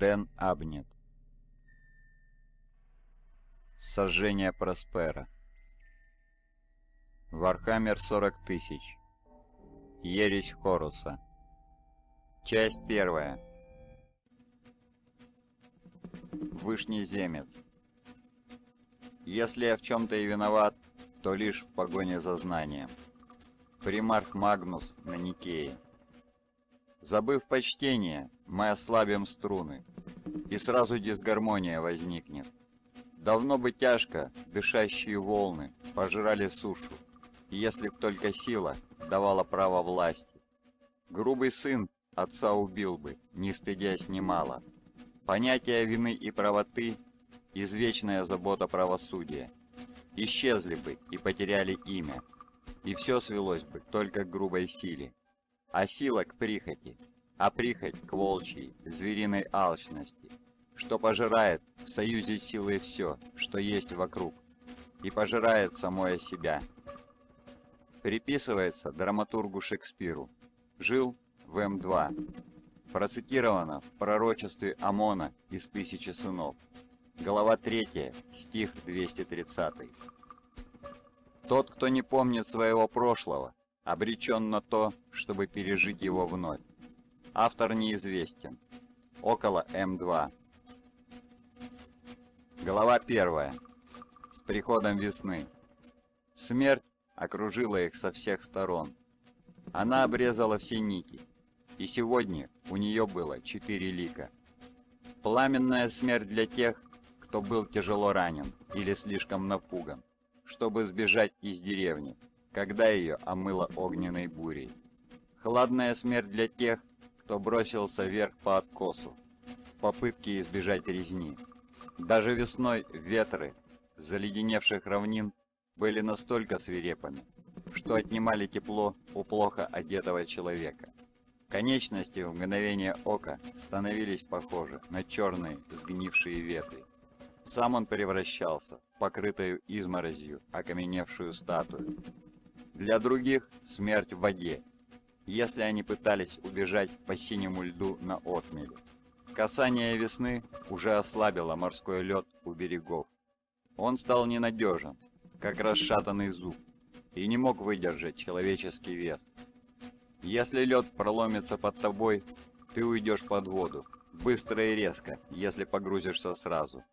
Дэн Абнет. Сожжение Проспера. Вархаммер 40 тысяч. Ересь Хоруса. Часть первая. Вышний земец. Если я в чем-то и виноват, то лишь в погоне за знанием. Примарх Магнус на Никее. Забыв почтение, мы ослабим струны, и сразу дисгармония возникнет. Давно бы тяжко дышащие волны пожирали сушу, если б только сила давала право власти. Грубый сын отца убил бы, не стыдясь немало. Понятия вины и правоты – извечная забота правосудия. Исчезли бы и потеряли имя, и все свелось бы только к грубой силе а сила к прихоти, а прихоть к волчьей, звериной алчности, что пожирает в союзе силы все, что есть вокруг, и пожирает самое себя. Приписывается драматургу Шекспиру. Жил в М2. Процитировано в пророчестве Омона из «Тысячи сынов». Глава 3, стих 230. Тот, кто не помнит своего прошлого, обречен на то, чтобы пережить его вновь. Автор неизвестен. Около М2. Глава 1. С приходом весны. Смерть окружила их со всех сторон. Она обрезала все нити, и сегодня у нее было четыре лика. Пламенная смерть для тех, кто был тяжело ранен или слишком напуган, чтобы сбежать из деревни, когда ее омыло огненной бурей. Хладная смерть для тех, кто бросился вверх по откосу, в попытке избежать резни. Даже весной ветры заледеневших равнин были настолько свирепыми, что отнимали тепло у плохо одетого человека. Конечности в мгновение ока становились похожи на черные сгнившие ветви. Сам он превращался в покрытую изморозью окаменевшую статую, для других – смерть в воде, если они пытались убежать по синему льду на отмели. Касание весны уже ослабило морской лед у берегов. Он стал ненадежен, как расшатанный зуб, и не мог выдержать человеческий вес. Если лед проломится под тобой, ты уйдешь под воду, быстро и резко, если погрузишься сразу.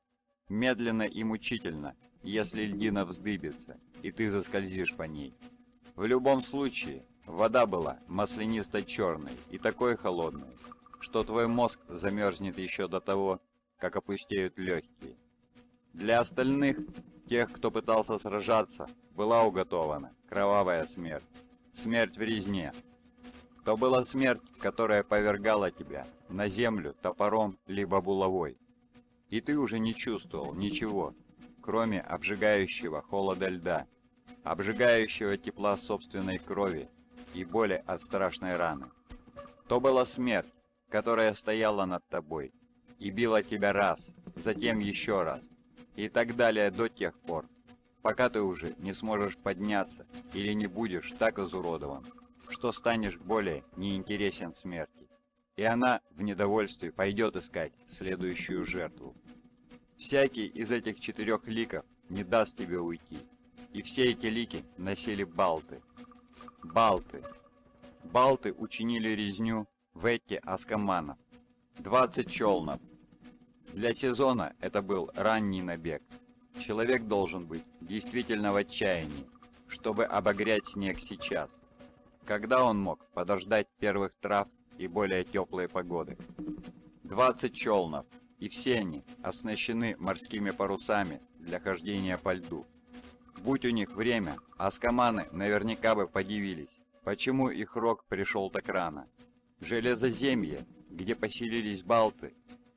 Медленно и мучительно, если льдина вздыбится, и ты заскользишь по ней. В любом случае, вода была маслянисто-черной и такой холодной, что твой мозг замерзнет еще до того, как опустеют легкие. Для остальных, тех, кто пытался сражаться, была уготована кровавая смерть. Смерть в резне. То была смерть, которая повергала тебя на землю топором либо булавой. И ты уже не чувствовал ничего, кроме обжигающего холода льда обжигающего тепла собственной крови и боли от страшной раны. То была смерть, которая стояла над тобой и била тебя раз, затем еще раз и так далее до тех пор, пока ты уже не сможешь подняться или не будешь так изуродован, что станешь более неинтересен смерти. И она в недовольстве пойдет искать следующую жертву. Всякий из этих четырех ликов не даст тебе уйти, и все эти лики носили балты. Балты. Балты учинили резню в эти Аскамана. 20 челнов. Для сезона это был ранний набег. Человек должен быть действительно в отчаянии, чтобы обогреть снег сейчас, когда он мог подождать первых трав и более теплые погоды. 20 челнов, и все они оснащены морскими парусами для хождения по льду. Будь у них время, аскаманы наверняка бы подивились, почему их рок пришел так рано. Железоземье, где поселились балты,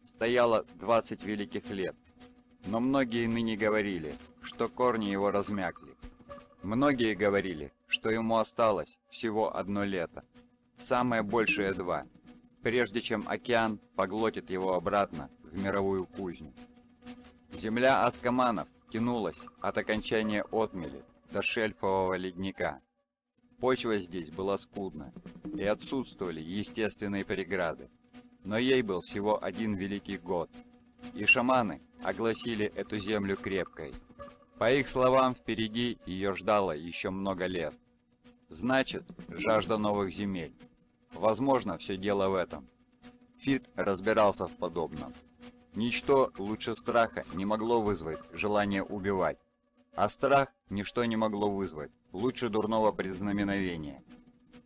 стояло 20 великих лет, но многие ныне говорили, что корни его размякли. Многие говорили, что ему осталось всего одно лето, самое большее два, прежде чем океан поглотит его обратно в мировую кузню. Земля Аскаманов тянулась от окончания отмели до шельфового ледника. Почва здесь была скудна, и отсутствовали естественные преграды. Но ей был всего один великий год, и шаманы огласили эту землю крепкой. По их словам, впереди ее ждало еще много лет. Значит, жажда новых земель. Возможно, все дело в этом. Фит разбирался в подобном. Ничто лучше страха не могло вызвать желание убивать, а страх ничто не могло вызвать лучше дурного предзнаменовения.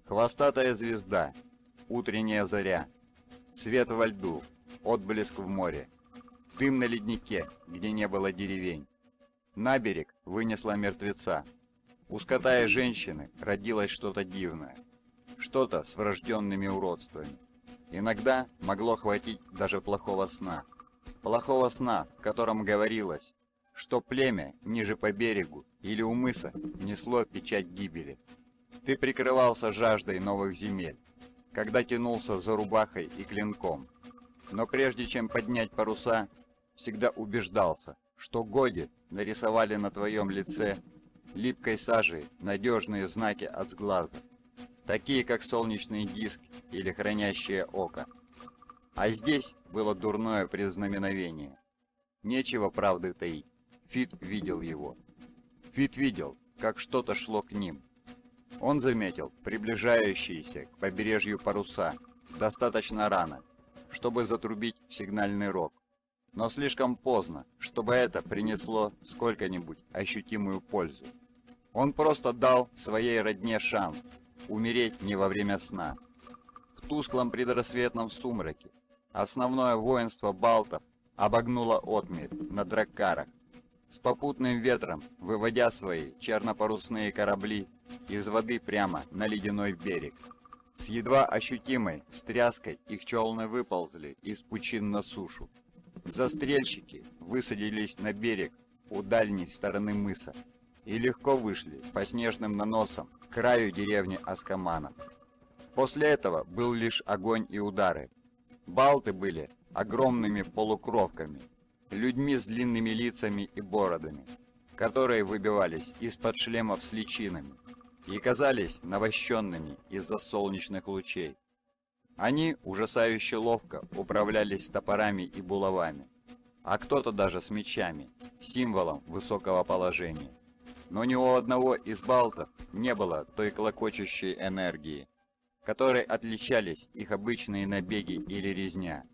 Хвостатая звезда, утренняя заря, свет во льду, отблеск в море, дым на леднике, где не было деревень. На берег вынесла мертвеца. У скота женщины родилось что-то дивное, что-то с врожденными уродствами. Иногда могло хватить даже плохого сна плохого сна, в котором говорилось, что племя ниже по берегу или у мыса несло печать гибели. Ты прикрывался жаждой новых земель, когда тянулся за рубахой и клинком. Но прежде чем поднять паруса, всегда убеждался, что годи нарисовали на твоем лице липкой сажей надежные знаки от сглаза, такие как солнечный диск или хранящее око. А здесь было дурное признаменовение. Нечего правды таить. Фит видел его. Фит видел, как что-то шло к ним. Он заметил приближающиеся к побережью паруса достаточно рано, чтобы затрубить сигнальный рог. Но слишком поздно, чтобы это принесло сколько-нибудь ощутимую пользу. Он просто дал своей родне шанс умереть не во время сна. В тусклом предрассветном сумраке Основное воинство балтов обогнуло отмель на драккарах с попутным ветром, выводя свои чернопарусные корабли из воды прямо на ледяной берег. С едва ощутимой встряской их челны выползли из пучин на сушу. Застрельщики высадились на берег у дальней стороны мыса и легко вышли по снежным наносам к краю деревни Аскамана. После этого был лишь огонь и удары, Балты были огромными полукровками, людьми с длинными лицами и бородами, которые выбивались из-под шлемов с личинами и казались навощенными из-за солнечных лучей. Они ужасающе ловко управлялись топорами и булавами, а кто-то даже с мечами, символом высокого положения. Но ни у одного из балтов не было той клокочущей энергии, которой отличались их обычные набеги или резня.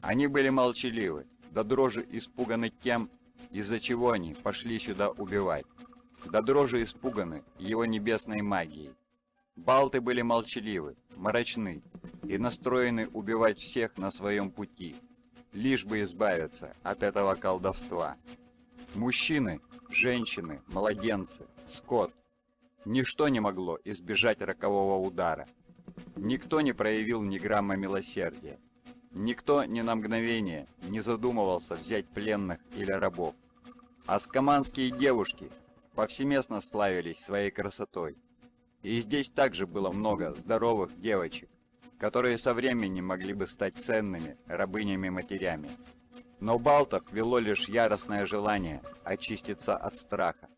Они были молчаливы, до дрожи испуганы тем, из-за чего они пошли сюда убивать. До дрожи испуганы его небесной магией. Балты были молчаливы, мрачны и настроены убивать всех на своем пути, лишь бы избавиться от этого колдовства. Мужчины, женщины, младенцы, скот. Ничто не могло избежать рокового удара – Никто не проявил ни грамма милосердия. Никто ни на мгновение не задумывался взять пленных или рабов. Аскаманские девушки повсеместно славились своей красотой. И здесь также было много здоровых девочек, которые со временем могли бы стать ценными рабынями-матерями. Но Балтов вело лишь яростное желание очиститься от страха.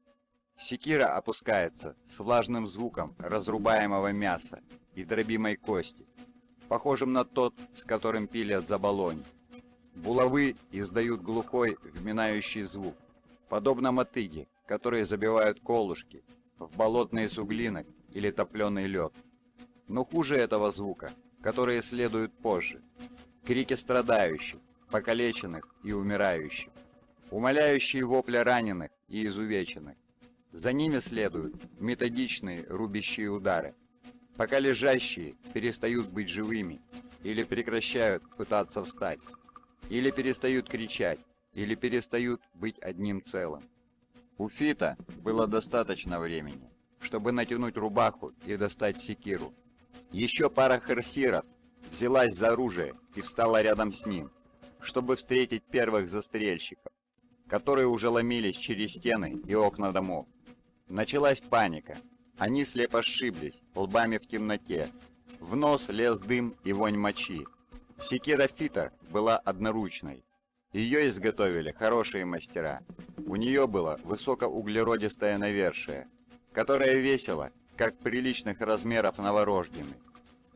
Секира опускается с влажным звуком разрубаемого мяса и дробимой кости, похожим на тот, с которым пилят за баллонь. Булавы издают глухой, вминающий звук, подобно мотыге, которые забивают колушки в болотные суглинок или топленый лед. Но хуже этого звука, которые следуют позже. Крики страдающих, покалеченных и умирающих. Умоляющие вопли раненых и изувеченных. За ними следуют методичные рубящие удары, пока лежащие перестают быть живыми, или прекращают пытаться встать, или перестают кричать, или перестают быть одним целым. У Фита было достаточно времени, чтобы натянуть рубаху и достать секиру. Еще пара херсиров взялась за оружие и встала рядом с ним, чтобы встретить первых застрельщиков, которые уже ломились через стены и окна домов. Началась паника, они слепо сшиблись, лбами в темноте. В нос лез дым и вонь мочи. Секира фитер была одноручной. Ее изготовили хорошие мастера. У нее было высокоуглеродистое навершие, которое весило, как приличных размеров новорожденный.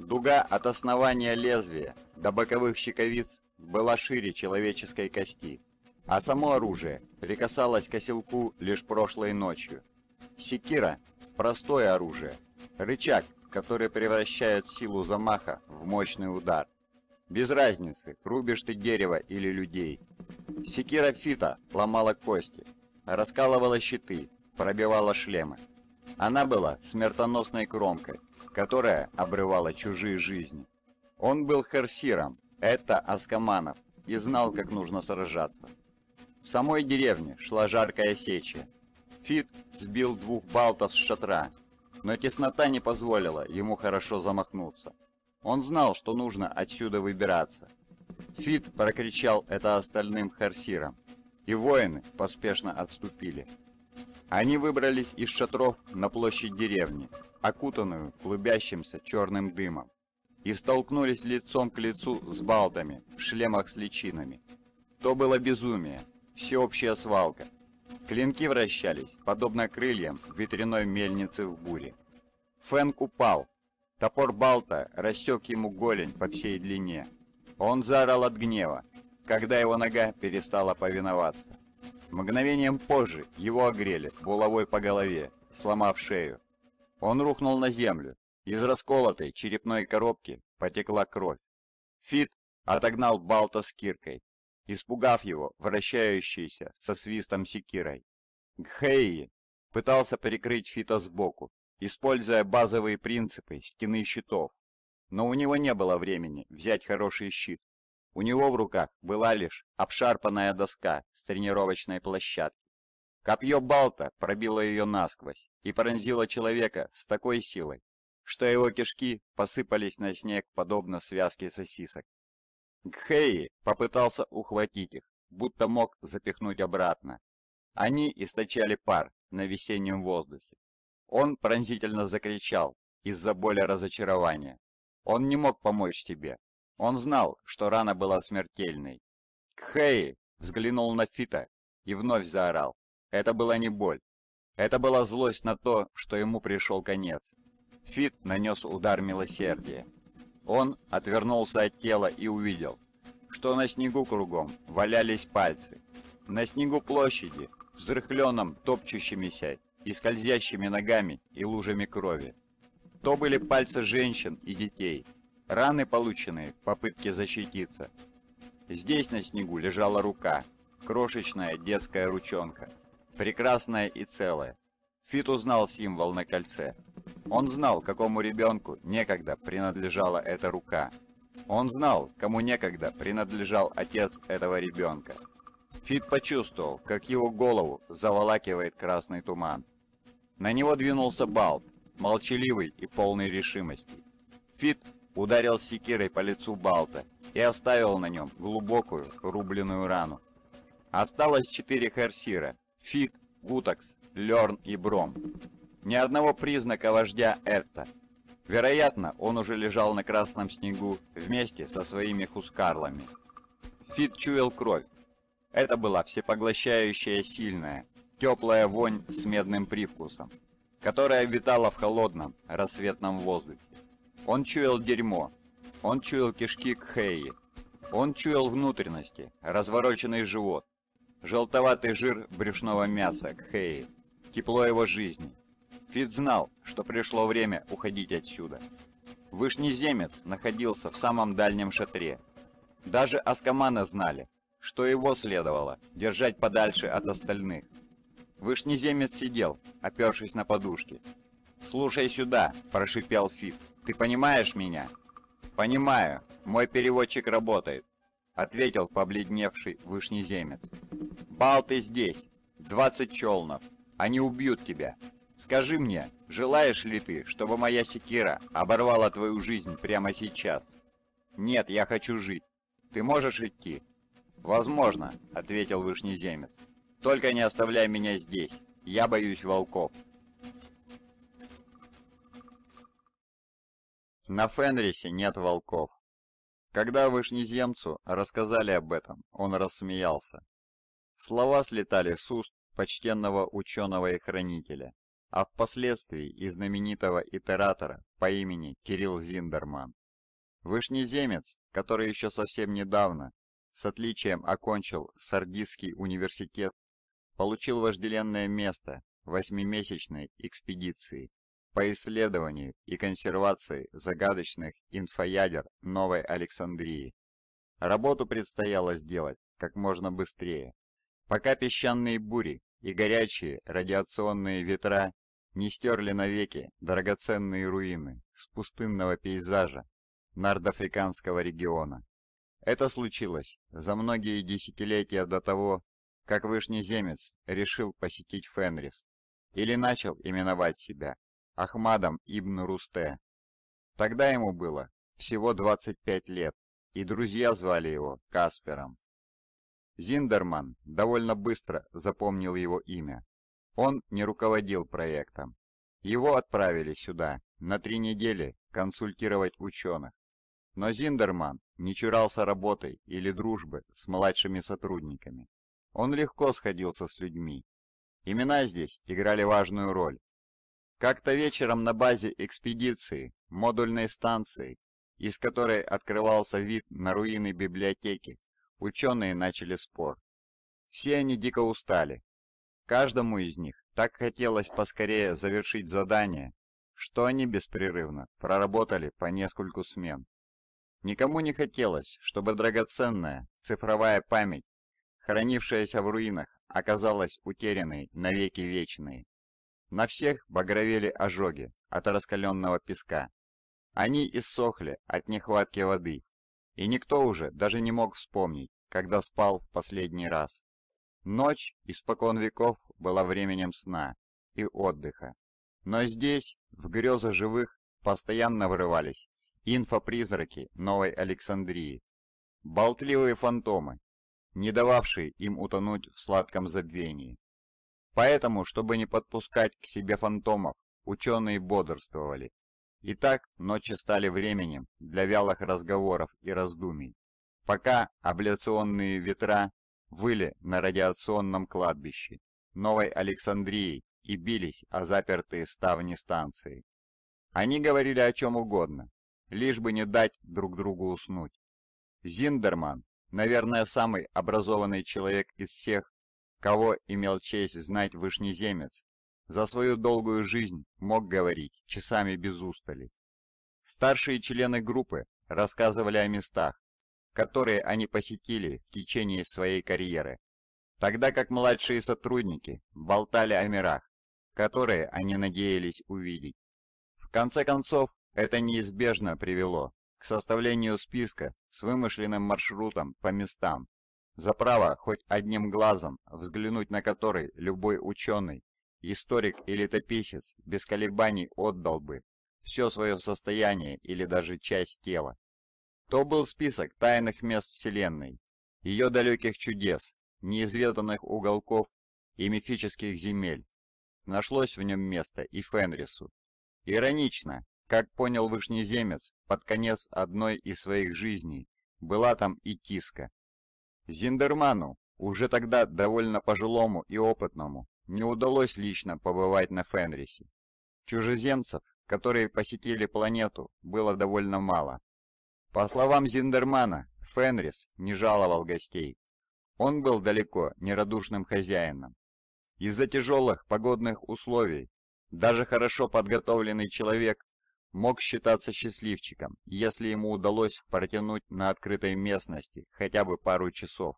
Дуга от основания лезвия до боковых щековиц была шире человеческой кости, а само оружие прикасалось к оселку лишь прошлой ночью. Секира Простое оружие. Рычаг, который превращает силу замаха в мощный удар. Без разницы, рубишь ты дерево или людей. Секира Фита ломала кости, раскалывала щиты, пробивала шлемы. Она была смертоносной кромкой, которая обрывала чужие жизни. Он был Херсиром, это Аскаманов, и знал, как нужно сражаться. В самой деревне шла жаркая сеча, Фит сбил двух балтов с шатра, но теснота не позволила ему хорошо замахнуться. Он знал, что нужно отсюда выбираться. Фит прокричал это остальным харсирам, и воины поспешно отступили. Они выбрались из шатров на площадь деревни, окутанную клубящимся черным дымом, и столкнулись лицом к лицу с балтами в шлемах с личинами. То было безумие, всеобщая свалка – Клинки вращались, подобно крыльям ветряной мельницы в буре. Фэнк упал. Топор Балта рассек ему голень по всей длине. Он заорал от гнева, когда его нога перестала повиноваться. Мгновением позже его огрели булавой по голове, сломав шею. Он рухнул на землю. Из расколотой черепной коробки потекла кровь. Фит отогнал Балта с киркой испугав его, вращающейся со свистом секирой. Гхеи пытался прикрыть Фита сбоку, используя базовые принципы стены щитов, но у него не было времени взять хороший щит. У него в руках была лишь обшарпанная доска с тренировочной площадки. Копье Балта пробило ее насквозь и пронзило человека с такой силой, что его кишки посыпались на снег подобно связке сосисок. Гхеи попытался ухватить их, будто мог запихнуть обратно. Они источали пар на весеннем воздухе. Он пронзительно закричал из-за боли разочарования. Он не мог помочь тебе. Он знал, что рана была смертельной. Кхеи взглянул на Фита и вновь заорал. Это была не боль. Это была злость на то, что ему пришел конец. Фит нанес удар милосердия. Он отвернулся от тела и увидел, что на снегу кругом валялись пальцы. На снегу площади, взрыхленном топчущимися и скользящими ногами и лужами крови. То были пальцы женщин и детей, раны, полученные в попытке защититься. Здесь на снегу лежала рука, крошечная детская ручонка, прекрасная и целая, Фит узнал символ на кольце. Он знал, какому ребенку некогда принадлежала эта рука. Он знал, кому некогда принадлежал отец этого ребенка. Фит почувствовал, как его голову заволакивает красный туман. На него двинулся Балт, молчаливый и полный решимости. Фит ударил секирой по лицу Балта и оставил на нем глубокую рубленную рану. Осталось четыре херсира – Фит, Гутакс, Лерн и Бром. Ни одного признака вождя Этта. Вероятно, он уже лежал на красном снегу вместе со своими хускарлами. Фит чуял кровь. Это была всепоглощающая сильная, теплая вонь с медным привкусом, которая витала в холодном, рассветном воздухе. Он чуял дерьмо. Он чуял кишки Кхэи. Он чуял внутренности, развороченный живот, желтоватый жир брюшного мяса Кхэи тепло его жизни. Фит знал, что пришло время уходить отсюда. Вышнеземец находился в самом дальнем шатре. Даже Аскамана знали, что его следовало держать подальше от остальных. Вышнеземец сидел, опершись на подушке. «Слушай сюда», – прошипел Фит. «Ты понимаешь меня?» «Понимаю. Мой переводчик работает», – ответил побледневший вышнеземец. Балты здесь. 20 челнов. Они убьют тебя. Скажи мне, желаешь ли ты, чтобы моя секира оборвала твою жизнь прямо сейчас? Нет, я хочу жить. Ты можешь идти? Возможно, ответил вышнеземец. Только не оставляй меня здесь. Я боюсь волков. На Фенрисе нет волков. Когда вышнеземцу рассказали об этом, он рассмеялся. Слова слетали с уст, почтенного ученого и хранителя, а впоследствии и знаменитого итератора по имени Кирилл Зиндерман. Вышнеземец, который еще совсем недавно с отличием окончил Сардисский университет, получил вожделенное место восьмимесячной экспедиции по исследованию и консервации загадочных инфоядер Новой Александрии. Работу предстояло сделать как можно быстрее, пока песчаные бури и горячие радиационные ветра не стерли навеки драгоценные руины с пустынного пейзажа Нардафриканского региона. Это случилось за многие десятилетия до того, как вышнеземец решил посетить Фенрис или начал именовать себя Ахмадом Ибн Русте. Тогда ему было всего 25 лет, и друзья звали его Каспером. Зиндерман довольно быстро запомнил его имя. Он не руководил проектом. Его отправили сюда на три недели консультировать ученых. Но Зиндерман не чурался работой или дружбы с младшими сотрудниками. Он легко сходился с людьми. Имена здесь играли важную роль. Как-то вечером на базе экспедиции, модульной станции, из которой открывался вид на руины библиотеки, Ученые начали спор. Все они дико устали. Каждому из них так хотелось поскорее завершить задание, что они беспрерывно проработали по нескольку смен. Никому не хотелось, чтобы драгоценная цифровая память, хранившаяся в руинах, оказалась утерянной навеки вечной. На всех багровели ожоги от раскаленного песка. Они иссохли от нехватки воды и никто уже даже не мог вспомнить, когда спал в последний раз. Ночь испокон веков была временем сна и отдыха. Но здесь, в грезы живых, постоянно врывались инфопризраки Новой Александрии, болтливые фантомы, не дававшие им утонуть в сладком забвении. Поэтому, чтобы не подпускать к себе фантомов, ученые бодрствовали Итак, ночи стали временем для вялых разговоров и раздумий, пока абляционные ветра выли на радиационном кладбище Новой Александрии и бились о запертые ставни станции. Они говорили о чем угодно, лишь бы не дать друг другу уснуть. Зиндерман, наверное, самый образованный человек из всех, кого имел честь знать вышнеземец, за свою долгую жизнь мог говорить часами без устали. Старшие члены группы рассказывали о местах, которые они посетили в течение своей карьеры, тогда как младшие сотрудники болтали о мирах, которые они надеялись увидеть. В конце концов, это неизбежно привело к составлению списка с вымышленным маршрутом по местам, за право хоть одним глазом взглянуть на который любой ученый Историк и летописец без колебаний отдал бы все свое состояние или даже часть тела. То был список тайных мест Вселенной, ее далеких чудес, неизведанных уголков и мифических земель. Нашлось в нем место и Фенрису. Иронично, как понял вышнеземец, под конец одной из своих жизней была там и тиска Зиндерману, уже тогда довольно пожилому и опытному, не удалось лично побывать на Фенрисе. Чужеземцев, которые посетили планету, было довольно мало. По словам Зиндермана, Фенрис не жаловал гостей. Он был далеко не радушным хозяином. Из-за тяжелых погодных условий даже хорошо подготовленный человек мог считаться счастливчиком, если ему удалось протянуть на открытой местности хотя бы пару часов.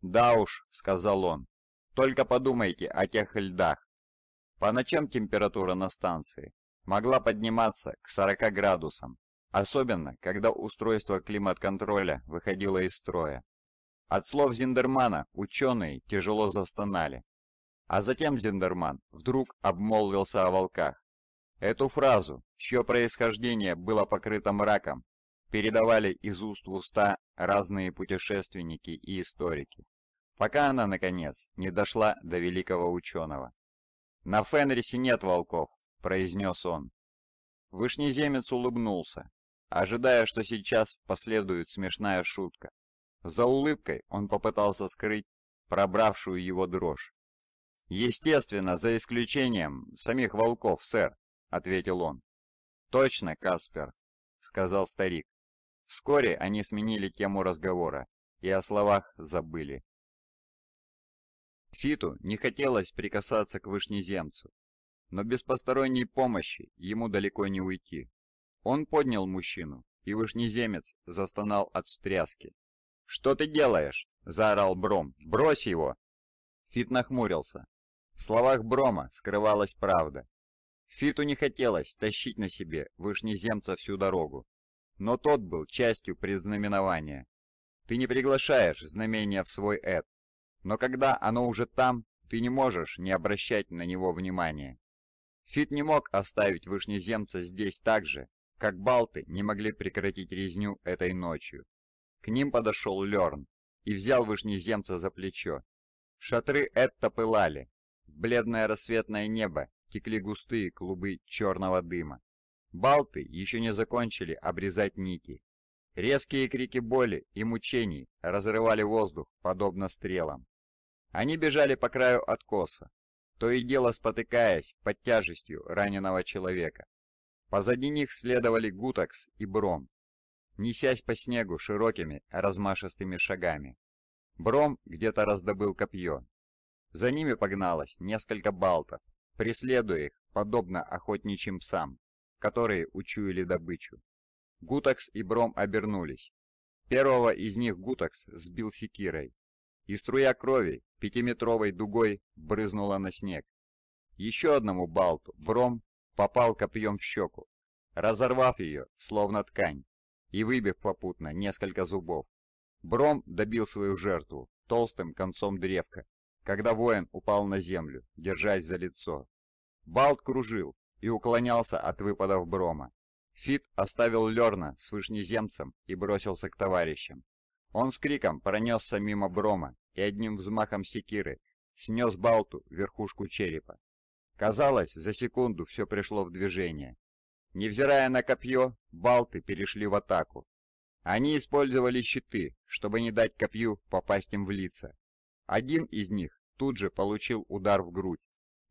«Да уж», — сказал он, только подумайте о тех льдах. По ночам температура на станции могла подниматься к 40 градусам, особенно когда устройство климат-контроля выходило из строя. От слов Зиндермана ученые тяжело застонали. А затем Зиндерман вдруг обмолвился о волках. Эту фразу, чье происхождение было покрыто мраком, передавали из уст в уста разные путешественники и историки пока она, наконец, не дошла до великого ученого. «На Фенрисе нет волков», — произнес он. Вышнеземец улыбнулся, ожидая, что сейчас последует смешная шутка. За улыбкой он попытался скрыть пробравшую его дрожь. «Естественно, за исключением самих волков, сэр», — ответил он. «Точно, Каспер», — сказал старик. Вскоре они сменили тему разговора и о словах забыли. Фиту не хотелось прикасаться к вышнеземцу, но без посторонней помощи ему далеко не уйти. Он поднял мужчину, и вышнеземец застонал от встряски. «Что ты делаешь?» – заорал Бром. «Брось его!» Фит нахмурился. В словах Брома скрывалась правда. Фиту не хотелось тащить на себе вышнеземца всю дорогу, но тот был частью предзнаменования. «Ты не приглашаешь знамения в свой эд», но когда оно уже там, ты не можешь не обращать на него внимания. Фит не мог оставить вышнеземца здесь так же, как балты не могли прекратить резню этой ночью. К ним подошел Лерн и взял вышнеземца за плечо. Шатры это пылали. В бледное рассветное небо текли густые клубы черного дыма. Балты еще не закончили обрезать ники. Резкие крики боли и мучений разрывали воздух, подобно стрелам. Они бежали по краю откоса, то и дело спотыкаясь под тяжестью раненого человека. Позади них следовали Гутакс и Бром, несясь по снегу широкими размашистыми шагами. Бром где-то раздобыл копье. За ними погналось несколько балтов, преследуя их, подобно охотничьим псам, которые учуяли добычу. Гутакс и Бром обернулись. Первого из них Гутакс сбил секирой, и струя крови пятиметровой дугой брызнула на снег. Еще одному Балту Бром попал копьем в щеку, разорвав ее, словно ткань, и выбив попутно несколько зубов. Бром добил свою жертву толстым концом древка, когда воин упал на землю, держась за лицо. Балт кружил и уклонялся от выпадов Брома. Фит оставил Лерна с вышнеземцем и бросился к товарищам. Он с криком пронесся мимо Брома и одним взмахом секиры снес Балту верхушку черепа. Казалось, за секунду все пришло в движение. Невзирая на копье, Балты перешли в атаку. Они использовали щиты, чтобы не дать копью попасть им в лица. Один из них тут же получил удар в грудь.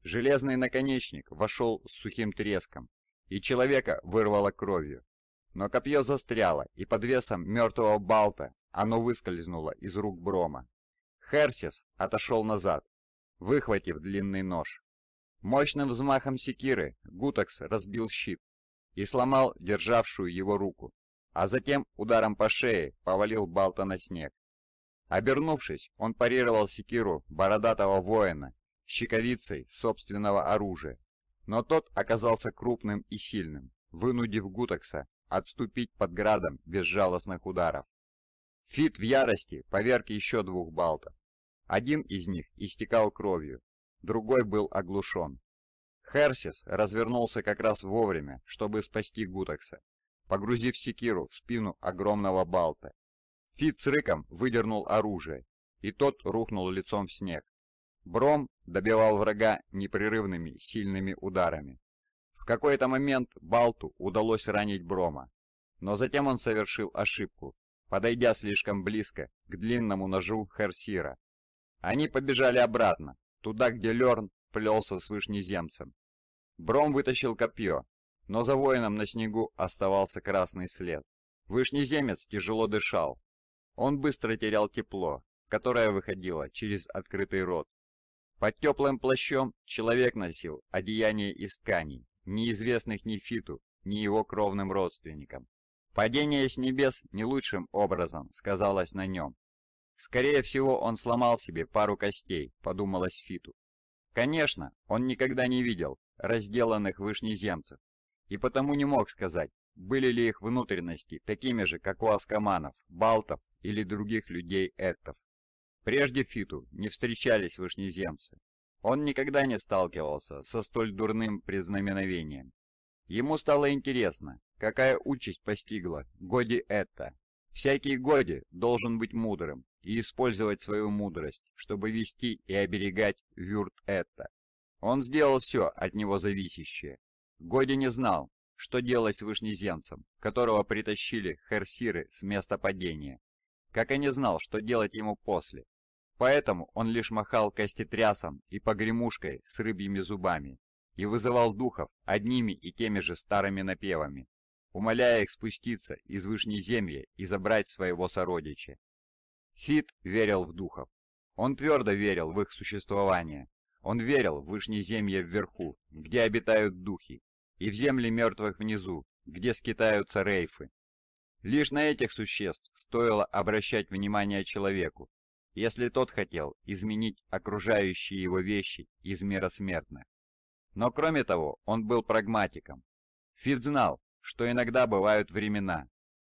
Железный наконечник вошел с сухим треском, и человека вырвало кровью. Но копье застряло, и под весом мертвого Балта оно выскользнуло из рук Брома. Херсис отошел назад, выхватив длинный нож. Мощным взмахом секиры Гутекс разбил щит и сломал державшую его руку, а затем ударом по шее повалил Балта на снег. Обернувшись, он парировал секиру бородатого воина щековицей собственного оружия, но тот оказался крупным и сильным, вынудив Гутекса отступить под градом безжалостных ударов. Фит в ярости поверг еще двух балтов. Один из них истекал кровью, другой был оглушен. Херсис развернулся как раз вовремя, чтобы спасти Гутакса, погрузив секиру в спину огромного балта. Фит с рыком выдернул оружие, и тот рухнул лицом в снег. Бром добивал врага непрерывными сильными ударами. В какой-то момент Балту удалось ранить Брома, но затем он совершил ошибку подойдя слишком близко к длинному ножу Херсира. Они побежали обратно, туда, где Лерн плелся с вышнеземцем. Бром вытащил копье, но за воином на снегу оставался красный след. Вышнеземец тяжело дышал. Он быстро терял тепло, которое выходило через открытый рот. Под теплым плащом человек носил одеяние из тканей, неизвестных ни Фиту, ни его кровным родственникам. Падение с небес не лучшим образом сказалось на нем. Скорее всего, он сломал себе пару костей, подумалось Фиту. Конечно, он никогда не видел разделанных вышнеземцев, и потому не мог сказать, были ли их внутренности такими же, как у аскаманов, балтов или других людей эртов. Прежде Фиту не встречались вышнеземцы. Он никогда не сталкивался со столь дурным признаменовением. Ему стало интересно, Какая участь постигла Годи это? Всякий Годи должен быть мудрым и использовать свою мудрость, чтобы вести и оберегать Вюрт это. Он сделал все от него зависящее. Годи не знал, что делать с вышнеземцем, которого притащили херсиры с места падения. Как и не знал, что делать ему после. Поэтому он лишь махал костетрясом и погремушкой с рыбьими зубами и вызывал духов одними и теми же старыми напевами умоляя их спуститься из земли и забрать своего сородича. Фит верил в духов. Он твердо верил в их существование. Он верил в Вышнеземье вверху, где обитают духи, и в земли мертвых внизу, где скитаются рейфы. Лишь на этих существ стоило обращать внимание человеку, если тот хотел изменить окружающие его вещи из мира смертных. Но кроме того, он был прагматиком. Фит знал, что иногда бывают времена,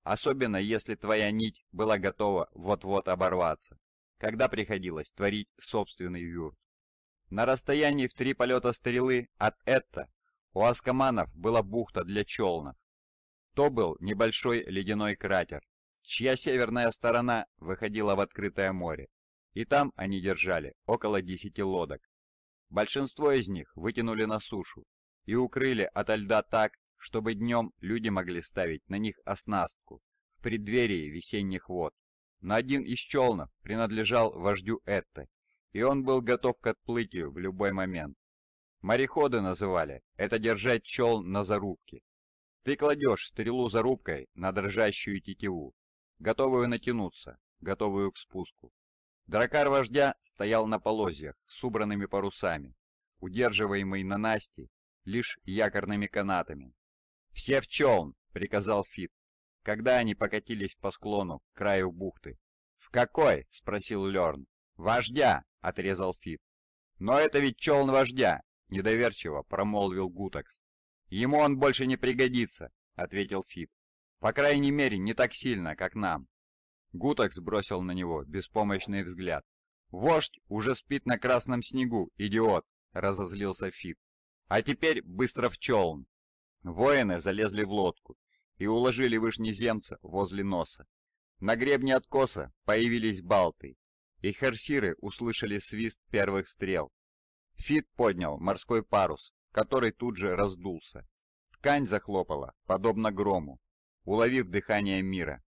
особенно если твоя нить была готова вот-вот оборваться, когда приходилось творить собственный юрт. На расстоянии в три полета стрелы от Этта у аскаманов была бухта для челнов. То был небольшой ледяной кратер, чья северная сторона выходила в открытое море, и там они держали около десяти лодок. Большинство из них вытянули на сушу и укрыли ото льда так, чтобы днем люди могли ставить на них оснастку в преддверии весенних вод. Но один из челнов принадлежал вождю Этте, и он был готов к отплытию в любой момент. Мореходы называли это держать челн на зарубке. Ты кладешь стрелу зарубкой на дрожащую тетиву, готовую натянуться, готовую к спуску. Дракар вождя стоял на полозьях с убранными парусами, удерживаемый на Насти лишь якорными канатами, «Все в челн!» — приказал Фип, когда они покатились по склону к краю бухты. «В какой?» — спросил Лерн. «Вождя!» — отрезал Фип. «Но это ведь челн вождя!» — недоверчиво промолвил Гутакс. «Ему он больше не пригодится!» — ответил Фип. «По крайней мере, не так сильно, как нам!» Гутакс бросил на него беспомощный взгляд. «Вождь уже спит на красном снегу, идиот!» — разозлился Фип. «А теперь быстро в челн!» Воины залезли в лодку и уложили вышнеземца возле носа. На гребне откоса появились балты, и херсиры услышали свист первых стрел. Фит поднял морской парус, который тут же раздулся. Ткань захлопала, подобно грому, уловив дыхание мира.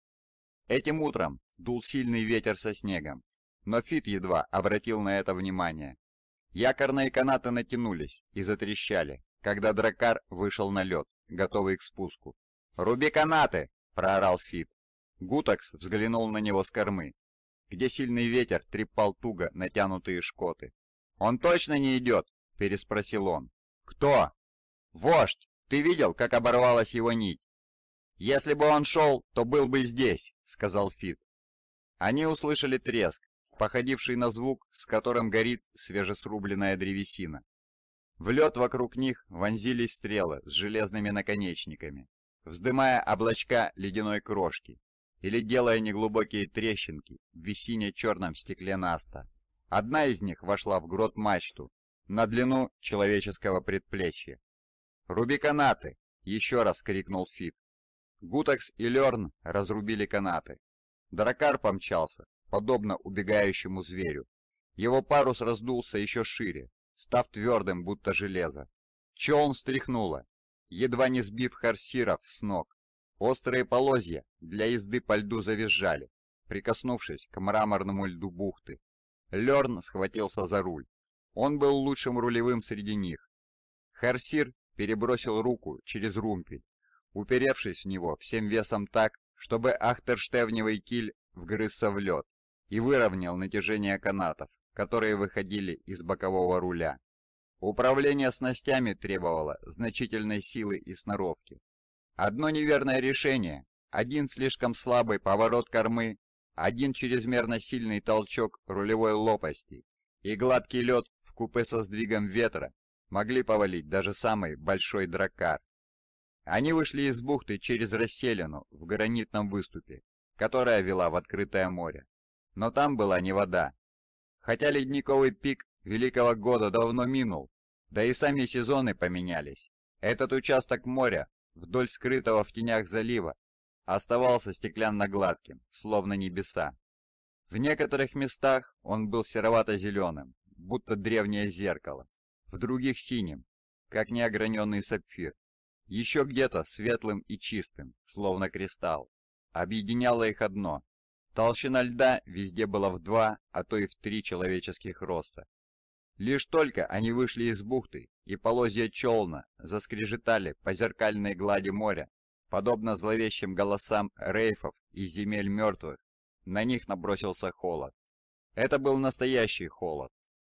Этим утром дул сильный ветер со снегом, но Фит едва обратил на это внимание. Якорные канаты натянулись и затрещали когда дракар вышел на лед, готовый к спуску. «Руби канаты!» — проорал Фип. Гутакс взглянул на него с кормы, где сильный ветер трепал туго натянутые шкоты. «Он точно не идет?» — переспросил он. «Кто?» «Вождь! Ты видел, как оборвалась его нить?» «Если бы он шел, то был бы здесь», — сказал Фит. Они услышали треск, походивший на звук, с которым горит свежесрубленная древесина. В лед вокруг них вонзились стрелы с железными наконечниками, вздымая облачка ледяной крошки или делая неглубокие трещинки в весине-черном стекле Наста. Одна из них вошла в грот мачту на длину человеческого предплечья. «Руби канаты!» — еще раз крикнул Фип. Гутакс и Лерн разрубили канаты. Дракар помчался, подобно убегающему зверю. Его парус раздулся еще шире, став твердым, будто железо. Челн стряхнуло, едва не сбив харсиров с ног. Острые полозья для езды по льду завизжали, прикоснувшись к мраморному льду бухты. Лерн схватился за руль. Он был лучшим рулевым среди них. Харсир перебросил руку через румпель, уперевшись в него всем весом так, чтобы ахтерштевневый киль вгрызся в лед и выровнял натяжение канатов которые выходили из бокового руля. Управление снастями требовало значительной силы и сноровки. Одно неверное решение, один слишком слабый поворот кормы, один чрезмерно сильный толчок рулевой лопасти и гладкий лед в купе со сдвигом ветра могли повалить даже самый большой драккар. Они вышли из бухты через расселину в гранитном выступе, которая вела в открытое море. Но там была не вода, Хотя ледниковый пик Великого года давно минул, да и сами сезоны поменялись. Этот участок моря, вдоль скрытого в тенях залива, оставался стеклянно-гладким, словно небеса. В некоторых местах он был серовато-зеленым, будто древнее зеркало, в других синим, как неограненный сапфир, еще где-то светлым и чистым, словно кристалл. Объединяло их одно Толщина льда везде была в два, а то и в три человеческих роста. Лишь только они вышли из бухты, и полозья челна заскрежетали по зеркальной глади моря, подобно зловещим голосам рейфов и земель мертвых, на них набросился холод. Это был настоящий холод.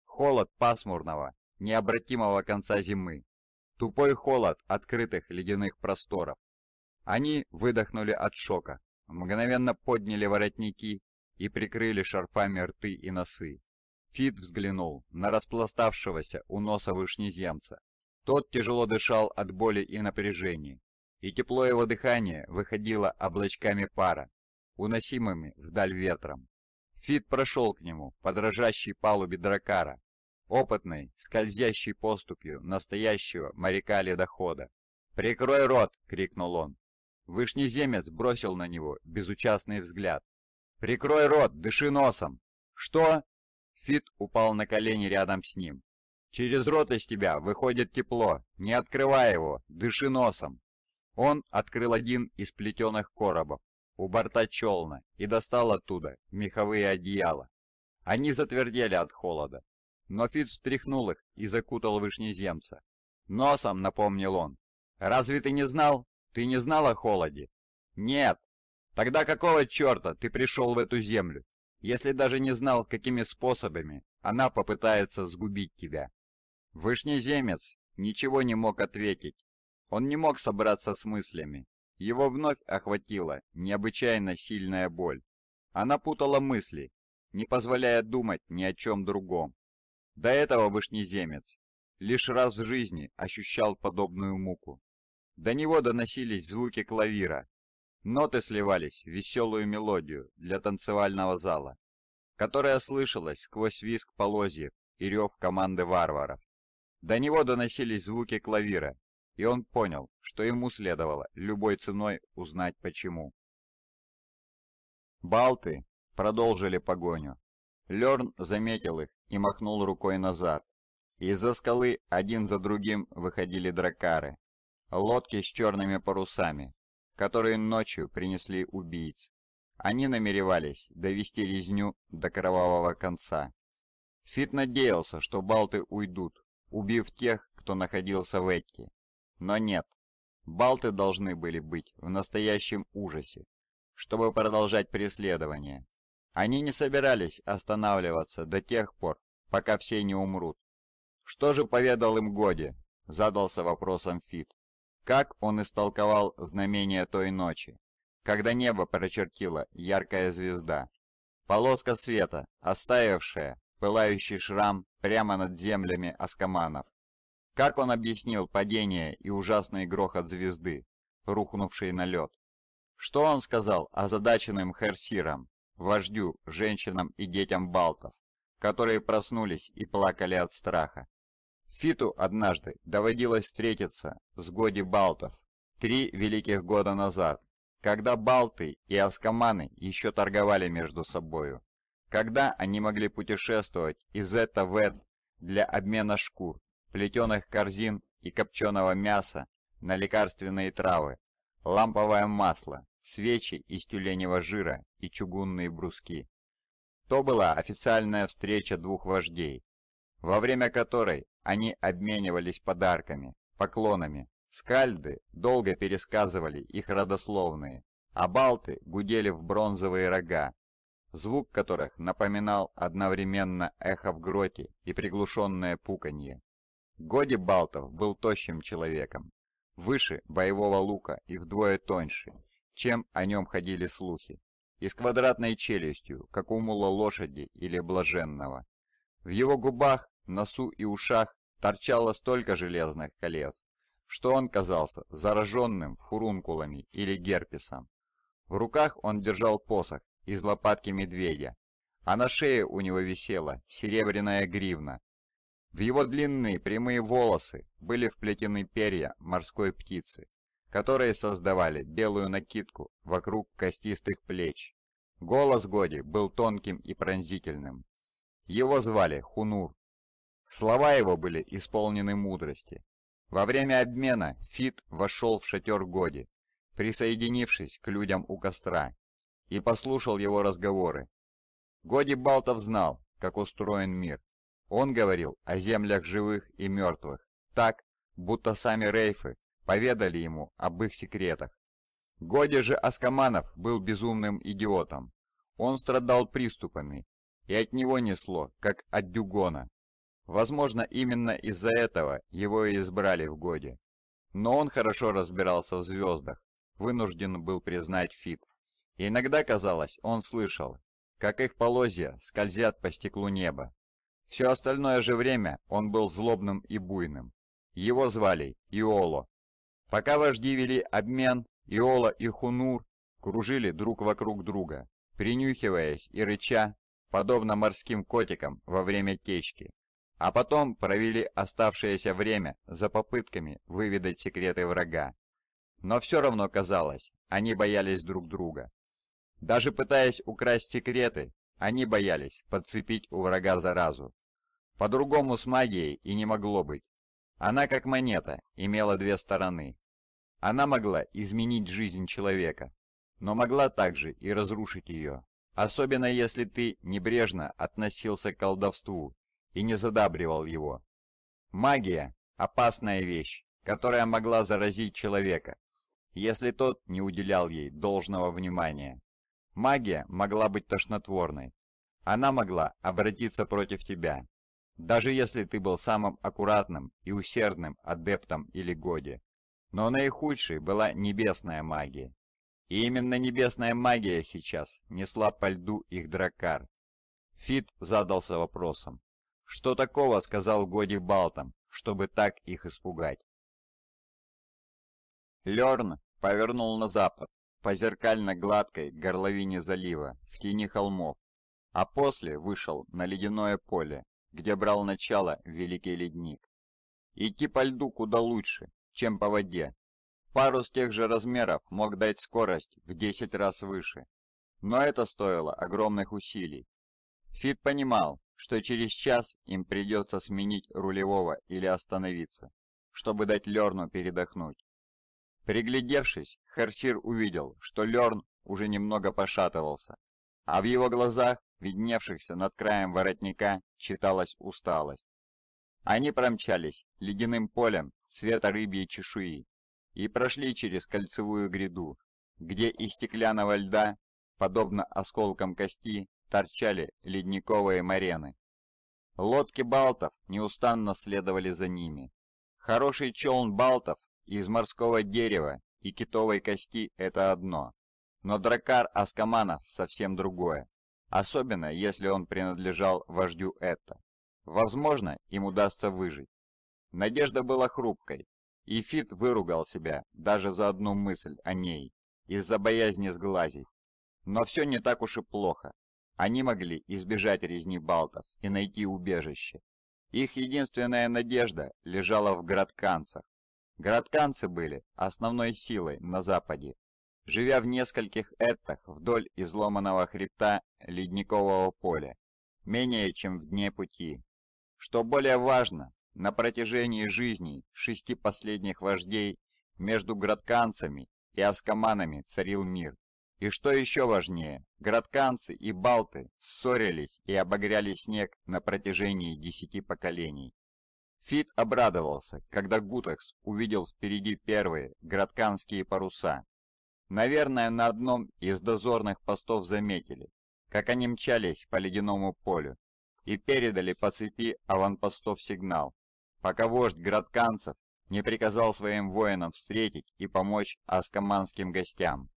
Холод пасмурного, необратимого конца зимы. Тупой холод открытых ледяных просторов. Они выдохнули от шока, мгновенно подняли воротники и прикрыли шарфами рты и носы. Фит взглянул на распластавшегося у носа вышнеземца. Тот тяжело дышал от боли и напряжения, и тепло его дыхания выходило облачками пара, уносимыми вдаль ветром. Фит прошел к нему по дрожащей палубе дракара, опытной, скользящей поступью настоящего моряка-ледохода. «Прикрой рот!» — крикнул он. Вышнеземец бросил на него безучастный взгляд. «Прикрой рот, дыши носом!» «Что?» Фит упал на колени рядом с ним. «Через рот из тебя выходит тепло. Не открывай его, дыши носом!» Он открыл один из плетеных коробов у борта челна и достал оттуда меховые одеяла. Они затвердели от холода, но Фит встряхнул их и закутал вышнеземца. «Носом», — напомнил он, — «разве ты не знал? Ты не знал о холоде? Нет. Тогда какого черта ты пришел в эту землю, если даже не знал, какими способами она попытается сгубить тебя? Вышнеземец ничего не мог ответить. Он не мог собраться с мыслями. Его вновь охватила необычайно сильная боль. Она путала мысли, не позволяя думать ни о чем другом. До этого вышнеземец лишь раз в жизни ощущал подобную муку. До него доносились звуки клавира. Ноты сливались в веселую мелодию для танцевального зала, которая слышалась сквозь визг полозьев и рев команды варваров. До него доносились звуки клавира, и он понял, что ему следовало любой ценой узнать почему. Балты продолжили погоню. Лерн заметил их и махнул рукой назад. Из-за скалы один за другим выходили дракары лодки с черными парусами, которые ночью принесли убийц. Они намеревались довести резню до кровавого конца. Фит надеялся, что балты уйдут, убив тех, кто находился в Этти. Но нет, балты должны были быть в настоящем ужасе, чтобы продолжать преследование. Они не собирались останавливаться до тех пор, пока все не умрут. «Что же поведал им Годи?» – задался вопросом Фит. Как он истолковал знамение той ночи, когда небо прочертила яркая звезда? Полоска света, оставившая пылающий шрам прямо над землями аскаманов. Как он объяснил падение и ужасный грохот звезды, рухнувшей на лед? Что он сказал озадаченным херсирам, вождю, женщинам и детям балтов, которые проснулись и плакали от страха? Фиту однажды доводилось встретиться с Годи Балтов три великих года назад, когда Балты и Аскаманы еще торговали между собою, когда они могли путешествовать из это в это для обмена шкур, плетеных корзин и копченого мяса на лекарственные травы, ламповое масло, свечи из тюленевого жира и чугунные бруски. То была официальная встреча двух вождей, во время которой они обменивались подарками, поклонами. Скальды долго пересказывали их родословные, а балты гудели в бронзовые рога, звук которых напоминал одновременно эхо в гроте и приглушенное пуканье. Годи Балтов был тощим человеком, выше боевого лука и вдвое тоньше, чем о нем ходили слухи, и с квадратной челюстью, как у мула лошади или блаженного. В его губах, носу и ушах торчало столько железных колец, что он казался зараженным фурункулами или герпесом. В руках он держал посох из лопатки медведя, а на шее у него висела серебряная гривна. В его длинные прямые волосы были вплетены перья морской птицы, которые создавали белую накидку вокруг костистых плеч. Голос Годи был тонким и пронзительным. Его звали Хунур. Слова его были исполнены мудрости. Во время обмена Фит вошел в шатер Годи, присоединившись к людям у костра, и послушал его разговоры. Годи Балтов знал, как устроен мир. Он говорил о землях живых и мертвых, так, будто сами рейфы поведали ему об их секретах. Годи же Аскаманов был безумным идиотом. Он страдал приступами и от него несло, как от дюгона. Возможно, именно из-за этого его и избрали в Годе. Но он хорошо разбирался в звездах, вынужден был признать Фип. иногда, казалось, он слышал, как их полозья скользят по стеклу неба. Все остальное же время он был злобным и буйным. Его звали Иоло. Пока вожди вели обмен, Иола и Хунур кружили друг вокруг друга, принюхиваясь и рыча подобно морским котикам во время течки. А потом провели оставшееся время за попытками выведать секреты врага. Но все равно казалось, они боялись друг друга. Даже пытаясь украсть секреты, они боялись подцепить у врага заразу. По-другому с магией и не могло быть. Она, как монета, имела две стороны. Она могла изменить жизнь человека, но могла также и разрушить ее особенно если ты небрежно относился к колдовству и не задабривал его. Магия – опасная вещь, которая могла заразить человека, если тот не уделял ей должного внимания. Магия могла быть тошнотворной. Она могла обратиться против тебя, даже если ты был самым аккуратным и усердным адептом или годи. Но наихудшей была небесная магия, и именно небесная магия сейчас несла по льду их дракар. Фит задался вопросом. Что такого сказал Годи Балтам, чтобы так их испугать? Лерн повернул на запад, по зеркально-гладкой горловине залива, в тени холмов, а после вышел на ледяное поле, где брал начало Великий Ледник. Идти по льду куда лучше, чем по воде, Парус тех же размеров мог дать скорость в 10 раз выше. Но это стоило огромных усилий. Фит понимал, что через час им придется сменить рулевого или остановиться, чтобы дать Лерну передохнуть. Приглядевшись, Херсир увидел, что Лерн уже немного пошатывался, а в его глазах, видневшихся над краем воротника, читалась усталость. Они промчались ледяным полем цвета рыбьей чешуи и прошли через кольцевую гряду, где из стеклянного льда, подобно осколкам кости, торчали ледниковые морены. Лодки балтов неустанно следовали за ними. Хороший челн балтов из морского дерева и китовой кости – это одно, но дракар Аскаманов совсем другое, особенно если он принадлежал вождю это. Возможно, им удастся выжить. Надежда была хрупкой, Ефит выругал себя даже за одну мысль о ней, из-за боязни сглазить. Но все не так уж и плохо. Они могли избежать резни балтов и найти убежище. Их единственная надежда лежала в градканцах. Градканцы были основной силой на западе. Живя в нескольких эттах вдоль изломанного хребта ледникового поля, менее чем в дне пути. Что более важно, на протяжении жизни шести последних вождей между градканцами и аскаманами царил мир. И что еще важнее, градканцы и балты ссорились и обогряли снег на протяжении десяти поколений. Фит обрадовался, когда Гутекс увидел впереди первые градканские паруса. Наверное, на одном из дозорных постов заметили, как они мчались по ледяному полю и передали по цепи аванпостов сигнал, пока вождь Градканцев не приказал своим воинам встретить и помочь аскаманским гостям.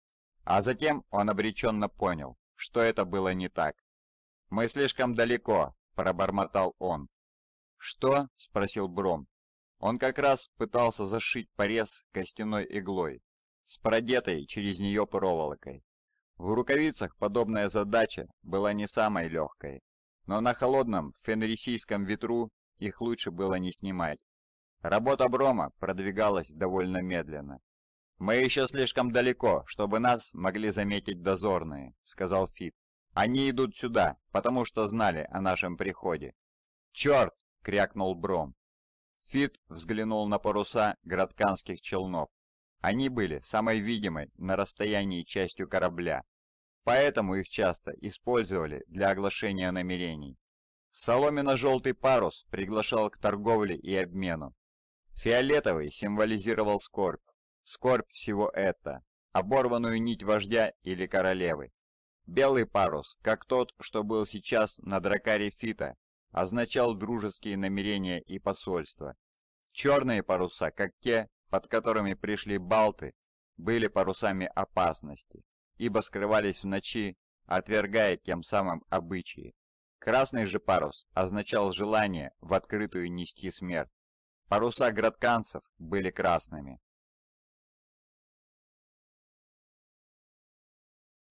А затем он обреченно понял, что это было не так. «Мы слишком далеко», – пробормотал он. «Что?» – спросил Бром. Он как раз пытался зашить порез костяной иглой с продетой через нее проволокой. В рукавицах подобная задача была не самой легкой, но на холодном фенрисийском ветру их лучше было не снимать. Работа Брома продвигалась довольно медленно. «Мы еще слишком далеко, чтобы нас могли заметить дозорные», — сказал Фит. «Они идут сюда, потому что знали о нашем приходе». «Черт!» — крякнул Бром. Фит взглянул на паруса градканских челнов. Они были самой видимой на расстоянии частью корабля, поэтому их часто использовали для оглашения намерений. Соломенно-желтый парус приглашал к торговле и обмену. Фиолетовый символизировал скорбь, скорбь всего это, оборванную нить вождя или королевы. Белый парус, как тот, что был сейчас на дракаре Фита, означал дружеские намерения и посольства. Черные паруса, как те, под которыми пришли балты, были парусами опасности, ибо скрывались в ночи, отвергая тем самым обычаи. Красный же парус означал желание в открытую нести смерть. Паруса градканцев были красными.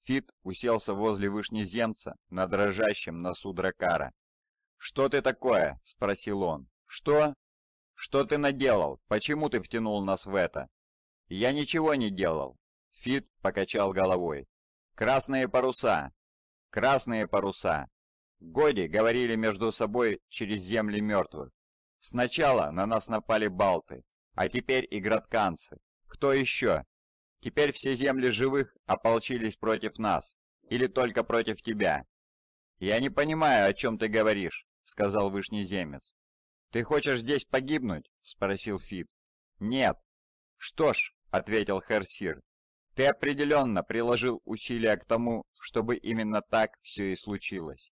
Фит уселся возле вышнеземца на дрожащем носу дракара. «Что ты такое?» — спросил он. «Что?» «Что ты наделал? Почему ты втянул нас в это?» «Я ничего не делал!» Фит покачал головой. «Красные паруса! Красные паруса! Годи говорили между собой через земли мертвых. Сначала на нас напали балты, а теперь и градканцы. Кто еще? Теперь все земли живых ополчились против нас, или только против тебя. Я не понимаю, о чем ты говоришь, сказал вышнеземец. Ты хочешь здесь погибнуть? спросил Фит. Нет. Что ж, ответил Херсир, ты определенно приложил усилия к тому, чтобы именно так все и случилось.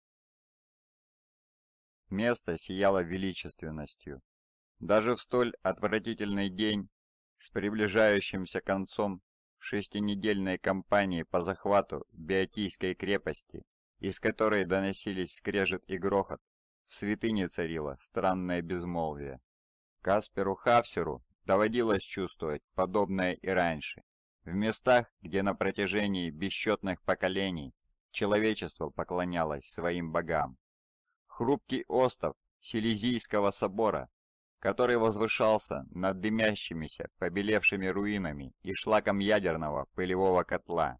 Место сияло величественностью. Даже в столь отвратительный день с приближающимся концом шестинедельной кампании по захвату Беотийской крепости, из которой доносились скрежет и грохот, в святыне царило странное безмолвие. Касперу Хавсеру доводилось чувствовать подобное и раньше, в местах, где на протяжении бесчетных поколений человечество поклонялось своим богам хрупкий остров Силезийского собора, который возвышался над дымящимися, побелевшими руинами и шлаком ядерного пылевого котла.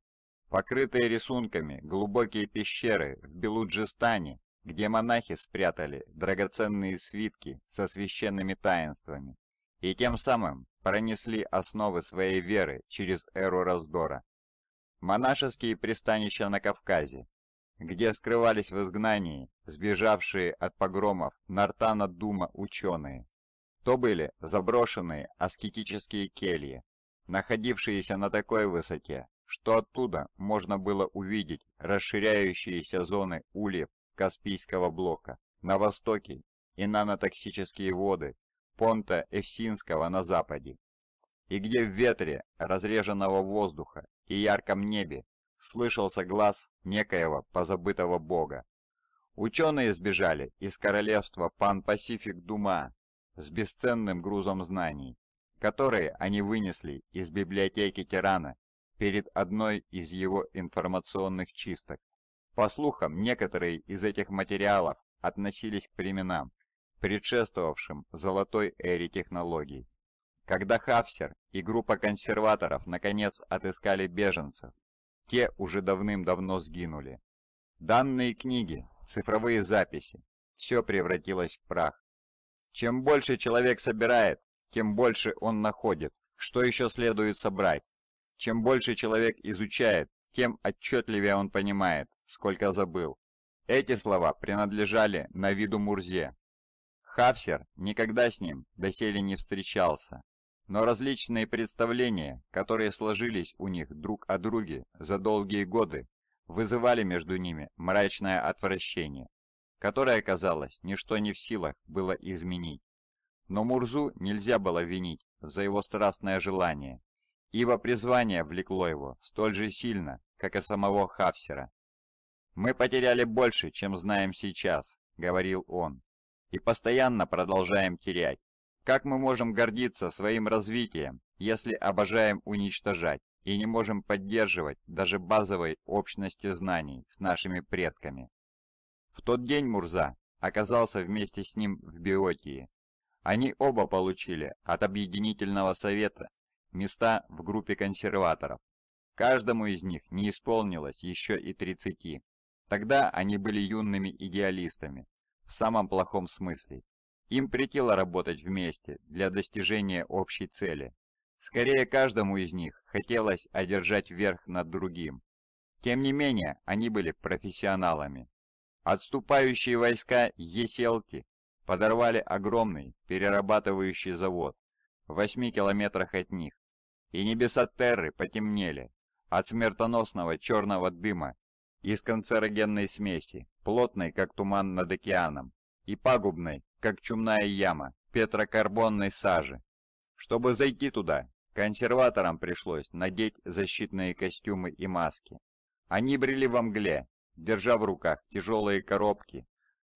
Покрытые рисунками глубокие пещеры в Белуджистане, где монахи спрятали драгоценные свитки со священными таинствами и тем самым пронесли основы своей веры через эру раздора. Монашеские пристанища на Кавказе где скрывались в изгнании сбежавшие от погромов Нартана Дума ученые. То были заброшенные аскетические кельи, находившиеся на такой высоте, что оттуда можно было увидеть расширяющиеся зоны ульев Каспийского блока на востоке и нанотоксические воды Понта Эвсинского на западе, и где в ветре разреженного воздуха и ярком небе слышался глаз некоего позабытого бога. Ученые сбежали из королевства Пан-Пасифик Дума с бесценным грузом знаний, которые они вынесли из библиотеки Тирана перед одной из его информационных чисток. По слухам, некоторые из этих материалов относились к временам, предшествовавшим золотой эре технологий. Когда Хафсер и группа консерваторов наконец отыскали беженцев, те уже давным-давно сгинули. Данные книги, цифровые записи, все превратилось в прах. Чем больше человек собирает, тем больше он находит, что еще следует собрать. Чем больше человек изучает, тем отчетливее он понимает, сколько забыл. Эти слова принадлежали Навиду Мурзе. Хафсер никогда с ним доселе не встречался. Но различные представления, которые сложились у них друг о друге за долгие годы, вызывали между ними мрачное отвращение, которое, казалось, ничто не в силах было изменить. Но Мурзу нельзя было винить за его страстное желание, ибо призвание влекло его столь же сильно, как и самого Хавсера. «Мы потеряли больше, чем знаем сейчас», — говорил он, — «и постоянно продолжаем терять. Как мы можем гордиться своим развитием, если обожаем уничтожать и не можем поддерживать даже базовой общности знаний с нашими предками? В тот день Мурза оказался вместе с ним в Биотии. Они оба получили от Объединительного Совета места в группе консерваторов. Каждому из них не исполнилось еще и 30. Тогда они были юными идеалистами, в самом плохом смысле, им претило работать вместе для достижения общей цели. Скорее каждому из них хотелось одержать верх над другим. Тем не менее, они были профессионалами. Отступающие войска Еселки подорвали огромный перерабатывающий завод в 8 километрах от них, и небеса Терры потемнели от смертоносного черного дыма из канцерогенной смеси, плотной, как туман над океаном, и пагубной как чумная яма петрокарбонной сажи. Чтобы зайти туда, консерваторам пришлось надеть защитные костюмы и маски. Они брели во мгле, держа в руках тяжелые коробки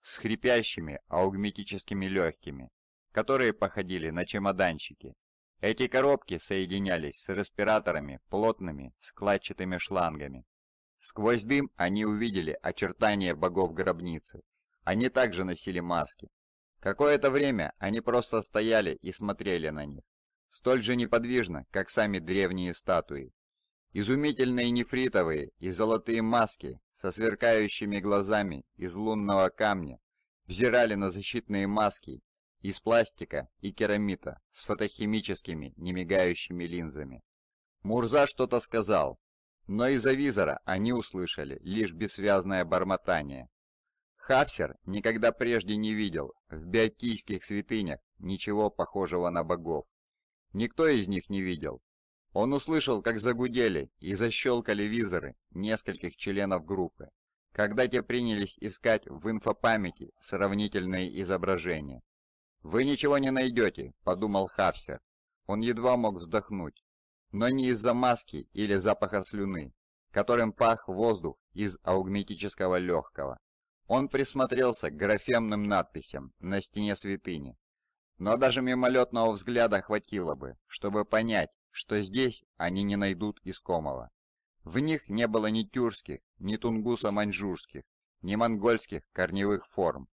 с хрипящими аугметическими легкими, которые походили на чемоданчики. Эти коробки соединялись с респираторами плотными складчатыми шлангами. Сквозь дым они увидели очертания богов гробницы. Они также носили маски, Какое-то время они просто стояли и смотрели на них, столь же неподвижно, как сами древние статуи. Изумительные нефритовые и золотые маски со сверкающими глазами из лунного камня взирали на защитные маски из пластика и керамита с фотохимическими немигающими линзами. Мурза что-то сказал, но из-за визора они услышали лишь бессвязное бормотание, Хавсер никогда прежде не видел в биокийских святынях ничего похожего на богов. Никто из них не видел. Он услышал, как загудели и защелкали визоры нескольких членов группы, когда те принялись искать в инфопамяти сравнительные изображения. «Вы ничего не найдете», — подумал Хавсер. Он едва мог вздохнуть, но не из-за маски или запаха слюны, которым пах воздух из аугметического легкого. Он присмотрелся к графемным надписям на стене святыни. Но даже мимолетного взгляда хватило бы, чтобы понять, что здесь они не найдут искомого. В них не было ни тюркских, ни тунгусо-маньчжурских, ни монгольских корневых форм.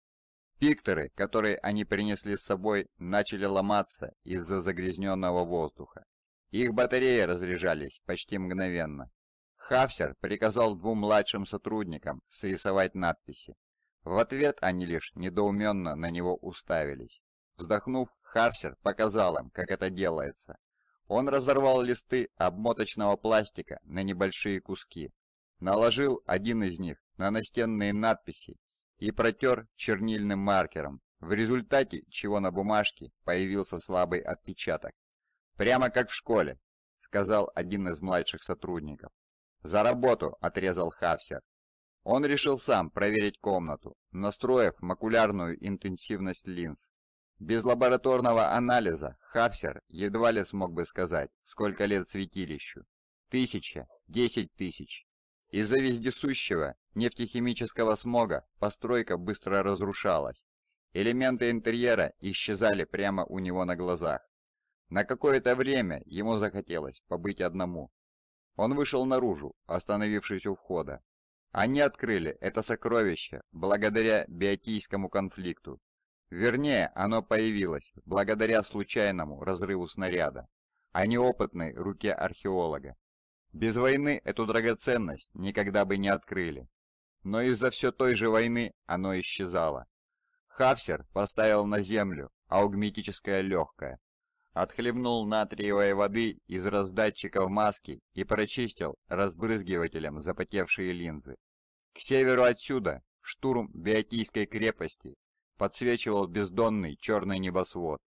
Пикторы, которые они принесли с собой, начали ломаться из-за загрязненного воздуха. Их батареи разряжались почти мгновенно, Хафсер приказал двум младшим сотрудникам срисовать надписи. В ответ они лишь недоуменно на него уставились. Вздохнув, Хафсер показал им, как это делается. Он разорвал листы обмоточного пластика на небольшие куски, наложил один из них на настенные надписи и протер чернильным маркером, в результате чего на бумажке появился слабый отпечаток. «Прямо как в школе», — сказал один из младших сотрудников. «За работу!» – отрезал Хавсер. Он решил сам проверить комнату, настроив макулярную интенсивность линз. Без лабораторного анализа Хавсер едва ли смог бы сказать, сколько лет святилищу. Тысяча, десять тысяч. Из-за вездесущего нефтехимического смога постройка быстро разрушалась. Элементы интерьера исчезали прямо у него на глазах. На какое-то время ему захотелось побыть одному. Он вышел наружу, остановившись у входа. Они открыли это сокровище благодаря биотийскому конфликту. Вернее, оно появилось благодаря случайному разрыву снаряда, а не опытной руке археолога. Без войны эту драгоценность никогда бы не открыли. Но из-за все той же войны оно исчезало. Хавсер поставил на землю аугметическое легкое, отхлебнул натриевой воды из раздатчика в маске и прочистил разбрызгивателем запотевшие линзы. К северу отсюда штурм Биотийской крепости подсвечивал бездонный черный небосвод,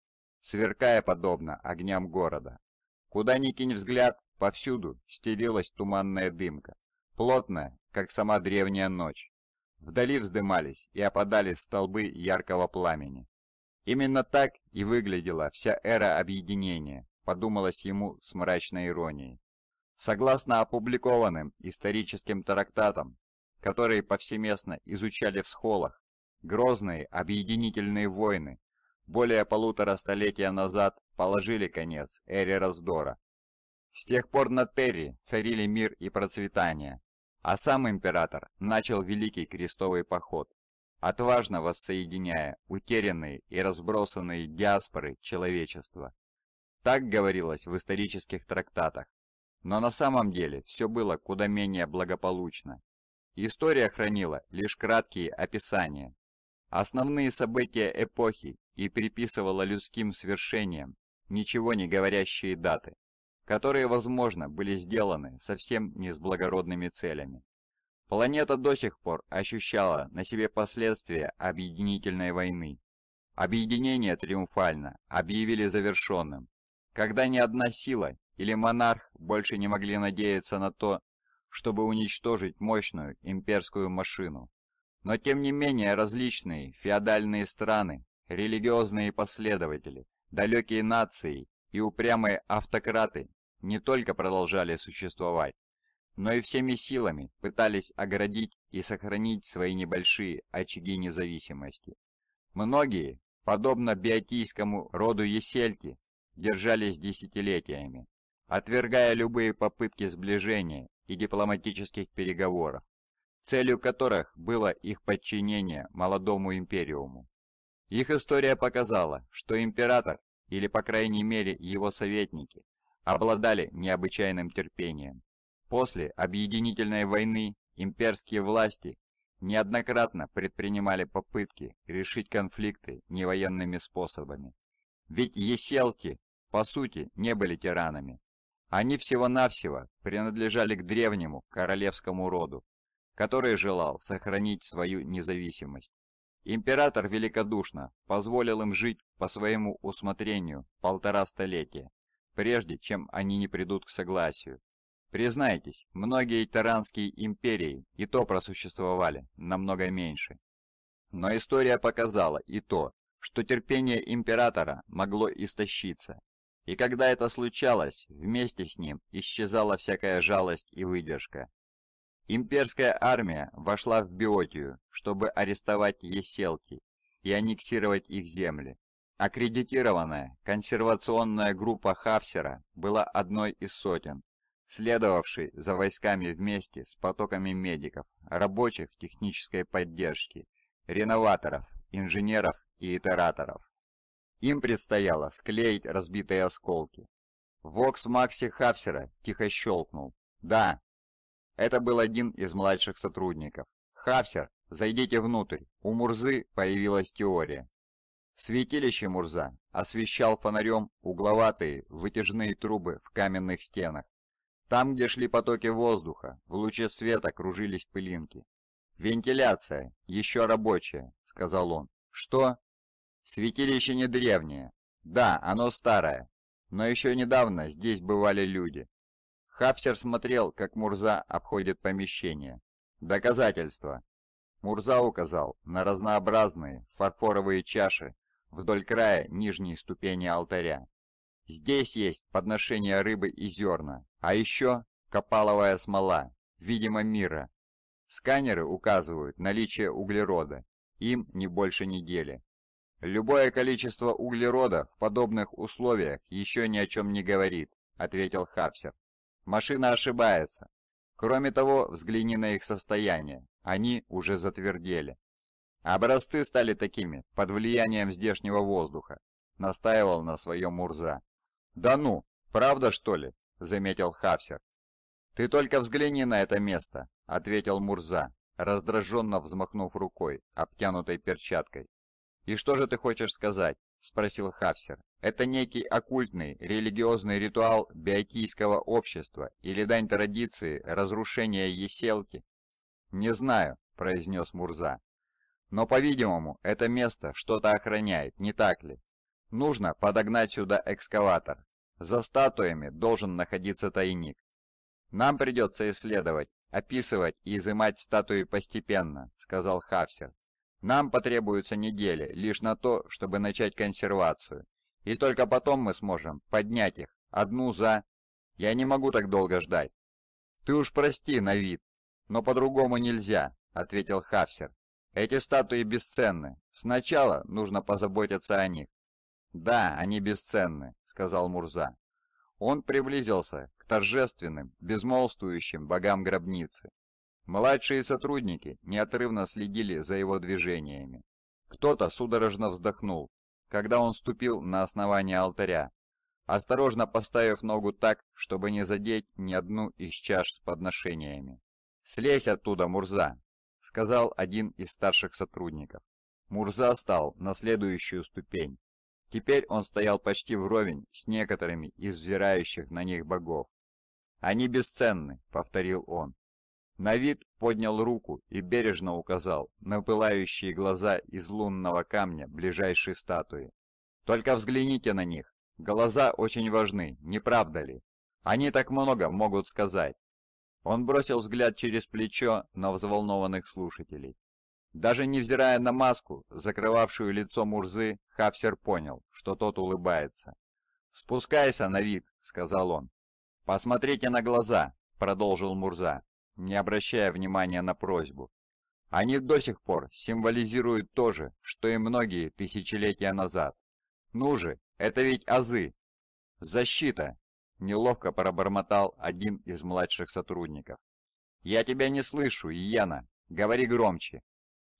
сверкая подобно огням города. Куда ни кинь взгляд, повсюду стелилась туманная дымка, плотная, как сама древняя ночь. Вдали вздымались и опадали столбы яркого пламени. Именно так и выглядела вся эра объединения, подумалось ему с мрачной иронией. Согласно опубликованным историческим трактатам, которые повсеместно изучали в схолах, грозные объединительные войны более полутора столетия назад положили конец эре раздора. С тех пор на Терри царили мир и процветание, а сам император начал Великий Крестовый Поход, отважно воссоединяя утерянные и разбросанные диаспоры человечества. Так говорилось в исторических трактатах. Но на самом деле все было куда менее благополучно. История хранила лишь краткие описания. Основные события эпохи и приписывала людским свершениям ничего не говорящие даты, которые, возможно, были сделаны совсем не с благородными целями. Планета до сих пор ощущала на себе последствия объединительной войны. Объединение триумфально объявили завершенным, когда ни одна сила или монарх больше не могли надеяться на то, чтобы уничтожить мощную имперскую машину. Но тем не менее различные феодальные страны, религиозные последователи, далекие нации и упрямые автократы не только продолжали существовать, но и всеми силами пытались оградить и сохранить свои небольшие очаги независимости. Многие, подобно биотийскому роду Есельки, держались десятилетиями, отвергая любые попытки сближения и дипломатических переговоров, целью которых было их подчинение молодому империуму. Их история показала, что император, или по крайней мере его советники, обладали необычайным терпением. После объединительной войны имперские власти неоднократно предпринимали попытки решить конфликты невоенными способами. Ведь еселки, по сути, не были тиранами. Они всего-навсего принадлежали к древнему королевскому роду, который желал сохранить свою независимость. Император великодушно позволил им жить по своему усмотрению полтора столетия, прежде чем они не придут к согласию Признайтесь, многие таранские империи и то просуществовали намного меньше. Но история показала и то, что терпение императора могло истощиться. И когда это случалось, вместе с ним исчезала всякая жалость и выдержка. Имперская армия вошла в Биотию, чтобы арестовать еселки и аннексировать их земли. Аккредитированная консервационная группа Хавсера была одной из сотен, следовавший за войсками вместе с потоками медиков, рабочих технической поддержки, реноваторов, инженеров и итераторов. Им предстояло склеить разбитые осколки. Вокс Макси Хафсера тихо щелкнул. «Да!» Это был один из младших сотрудников. «Хафсер, зайдите внутрь!» У Мурзы появилась теория. Святилище Мурза освещал фонарем угловатые вытяжные трубы в каменных стенах, там, где шли потоки воздуха, в луче света кружились пылинки. «Вентиляция, еще рабочая», — сказал он. «Что?» «Святилище не древнее. Да, оно старое. Но еще недавно здесь бывали люди». Хафсер смотрел, как Мурза обходит помещение. «Доказательства». Мурза указал на разнообразные фарфоровые чаши вдоль края нижней ступени алтаря. Здесь есть подношения рыбы и зерна, а еще копаловая смола, видимо мира. Сканеры указывают наличие углерода, им не больше недели. «Любое количество углерода в подобных условиях еще ни о чем не говорит», — ответил Харпсер. «Машина ошибается. Кроме того, взгляни на их состояние. Они уже затвердели». «Образцы стали такими, под влиянием здешнего воздуха», — настаивал на своем Мурза. «Да ну, правда что ли?» заметил Хавсер. «Ты только взгляни на это место», — ответил Мурза, раздраженно взмахнув рукой, обтянутой перчаткой. «И что же ты хочешь сказать?» — спросил Хавсер. «Это некий оккультный, религиозный ритуал биотийского общества или дань традиции разрушения еселки?» «Не знаю», — произнес Мурза. «Но, по-видимому, это место что-то охраняет, не так ли? Нужно подогнать сюда экскаватор, за статуями должен находиться тайник. Нам придется исследовать, описывать и изымать статуи постепенно», — сказал Хавсер. «Нам потребуются недели лишь на то, чтобы начать консервацию. И только потом мы сможем поднять их, одну за...» «Я не могу так долго ждать». «Ты уж прости, Навид, но по-другому нельзя», — ответил Хавсер. «Эти статуи бесценны. Сначала нужно позаботиться о них». «Да, они бесценны», — сказал Мурза. Он приблизился к торжественным, безмолвствующим богам гробницы. Младшие сотрудники неотрывно следили за его движениями. Кто-то судорожно вздохнул, когда он ступил на основание алтаря, осторожно поставив ногу так, чтобы не задеть ни одну из чаш с подношениями. «Слезь оттуда, Мурза!» — сказал один из старших сотрудников. Мурза стал на следующую ступень. Теперь он стоял почти вровень с некоторыми из взирающих на них богов. «Они бесценны», — повторил он. Навид поднял руку и бережно указал на пылающие глаза из лунного камня ближайшей статуи. «Только взгляните на них. Глаза очень важны, не правда ли? Они так много могут сказать». Он бросил взгляд через плечо на взволнованных слушателей. Даже невзирая на маску, закрывавшую лицо Мурзы, Хавсер понял, что тот улыбается. «Спускайся, вид, сказал он. «Посмотрите на глаза», — продолжил Мурза, не обращая внимания на просьбу. «Они до сих пор символизируют то же, что и многие тысячелетия назад. Ну же, это ведь азы!» «Защита!» — неловко пробормотал один из младших сотрудников. «Я тебя не слышу, Иена, Говори громче!»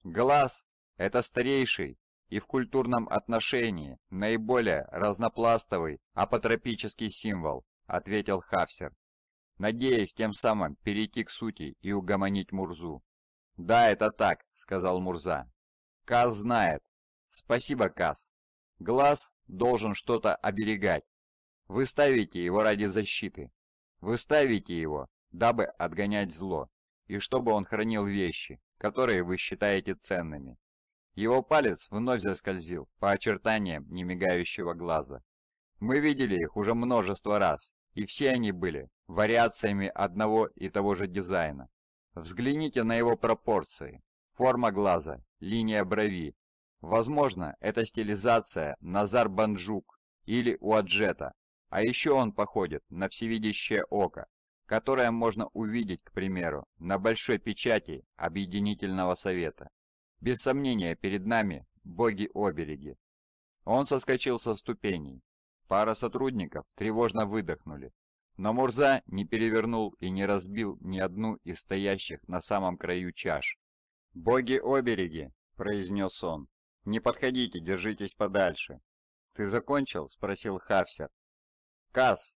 Глаз – это старейший и в культурном отношении наиболее разнопластовый апотропический символ, ответил Хафсер, надеясь тем самым перейти к сути и угомонить Мурзу. «Да, это так», – сказал Мурза. «Каз знает. Спасибо, Каз. Глаз должен что-то оберегать. Вы ставите его ради защиты. Вы ставите его, дабы отгонять зло, и чтобы он хранил вещи, которые вы считаете ценными. Его палец вновь заскользил по очертаниям немигающего глаза. Мы видели их уже множество раз, и все они были вариациями одного и того же дизайна. Взгляните на его пропорции. Форма глаза, линия брови. Возможно, это стилизация Назар Банджук или Уаджета, а еще он походит на всевидящее око, которое можно увидеть, к примеру, на большой печати Объединительного Совета. Без сомнения, перед нами боги-обереги. Он соскочил со ступеней. Пара сотрудников тревожно выдохнули. Но Мурза не перевернул и не разбил ни одну из стоящих на самом краю чаш. «Боги-обереги!» – произнес он. «Не подходите, держитесь подальше!» «Ты закончил?» – спросил Хавсер. «Касс!»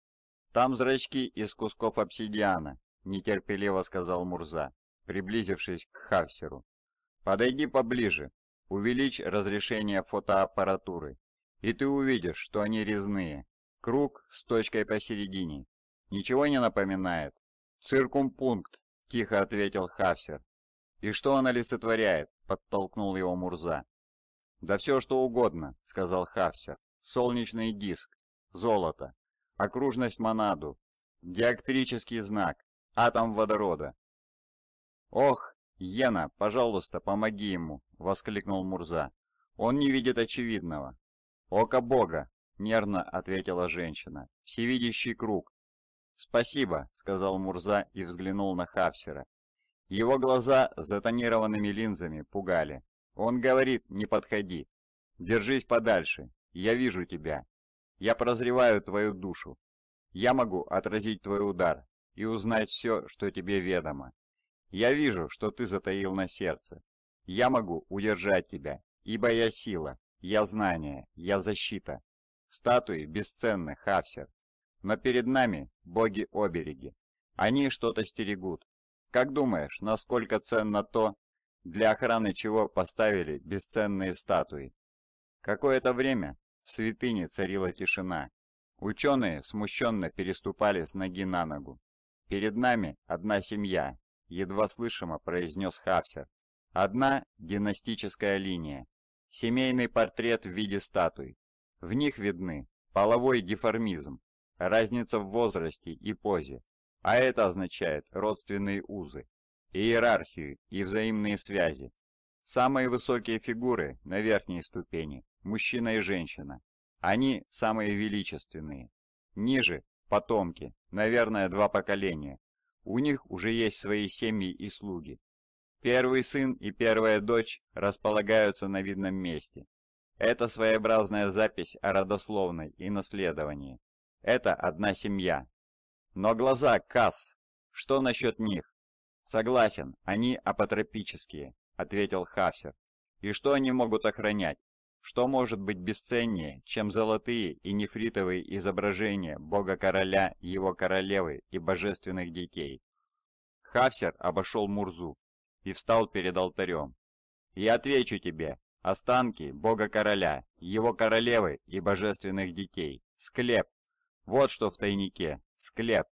«Там зрачки из кусков обсидиана», — нетерпеливо сказал Мурза, приблизившись к Хавсеру. «Подойди поближе, увеличь разрешение фотоаппаратуры, и ты увидишь, что они резные. Круг с точкой посередине. Ничего не напоминает?» «Циркумпункт», — тихо ответил Хавсер. «И что он олицетворяет?» — подтолкнул его Мурза. «Да все, что угодно», — сказал Хавсер. «Солнечный диск, золото, окружность монаду, диактрический знак, атом водорода. «Ох, Ена, пожалуйста, помоги ему!» — воскликнул Мурза. «Он не видит очевидного». «Око Бога!» — нервно ответила женщина. «Всевидящий круг!» «Спасибо!» — сказал Мурза и взглянул на Хавсера. Его глаза с затонированными линзами пугали. Он говорит «не подходи». «Держись подальше, я вижу тебя, я прозреваю твою душу. Я могу отразить твой удар и узнать все, что тебе ведомо. Я вижу, что ты затаил на сердце. Я могу удержать тебя, ибо я сила, я знание, я защита. Статуи бесценны, Хавсер. Но перед нами боги-обереги. Они что-то стерегут. Как думаешь, насколько ценно то, для охраны чего поставили бесценные статуи? Какое-то время в святыне царила тишина. Ученые смущенно переступали с ноги на ногу. «Перед нами одна семья», — едва слышимо произнес Хавсер. «Одна династическая линия. Семейный портрет в виде статуй. В них видны половой деформизм, разница в возрасте и позе, а это означает родственные узы, иерархию и взаимные связи, Самые высокие фигуры на верхней ступени – мужчина и женщина. Они самые величественные. Ниже – потомки, наверное, два поколения. У них уже есть свои семьи и слуги. Первый сын и первая дочь располагаются на видном месте. Это своеобразная запись о родословной и наследовании. Это одна семья. Но глаза Касс, что насчет них? Согласен, они апотропические. — ответил Хавсер. «И что они могут охранять? Что может быть бесценнее, чем золотые и нефритовые изображения бога-короля, его королевы и божественных детей?» Хавсер обошел Мурзу и встал перед алтарем. «Я отвечу тебе, останки бога-короля, его королевы и божественных детей, склеп. Вот что в тайнике, склеп».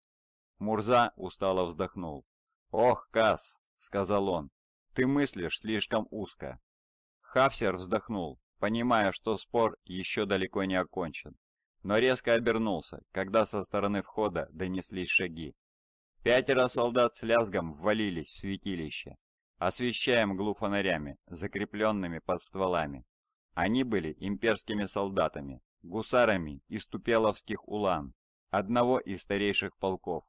Мурза устало вздохнул. «Ох, Касс!» — сказал он. Ты мыслишь слишком узко. Хафсер вздохнул, понимая, что спор еще далеко не окончен, но резко обернулся, когда со стороны входа донеслись шаги. Пятеро солдат с лязгом ввалились в святилище, освещая мглу фонарями, закрепленными под стволами. Они были имперскими солдатами, гусарами из тупеловских улан, одного из старейших полков.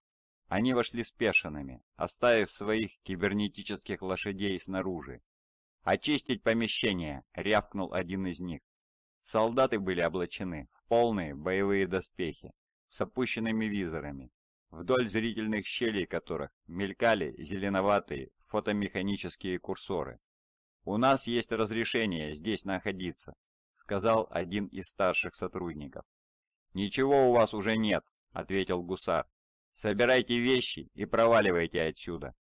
Они вошли спешенными, оставив своих кибернетических лошадей снаружи. «Очистить помещение!» — рявкнул один из них. Солдаты были облачены в полные боевые доспехи с опущенными визорами, вдоль зрительных щелей которых мелькали зеленоватые фотомеханические курсоры. «У нас есть разрешение здесь находиться», — сказал один из старших сотрудников. «Ничего у вас уже нет», — ответил гусар, Собирайте вещи и проваливайте отсюда.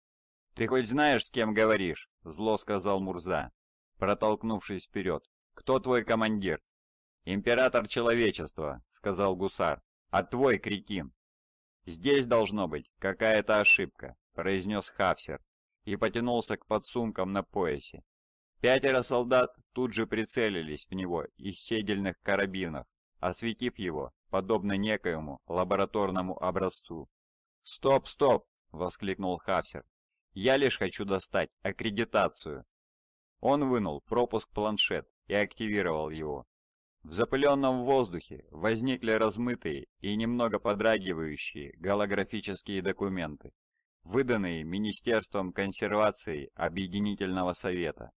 «Ты хоть знаешь, с кем говоришь?» – зло сказал Мурза, протолкнувшись вперед. «Кто твой командир?» «Император человечества», – сказал гусар. «А твой кретин?» «Здесь должно быть какая-то ошибка», – произнес Хавсер и потянулся к подсумкам на поясе. Пятеро солдат тут же прицелились в него из седельных карабинов, осветив его, подобно некоему лабораторному образцу. «Стоп, стоп!» – воскликнул Хавсер. «Я лишь хочу достать аккредитацию!» Он вынул пропуск-планшет и активировал его. В запыленном воздухе возникли размытые и немного подрагивающие голографические документы, выданные Министерством консервации Объединительного Совета.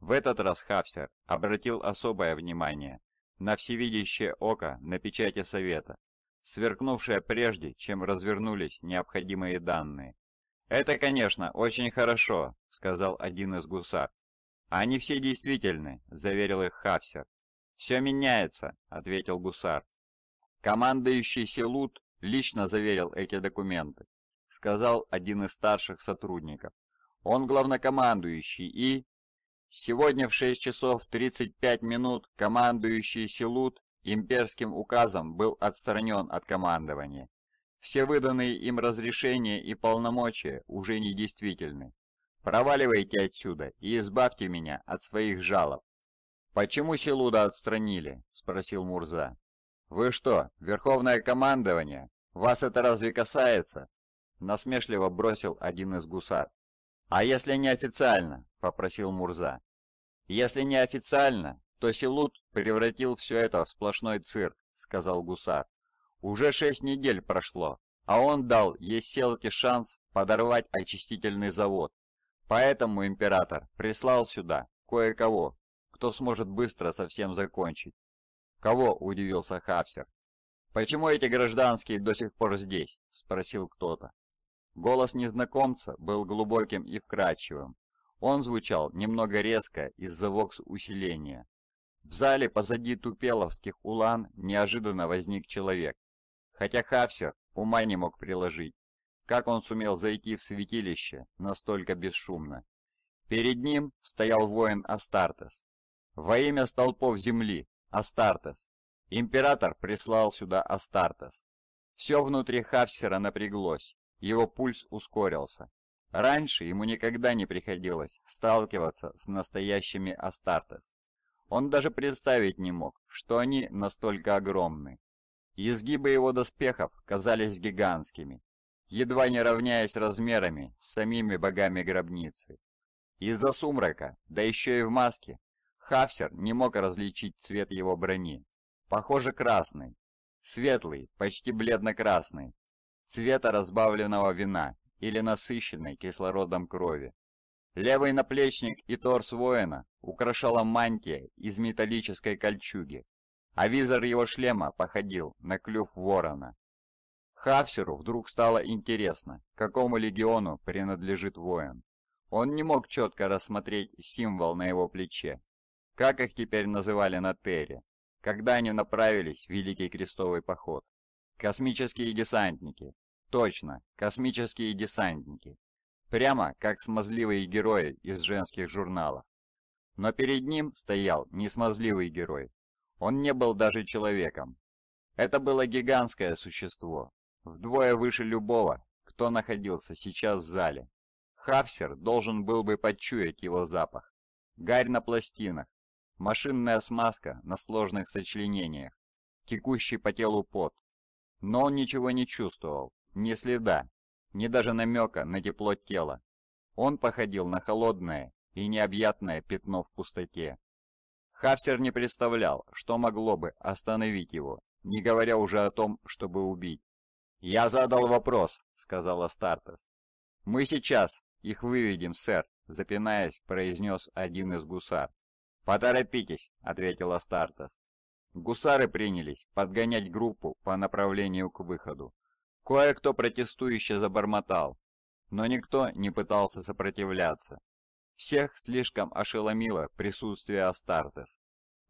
В этот раз Хавсер обратил особое внимание на всевидящее око на печати Совета, сверкнувшая прежде, чем развернулись необходимые данные. «Это, конечно, очень хорошо», — сказал один из гусар. «Они все действительны», — заверил их Хавсер. «Все меняется», — ответил гусар. Командующий Силут лично заверил эти документы, сказал один из старших сотрудников. Он главнокомандующий и... Сегодня в 6 часов 35 минут командующий Силут имперским указом был отстранен от командования. Все выданные им разрешения и полномочия уже недействительны. Проваливайте отсюда и избавьте меня от своих жалоб. «Почему Селуда отстранили?» – спросил Мурза. «Вы что, верховное командование? Вас это разве касается?» – насмешливо бросил один из гусар. «А если неофициально?» – попросил Мурза. «Если неофициально, то Силут превратил все это в сплошной цирк», — сказал гусар. «Уже шесть недель прошло, а он дал Еселке шанс подорвать очистительный завод. Поэтому император прислал сюда кое-кого, кто сможет быстро совсем закончить». «Кого?» — удивился Хавсер. «Почему эти гражданские до сих пор здесь?» — спросил кто-то. Голос незнакомца был глубоким и вкрадчивым. Он звучал немного резко из-за вокс-усиления. В зале позади тупеловских улан неожиданно возник человек. Хотя Хавсер ума не мог приложить, как он сумел зайти в святилище настолько бесшумно. Перед ним стоял воин Астартес. Во имя столпов земли, Астартес. Император прислал сюда Астартес. Все внутри Хавсера напряглось, его пульс ускорился. Раньше ему никогда не приходилось сталкиваться с настоящими Астартес. Он даже представить не мог, что они настолько огромны. Изгибы его доспехов казались гигантскими, едва не равняясь размерами с самими богами гробницы. Из-за сумрака, да еще и в маске, Хафсер не мог различить цвет его брони. Похоже, красный. Светлый, почти бледно-красный. Цвета разбавленного вина или насыщенной кислородом крови. Левый наплечник и торс воина украшала мантия из металлической кольчуги, а визор его шлема походил на клюв ворона. Хавсеру вдруг стало интересно, какому легиону принадлежит воин. Он не мог четко рассмотреть символ на его плече, как их теперь называли на Терре, когда они направились в Великий Крестовый Поход. Космические десантники. Точно, космические десантники прямо как смазливые герои из женских журналов. Но перед ним стоял не смазливый герой. Он не был даже человеком. Это было гигантское существо, вдвое выше любого, кто находился сейчас в зале. Хавсер должен был бы подчуять его запах. Гарь на пластинах, машинная смазка на сложных сочленениях, текущий по телу пот. Но он ничего не чувствовал, ни следа, ни даже намека на тепло тела. Он походил на холодное и необъятное пятно в пустоте. Хафсер не представлял, что могло бы остановить его, не говоря уже о том, чтобы убить. «Я задал вопрос», — сказала Стартес. «Мы сейчас их выведем, сэр», — запинаясь, произнес один из гусар. «Поторопитесь», — ответила Стартес. Гусары принялись подгонять группу по направлению к выходу. Кое-кто протестующе забормотал, но никто не пытался сопротивляться. Всех слишком ошеломило присутствие Астартес.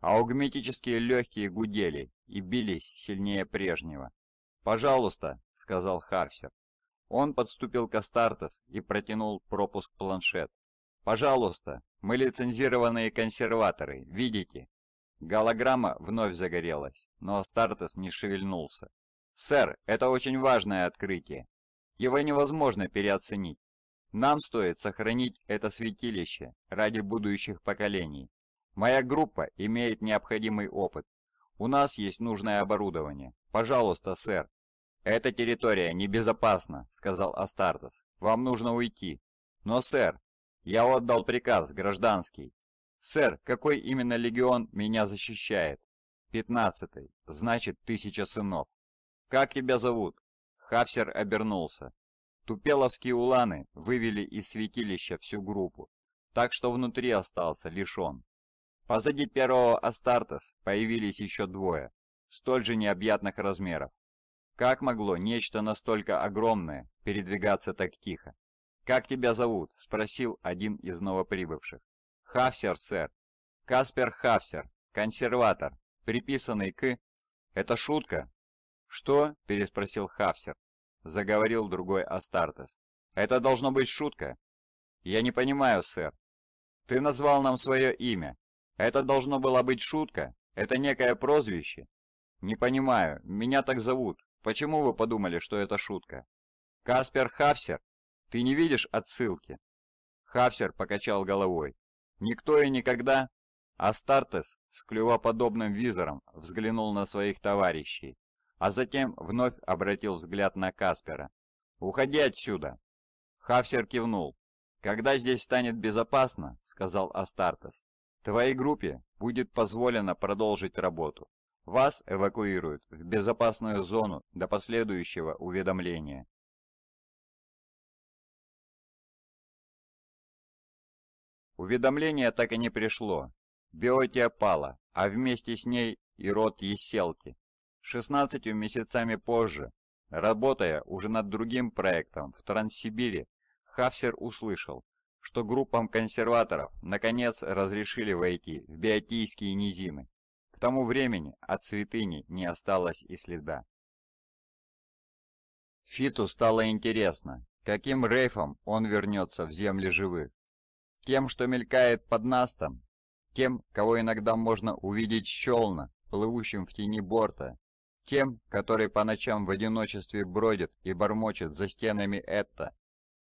Аугметические легкие гудели и бились сильнее прежнего. «Пожалуйста», — сказал Харсер. Он подступил к Астартес и протянул пропуск-планшет. «Пожалуйста, мы лицензированные консерваторы, видите?» Голограмма вновь загорелась, но Астартес не шевельнулся. «Сэр, это очень важное открытие. Его невозможно переоценить. Нам стоит сохранить это святилище ради будущих поколений. Моя группа имеет необходимый опыт. У нас есть нужное оборудование. Пожалуйста, сэр». «Эта территория небезопасна», — сказал Астартес. «Вам нужно уйти». «Но, сэр, я отдал приказ, гражданский». «Сэр, какой именно легион меня защищает?» «Пятнадцатый. Значит, тысяча сынов». «Как тебя зовут?» Хавсер обернулся. Тупеловские уланы вывели из святилища всю группу, так что внутри остался лишь он. Позади первого Астартес появились еще двое, столь же необъятных размеров. Как могло нечто настолько огромное передвигаться так тихо? «Как тебя зовут?» – спросил один из новоприбывших. «Хафсер, сэр. Каспер Хафсер, консерватор, приписанный к...» «Это шутка?» «Что?» – переспросил Хавсер. Заговорил другой Астартес. «Это должно быть шутка». «Я не понимаю, сэр. Ты назвал нам свое имя. Это должно было быть шутка? Это некое прозвище?» «Не понимаю. Меня так зовут. Почему вы подумали, что это шутка?» «Каспер Хавсер? Ты не видишь отсылки?» Хавсер покачал головой. «Никто и никогда...» Астартес с клювоподобным визором взглянул на своих товарищей а затем вновь обратил взгляд на Каспера. «Уходи отсюда!» Хафсер кивнул. «Когда здесь станет безопасно, — сказал Астартес, — твоей группе будет позволено продолжить работу. Вас эвакуируют в безопасную зону до последующего уведомления». Уведомление так и не пришло. Биотия пала, а вместе с ней и род Еселки. 16 месяцами позже, работая уже над другим проектом в Транссибири, Хафсер услышал, что группам консерваторов наконец разрешили войти в биотийские низины. К тому времени от святыни не осталось и следа. Фиту стало интересно, каким рейфом он вернется в земли живых. Тем, что мелькает под настом, тем, кого иногда можно увидеть щелно, плывущим в тени борта, тем, который по ночам в одиночестве бродит и бормочет за стенами Этта.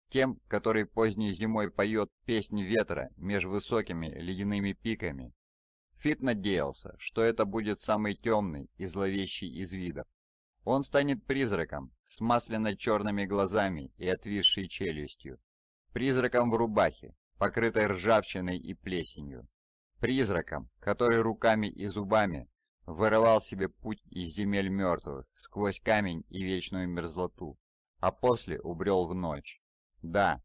Тем, который поздней зимой поет песнь ветра меж высокими ледяными пиками. Фит надеялся, что это будет самый темный и зловещий из видов. Он станет призраком с масляно-черными глазами и отвисшей челюстью. Призраком в рубахе, покрытой ржавчиной и плесенью. Призраком, который руками и зубами вырывал себе путь из земель мертвых, сквозь камень и вечную мерзлоту, а после убрел в ночь. Да,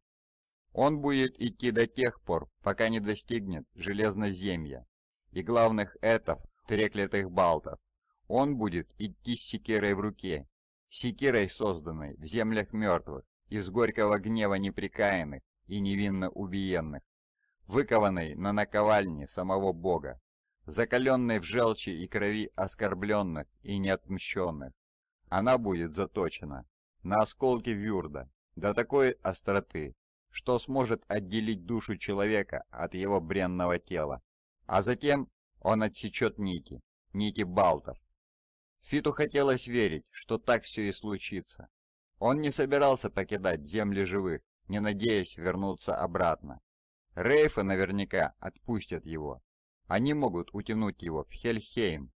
он будет идти до тех пор, пока не достигнет Железноземья и главных этов, треклятых балтов. Он будет идти с секирой в руке, секирой созданной в землях мертвых, из горького гнева непрекаянных и невинно убиенных, выкованной на наковальне самого Бога закаленной в желчи и крови оскорбленных и неотмщенных. Она будет заточена на осколки вюрда до такой остроты, что сможет отделить душу человека от его бренного тела. А затем он отсечет нити, нити балтов. Фиту хотелось верить, что так все и случится. Он не собирался покидать земли живых, не надеясь вернуться обратно. Рейфы наверняка отпустят его, они могут утянуть его в Хельхейм,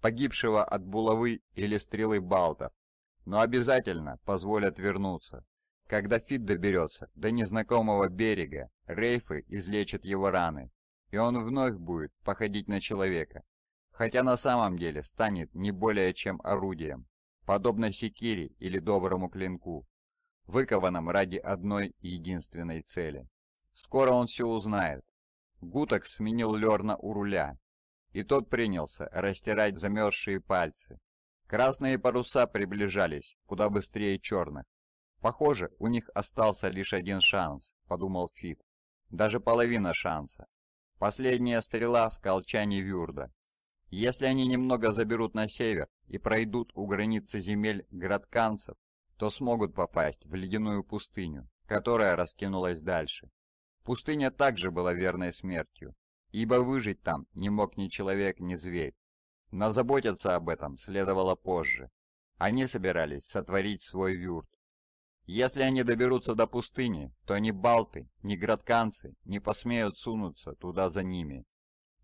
погибшего от булавы или стрелы балтов, но обязательно позволят вернуться. Когда Фит доберется до незнакомого берега, рейфы излечат его раны, и он вновь будет походить на человека, хотя на самом деле станет не более чем орудием, подобно секире или доброму клинку, выкованном ради одной единственной цели. Скоро он все узнает, Гуток сменил Лерна у руля, и тот принялся растирать замерзшие пальцы. Красные паруса приближались куда быстрее черных. «Похоже, у них остался лишь один шанс», — подумал Фит. «Даже половина шанса. Последняя стрела в колчане Вюрда. Если они немного заберут на север и пройдут у границы земель градканцев, то смогут попасть в ледяную пустыню, которая раскинулась дальше. Пустыня также была верной смертью, ибо выжить там не мог ни человек, ни зверь. Но заботиться об этом следовало позже. Они собирались сотворить свой вюрт. Если они доберутся до пустыни, то ни балты, ни градканцы не посмеют сунуться туда за ними.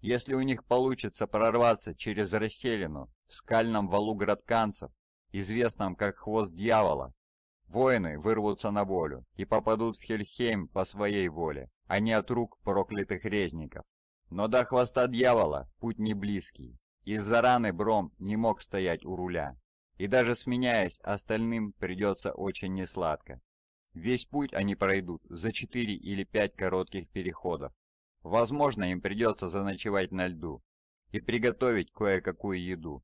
Если у них получится прорваться через расселину в скальном валу градканцев, известном как хвост дьявола, Воины вырвутся на волю и попадут в Хельхейм по своей воле, а не от рук проклятых резников. Но до хвоста дьявола путь не близкий. Из-за раны Бром не мог стоять у руля. И даже сменяясь, остальным придется очень несладко. Весь путь они пройдут за 4 или 5 коротких переходов. Возможно, им придется заночевать на льду и приготовить кое-какую еду.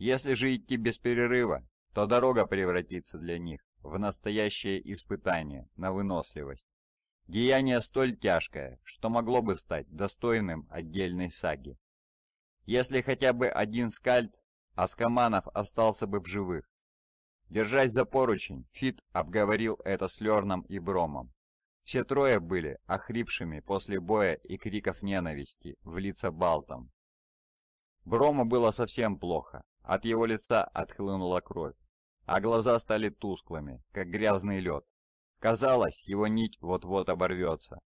Если же идти без перерыва, то дорога превратится для них в настоящее испытание на выносливость. Деяние столь тяжкое, что могло бы стать достойным отдельной саги. Если хотя бы один скальд, Аскаманов остался бы в живых. Держась за поручень, Фит обговорил это с Лерном и Бромом. Все трое были охрипшими после боя и криков ненависти в лица Балтом. Брома было совсем плохо, от его лица отхлынула кровь а глаза стали тусклыми, как грязный лед. Казалось, его нить вот-вот оборвется.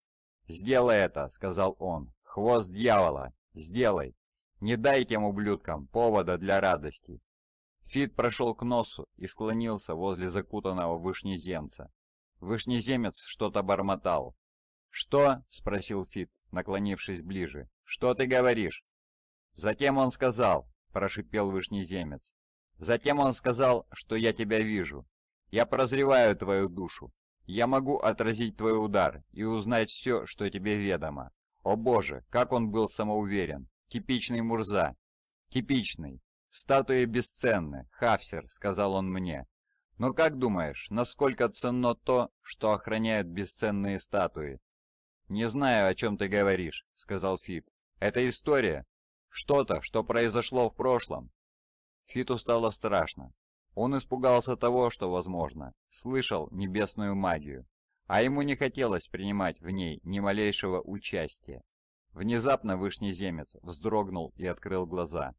«Сделай это!» — сказал он. «Хвост дьявола! Сделай! Не дай тем ублюдкам повода для радости!» Фит прошел к носу и склонился возле закутанного вышнеземца. Вышнеземец что-то бормотал. «Что?» — спросил Фит, наклонившись ближе. «Что ты говоришь?» Затем он сказал, — прошипел вышнеземец. Затем он сказал, что я тебя вижу. Я прозреваю твою душу. Я могу отразить твой удар и узнать все, что тебе ведомо. О боже, как он был самоуверен. Типичный Мурза. Типичный. Статуи бесценны, Хафсер, сказал он мне. Но как думаешь, насколько ценно то, что охраняют бесценные статуи? Не знаю, о чем ты говоришь, сказал Фип. Это история. Что-то, что произошло в прошлом, Фиту стало страшно. Он испугался того, что возможно, слышал небесную магию, а ему не хотелось принимать в ней ни малейшего участия. Внезапно вышний земец вздрогнул и открыл глаза.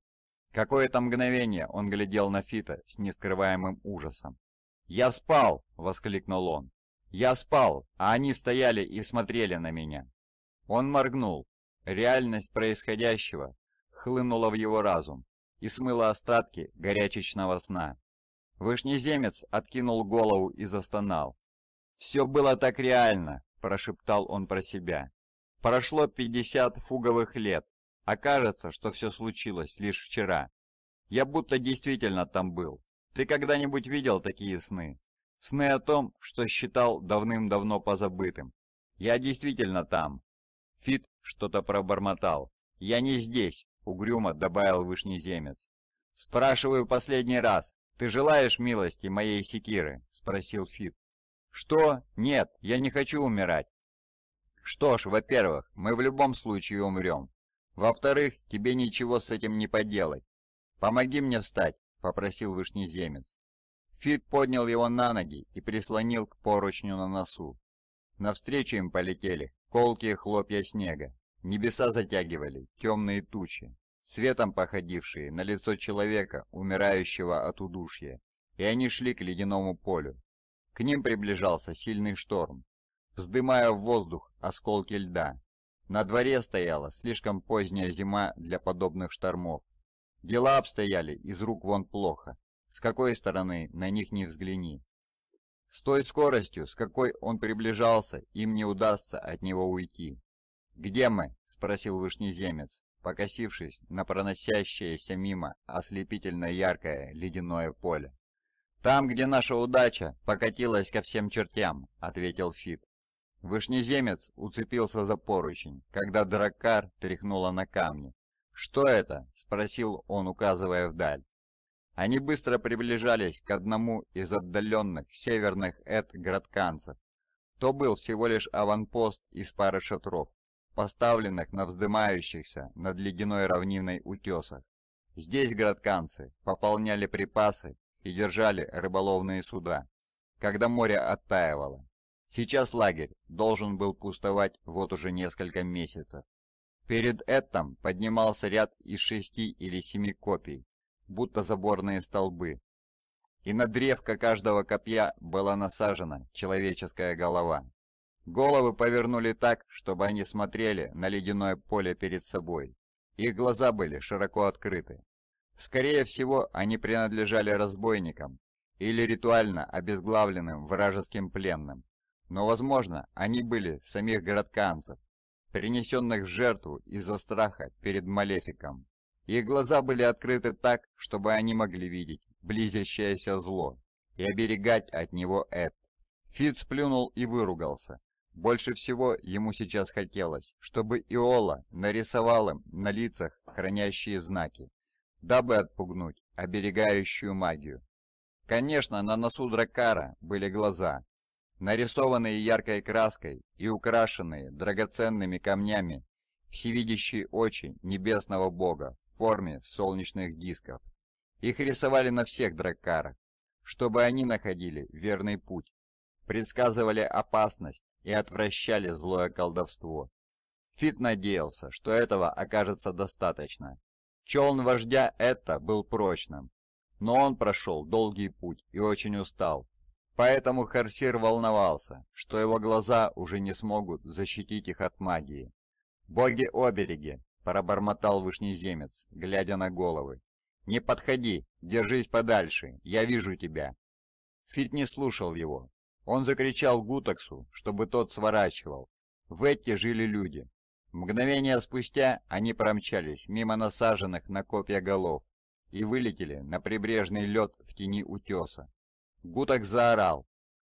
Какое-то мгновение он глядел на Фита с нескрываемым ужасом. «Я спал!» — воскликнул он. «Я спал, а они стояли и смотрели на меня!» Он моргнул. Реальность происходящего хлынула в его разум, и смыло остатки горячечного сна. Вышнеземец откинул голову и застонал. «Все было так реально», – прошептал он про себя. «Прошло 50 фуговых лет, а кажется, что все случилось лишь вчера. Я будто действительно там был. Ты когда-нибудь видел такие сны? Сны о том, что считал давным-давно позабытым. Я действительно там». Фит что-то пробормотал. «Я не здесь, — угрюмо добавил вышнеземец. «Спрашиваю последний раз, ты желаешь милости моей секиры?» — спросил Фит. «Что? Нет, я не хочу умирать». «Что ж, во-первых, мы в любом случае умрем. Во-вторых, тебе ничего с этим не поделать. Помоги мне встать», — попросил вышнеземец. Фит поднял его на ноги и прислонил к поручню на носу. Навстречу им полетели колкие хлопья снега. Небеса затягивали темные тучи, светом походившие на лицо человека, умирающего от удушья, и они шли к ледяному полю. К ним приближался сильный шторм, вздымая в воздух осколки льда. На дворе стояла слишком поздняя зима для подобных штормов. Дела обстояли из рук вон плохо, с какой стороны на них не взгляни. С той скоростью, с какой он приближался, им не удастся от него уйти. «Где мы?» – спросил вышнеземец, покосившись на проносящееся мимо ослепительно яркое ледяное поле. «Там, где наша удача покатилась ко всем чертям», — ответил Фип. Вышнеземец уцепился за поручень, когда драккар тряхнула на камни. «Что это?» — спросил он, указывая вдаль. Они быстро приближались к одному из отдаленных северных эд-градканцев. То был всего лишь аванпост из пары шатров поставленных на вздымающихся над ледяной равниной утесах. Здесь городканцы пополняли припасы и держали рыболовные суда, когда море оттаивало. Сейчас лагерь должен был пустовать вот уже несколько месяцев. Перед Эттом поднимался ряд из шести или семи копий, будто заборные столбы. И на древко каждого копья была насажена человеческая голова. Головы повернули так, чтобы они смотрели на ледяное поле перед собой. Их глаза были широко открыты. Скорее всего, они принадлежали разбойникам или ритуально обезглавленным вражеским пленным. Но, возможно, они были самих городканцев, принесенных в жертву из-за страха перед Малефиком. Их глаза были открыты так, чтобы они могли видеть близящееся зло и оберегать от него Эд. Фит сплюнул и выругался, больше всего ему сейчас хотелось, чтобы Иола нарисовал им на лицах хранящие знаки, дабы отпугнуть оберегающую магию. Конечно, на носу Дракара были глаза, нарисованные яркой краской и украшенные драгоценными камнями, всевидящие очи небесного бога в форме солнечных дисков. Их рисовали на всех дракарах, чтобы они находили верный путь, предсказывали опасность и отвращали злое колдовство. Фит надеялся, что этого окажется достаточно. Челн вождя это был прочным, но он прошел долгий путь и очень устал. Поэтому Харсир волновался, что его глаза уже не смогут защитить их от магии. «Боги-обереги!» – пробормотал вышнеземец, глядя на головы. «Не подходи! Держись подальше! Я вижу тебя!» Фит не слушал его, он закричал Гутаксу, чтобы тот сворачивал. В эти жили люди. Мгновение спустя они промчались мимо насаженных на копья голов и вылетели на прибрежный лед в тени утеса. Гутакс заорал.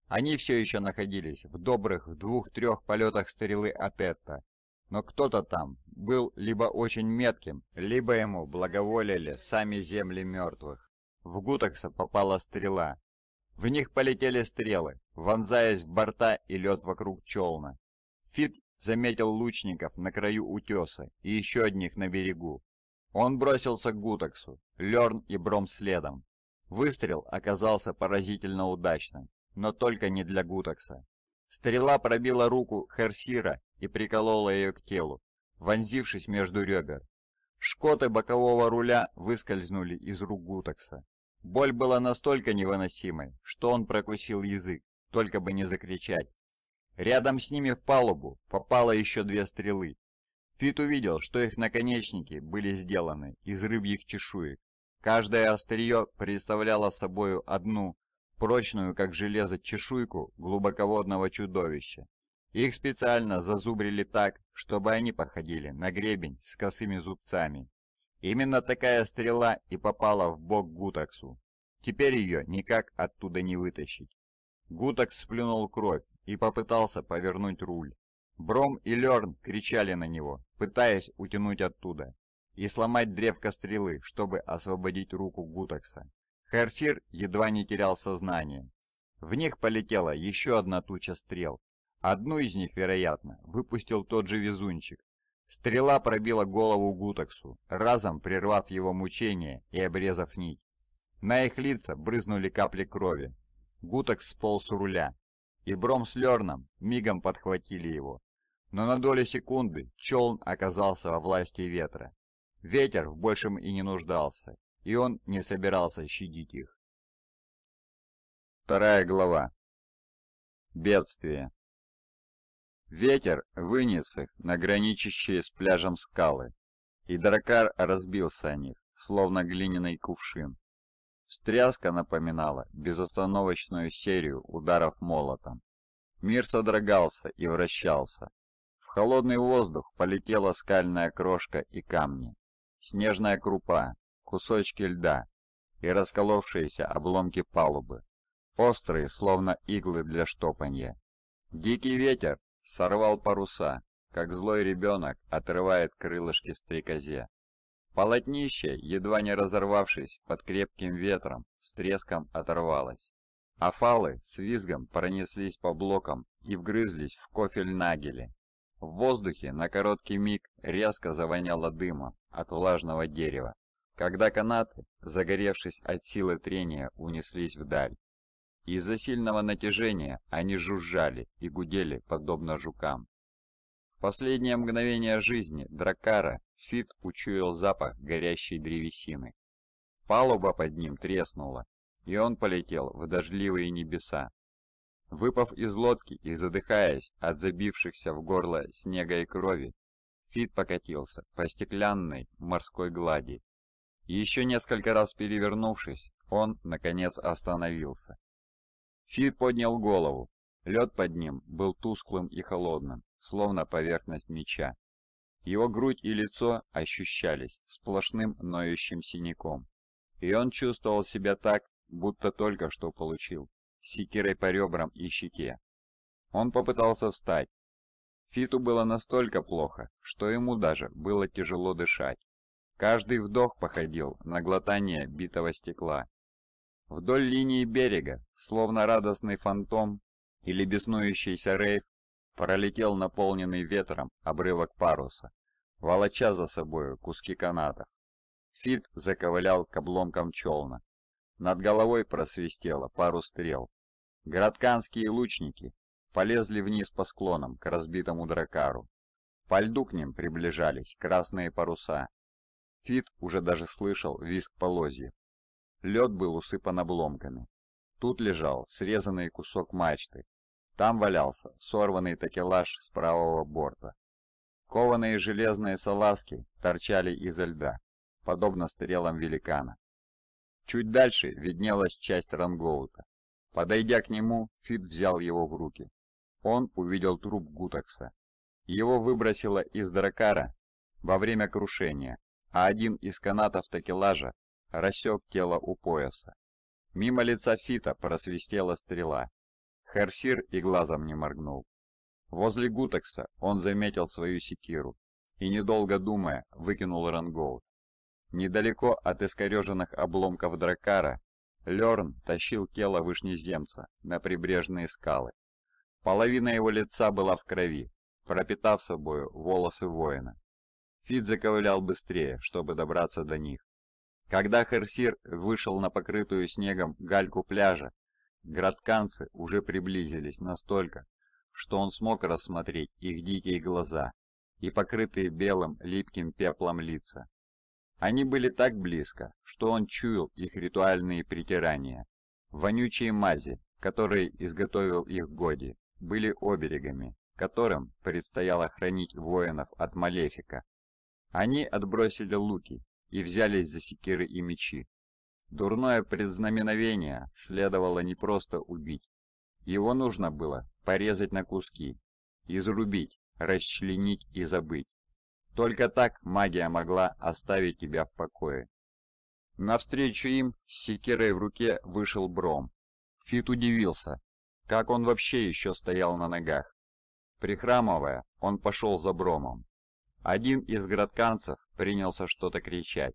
Они все еще находились в добрых двух-трех полетах стрелы от Этта, но кто-то там был либо очень метким, либо ему благоволили сами земли мертвых. В Гутакса попала стрела, в них полетели стрелы, вонзаясь в борта и лед вокруг челна. Фит заметил лучников на краю утеса и еще одних на берегу. Он бросился к Гутаксу, Лерн и Бром следом. Выстрел оказался поразительно удачным, но только не для Гутакса. Стрела пробила руку Херсира и приколола ее к телу, вонзившись между ребер. Шкоты бокового руля выскользнули из рук Гутакса. Боль была настолько невыносимой, что он прокусил язык, только бы не закричать. Рядом с ними в палубу попало еще две стрелы. Фит увидел, что их наконечники были сделаны из рыбьих чешуек. Каждое острие представляло собою одну, прочную как железо чешуйку глубоководного чудовища. Их специально зазубрили так, чтобы они походили на гребень с косыми зубцами. Именно такая стрела и попала в бок Гутаксу. Теперь ее никак оттуда не вытащить. Гутакс сплюнул кровь и попытался повернуть руль. Бром и Лерн кричали на него, пытаясь утянуть оттуда и сломать древко стрелы, чтобы освободить руку Гутакса. Херсир едва не терял сознание. В них полетела еще одна туча стрел. Одну из них, вероятно, выпустил тот же везунчик, Стрела пробила голову Гутексу, разом прервав его мучение и обрезав нить. На их лица брызнули капли крови. Гутекс сполз у руля, и Бром с Лерном мигом подхватили его. Но на долю секунды Челн оказался во власти ветра. Ветер в большем и не нуждался, и он не собирался щадить их. Вторая глава. Бедствие. Ветер вынес их на граничащие с пляжем скалы, и дракар разбился о них, словно глиняный кувшин. Встряска напоминала безостановочную серию ударов молотом. Мир содрогался и вращался. В холодный воздух полетела скальная крошка и камни, снежная крупа, кусочки льда и расколовшиеся обломки палубы, острые, словно иглы для штопанья. Дикий ветер Сорвал паруса, как злой ребенок отрывает крылышки стрекозе. Полотнище, едва не разорвавшись под крепким ветром, с треском оторвалось. А фалы с визгом пронеслись по блокам и вгрызлись в кофель нагели. В воздухе на короткий миг резко завоняло дымом от влажного дерева, когда канаты, загоревшись от силы трения, унеслись вдаль. Из-за сильного натяжения они жужжали и гудели, подобно жукам. В последнее мгновение жизни Дракара Фит учуял запах горящей древесины. Палуба под ним треснула, и он полетел в дождливые небеса. Выпав из лодки и задыхаясь от забившихся в горло снега и крови, Фит покатился по стеклянной морской глади. Еще несколько раз перевернувшись, он, наконец, остановился. Фи поднял голову. Лед под ним был тусклым и холодным, словно поверхность меча. Его грудь и лицо ощущались сплошным ноющим синяком. И он чувствовал себя так, будто только что получил, секирой по ребрам и щеке. Он попытался встать. Фиту было настолько плохо, что ему даже было тяжело дышать. Каждый вдох походил на глотание битого стекла. Вдоль линии берега, словно радостный фантом или беснующийся рейв, пролетел наполненный ветром обрывок паруса, волоча за собою куски канатов. Фит заковылял к обломкам челна. Над головой просвистело пару стрел. Городканские лучники полезли вниз по склонам к разбитому дракару. По льду к ним приближались красные паруса. Фит уже даже слышал визг полозьев. Лед был усыпан обломками. Тут лежал срезанный кусок мачты. Там валялся сорванный такелаж с правого борта. Кованые железные салазки торчали изо льда, подобно стрелам великана. Чуть дальше виднелась часть рангоута. Подойдя к нему, Фит взял его в руки. Он увидел труп Гутакса. Его выбросило из дракара во время крушения, а один из канатов такелажа рассек тело у пояса. Мимо лица Фита просвистела стрела. Херсир и глазом не моргнул. Возле Гутекса он заметил свою секиру и, недолго думая, выкинул рангоут. Недалеко от искореженных обломков дракара Лерн тащил тело вышнеземца на прибрежные скалы. Половина его лица была в крови, пропитав собою волосы воина. Фит заковылял быстрее, чтобы добраться до них. Когда Херсир вышел на покрытую снегом гальку пляжа, градканцы уже приблизились настолько, что он смог рассмотреть их дикие глаза и покрытые белым липким пеплом лица. Они были так близко, что он чуял их ритуальные притирания. Вонючие мази, которые изготовил их Годи, были оберегами, которым предстояло хранить воинов от Малефика. Они отбросили луки и взялись за секиры и мечи. Дурное предзнаменовение следовало не просто убить. Его нужно было порезать на куски, изрубить, расчленить и забыть. Только так магия могла оставить тебя в покое. Навстречу им с секирой в руке вышел Бром. Фит удивился, как он вообще еще стоял на ногах. Прихрамывая, он пошел за Бромом. Один из градканцев принялся что-то кричать.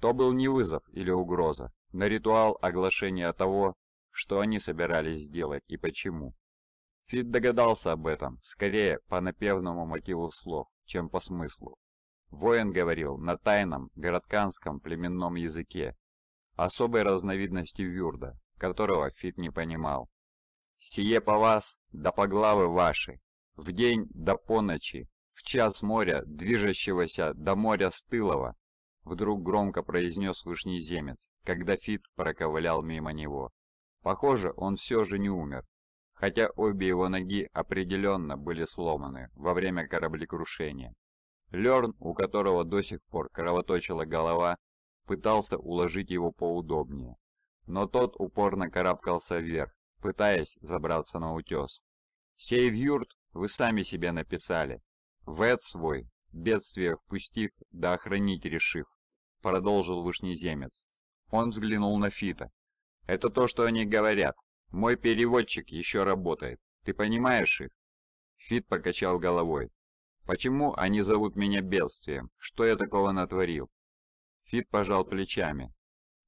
То был не вызов или угроза, но ритуал оглашения того, что они собирались сделать и почему. Фит догадался об этом, скорее по напевному мотиву слов, чем по смыслу. Воин говорил на тайном городканском племенном языке, особой разновидности вюрда, которого Фит не понимал. «Сие по вас, да по главы ваши, в день до по ночи час моря, движущегося до моря стылого!» Вдруг громко произнес вышнеземец, когда Фит проковылял мимо него. Похоже, он все же не умер, хотя обе его ноги определенно были сломаны во время кораблекрушения. Лерн, у которого до сих пор кровоточила голова, пытался уложить его поудобнее, но тот упорно карабкался вверх, пытаясь забраться на утес. «Сейвюрт вы сами себе написали», Вэт свой, бедствие впустив, да охранить решив, продолжил вышнеземец. Он взглянул на Фита. Это то, что они говорят. Мой переводчик еще работает. Ты понимаешь их? Фит покачал головой. Почему они зовут меня бедствием? Что я такого натворил? Фит пожал плечами.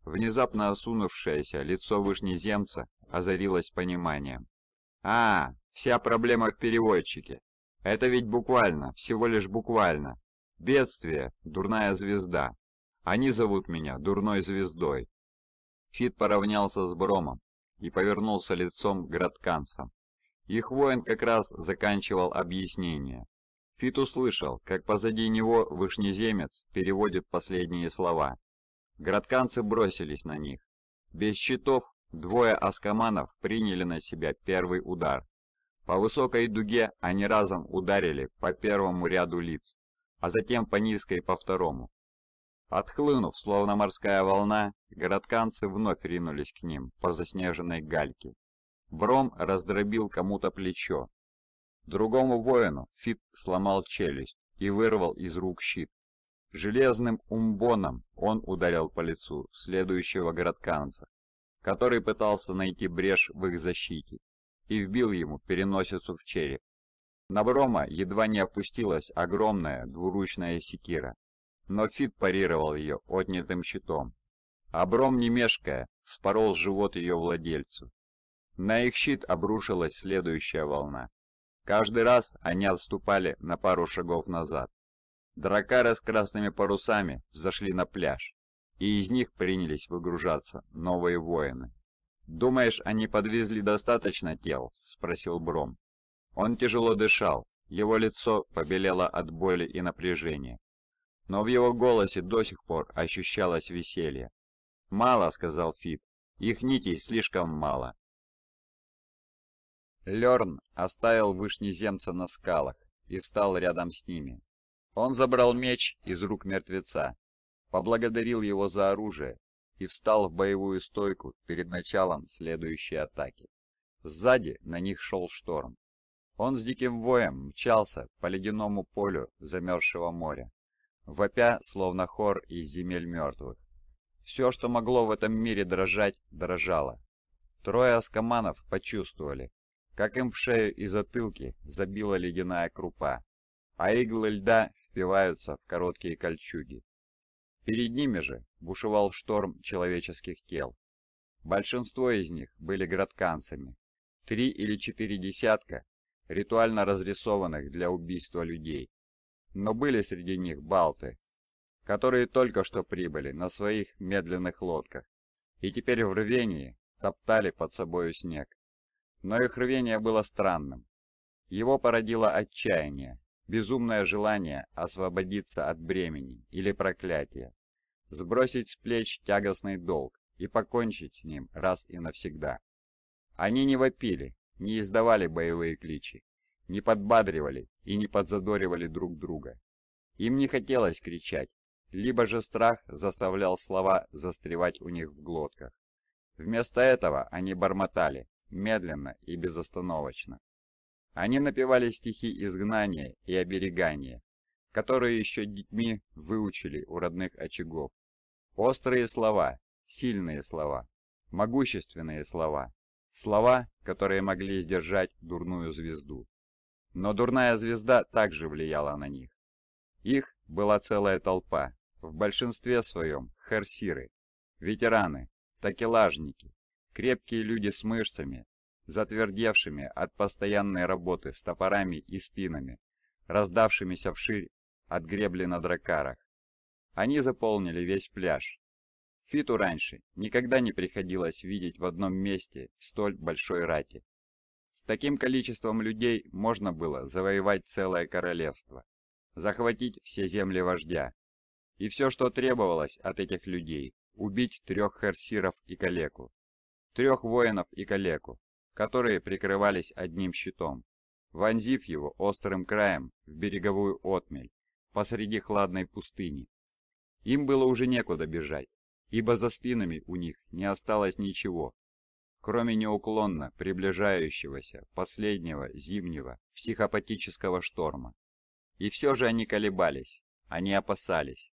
Внезапно осунувшееся лицо вышнеземца озарилось пониманием. «А, вся проблема в переводчике. Это ведь буквально, всего лишь буквально. Бедствие, дурная звезда. Они зовут меня дурной звездой. Фит поравнялся с Бромом и повернулся лицом к градканцам. Их воин как раз заканчивал объяснение. Фит услышал, как позади него вышнеземец переводит последние слова. Градканцы бросились на них. Без щитов двое аскаманов приняли на себя первый удар. По высокой дуге они разом ударили по первому ряду лиц, а затем по низкой по второму. Отхлынув, словно морская волна, городканцы вновь ринулись к ним по заснеженной гальке. Бром раздробил кому-то плечо. Другому воину Фит сломал челюсть и вырвал из рук щит. Железным умбоном он ударил по лицу следующего городканца, который пытался найти брешь в их защите и вбил ему переносицу в череп. На Брома едва не опустилась огромная двуручная секира, но Фит парировал ее отнятым щитом. А Бром, не мешкая, вспорол живот ее владельцу. На их щит обрушилась следующая волна. Каждый раз они отступали на пару шагов назад. Дракары с красными парусами взошли на пляж, и из них принялись выгружаться новые воины. «Думаешь, они подвезли достаточно тел?» — спросил Бром. Он тяжело дышал, его лицо побелело от боли и напряжения. Но в его голосе до сих пор ощущалось веселье. «Мало», — сказал Фип, — «их нитей слишком мало». Лерн оставил вышнеземца на скалах и встал рядом с ними. Он забрал меч из рук мертвеца, поблагодарил его за оружие и встал в боевую стойку перед началом следующей атаки. Сзади на них шел шторм. Он с диким воем мчался по ледяному полю замерзшего моря, вопя, словно хор из земель мертвых. Все, что могло в этом мире дрожать, дрожало. Трое аскаманов почувствовали, как им в шею и затылки забила ледяная крупа, а иглы льда впиваются в короткие кольчуги. Перед ними же бушевал шторм человеческих тел. Большинство из них были градканцами. Три или четыре десятка ритуально разрисованных для убийства людей. Но были среди них балты, которые только что прибыли на своих медленных лодках и теперь в рвении топтали под собою снег. Но их рвение было странным. Его породило отчаяние, безумное желание освободиться от бремени или проклятия сбросить с плеч тягостный долг и покончить с ним раз и навсегда. Они не вопили, не издавали боевые кличи, не подбадривали и не подзадоривали друг друга. Им не хотелось кричать, либо же страх заставлял слова застревать у них в глотках. Вместо этого они бормотали, медленно и безостановочно. Они напевали стихи изгнания и оберегания, которые еще детьми выучили у родных очагов, Острые слова, сильные слова, могущественные слова, слова, которые могли сдержать дурную звезду. Но дурная звезда также влияла на них. Их была целая толпа, в большинстве своем херсиры, ветераны, такелажники, крепкие люди с мышцами, затвердевшими от постоянной работы с топорами и спинами, раздавшимися вширь от гребли на дракарах. Они заполнили весь пляж. Фиту раньше никогда не приходилось видеть в одном месте столь большой рати. С таким количеством людей можно было завоевать целое королевство, захватить все земли вождя. И все, что требовалось от этих людей, убить трех харсиров и калеку. Трех воинов и калеку, которые прикрывались одним щитом, вонзив его острым краем в береговую отмель посреди хладной пустыни, им было уже некуда бежать, ибо за спинами у них не осталось ничего, кроме неуклонно приближающегося последнего зимнего психопатического шторма. И все же они колебались, они опасались.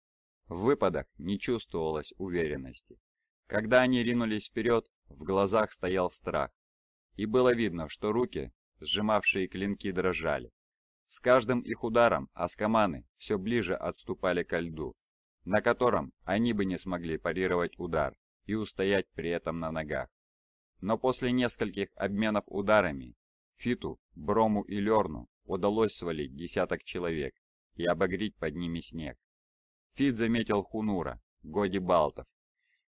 В выпадах не чувствовалось уверенности. Когда они ринулись вперед, в глазах стоял страх. И было видно, что руки, сжимавшие клинки, дрожали. С каждым их ударом аскаманы все ближе отступали ко льду на котором они бы не смогли парировать удар и устоять при этом на ногах. Но после нескольких обменов ударами Фиту, Брому и Лерну удалось свалить десяток человек и обогреть под ними снег. Фит заметил Хунура, Годи Балтов.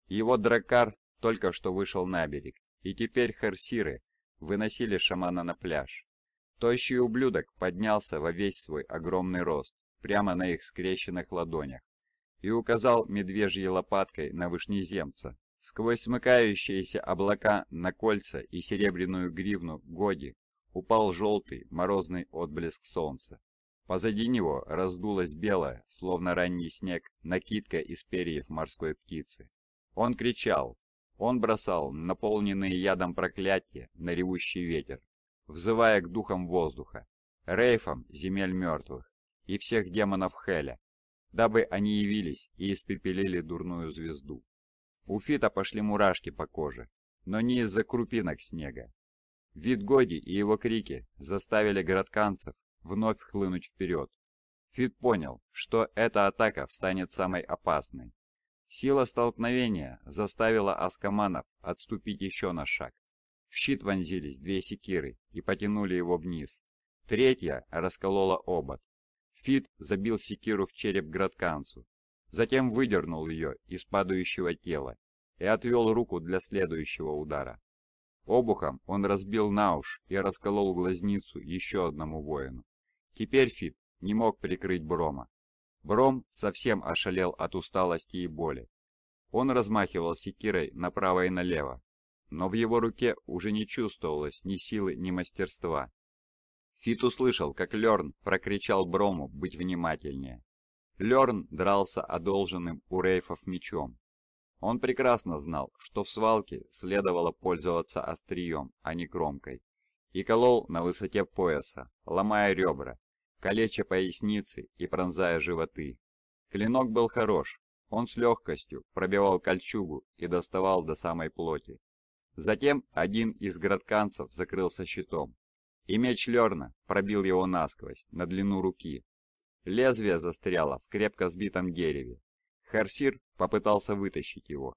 Его дракар только что вышел на берег, и теперь херсиры выносили шамана на пляж. Тощий ублюдок поднялся во весь свой огромный рост, прямо на их скрещенных ладонях, и указал медвежьей лопаткой на вышнеземца. Сквозь смыкающиеся облака на кольца и серебряную гривну Годи упал желтый морозный отблеск солнца. Позади него раздулась белая, словно ранний снег, накидка из перьев морской птицы. Он кричал. Он бросал наполненные ядом проклятия на ревущий ветер, взывая к духам воздуха, рейфам земель мертвых и всех демонов Хеля, дабы они явились и испепелили дурную звезду. У Фита пошли мурашки по коже, но не из-за крупинок снега. Вид Годи и его крики заставили городканцев вновь хлынуть вперед. Фит понял, что эта атака станет самой опасной. Сила столкновения заставила аскаманов отступить еще на шаг. В щит вонзились две секиры и потянули его вниз. Третья расколола обод. Фит забил секиру в череп градканцу, затем выдернул ее из падающего тела и отвел руку для следующего удара. Обухом он разбил науш и расколол глазницу еще одному воину. Теперь Фит не мог прикрыть Брома. Бром совсем ошалел от усталости и боли. Он размахивал секирой направо и налево, но в его руке уже не чувствовалось ни силы, ни мастерства. Фит услышал, как Лерн прокричал Брому быть внимательнее. Лерн дрался одолженным у рейфов мечом. Он прекрасно знал, что в свалке следовало пользоваться острием, а не кромкой, и колол на высоте пояса, ломая ребра, калеча поясницы и пронзая животы. Клинок был хорош, он с легкостью пробивал кольчугу и доставал до самой плоти. Затем один из градканцев закрылся щитом, и меч Лерна пробил его насквозь, на длину руки. Лезвие застряло в крепко сбитом дереве. Харсир попытался вытащить его,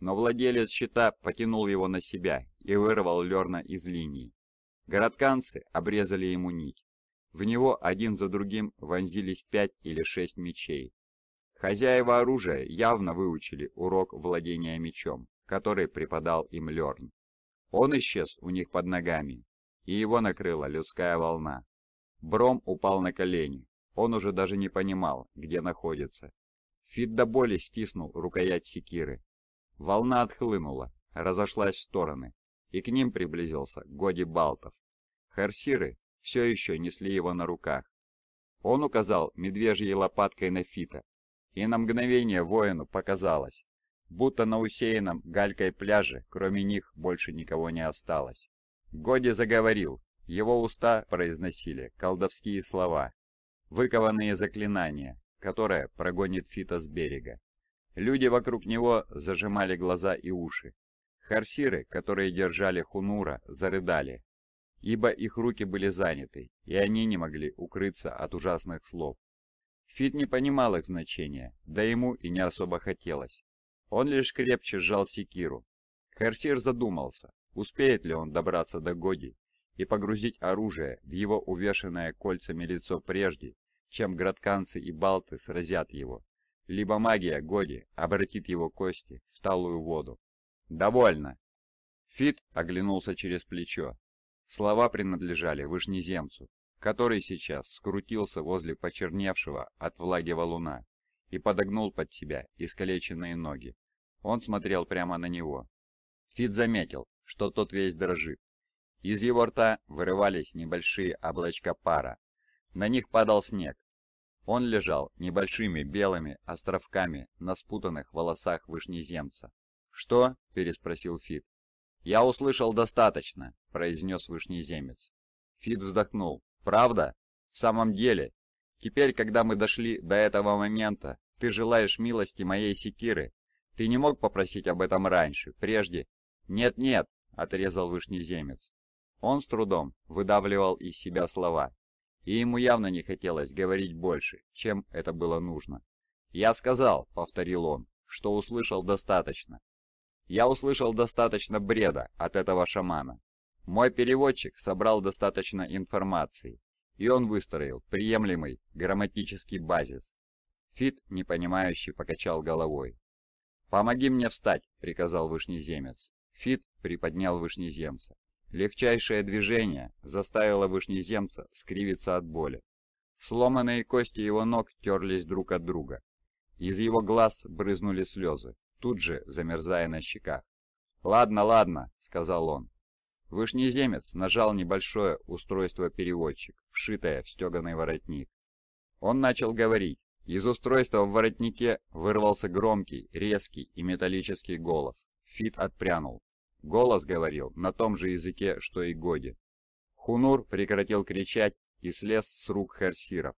но владелец щита потянул его на себя и вырвал Лерна из линии. Городканцы обрезали ему нить. В него один за другим вонзились пять или шесть мечей. Хозяева оружия явно выучили урок владения мечом, который преподал им Лерн. Он исчез у них под ногами, и его накрыла людская волна. Бром упал на колени, он уже даже не понимал, где находится. Фит до боли стиснул рукоять секиры. Волна отхлынула, разошлась в стороны, и к ним приблизился Годи Балтов. Харсиры все еще несли его на руках. Он указал медвежьей лопаткой на Фита, и на мгновение воину показалось, будто на усеянном галькой пляже кроме них больше никого не осталось. Годи заговорил. Его уста произносили колдовские слова, выкованные заклинания, которое прогонит Фита с берега. Люди вокруг него зажимали глаза и уши. Харсиры, которые держали Хунура, зарыдали, ибо их руки были заняты, и они не могли укрыться от ужасных слов. Фит не понимал их значения, да ему и не особо хотелось. Он лишь крепче сжал секиру. Харсир задумался, Успеет ли он добраться до Годи и погрузить оружие в его увешанное кольцами лицо прежде, чем градканцы и балты сразят его? Либо магия Годи обратит его кости в талую воду. «Довольно!» Фит оглянулся через плечо. Слова принадлежали вышнеземцу, который сейчас скрутился возле почерневшего от влаги валуна и подогнул под себя искалеченные ноги. Он смотрел прямо на него. Фит заметил, что тот весь дрожит. Из его рта вырывались небольшие облачка пара. На них падал снег. Он лежал небольшими белыми островками на спутанных волосах вышнеземца. «Что?» – переспросил Фит. «Я услышал достаточно», – произнес вышнеземец. Фит вздохнул. «Правда? В самом деле? Теперь, когда мы дошли до этого момента, ты желаешь милости моей секиры. Ты не мог попросить об этом раньше, прежде?» «Нет-нет, отрезал вышнеземец. Он с трудом выдавливал из себя слова, и ему явно не хотелось говорить больше, чем это было нужно. «Я сказал», — повторил он, — «что услышал достаточно. Я услышал достаточно бреда от этого шамана. Мой переводчик собрал достаточно информации, и он выстроил приемлемый грамматический базис. Фит, непонимающе, покачал головой. «Помоги мне встать», — приказал вышнеземец. Фит приподнял вышнеземца. Легчайшее движение заставило вышнеземца скривиться от боли. Сломанные кости его ног терлись друг от друга. Из его глаз брызнули слезы, тут же замерзая на щеках. «Ладно, ладно», — сказал он. Вышнеземец нажал небольшое устройство-переводчик, вшитое в стеганый воротник. Он начал говорить. Из устройства в воротнике вырвался громкий, резкий и металлический голос. Фит отпрянул. Голос говорил на том же языке, что и Годи. Хунур прекратил кричать и слез с рук Херсиров.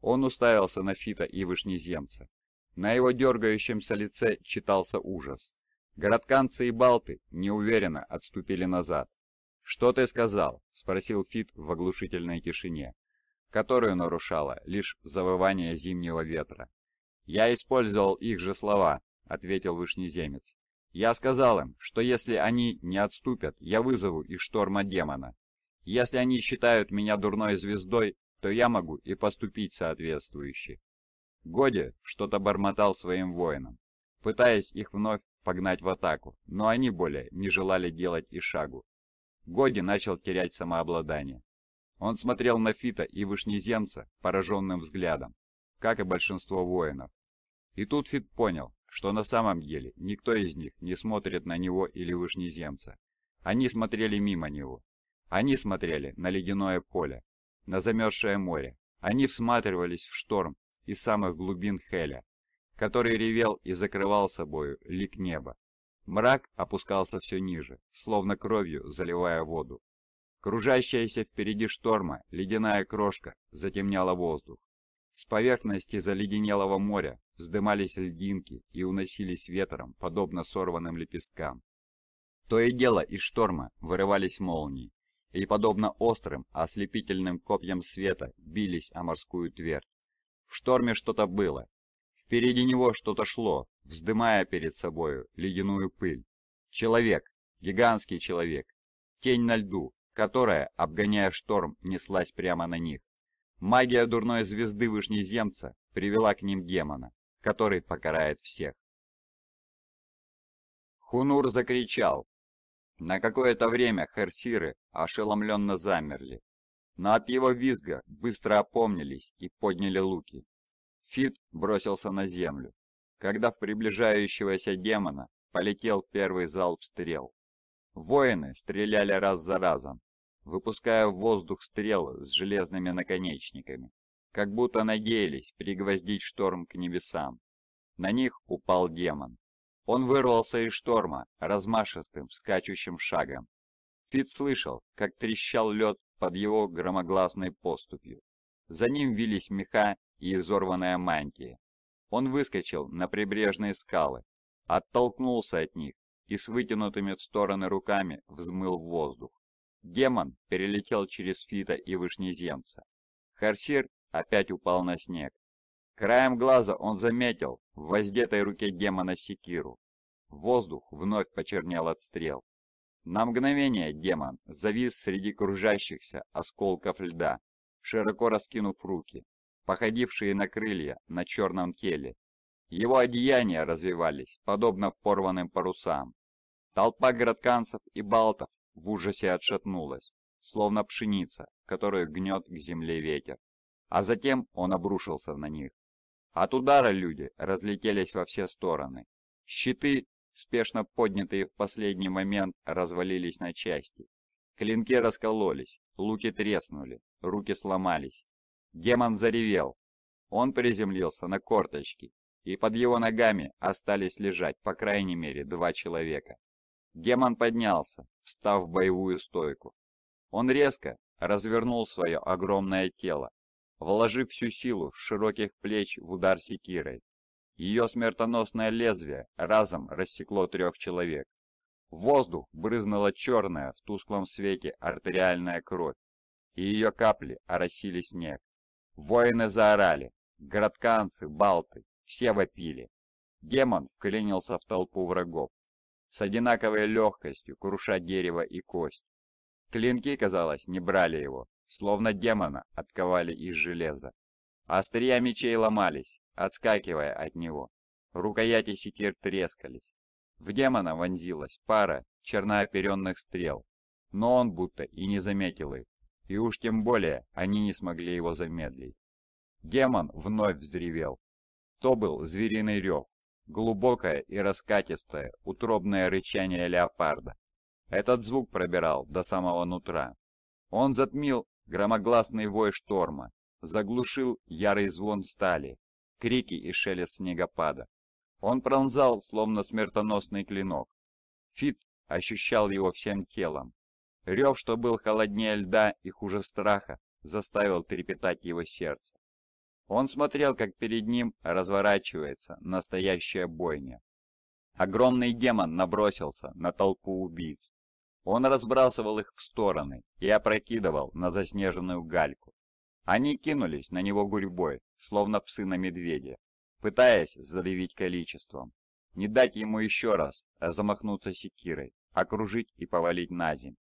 Он уставился на Фита и вышнеземца. На его дергающемся лице читался ужас. Городканцы и балты неуверенно отступили назад. «Что ты сказал?» — спросил Фит в оглушительной тишине, которую нарушало лишь завывание зимнего ветра. «Я использовал их же слова», — ответил вышнеземец. Я сказал им, что если они не отступят, я вызову и шторма демона. Если они считают меня дурной звездой, то я могу и поступить соответствующе. Годи что-то бормотал своим воинам, пытаясь их вновь погнать в атаку, но они более не желали делать и шагу. Годи начал терять самообладание. Он смотрел на Фита и Вышнеземца пораженным взглядом, как и большинство воинов. И тут Фит понял, что на самом деле никто из них не смотрит на него или вышнеземца. Они смотрели мимо него. Они смотрели на ледяное поле, на замерзшее море. Они всматривались в шторм из самых глубин Хеля, который ревел и закрывал собою лик неба. Мрак опускался все ниже, словно кровью заливая воду. Кружащаяся впереди шторма ледяная крошка затемняла воздух. С поверхности заледенелого моря вздымались льдинки и уносились ветром, подобно сорванным лепесткам. То и дело из шторма вырывались молнии, и, подобно острым, ослепительным копьям света, бились о морскую твердь. В шторме что-то было. Впереди него что-то шло, вздымая перед собою ледяную пыль. Человек, гигантский человек, тень на льду, которая, обгоняя шторм, неслась прямо на них. Магия дурной звезды Вышнеземца привела к ним демона, который покарает всех. Хунур закричал. На какое-то время херсиры ошеломленно замерли, но от его визга быстро опомнились и подняли луки. Фит бросился на землю, когда в приближающегося демона полетел первый залп стрел. Воины стреляли раз за разом, выпуская в воздух стрелы с железными наконечниками, как будто надеялись пригвоздить шторм к небесам. На них упал демон. Он вырвался из шторма размашистым, скачущим шагом. Фит слышал, как трещал лед под его громогласной поступью. За ним вились меха и изорванная мантия. Он выскочил на прибрежные скалы, оттолкнулся от них и с вытянутыми в стороны руками взмыл в воздух. Демон перелетел через Фита и Вышнеземца. Харсир опять упал на снег. Краем глаза он заметил в воздетой руке демона секиру. Воздух вновь почернел от стрел. На мгновение демон завис среди кружащихся осколков льда, широко раскинув руки, походившие на крылья на черном теле. Его одеяния развивались, подобно порванным парусам. Толпа городканцев и балтов в ужасе отшатнулась, словно пшеница, которую гнет к земле ветер. А затем он обрушился на них. От удара люди разлетелись во все стороны. Щиты, спешно поднятые в последний момент, развалились на части. Клинки раскололись, луки треснули, руки сломались. Демон заревел. Он приземлился на корточки, и под его ногами остались лежать по крайней мере два человека. Гемон поднялся, встав в боевую стойку. Он резко развернул свое огромное тело, вложив всю силу широких плеч в удар секирой. Ее смертоносное лезвие разом рассекло трех человек. В воздух брызнула черная в тусклом свете артериальная кровь, и ее капли оросили снег. Воины заорали, городканцы, балты, все вопили. Демон вклинился в толпу врагов, с одинаковой легкостью круша дерево и кость. Клинки, казалось, не брали его, словно демона отковали из железа. Острия мечей ломались, отскакивая от него. Рукояти секир трескались. В демона вонзилась пара чернооперенных стрел, но он будто и не заметил их, и уж тем более они не смогли его замедлить. Демон вновь взревел. То был звериный рев, глубокое и раскатистое, утробное рычание леопарда. Этот звук пробирал до самого нутра. Он затмил громогласный вой шторма, заглушил ярый звон стали, крики и шелест снегопада. Он пронзал, словно смертоносный клинок. Фит ощущал его всем телом. Рев, что был холоднее льда и хуже страха, заставил трепетать его сердце. Он смотрел, как перед ним разворачивается настоящая бойня. Огромный демон набросился на толпу убийц. Он разбрасывал их в стороны и опрокидывал на заснеженную гальку. Они кинулись на него гурьбой, словно псы на медведя, пытаясь задавить количеством. Не дать ему еще раз замахнуться секирой, окружить и повалить на землю.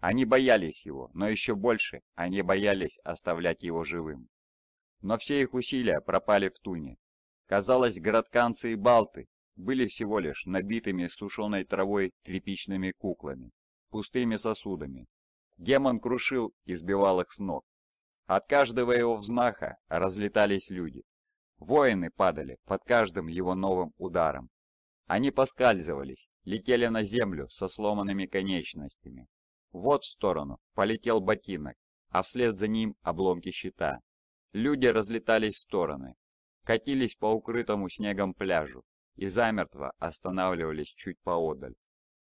Они боялись его, но еще больше они боялись оставлять его живым. Но все их усилия пропали в туне. Казалось, городканцы и балты были всего лишь набитыми сушеной травой тряпичными куклами, пустыми сосудами. Демон крушил и сбивал их с ног. От каждого его взмаха разлетались люди. Воины падали под каждым его новым ударом. Они поскальзывались, летели на землю со сломанными конечностями. Вот в сторону полетел ботинок, а вслед за ним обломки щита. Люди разлетались в стороны, катились по укрытому снегом пляжу и замертво останавливались чуть поодаль.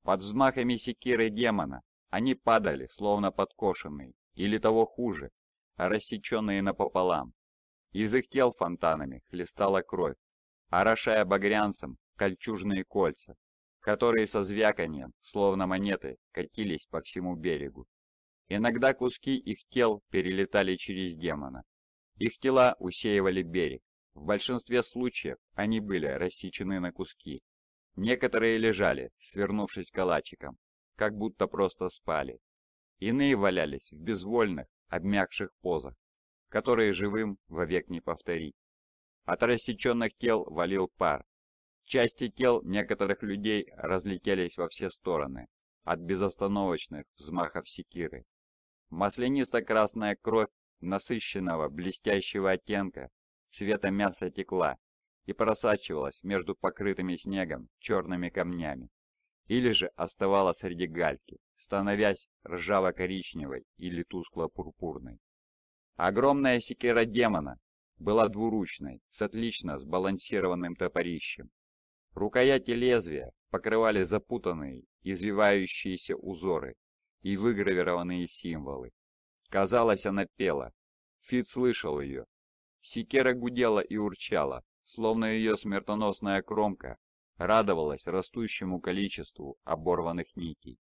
Под взмахами секиры демона они падали, словно подкошенные, или того хуже, рассеченные напополам. Из их тел фонтанами хлестала кровь, орошая багрянцем кольчужные кольца, которые со звяканием, словно монеты, катились по всему берегу. Иногда куски их тел перелетали через демона, их тела усеивали берег. В большинстве случаев они были рассечены на куски. Некоторые лежали, свернувшись калачиком, как будто просто спали. Иные валялись в безвольных, обмякших позах, которые живым вовек не повторить. От рассеченных тел валил пар. Части тел некоторых людей разлетелись во все стороны от безостановочных взмахов секиры. Маслянисто-красная кровь насыщенного блестящего оттенка цвета мяса текла и просачивалась между покрытыми снегом черными камнями, или же оставала среди гальки, становясь ржаво-коричневой или тускло-пурпурной. Огромная секира демона была двуручной, с отлично сбалансированным топорищем. Рукояти лезвия покрывали запутанные, извивающиеся узоры и выгравированные символы, Казалось, она пела. Фит слышал ее. Секера гудела и урчала, словно ее смертоносная кромка радовалась растущему количеству оборванных нитей.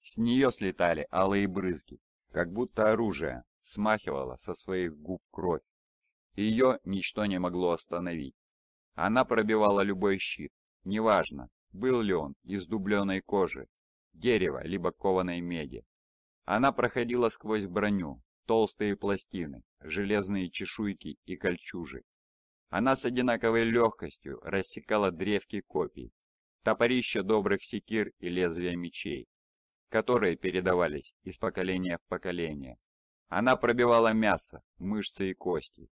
С нее слетали алые брызги, как будто оружие смахивало со своих губ кровь. Ее ничто не могло остановить. Она пробивала любой щит, неважно, был ли он из дубленой кожи, дерева либо кованой меди. Она проходила сквозь броню, толстые пластины, железные чешуйки и кольчужи. Она с одинаковой легкостью рассекала древки копий, топорища добрых секир и лезвия мечей, которые передавались из поколения в поколение. Она пробивала мясо, мышцы и кости.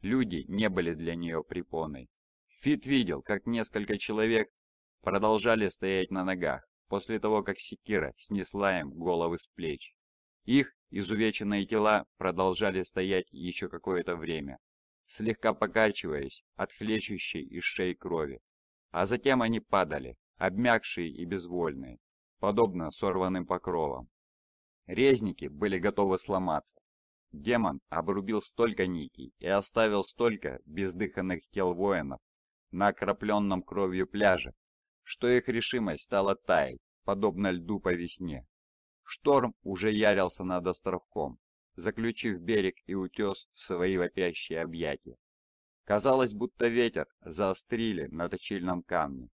Люди не были для нее препоной. Фит видел, как несколько человек продолжали стоять на ногах, после того, как секира снесла им головы с плеч. Их изувеченные тела продолжали стоять еще какое-то время, слегка покачиваясь от хлещущей из шеи крови. А затем они падали, обмякшие и безвольные, подобно сорванным покровам. Резники были готовы сломаться. Демон обрубил столько нитей и оставил столько бездыханных тел воинов на окропленном кровью пляже, что их решимость стала таять, подобно льду по весне. Шторм уже ярился над островком, заключив берег и утес в свои вопящие объятия. Казалось, будто ветер заострили на точильном камне.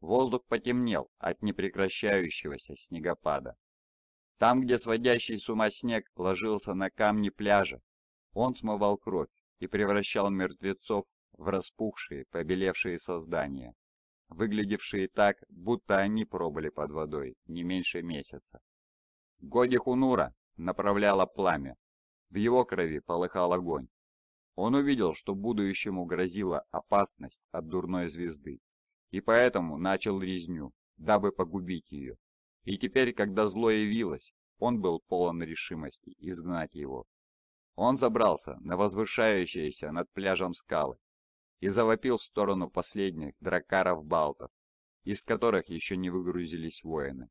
Воздух потемнел от непрекращающегося снегопада. Там, где сводящий с ума снег ложился на камни пляжа, он смывал кровь и превращал мертвецов в распухшие, побелевшие создания выглядевшие так, будто они пробыли под водой не меньше месяца. В Хунура направляло пламя, в его крови полыхал огонь. Он увидел, что будущему грозила опасность от дурной звезды, и поэтому начал резню, дабы погубить ее. И теперь, когда зло явилось, он был полон решимости изгнать его. Он забрался на возвышающиеся над пляжем скалы и завопил в сторону последних дракаров-балтов, из которых еще не выгрузились воины.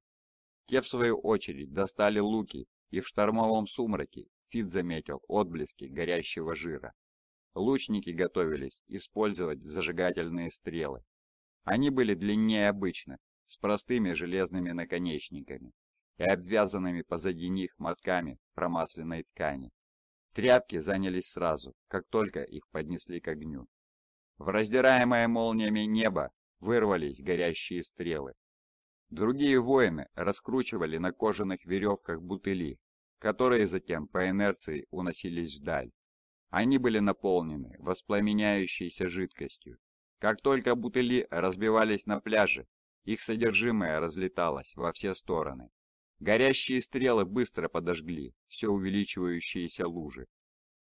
Те, в свою очередь, достали луки, и в штормовом сумраке Фит заметил отблески горящего жира. Лучники готовились использовать зажигательные стрелы. Они были длиннее обычных, с простыми железными наконечниками и обвязанными позади них мотками промасленной ткани. Тряпки занялись сразу, как только их поднесли к огню. В раздираемое молниями небо вырвались горящие стрелы. Другие воины раскручивали на кожаных веревках бутыли, которые затем по инерции уносились вдаль. Они были наполнены воспламеняющейся жидкостью. Как только бутыли разбивались на пляже, их содержимое разлеталось во все стороны. Горящие стрелы быстро подожгли все увеличивающиеся лужи.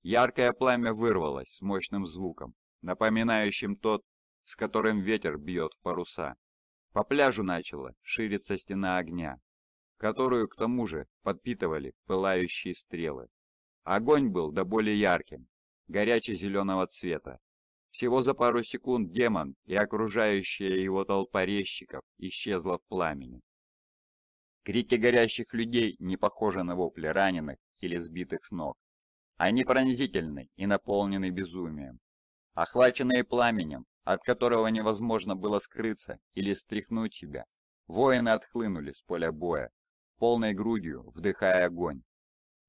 Яркое пламя вырвалось с мощным звуком напоминающим тот, с которым ветер бьет в паруса. По пляжу начала шириться стена огня, которую к тому же подпитывали пылающие стрелы. Огонь был до более ярким, горяче-зеленого цвета. Всего за пару секунд демон и окружающая его толпа резчиков исчезла в пламени. Крики горящих людей не похожи на вопли раненых или сбитых с ног. Они пронзительны и наполнены безумием. Охваченные пламенем, от которого невозможно было скрыться или стряхнуть себя, воины отхлынули с поля боя, полной грудью вдыхая огонь.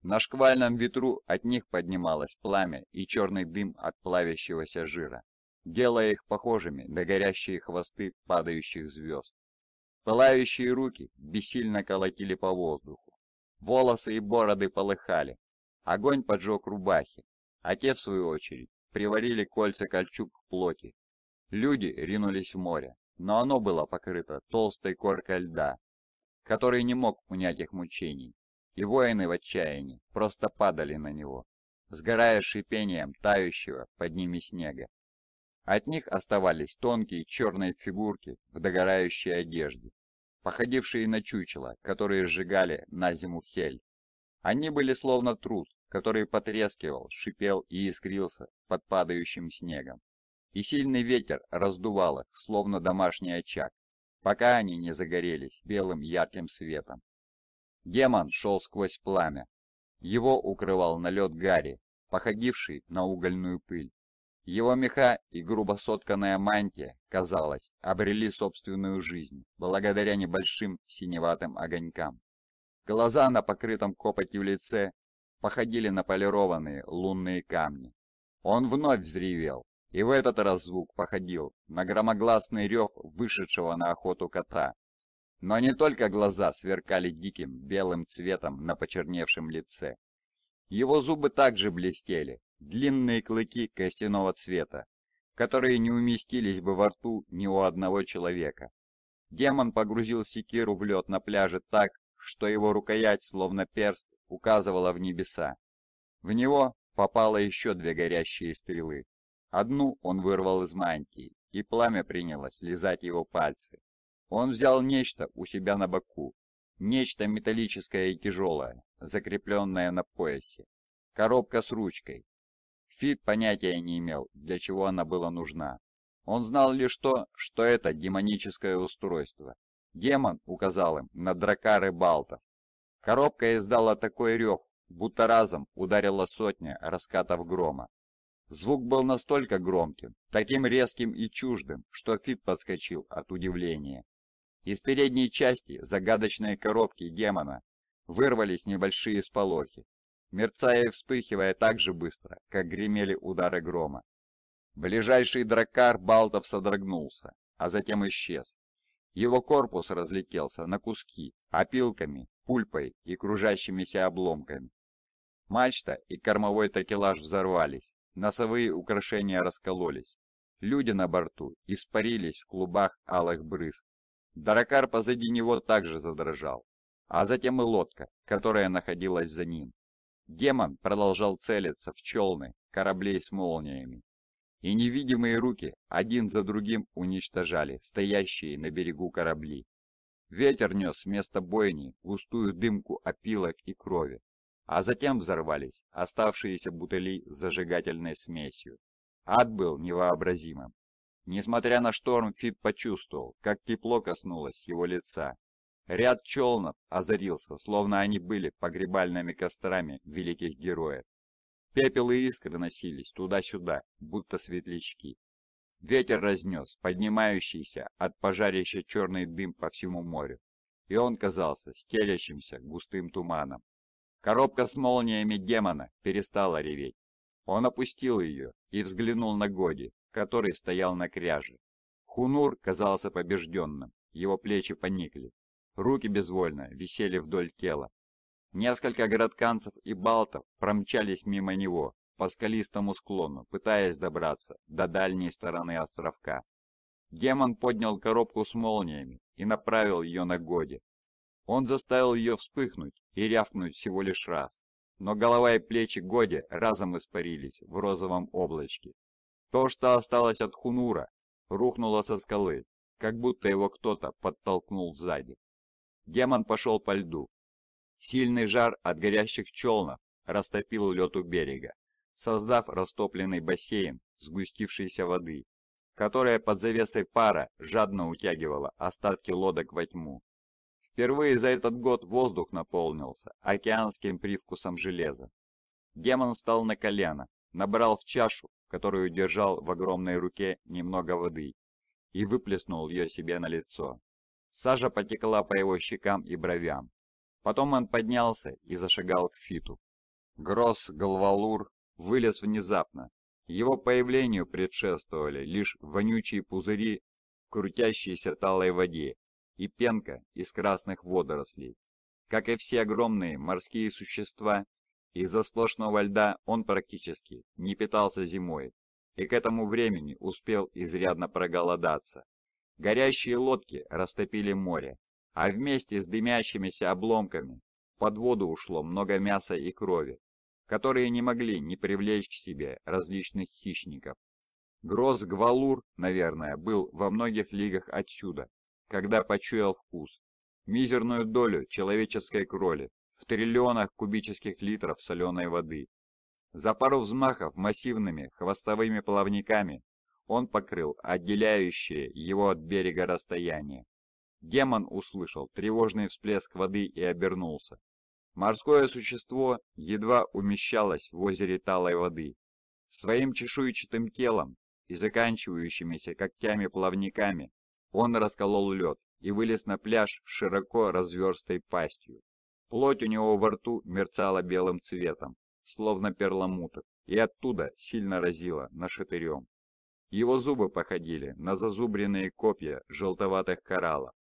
На шквальном ветру от них поднималось пламя и черный дым от плавящегося жира, делая их похожими на горящие хвосты падающих звезд. Пылающие руки бессильно колотили по воздуху. Волосы и бороды полыхали. Огонь поджег рубахи, а те, в свою очередь, приварили кольца кольчуг к плоти. Люди ринулись в море, но оно было покрыто толстой коркой льда, который не мог унять их мучений, и воины в отчаянии просто падали на него, сгорая шипением тающего под ними снега. От них оставались тонкие черные фигурки в догорающей одежде, походившие на чучела, которые сжигали на зиму хель. Они были словно труд, который потрескивал, шипел и искрился под падающим снегом. И сильный ветер раздувал их, словно домашний очаг, пока они не загорелись белым ярким светом. Демон шел сквозь пламя. Его укрывал налет гарри, походивший на угольную пыль. Его меха и грубо сотканная мантия, казалось, обрели собственную жизнь, благодаря небольшим синеватым огонькам. Глаза на покрытом копотью лице походили на полированные лунные камни. Он вновь взревел, и в этот раз звук походил на громогласный рев вышедшего на охоту кота. Но не только глаза сверкали диким белым цветом на почерневшем лице. Его зубы также блестели, длинные клыки костяного цвета, которые не уместились бы во рту ни у одного человека. Демон погрузил секиру в лед на пляже так, что его рукоять, словно перст, указывала в небеса. В него попало еще две горящие стрелы. Одну он вырвал из мантии, и пламя принялось лизать его пальцы. Он взял нечто у себя на боку, нечто металлическое и тяжелое, закрепленное на поясе. Коробка с ручкой. Фит понятия не имел, для чего она была нужна. Он знал лишь то, что это демоническое устройство. Демон указал им на дракары Балтов, Коробка издала такой рев, будто разом ударила сотня раскатов грома. Звук был настолько громким, таким резким и чуждым, что Фит подскочил от удивления. Из передней части загадочной коробки демона вырвались небольшие сполохи, мерцая и вспыхивая так же быстро, как гремели удары грома. Ближайший дракар Балтов содрогнулся, а затем исчез. Его корпус разлетелся на куски, опилками, пульпой и кружащимися обломками. Мачта и кормовой такелаж взорвались, носовые украшения раскололись. Люди на борту испарились в клубах алых брызг. Дракар позади него также задрожал, а затем и лодка, которая находилась за ним. Демон продолжал целиться в челны кораблей с молниями. И невидимые руки один за другим уничтожали стоящие на берегу корабли. Ветер нес вместо бойни густую дымку опилок и крови, а затем взорвались оставшиеся бутыли с зажигательной смесью. Ад был невообразимым. Несмотря на шторм, Фит почувствовал, как тепло коснулось его лица. Ряд челнов озарился, словно они были погребальными кострами великих героев. Пепел и искры носились туда-сюда, будто светлячки. Ветер разнес поднимающийся от пожарища черный дым по всему морю, и он казался стелящимся густым туманом. Коробка с молниями демона перестала реветь. Он опустил ее и взглянул на Годи, который стоял на кряже. Хунур казался побежденным, его плечи поникли, руки безвольно висели вдоль тела. Несколько городканцев и балтов промчались мимо него, по скалистому склону, пытаясь добраться до дальней стороны островка. Демон поднял коробку с молниями и направил ее на Годи. Он заставил ее вспыхнуть и рявкнуть всего лишь раз, но голова и плечи Годи разом испарились в розовом облачке. То, что осталось от Хунура, рухнуло со скалы, как будто его кто-то подтолкнул сзади. Демон пошел по льду. Сильный жар от горящих челнов растопил лед у берега, создав растопленный бассейн сгустившейся воды, которая под завесой пара жадно утягивала остатки лодок во тьму. Впервые за этот год воздух наполнился океанским привкусом железа. Демон встал на колено, набрал в чашу, которую держал в огромной руке, немного воды и выплеснул ее себе на лицо. Сажа потекла по его щекам и бровям. Потом он поднялся и зашагал к Фиту. Гросс Галвалур вылез внезапно. Его появлению предшествовали лишь вонючие пузыри, крутящиеся талой воде, и пенка из красных водорослей. Как и все огромные морские существа, из-за сплошного льда он практически не питался зимой и к этому времени успел изрядно проголодаться. Горящие лодки растопили море, а вместе с дымящимися обломками под воду ушло много мяса и крови которые не могли не привлечь к себе различных хищников. Гроз Гвалур, наверное, был во многих лигах отсюда, когда почуял вкус. Мизерную долю человеческой кроли в триллионах кубических литров соленой воды. За пару взмахов массивными хвостовыми плавниками он покрыл отделяющее его от берега расстояние. Демон услышал тревожный всплеск воды и обернулся. Морское существо едва умещалось в озере талой воды. Своим чешуйчатым телом и заканчивающимися когтями-плавниками он расколол лед и вылез на пляж широко разверстой пастью. Плоть у него во рту мерцала белым цветом, словно перламутр, и оттуда сильно разило нашатырем. Его зубы походили на зазубренные копья желтоватых кораллов,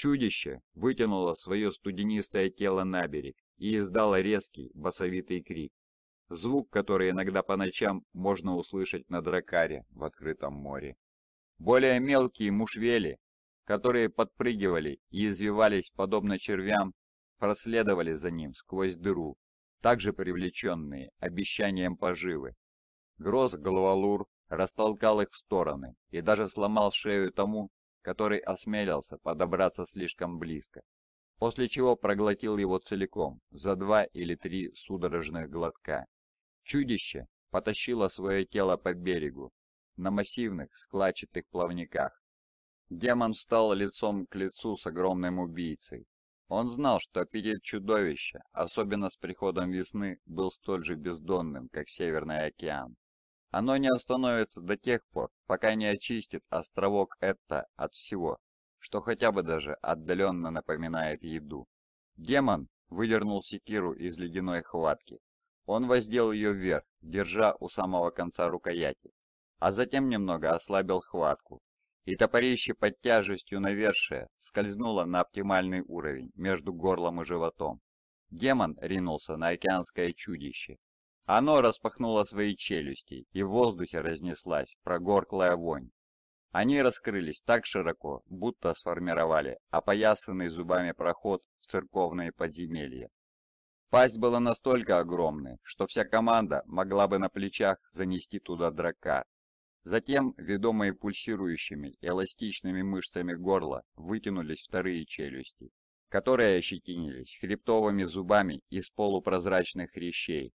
Чудище вытянуло свое студенистое тело на берег и издало резкий басовитый крик. Звук, который иногда по ночам можно услышать на дракаре в открытом море. Более мелкие мушвели, которые подпрыгивали и извивались подобно червям, проследовали за ним сквозь дыру, также привлеченные обещанием поживы. Гроз Головалур растолкал их в стороны и даже сломал шею тому, который осмелился подобраться слишком близко, после чего проглотил его целиком за два или три судорожных глотка. Чудище потащило свое тело по берегу, на массивных складчатых плавниках. Демон встал лицом к лицу с огромным убийцей. Он знал, что аппетит чудовища, особенно с приходом весны, был столь же бездонным, как Северный океан. Оно не остановится до тех пор, пока не очистит островок это от всего, что хотя бы даже отдаленно напоминает еду. Демон выдернул секиру из ледяной хватки. Он воздел ее вверх, держа у самого конца рукояти, а затем немного ослабил хватку, и топорище под тяжестью навершия скользнуло на оптимальный уровень между горлом и животом. Демон ринулся на океанское чудище, оно распахнуло свои челюсти, и в воздухе разнеслась прогорклая вонь. Они раскрылись так широко, будто сформировали опоясанный зубами проход в церковные подземелья. Пасть была настолько огромной, что вся команда могла бы на плечах занести туда драка. Затем, ведомые пульсирующими эластичными мышцами горла, вытянулись вторые челюсти, которые ощетинились хребтовыми зубами из полупрозрачных хрящей,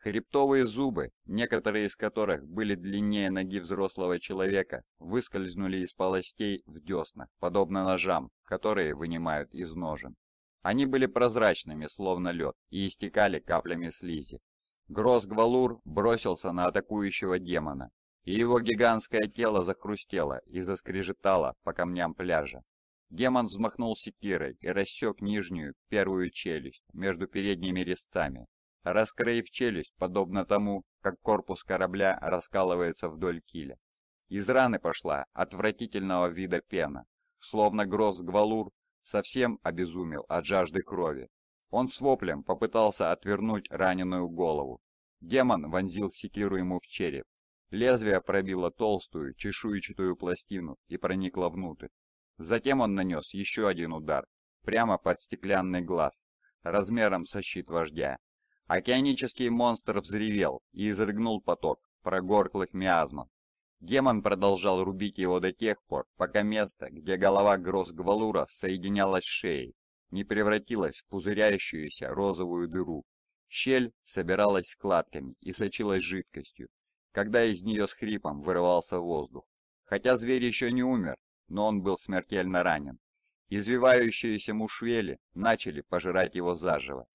Хребтовые зубы, некоторые из которых были длиннее ноги взрослого человека, выскользнули из полостей в десна, подобно ножам, которые вынимают из ножен. Они были прозрачными, словно лед, и истекали каплями слизи. Гросгвалур бросился на атакующего демона, и его гигантское тело захрустело и заскрежетало по камням пляжа. Демон взмахнул секирой и рассек нижнюю, первую челюсть между передними резцами, раскроив челюсть, подобно тому, как корпус корабля раскалывается вдоль киля. Из раны пошла отвратительного вида пена, словно гроз Гвалур совсем обезумел от жажды крови. Он с воплем попытался отвернуть раненую голову. Демон вонзил секиру ему в череп. Лезвие пробило толстую, чешуйчатую пластину и проникло внутрь. Затем он нанес еще один удар, прямо под стеклянный глаз, размером со щит вождя, Океанический монстр взревел и изрыгнул поток прогорклых миазмов. Демон продолжал рубить его до тех пор, пока место, где голова Гросгвалура соединялась с шеей, не превратилось в пузыряющуюся розовую дыру. Щель собиралась складками и сочилась жидкостью, когда из нее с хрипом вырывался воздух. Хотя зверь еще не умер, но он был смертельно ранен. Извивающиеся мушвели начали пожирать его заживо,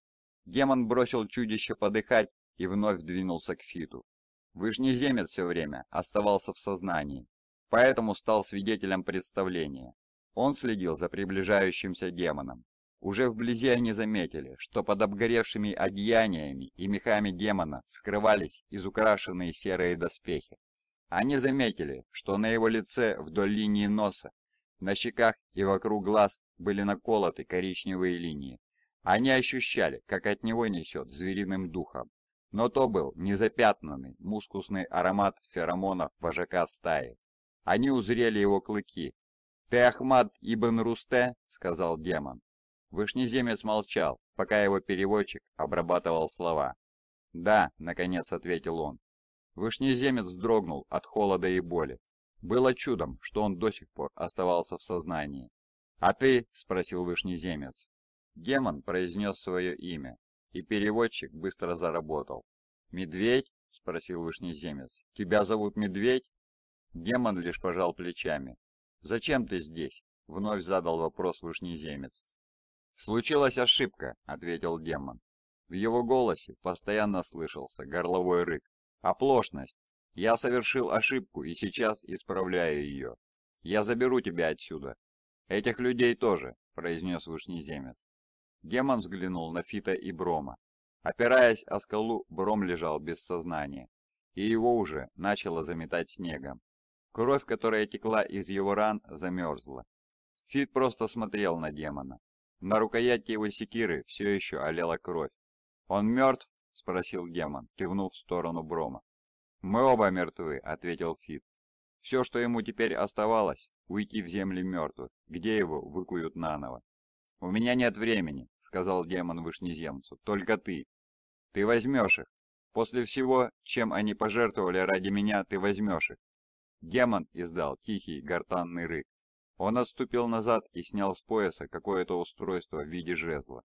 Демон бросил чудище подыхать и вновь двинулся к Фиту. Вышнеземец все время оставался в сознании, поэтому стал свидетелем представления. Он следил за приближающимся демоном. Уже вблизи они заметили, что под обгоревшими одеяниями и мехами демона скрывались изукрашенные серые доспехи. Они заметили, что на его лице вдоль линии носа, на щеках и вокруг глаз были наколоты коричневые линии. Они ощущали, как от него несет звериным духом. Но то был незапятнанный мускусный аромат феромонов вожака стаи. Они узрели его клыки. «Ты Ахмад Ибн Русте?» — сказал демон. Вышнеземец молчал, пока его переводчик обрабатывал слова. «Да», — наконец ответил он. Вышнеземец дрогнул от холода и боли. Было чудом, что он до сих пор оставался в сознании. «А ты?» — спросил вышнеземец. Демон произнес свое имя, и переводчик быстро заработал. «Медведь?» — спросил вышнеземец. «Тебя зовут Медведь?» Демон лишь пожал плечами. «Зачем ты здесь?» — вновь задал вопрос вышнеземец. «Случилась ошибка», — ответил демон. В его голосе постоянно слышался горловой рык. «Оплошность! Я совершил ошибку и сейчас исправляю ее. Я заберу тебя отсюда». «Этих людей тоже», — произнес вышнеземец. Гемон взглянул на Фита и Брома. Опираясь о скалу, Бром лежал без сознания, и его уже начало заметать снегом. Кровь, которая текла из его ран, замерзла. Фит просто смотрел на демона. На рукояти его секиры все еще олела кровь. «Он мертв?» — спросил демон, кивнув в сторону Брома. «Мы оба мертвы», — ответил Фит. «Все, что ему теперь оставалось, уйти в земли мертвых, где его выкуют наново». «У меня нет времени», — сказал демон вышнеземцу, — «только ты. Ты возьмешь их. После всего, чем они пожертвовали ради меня, ты возьмешь их». Демон издал тихий гортанный рык. Он отступил назад и снял с пояса какое-то устройство в виде жезла.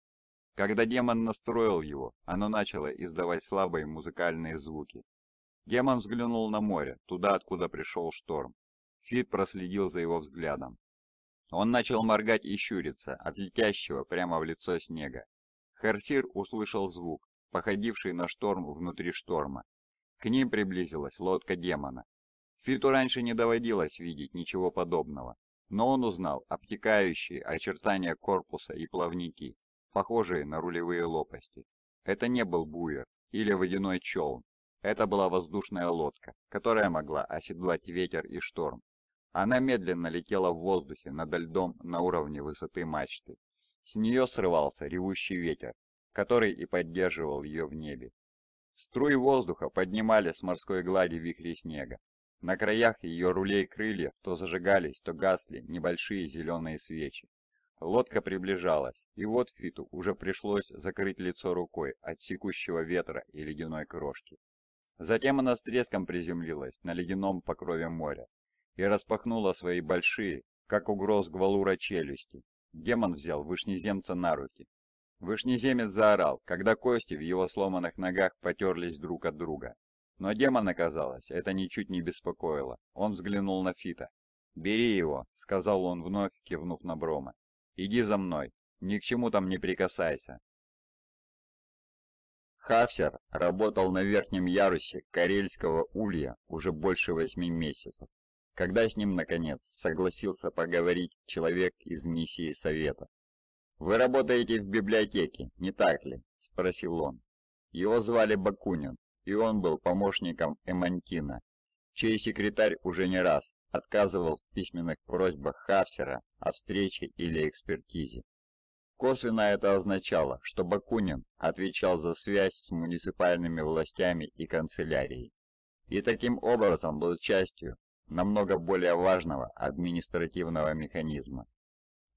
Когда демон настроил его, оно начало издавать слабые музыкальные звуки. Демон взглянул на море, туда, откуда пришел шторм. Фит проследил за его взглядом. Он начал моргать и щуриться от летящего прямо в лицо снега. Харсир услышал звук, походивший на шторм внутри шторма. К ним приблизилась лодка демона. Фиту раньше не доводилось видеть ничего подобного, но он узнал обтекающие очертания корпуса и плавники, похожие на рулевые лопасти. Это не был буер или водяной челн. Это была воздушная лодка, которая могла оседлать ветер и шторм, она медленно летела в воздухе над льдом на уровне высоты мачты. С нее срывался ревущий ветер, который и поддерживал ее в небе. Струи воздуха поднимали с морской глади вихри снега. На краях ее рулей крыльев то зажигались, то гасли небольшие зеленые свечи. Лодка приближалась, и вот Фиту уже пришлось закрыть лицо рукой от секущего ветра и ледяной крошки. Затем она с треском приземлилась на ледяном покрове моря, и распахнула свои большие, как угроз Гвалура челюсти. Демон взял вышнеземца на руки. Вышнеземец заорал, когда кости в его сломанных ногах потерлись друг от друга. Но демон, казалось, это ничуть не беспокоило. Он взглянул на Фита. «Бери его», — сказал он вновь, кивнув на Брома. «Иди за мной. Ни к чему там не прикасайся». Хафсер работал на верхнем ярусе Карельского улья уже больше восьми месяцев когда с ним, наконец, согласился поговорить человек из миссии совета. «Вы работаете в библиотеке, не так ли?» – спросил он. Его звали Бакунин, и он был помощником Эмантина, чей секретарь уже не раз отказывал в письменных просьбах Хавсера о встрече или экспертизе. Косвенно это означало, что Бакунин отвечал за связь с муниципальными властями и канцелярией, и таким образом был частью намного более важного административного механизма.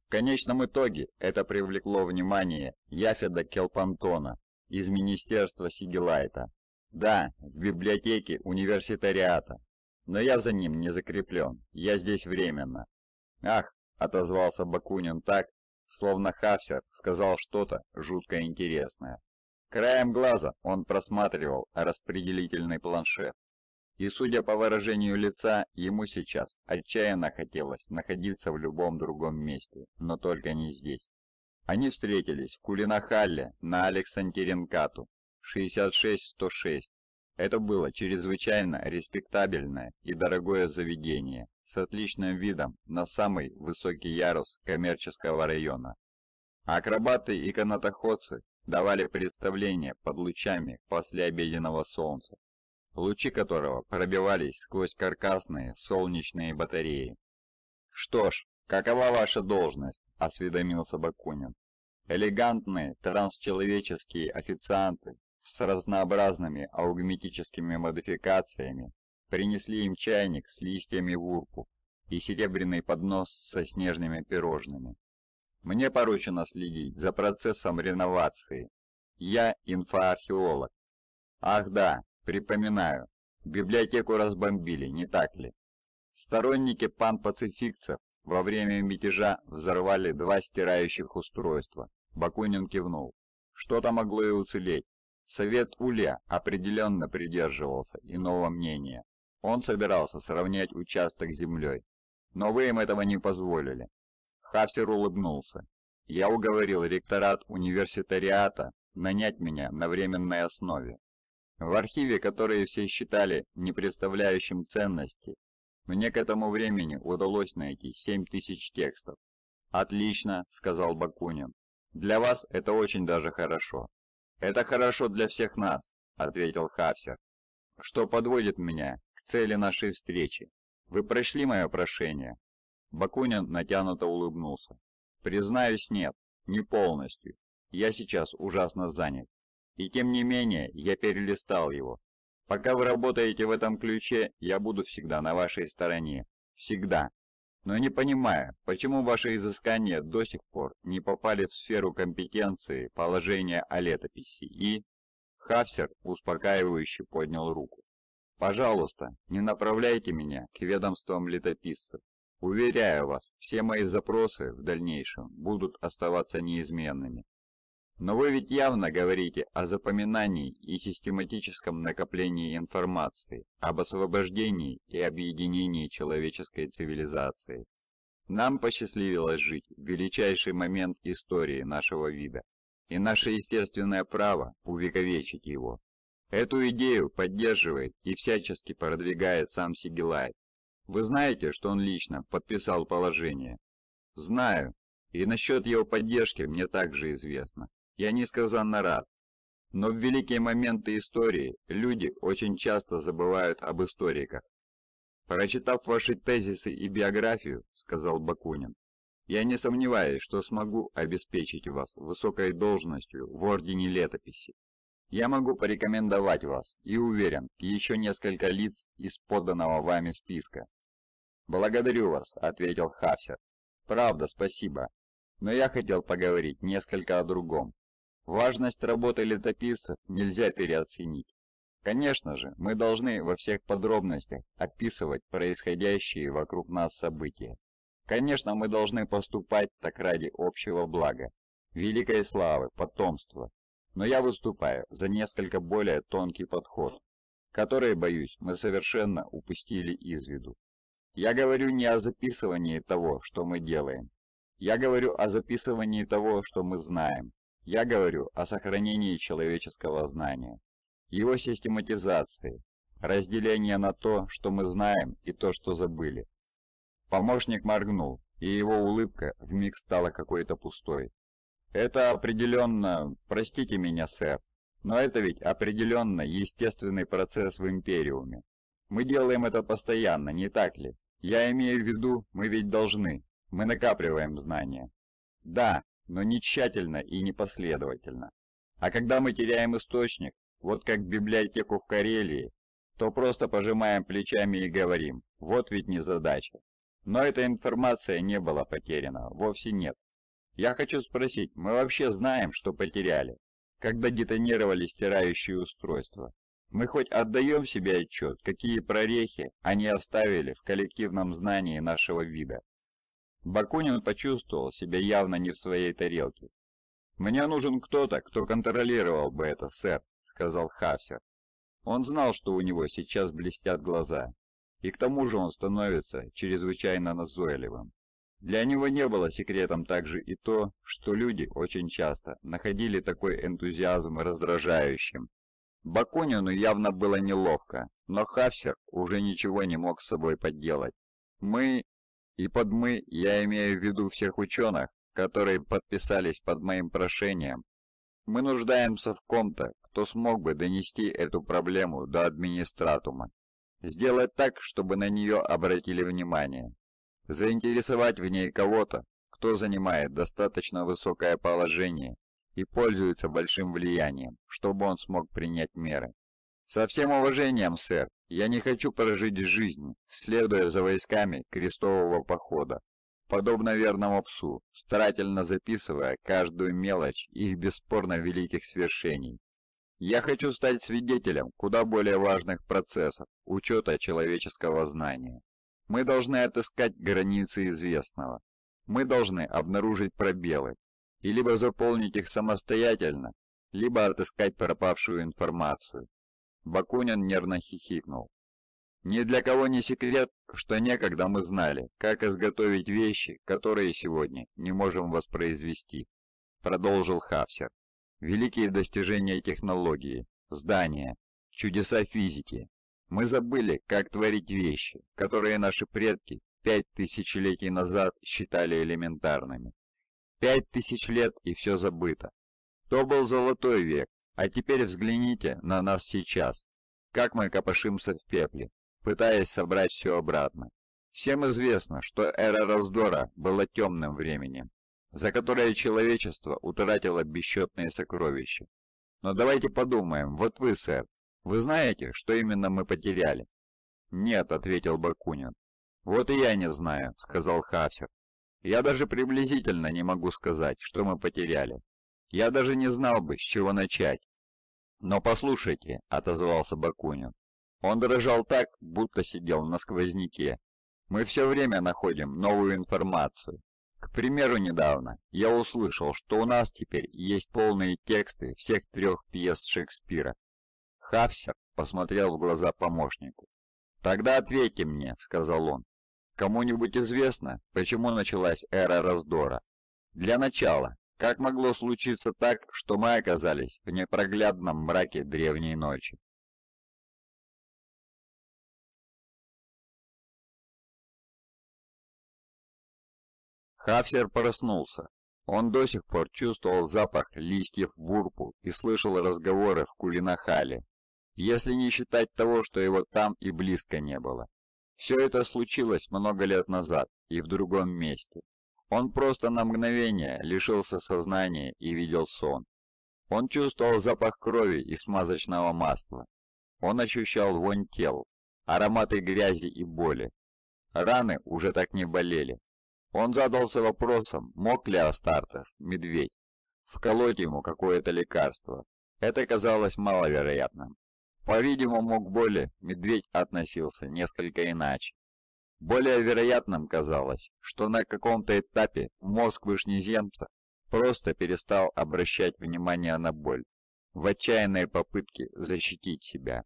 В конечном итоге это привлекло внимание Яфеда Келпантона из Министерства Сигелайта. Да, в библиотеке университариата, но я за ним не закреплен, я здесь временно. Ах, отозвался Бакунин так, словно Хафсер сказал что-то жутко интересное. Краем глаза он просматривал распределительный планшет. И, судя по выражению лица, ему сейчас отчаянно хотелось находиться в любом другом месте, но только не здесь. Они встретились в Кулинахалле на Александеринкату 66-106. Это было чрезвычайно респектабельное и дорогое заведение с отличным видом на самый высокий ярус коммерческого района. Акробаты и канатоходцы давали представление под лучами послеобеденного солнца лучи которого пробивались сквозь каркасные солнечные батареи. «Что ж, какова ваша должность?» – осведомился Бакунин. Элегантные трансчеловеческие официанты с разнообразными аугметическими модификациями принесли им чайник с листьями вурпу и серебряный поднос со снежными пирожными. Мне поручено следить за процессом реновации. Я инфоархеолог. Ах да, Припоминаю, библиотеку разбомбили, не так ли? Сторонники пан-пацификцев во время мятежа взорвали два стирающих устройства. Бакунин кивнул. Что-то могло и уцелеть. Совет Улья определенно придерживался иного мнения. Он собирался сравнять участок с землей. Но вы им этого не позволили. Хафсер улыбнулся. Я уговорил ректорат университариата нанять меня на временной основе. В архиве, который все считали не представляющим ценности, мне к этому времени удалось найти 7000 текстов. «Отлично», — сказал Бакунин. «Для вас это очень даже хорошо». «Это хорошо для всех нас», — ответил Хавсер. «Что подводит меня к цели нашей встречи? Вы прошли мое прошение?» Бакунин натянуто улыбнулся. «Признаюсь, нет, не полностью. Я сейчас ужасно занят. И тем не менее, я перелистал его. Пока вы работаете в этом ключе, я буду всегда на вашей стороне. Всегда. Но не понимаю, почему ваши изыскания до сих пор не попали в сферу компетенции положения о летописи и... Хафсер успокаивающе поднял руку. «Пожалуйста, не направляйте меня к ведомствам летописцев. Уверяю вас, все мои запросы в дальнейшем будут оставаться неизменными. Но вы ведь явно говорите о запоминании и систематическом накоплении информации, об освобождении и объединении человеческой цивилизации. Нам посчастливилось жить в величайший момент истории нашего вида, и наше естественное право увековечить его. Эту идею поддерживает и всячески продвигает сам Сигелай. Вы знаете, что он лично подписал положение? Знаю, и насчет его поддержки мне также известно. Я несказанно рад. Но в великие моменты истории люди очень часто забывают об историках. Прочитав ваши тезисы и биографию, сказал Бакунин, я не сомневаюсь, что смогу обеспечить вас высокой должностью в Ордене Летописи. Я могу порекомендовать вас и уверен, еще несколько лиц из поданного вами списка. «Благодарю вас», — ответил Хавсер. «Правда, спасибо. Но я хотел поговорить несколько о другом. Важность работы летописцев нельзя переоценить. Конечно же, мы должны во всех подробностях описывать происходящие вокруг нас события. Конечно, мы должны поступать так ради общего блага, великой славы, потомства. Но я выступаю за несколько более тонкий подход, который, боюсь, мы совершенно упустили из виду. Я говорю не о записывании того, что мы делаем. Я говорю о записывании того, что мы знаем, я говорю о сохранении человеческого знания, его систематизации, разделении на то, что мы знаем, и то, что забыли. Помощник моргнул, и его улыбка вмиг стала какой-то пустой. «Это определенно... Простите меня, сэр, но это ведь определенно естественный процесс в Империуме. Мы делаем это постоянно, не так ли? Я имею в виду, мы ведь должны. Мы накапливаем знания». «Да, но не тщательно и не последовательно. А когда мы теряем источник, вот как библиотеку в Карелии, то просто пожимаем плечами и говорим, вот ведь не задача. Но эта информация не была потеряна, вовсе нет. Я хочу спросить, мы вообще знаем, что потеряли, когда детонировали стирающие устройства? Мы хоть отдаем себе отчет, какие прорехи они оставили в коллективном знании нашего вида? Бакунин почувствовал себя явно не в своей тарелке. «Мне нужен кто-то, кто контролировал бы это, сэр», — сказал Хавсер. Он знал, что у него сейчас блестят глаза, и к тому же он становится чрезвычайно назойливым. Для него не было секретом также и то, что люди очень часто находили такой энтузиазм раздражающим. Бакунину явно было неловко, но Хавсер уже ничего не мог с собой подделать. «Мы и под «мы» я имею в виду всех ученых, которые подписались под моим прошением. Мы нуждаемся в ком-то, кто смог бы донести эту проблему до администратума. Сделать так, чтобы на нее обратили внимание. Заинтересовать в ней кого-то, кто занимает достаточно высокое положение и пользуется большим влиянием, чтобы он смог принять меры. «Со всем уважением, сэр, я не хочу прожить жизнь, следуя за войсками крестового похода, подобно верному псу, старательно записывая каждую мелочь их бесспорно великих свершений. Я хочу стать свидетелем куда более важных процессов учета человеческого знания. Мы должны отыскать границы известного. Мы должны обнаружить пробелы и либо заполнить их самостоятельно, либо отыскать пропавшую информацию. Бакунин нервно хихикнул. «Ни для кого не секрет, что некогда мы знали, как изготовить вещи, которые сегодня не можем воспроизвести», продолжил Хафсер. «Великие достижения технологии, здания, чудеса физики. Мы забыли, как творить вещи, которые наши предки пять тысячелетий назад считали элементарными. Пять тысяч лет и все забыто. То был золотой век, а теперь взгляните на нас сейчас, как мы копошимся в пепле, пытаясь собрать все обратно. Всем известно, что эра раздора была темным временем, за которое человечество утратило бесчетные сокровища. Но давайте подумаем, вот вы, сэр, вы знаете, что именно мы потеряли? Нет, ответил Бакунин. Вот и я не знаю, сказал Хафсер. Я даже приблизительно не могу сказать, что мы потеряли. Я даже не знал бы, с чего начать. «Но послушайте», — отозвался Бакунин. Он дрожал так, будто сидел на сквозняке. «Мы все время находим новую информацию. К примеру, недавно я услышал, что у нас теперь есть полные тексты всех трех пьес Шекспира». Хавсер посмотрел в глаза помощнику. «Тогда ответьте мне», — сказал он. «Кому-нибудь известно, почему началась эра раздора?» «Для начала как могло случиться так, что мы оказались в непроглядном мраке древней ночи? Хафсер проснулся. Он до сих пор чувствовал запах листьев вурпу и слышал разговоры в Кулинахале, если не считать того, что его там и близко не было. Все это случилось много лет назад и в другом месте, он просто на мгновение лишился сознания и видел сон. Он чувствовал запах крови и смазочного масла. Он ощущал вонь тел, ароматы грязи и боли. Раны уже так не болели. Он задался вопросом, мог ли Астартес, медведь, вколоть ему какое-то лекарство. Это казалось маловероятным. По-видимому, к боли медведь относился несколько иначе. Более вероятным казалось, что на каком-то этапе мозг вышнеземца просто перестал обращать внимание на боль в отчаянной попытке защитить себя.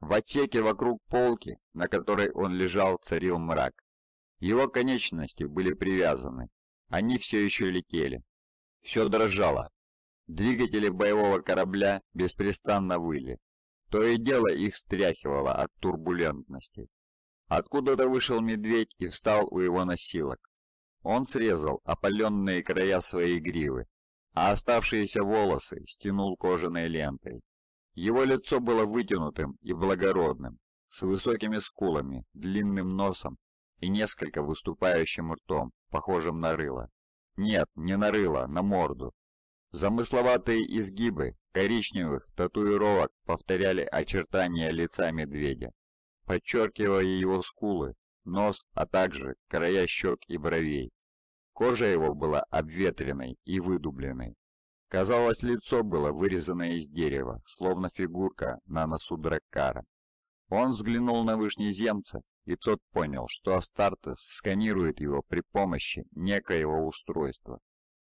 В отсеке вокруг полки, на которой он лежал, царил мрак. Его конечности были привязаны. Они все еще летели. Все дрожало. Двигатели боевого корабля беспрестанно выли. То и дело их стряхивало от турбулентности. Откуда-то вышел медведь и встал у его носилок. Он срезал опаленные края своей гривы, а оставшиеся волосы стянул кожаной лентой. Его лицо было вытянутым и благородным, с высокими скулами, длинным носом и несколько выступающим ртом, похожим на рыло. Нет, не на рыло, на морду. Замысловатые изгибы коричневых татуировок повторяли очертания лица медведя подчеркивая его скулы, нос, а также края щек и бровей. Кожа его была обветренной и выдубленной. Казалось, лицо было вырезано из дерева, словно фигурка на носу Драккара. Он взглянул на вышнеземца, и тот понял, что Астартес сканирует его при помощи некоего устройства.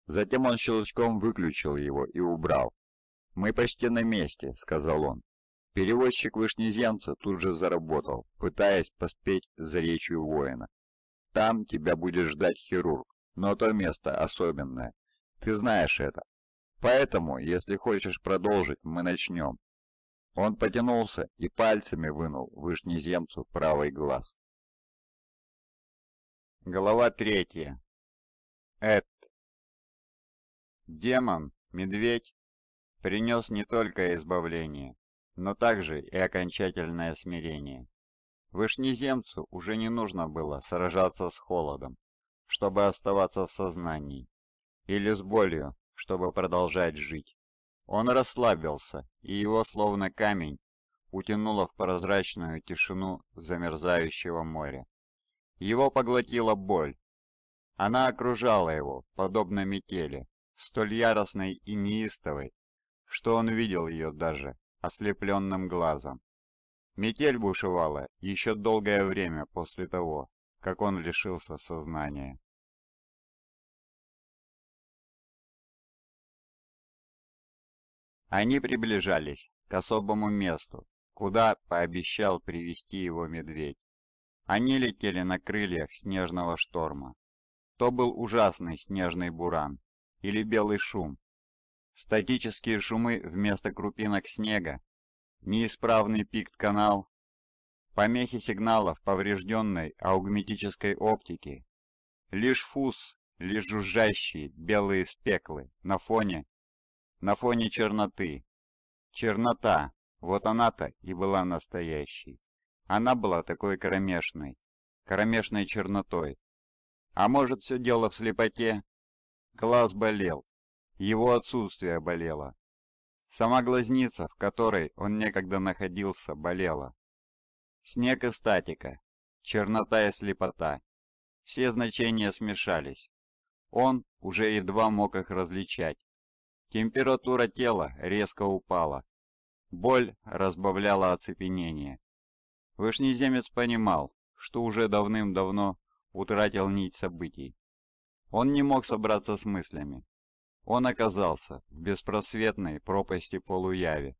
Затем он щелчком выключил его и убрал. «Мы почти на месте», — сказал он. Перевозчик вышнеземца тут же заработал, пытаясь поспеть за речью воина. «Там тебя будет ждать хирург, но то место особенное. Ты знаешь это. Поэтому, если хочешь продолжить, мы начнем». Он потянулся и пальцами вынул вышнеземцу правый глаз. Глава третья. Эд. Демон, медведь, принес не только избавление, но также и окончательное смирение. Вышнеземцу уже не нужно было сражаться с холодом, чтобы оставаться в сознании, или с болью, чтобы продолжать жить. Он расслабился, и его словно камень утянуло в прозрачную тишину замерзающего моря. Его поглотила боль. Она окружала его, подобно метели, столь яростной и неистовой, что он видел ее даже ослепленным глазом. Метель бушевала еще долгое время после того, как он лишился сознания. Они приближались к особому месту, куда пообещал привести его медведь. Они летели на крыльях снежного шторма. То был ужасный снежный буран или белый шум, статические шумы вместо крупинок снега, неисправный пикт-канал, помехи сигналов поврежденной аугметической оптики, лишь фуз, лишь жужжащие белые спеклы на фоне, на фоне черноты. Чернота, вот она-то и была настоящей. Она была такой кромешной, кромешной чернотой. А может, все дело в слепоте? Глаз болел, его отсутствие болело. Сама глазница, в которой он некогда находился, болела. Снег и статика, чернота и слепота. Все значения смешались. Он уже едва мог их различать. Температура тела резко упала. Боль разбавляла оцепенение. Вышнеземец понимал, что уже давным-давно утратил нить событий. Он не мог собраться с мыслями. Он оказался в беспросветной пропасти полуяви,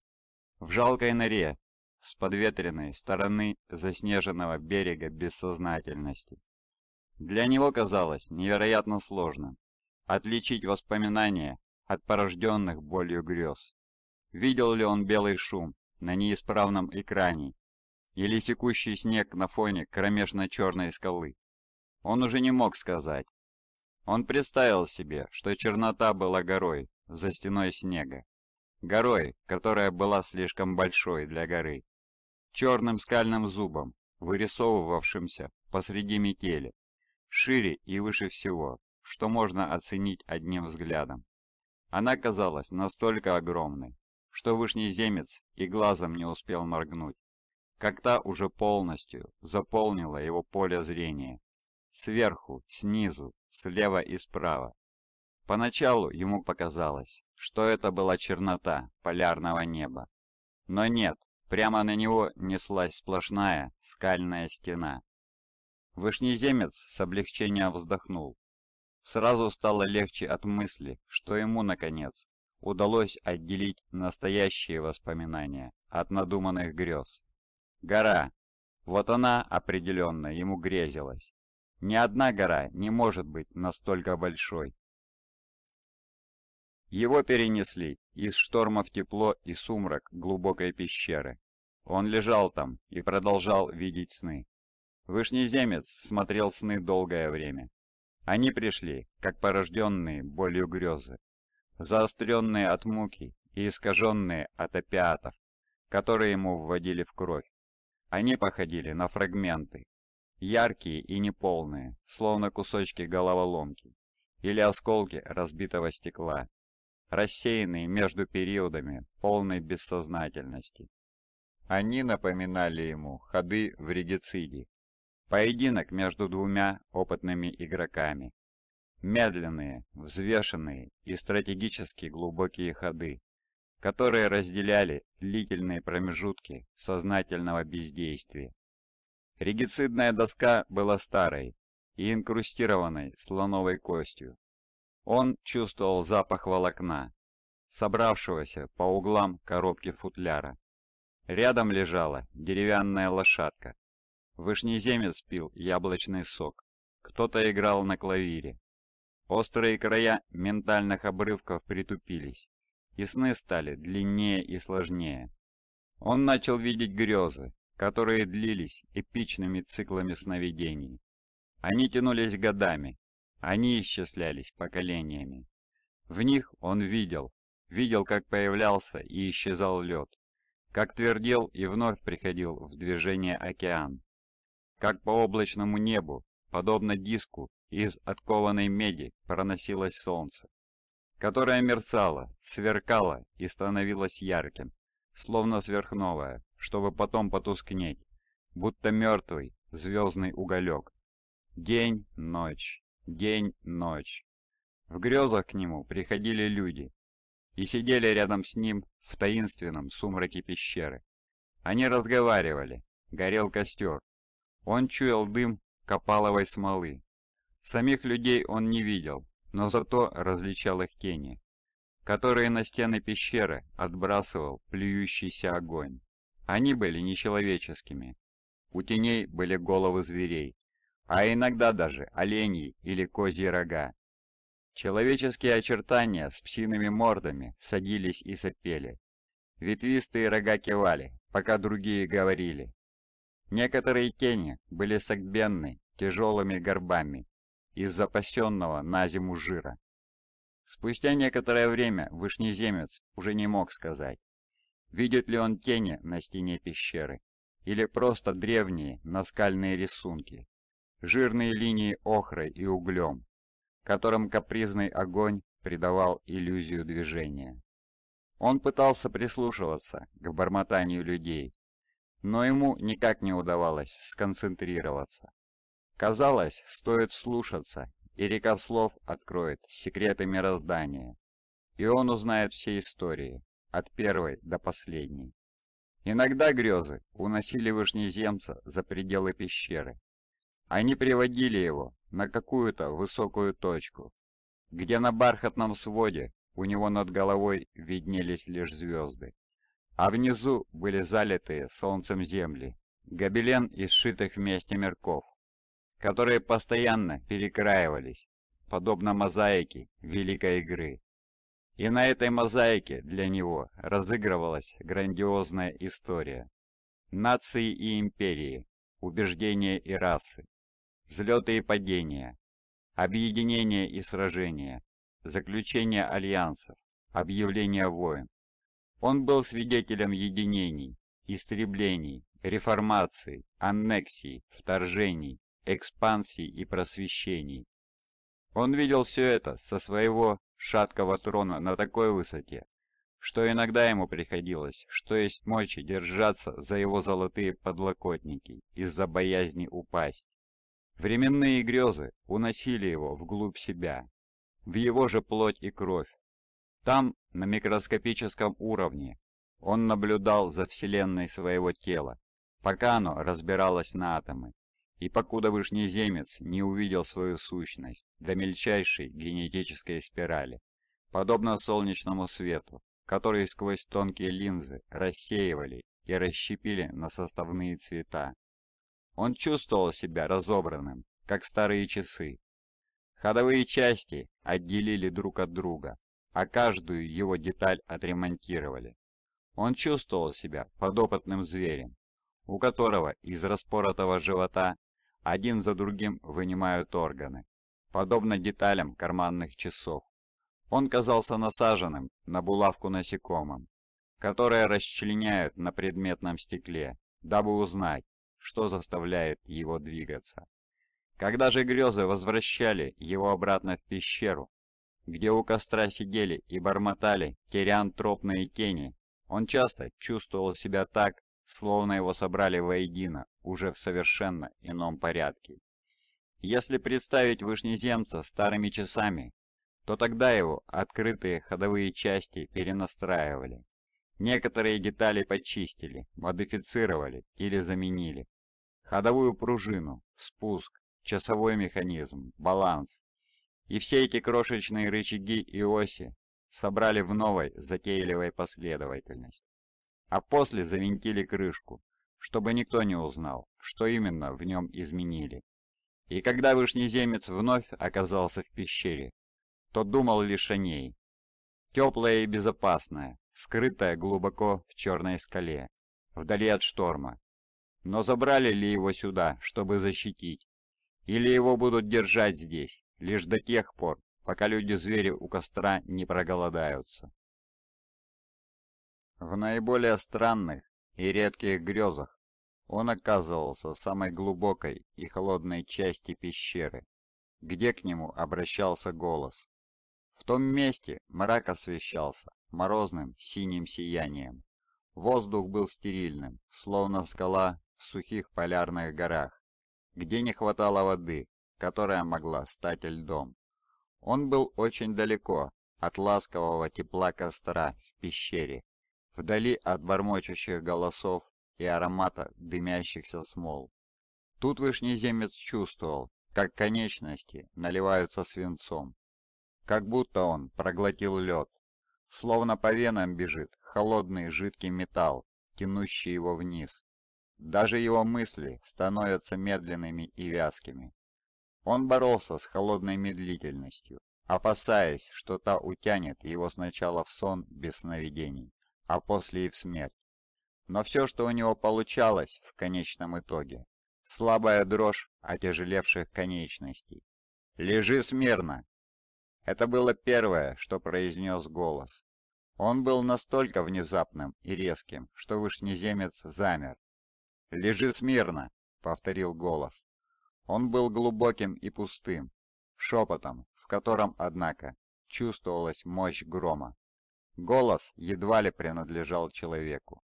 в жалкой норе с подветренной стороны заснеженного берега бессознательности. Для него казалось невероятно сложным отличить воспоминания от порожденных болью грез. Видел ли он белый шум на неисправном экране или секущий снег на фоне кромешно-черной скалы? Он уже не мог сказать, он представил себе, что чернота была горой за стеной снега. Горой, которая была слишком большой для горы. Черным скальным зубом, вырисовывавшимся посреди метели, шире и выше всего, что можно оценить одним взглядом. Она казалась настолько огромной, что вышний земец и глазом не успел моргнуть, как та уже полностью заполнила его поле зрения. Сверху, снизу, слева и справа. Поначалу ему показалось, что это была чернота полярного неба. Но нет, прямо на него неслась сплошная скальная стена. Вышнеземец с облегчением вздохнул. Сразу стало легче от мысли, что ему, наконец, удалось отделить настоящие воспоминания от надуманных грез. Гора. Вот она определенно ему грезилась. Ни одна гора не может быть настолько большой. Его перенесли из шторма в тепло и сумрак глубокой пещеры. Он лежал там и продолжал видеть сны. Вышнеземец смотрел сны долгое время. Они пришли, как порожденные болью грезы, заостренные от муки и искаженные от опиатов, которые ему вводили в кровь. Они походили на фрагменты, яркие и неполные, словно кусочки головоломки или осколки разбитого стекла, рассеянные между периодами полной бессознательности. Они напоминали ему ходы в регициде, поединок между двумя опытными игроками, медленные, взвешенные и стратегически глубокие ходы, которые разделяли длительные промежутки сознательного бездействия. Регицидная доска была старой и инкрустированной слоновой костью. Он чувствовал запах волокна, собравшегося по углам коробки футляра. Рядом лежала деревянная лошадка. Вышнеземец пил яблочный сок. Кто-то играл на клавире. Острые края ментальных обрывков притупились, и сны стали длиннее и сложнее. Он начал видеть грезы, которые длились эпичными циклами сновидений. Они тянулись годами, они исчислялись поколениями. В них он видел, видел, как появлялся и исчезал лед, как твердел и вновь приходил в движение океан, как по облачному небу, подобно диску из откованной меди, проносилось солнце, которое мерцало, сверкало и становилось ярким, словно сверхновое чтобы потом потускнеть, будто мертвый звездный уголек. День, ночь, день, ночь. В грезах к нему приходили люди и сидели рядом с ним в таинственном сумраке пещеры. Они разговаривали, горел костер. Он чуял дым копаловой смолы. Самих людей он не видел, но зато различал их тени, которые на стены пещеры отбрасывал плюющийся огонь. Они были нечеловеческими. У теней были головы зверей, а иногда даже оленей или козьи рога. Человеческие очертания с псиными мордами садились и сопели. Ветвистые рога кивали, пока другие говорили. Некоторые тени были согбенны тяжелыми горбами из запасенного на зиму жира. Спустя некоторое время вышнеземец уже не мог сказать, Видит ли он тени на стене пещеры? Или просто древние наскальные рисунки? Жирные линии охрой и углем, которым капризный огонь придавал иллюзию движения. Он пытался прислушиваться к бормотанию людей, но ему никак не удавалось сконцентрироваться. Казалось, стоит слушаться, и река слов откроет секреты мироздания, и он узнает все истории, от первой до последней. Иногда грезы уносили вышнеземца за пределы пещеры. Они приводили его на какую-то высокую точку, где на бархатном своде у него над головой виднелись лишь звезды, а внизу были залитые солнцем земли, гобелен из сшитых вместе мерков, которые постоянно перекраивались, подобно мозаике великой игры. И на этой мозаике для него разыгрывалась грандиозная история. Нации и империи, убеждения и расы, взлеты и падения, объединения и сражения, заключение альянсов, объявление войн. Он был свидетелем единений, истреблений, реформаций, аннексий, вторжений, экспансий и просвещений. Он видел все это со своего шаткого трона на такой высоте, что иногда ему приходилось, что есть мочи, держаться за его золотые подлокотники из-за боязни упасть. Временные грезы уносили его вглубь себя, в его же плоть и кровь. Там, на микроскопическом уровне, он наблюдал за вселенной своего тела, пока оно разбиралось на атомы. И покуда вышнеземец не увидел свою сущность до мельчайшей генетической спирали, подобно солнечному свету, который сквозь тонкие линзы рассеивали и расщепили на составные цвета. Он чувствовал себя разобранным, как старые часы. Ходовые части отделили друг от друга, а каждую его деталь отремонтировали. Он чувствовал себя подопытным зверем, у которого из распоротого живота один за другим вынимают органы, подобно деталям карманных часов. Он казался насаженным на булавку насекомым, которое расчленяют на предметном стекле, дабы узнать, что заставляет его двигаться. Когда же грезы возвращали его обратно в пещеру, где у костра сидели и бормотали тириантропные тени, он часто чувствовал себя так, словно его собрали воедино, уже в совершенно ином порядке. Если представить вышнеземца старыми часами, то тогда его открытые ходовые части перенастраивали. Некоторые детали почистили, модифицировали или заменили. Ходовую пружину, спуск, часовой механизм, баланс. И все эти крошечные рычаги и оси собрали в новой затейливой последовательности а после завинтили крышку, чтобы никто не узнал, что именно в нем изменили. И когда вышнеземец вновь оказался в пещере, то думал лишь о ней. Теплая и безопасная, скрытая глубоко в черной скале, вдали от шторма. Но забрали ли его сюда, чтобы защитить? Или его будут держать здесь, лишь до тех пор, пока люди-звери у костра не проголодаются? В наиболее странных и редких грезах он оказывался в самой глубокой и холодной части пещеры, где к нему обращался голос. В том месте мрак освещался морозным синим сиянием. Воздух был стерильным, словно скала в сухих полярных горах, где не хватало воды, которая могла стать льдом. Он был очень далеко от ласкового тепла костра в пещере, вдали от бормочущих голосов и аромата дымящихся смол. Тут вышнеземец чувствовал, как конечности наливаются свинцом. Как будто он проглотил лед. Словно по венам бежит холодный жидкий металл, тянущий его вниз. Даже его мысли становятся медленными и вязкими. Он боролся с холодной медлительностью, опасаясь, что та утянет его сначала в сон без сновидений а после и в смерть. Но все, что у него получалось в конечном итоге, слабая дрожь отяжелевших конечностей. «Лежи смирно!» Это было первое, что произнес голос. Он был настолько внезапным и резким, что вышнеземец замер. «Лежи смирно!» — повторил голос. Он был глубоким и пустым, шепотом, в котором, однако, чувствовалась мощь грома. Голос едва ли принадлежал человеку.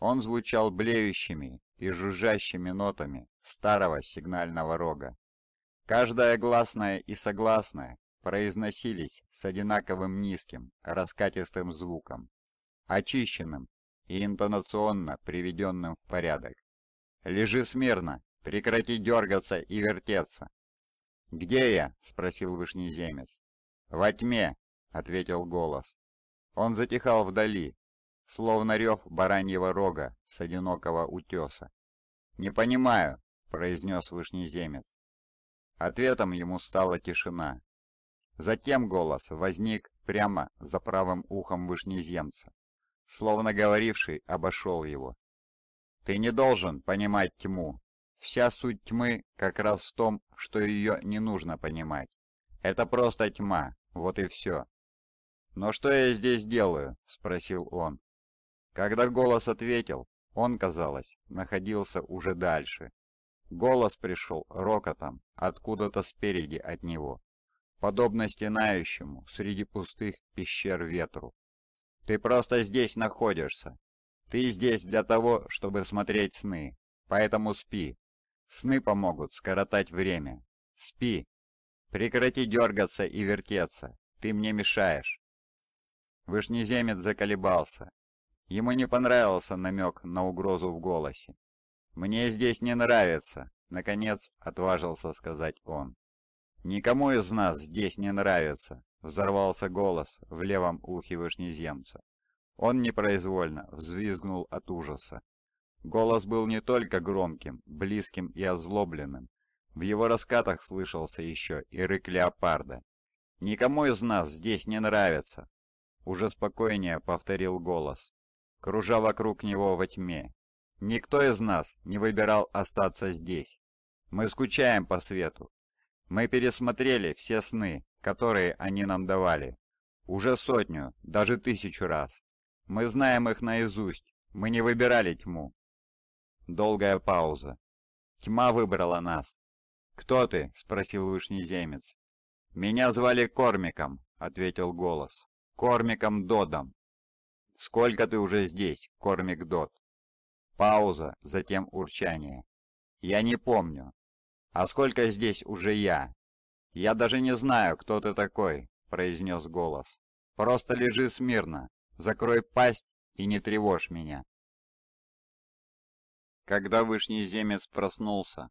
Он звучал блеющими и жужжащими нотами старого сигнального рога. Каждая гласная и согласная произносились с одинаковым низким, раскатистым звуком, очищенным и интонационно приведенным в порядок. «Лежи смирно, прекрати дергаться и вертеться!» «Где я?» — спросил вышнеземец. «Во тьме!» — ответил голос. Он затихал вдали, словно рев бараньего рога с одинокого утеса. «Не понимаю», — произнес вышнеземец. Ответом ему стала тишина. Затем голос возник прямо за правым ухом вышнеземца, словно говоривший обошел его. «Ты не должен понимать тьму. Вся суть тьмы как раз в том, что ее не нужно понимать. Это просто тьма, вот и все. «Но что я здесь делаю?» — спросил он. Когда голос ответил, он, казалось, находился уже дальше. Голос пришел рокотом откуда-то спереди от него, подобно стенающему среди пустых пещер ветру. «Ты просто здесь находишься. Ты здесь для того, чтобы смотреть сны. Поэтому спи. Сны помогут скоротать время. Спи. Прекрати дергаться и вертеться. Ты мне мешаешь. Вышнеземец заколебался. Ему не понравился намек на угрозу в голосе. «Мне здесь не нравится», — наконец отважился сказать он. «Никому из нас здесь не нравится», — взорвался голос в левом ухе вышнеземца. Он непроизвольно взвизгнул от ужаса. Голос был не только громким, близким и озлобленным. В его раскатах слышался еще и рык леопарда. «Никому из нас здесь не нравится», уже спокойнее повторил голос, кружа вокруг него во тьме. «Никто из нас не выбирал остаться здесь. Мы скучаем по свету. Мы пересмотрели все сны, которые они нам давали. Уже сотню, даже тысячу раз. Мы знаем их наизусть. Мы не выбирали тьму». Долгая пауза. «Тьма выбрала нас». «Кто ты?» — спросил вышнеземец. «Меня звали Кормиком», — ответил голос. Кормиком Додом. Сколько ты уже здесь, Кормик Дод? Пауза, затем урчание. Я не помню. А сколько здесь уже я? Я даже не знаю, кто ты такой, произнес голос. Просто лежи смирно, закрой пасть и не тревожь меня. Когда вышний земец проснулся,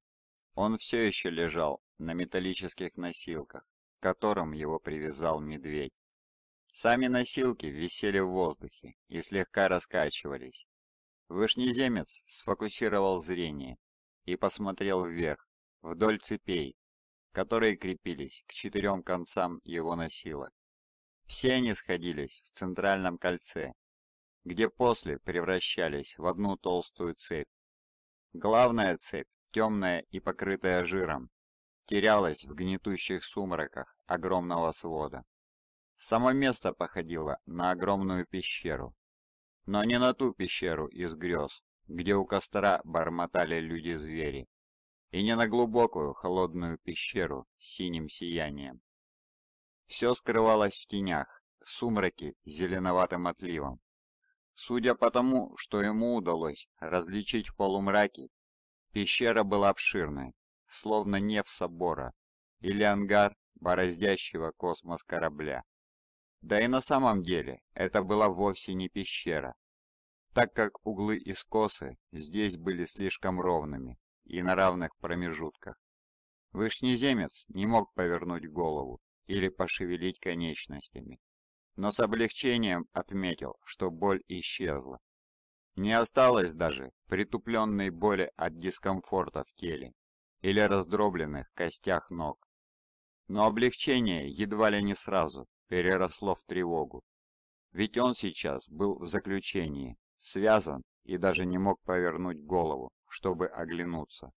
он все еще лежал на металлических носилках, к которым его привязал медведь. Сами носилки висели в воздухе и слегка раскачивались. Вышнеземец сфокусировал зрение и посмотрел вверх, вдоль цепей, которые крепились к четырем концам его носилок. Все они сходились в центральном кольце, где после превращались в одну толстую цепь. Главная цепь, темная и покрытая жиром, терялась в гнетущих сумраках огромного свода. Само место походило на огромную пещеру. Но не на ту пещеру из грез, где у костра бормотали люди-звери, и не на глубокую холодную пещеру с синим сиянием. Все скрывалось в тенях, сумраке зеленоватым отливом. Судя по тому, что ему удалось различить в полумраке, пещера была обширной, словно неф собора или ангар бороздящего космос корабля. Да и на самом деле это была вовсе не пещера, так как углы и скосы здесь были слишком ровными и на равных промежутках. Вышнеземец не мог повернуть голову или пошевелить конечностями, но с облегчением отметил, что боль исчезла. Не осталось даже притупленной боли от дискомфорта в теле или раздробленных костях ног. Но облегчение едва ли не сразу переросло в тревогу. Ведь он сейчас был в заключении, связан и даже не мог повернуть голову, чтобы оглянуться.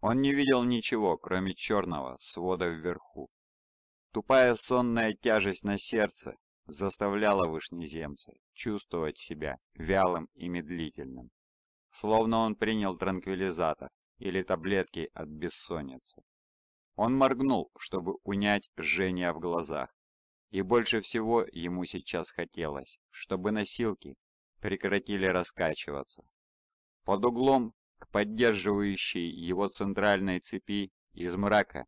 Он не видел ничего, кроме черного свода вверху. Тупая сонная тяжесть на сердце заставляла вышнеземца чувствовать себя вялым и медлительным, словно он принял транквилизатор или таблетки от бессонницы. Он моргнул, чтобы унять жжение в глазах, и больше всего ему сейчас хотелось, чтобы носилки прекратили раскачиваться. Под углом к поддерживающей его центральной цепи из мрака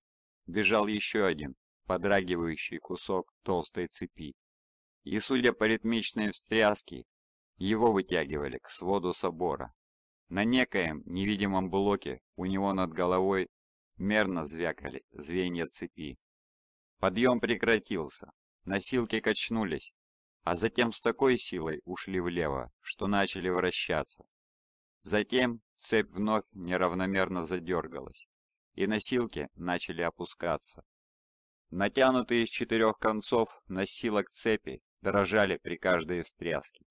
бежал еще один подрагивающий кусок толстой цепи. И, судя по ритмичной встряске, его вытягивали к своду собора. На некоем невидимом блоке у него над головой мерно звякали звенья цепи. Подъем прекратился, Носилки качнулись, а затем с такой силой ушли влево, что начали вращаться. Затем цепь вновь неравномерно задергалась, и носилки начали опускаться. Натянутые из четырех концов носилок цепи дрожали при каждой встряске.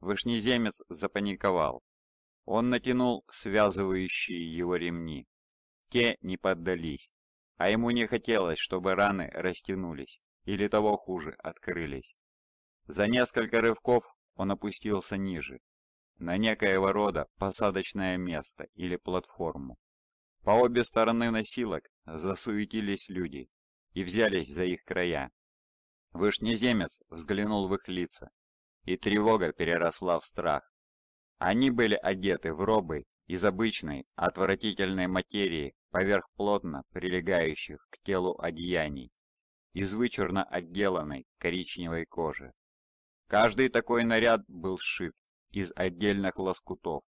Вышнеземец запаниковал. Он натянул связывающие его ремни. Те не поддались, а ему не хотелось, чтобы раны растянулись или того хуже, открылись. За несколько рывков он опустился ниже, на некоего рода посадочное место или платформу. По обе стороны носилок засуетились люди и взялись за их края. Вышнеземец взглянул в их лица, и тревога переросла в страх. Они были одеты в робы из обычной, отвратительной материи поверх плотно прилегающих к телу одеяний из вычурно отделанной коричневой кожи. Каждый такой наряд был сшит из отдельных лоскутов,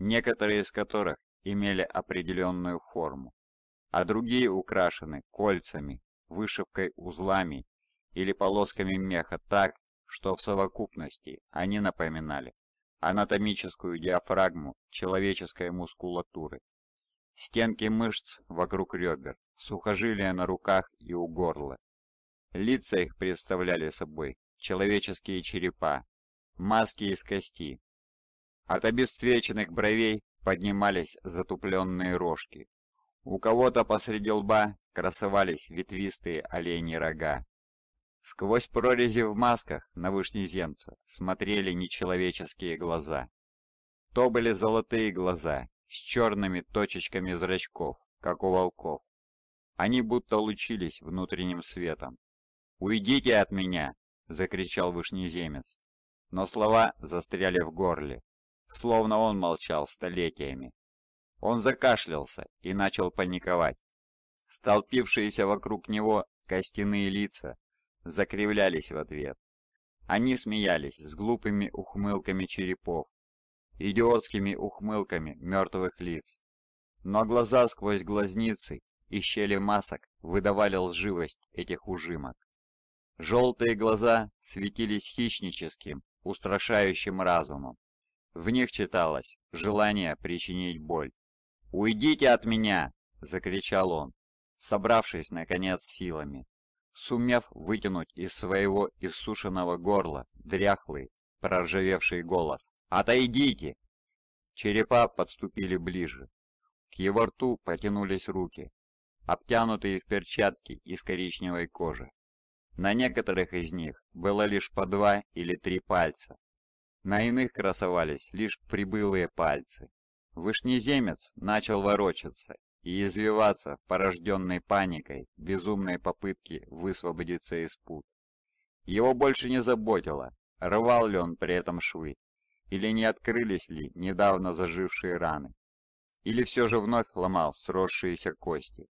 некоторые из которых имели определенную форму, а другие украшены кольцами, вышивкой узлами или полосками меха так, что в совокупности они напоминали анатомическую диафрагму человеческой мускулатуры, стенки мышц вокруг ребер, сухожилия на руках и у горла, Лица их представляли собой человеческие черепа, маски из кости. От обесцвеченных бровей поднимались затупленные рожки. У кого-то посреди лба красовались ветвистые оленьи рога. Сквозь прорези в масках на вышнеземца смотрели нечеловеческие глаза. То были золотые глаза с черными точечками зрачков, как у волков. Они будто лучились внутренним светом, «Уйдите от меня!» — закричал вышнеземец. Но слова застряли в горле, словно он молчал столетиями. Он закашлялся и начал паниковать. Столпившиеся вокруг него костяные лица закривлялись в ответ. Они смеялись с глупыми ухмылками черепов, идиотскими ухмылками мертвых лиц. Но глаза сквозь глазницы и щели масок выдавали лживость этих ужимок. Желтые глаза светились хищническим, устрашающим разумом. В них читалось желание причинить боль. «Уйдите от меня!» — закричал он, собравшись, наконец, силами, сумев вытянуть из своего иссушенного горла дряхлый, проржавевший голос. «Отойдите!» Черепа подступили ближе. К его рту потянулись руки, обтянутые в перчатки из коричневой кожи. На некоторых из них было лишь по два или три пальца. На иных красовались лишь прибылые пальцы. Вышнеземец начал ворочаться и извиваться в порожденной паникой безумной попытки высвободиться из пут. Его больше не заботило, рвал ли он при этом швы, или не открылись ли недавно зажившие раны, или все же вновь ломал сросшиеся кости.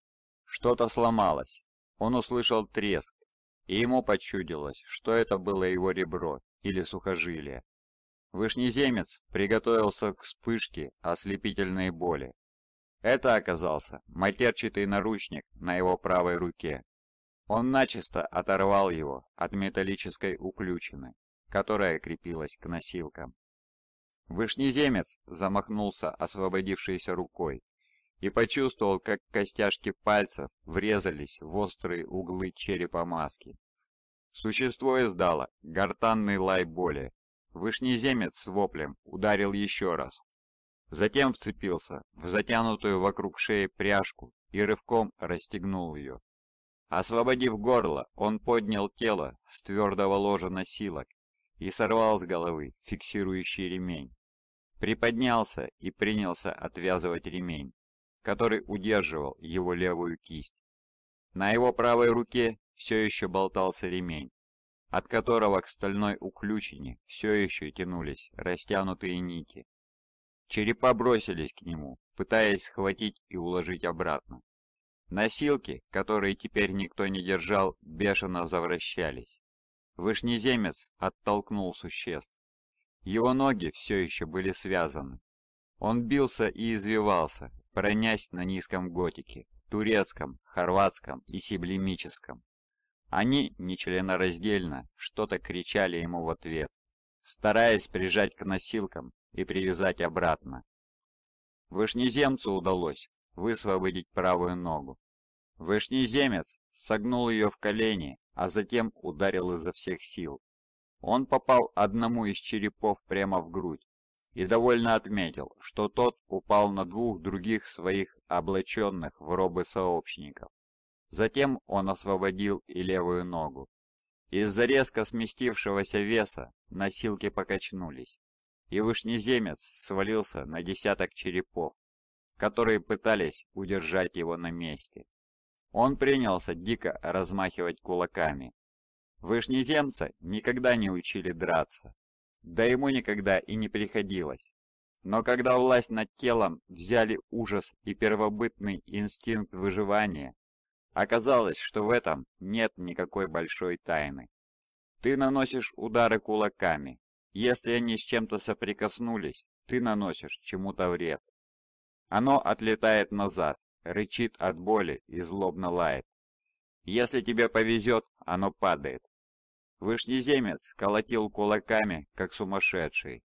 Что-то сломалось. Он услышал треск, и ему почудилось, что это было его ребро или сухожилие. Вышнеземец приготовился к вспышке ослепительной боли. Это оказался матерчатый наручник на его правой руке. Он начисто оторвал его от металлической уключины, которая крепилась к носилкам. Вышнеземец замахнулся освободившейся рукой и почувствовал, как костяшки пальцев врезались в острые углы черепа маски. Существо издало гортанный лай боли. Вышнеземец с воплем ударил еще раз. Затем вцепился в затянутую вокруг шеи пряжку и рывком расстегнул ее. Освободив горло, он поднял тело с твердого ложа носилок и сорвал с головы фиксирующий ремень. Приподнялся и принялся отвязывать ремень который удерживал его левую кисть. На его правой руке все еще болтался ремень, от которого к стальной уключине все еще тянулись растянутые нити. Черепа бросились к нему, пытаясь схватить и уложить обратно. Носилки, которые теперь никто не держал, бешено завращались. Вышнеземец оттолкнул существ. Его ноги все еще были связаны, он бился и извивался, бронясь на низком готике, турецком, хорватском и сиблемическом. Они нечленораздельно что-то кричали ему в ответ, стараясь прижать к носилкам и привязать обратно. Вышнеземцу удалось высвободить правую ногу. Вышнеземец согнул ее в колени, а затем ударил изо всех сил. Он попал одному из черепов прямо в грудь, и довольно отметил, что тот упал на двух других своих облаченных в робы сообщников. Затем он освободил и левую ногу. Из-за резко сместившегося веса носилки покачнулись, и вышнеземец свалился на десяток черепов, которые пытались удержать его на месте. Он принялся дико размахивать кулаками. Вышнеземца никогда не учили драться, да ему никогда и не приходилось. Но когда власть над телом взяли ужас и первобытный инстинкт выживания, оказалось, что в этом нет никакой большой тайны. Ты наносишь удары кулаками. Если они с чем-то соприкоснулись, ты наносишь чему-то вред. Оно отлетает назад, рычит от боли и злобно лает. Если тебе повезет, оно падает, Вышнеземец колотил кулаками, как сумасшедший.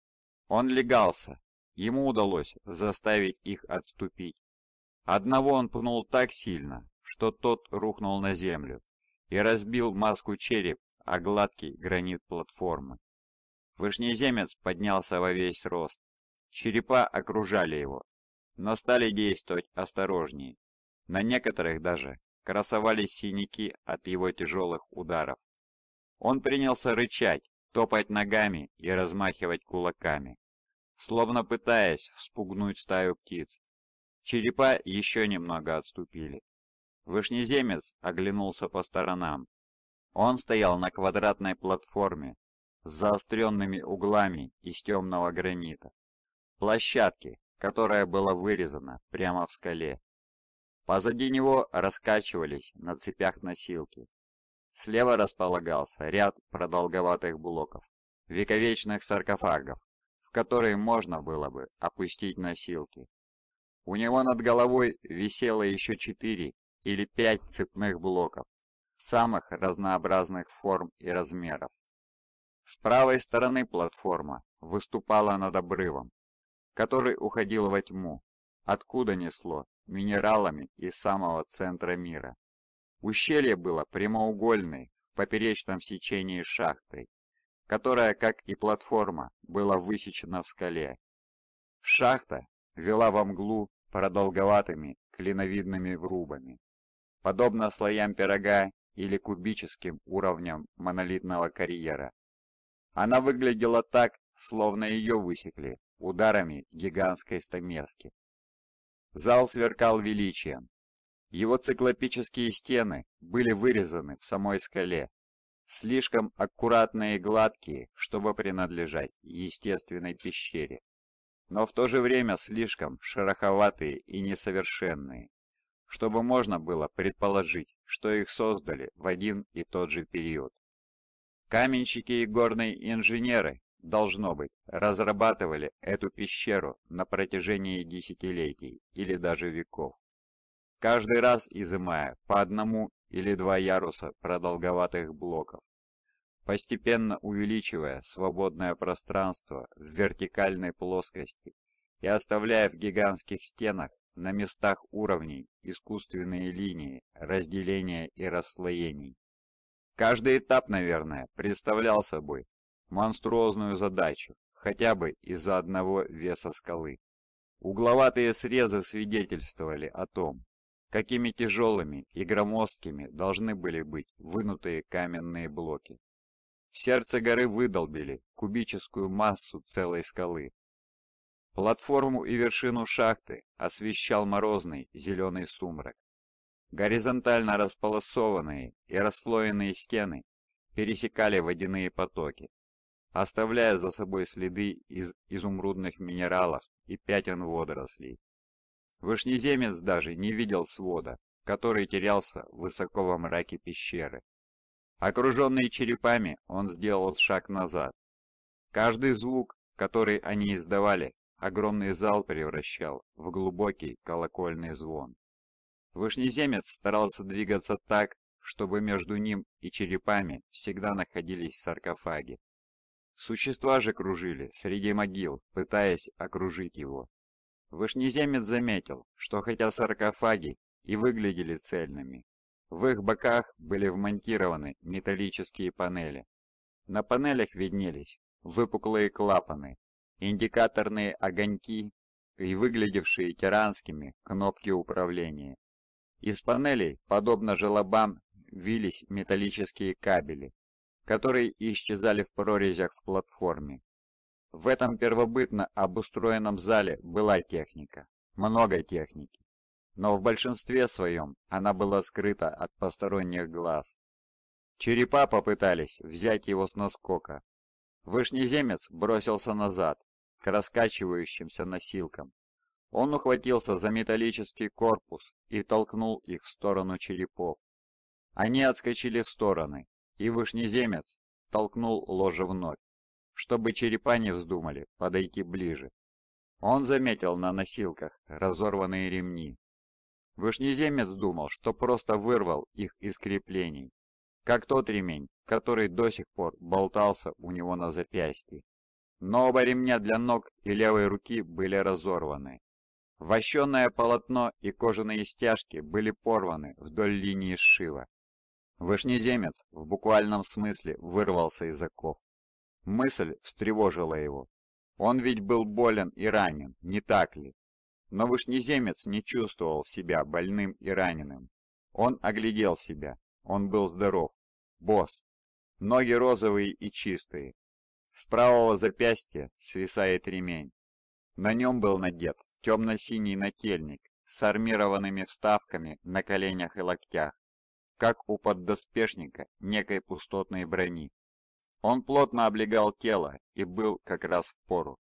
Он легался. Ему удалось заставить их отступить. Одного он пнул так сильно, что тот рухнул на землю и разбил маску череп о гладкий гранит платформы. Вышнеземец поднялся во весь рост. Черепа окружали его, но стали действовать осторожнее. На некоторых даже красовались синяки от его тяжелых ударов. Он принялся рычать, топать ногами и размахивать кулаками, словно пытаясь вспугнуть стаю птиц. Черепа еще немного отступили. Вышнеземец оглянулся по сторонам. Он стоял на квадратной платформе с заостренными углами из темного гранита. Площадки, которая была вырезана прямо в скале. Позади него раскачивались на цепях носилки. Слева располагался ряд продолговатых блоков, вековечных саркофагов, в которые можно было бы опустить носилки. У него над головой висело еще четыре или пять цепных блоков самых разнообразных форм и размеров. С правой стороны платформа выступала над обрывом, который уходил во тьму, откуда несло минералами из самого центра мира. Ущелье было прямоугольной в поперечном сечении шахтой, которая, как и платформа, была высечена в скале. Шахта вела во мглу продолговатыми клиновидными врубами. Подобно слоям пирога или кубическим уровням монолитного карьера. Она выглядела так, словно ее высекли ударами гигантской стамески. Зал сверкал величием, его циклопические стены были вырезаны в самой скале, слишком аккуратные и гладкие, чтобы принадлежать естественной пещере, но в то же время слишком шероховатые и несовершенные, чтобы можно было предположить, что их создали в один и тот же период. Каменщики и горные инженеры, должно быть, разрабатывали эту пещеру на протяжении десятилетий или даже веков каждый раз изымая по одному или два яруса продолговатых блоков, постепенно увеличивая свободное пространство в вертикальной плоскости и оставляя в гигантских стенах на местах уровней искусственные линии разделения и расслоений. Каждый этап, наверное, представлял собой монструозную задачу, хотя бы из-за одного веса скалы. Угловатые срезы свидетельствовали о том, какими тяжелыми и громоздкими должны были быть вынутые каменные блоки. В сердце горы выдолбили кубическую массу целой скалы. Платформу и вершину шахты освещал морозный зеленый сумрак. Горизонтально располосованные и расслоенные стены пересекали водяные потоки, оставляя за собой следы из изумрудных минералов и пятен водорослей. Вышнеземец даже не видел свода, который терялся в во мраке пещеры. Окруженный черепами, он сделал шаг назад. Каждый звук, который они издавали, огромный зал превращал в глубокий колокольный звон. Вышнеземец старался двигаться так, чтобы между ним и черепами всегда находились саркофаги. Существа же кружили среди могил, пытаясь окружить его. Вышнеземец заметил, что хотя саркофаги и выглядели цельными, в их боках были вмонтированы металлические панели. На панелях виднелись выпуклые клапаны, индикаторные огоньки и выглядевшие тиранскими кнопки управления. Из панелей, подобно желобам, вились металлические кабели, которые исчезали в прорезях в платформе. В этом первобытно обустроенном зале была техника, много техники, но в большинстве своем она была скрыта от посторонних глаз. Черепа попытались взять его с наскока. Вышнеземец бросился назад, к раскачивающимся носилкам. Он ухватился за металлический корпус и толкнул их в сторону черепов. Они отскочили в стороны, и вышнеземец толкнул ложе вновь чтобы черепа не вздумали подойти ближе. Он заметил на носилках разорванные ремни. Вышнеземец думал, что просто вырвал их из креплений, как тот ремень, который до сих пор болтался у него на запястье. Но оба ремня для ног и левой руки были разорваны. Вощенное полотно и кожаные стяжки были порваны вдоль линии сшива. Вышнеземец в буквальном смысле вырвался из оков. Мысль встревожила его. Он ведь был болен и ранен, не так ли? Но вышнеземец не чувствовал себя больным и раненым. Он оглядел себя. Он был здоров. Босс. Ноги розовые и чистые. С правого запястья свисает ремень. На нем был надет темно-синий нательник с армированными вставками на коленях и локтях, как у поддоспешника некой пустотной брони. Он плотно облегал тело и был как раз в пору.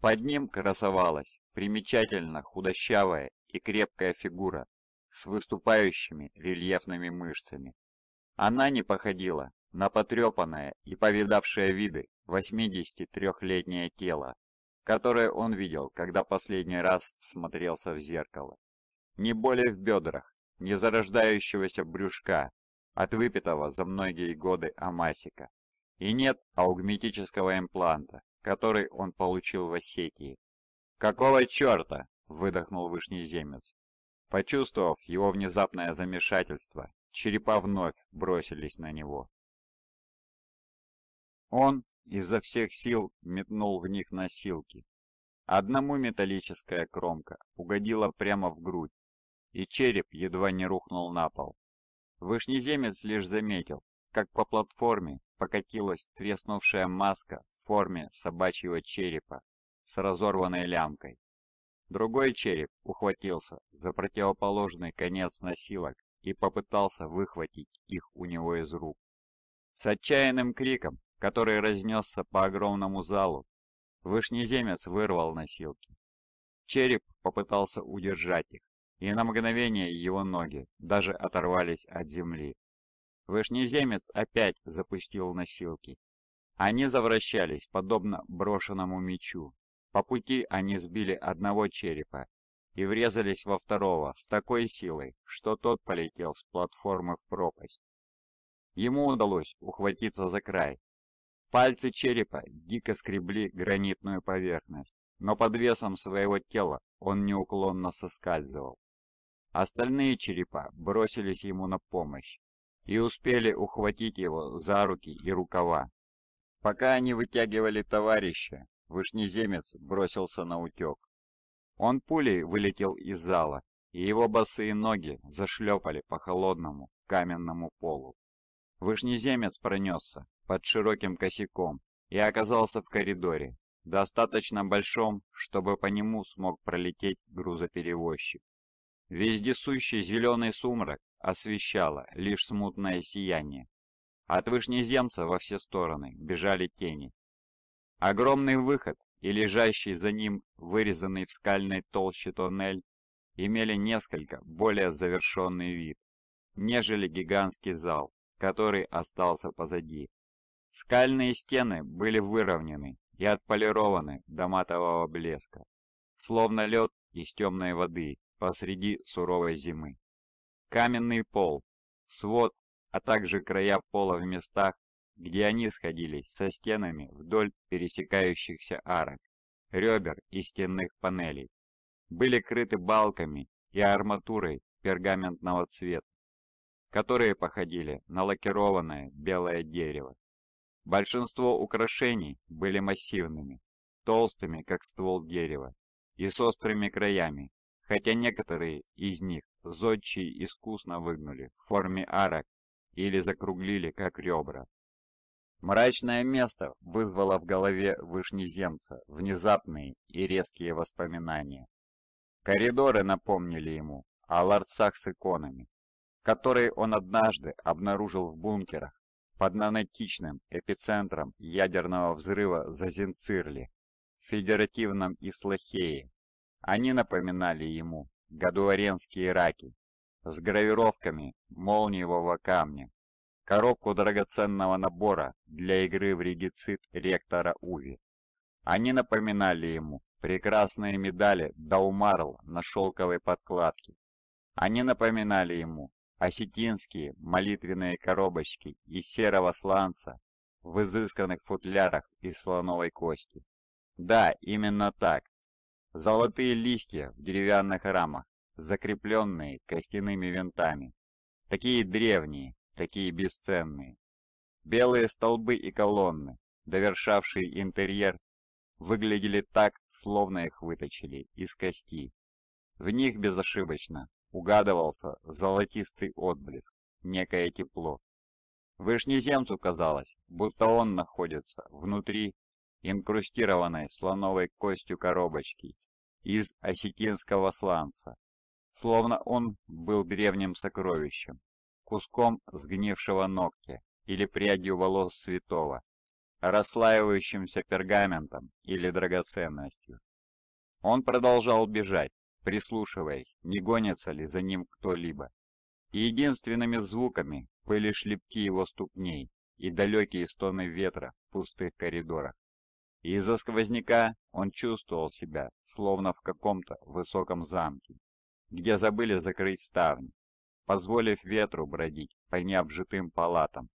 Под ним красовалась примечательно худощавая и крепкая фигура с выступающими рельефными мышцами. Она не походила на потрепанное и повидавшее виды 83-летнее тело, которое он видел, когда последний раз смотрелся в зеркало. ни более в бедрах, ни зарождающегося брюшка, от выпитого за многие годы амасика и нет аугметического импланта, который он получил в Осетии. «Какого черта?» – выдохнул вышнеземец. Почувствовав его внезапное замешательство, черепа вновь бросились на него. Он изо всех сил метнул в них носилки. Одному металлическая кромка угодила прямо в грудь, и череп едва не рухнул на пол. Вышнеземец лишь заметил, как по платформе покатилась треснувшая маска в форме собачьего черепа с разорванной лямкой. Другой череп ухватился за противоположный конец носилок и попытался выхватить их у него из рук. С отчаянным криком, который разнесся по огромному залу, вышнеземец вырвал носилки. Череп попытался удержать их, и на мгновение его ноги даже оторвались от земли. Вышнеземец опять запустил носилки. Они завращались, подобно брошенному мечу. По пути они сбили одного черепа и врезались во второго с такой силой, что тот полетел с платформы в пропасть. Ему удалось ухватиться за край. Пальцы черепа дико скребли гранитную поверхность, но под весом своего тела он неуклонно соскальзывал. Остальные черепа бросились ему на помощь, и успели ухватить его за руки и рукава. Пока они вытягивали товарища, вышнеземец бросился на утек. Он пулей вылетел из зала, и его босые ноги зашлепали по холодному каменному полу. Вышнеземец пронесся под широким косяком и оказался в коридоре, достаточно большом, чтобы по нему смог пролететь грузоперевозчик. Вездесущий зеленый сумрак освещало лишь смутное сияние. От вышнеземца во все стороны бежали тени. Огромный выход и лежащий за ним вырезанный в скальной толще тоннель имели несколько более завершенный вид, нежели гигантский зал, который остался позади. Скальные стены были выровнены и отполированы до матового блеска, словно лед из темной воды посреди суровой зимы. Каменный пол, свод, а также края пола в местах, где они сходились со стенами вдоль пересекающихся арок, ребер и стенных панелей, были крыты балками и арматурой пергаментного цвета, которые походили на лакированное белое дерево. Большинство украшений были массивными, толстыми, как ствол дерева, и с острыми краями, хотя некоторые из них зодчие искусно выгнули в форме арок или закруглили, как ребра. Мрачное место вызвало в голове вышнеземца внезапные и резкие воспоминания. Коридоры напомнили ему о ларцах с иконами, которые он однажды обнаружил в бункерах под нанотичным эпицентром ядерного взрыва Зазенцирли в Федеративном Ислахее. Они напоминали ему гадуаренские раки с гравировками молниевого камня, коробку драгоценного набора для игры в регицит ректора Уви. Они напоминали ему прекрасные медали Даумарла на шелковой подкладке. Они напоминали ему осетинские молитвенные коробочки из серого сланца в изысканных футлярах из слоновой кости. Да, именно так. Золотые листья в деревянных рамах, закрепленные костяными винтами. Такие древние, такие бесценные. Белые столбы и колонны, довершавшие интерьер, выглядели так, словно их выточили из кости. В них безошибочно угадывался золотистый отблеск, некое тепло. Вышнеземцу казалось, будто он находится внутри инкрустированной слоновой костью коробочки из осетинского сланца, словно он был древним сокровищем, куском сгнившего ногтя или прядью волос святого, расслаивающимся пергаментом или драгоценностью. Он продолжал бежать, прислушиваясь, не гонится ли за ним кто-либо. единственными звуками были шлепки его ступней и далекие стоны ветра в пустых коридорах. Из-за сквозняка он чувствовал себя, словно в каком-то высоком замке, где забыли закрыть ставни, позволив ветру бродить по необжитым палатам.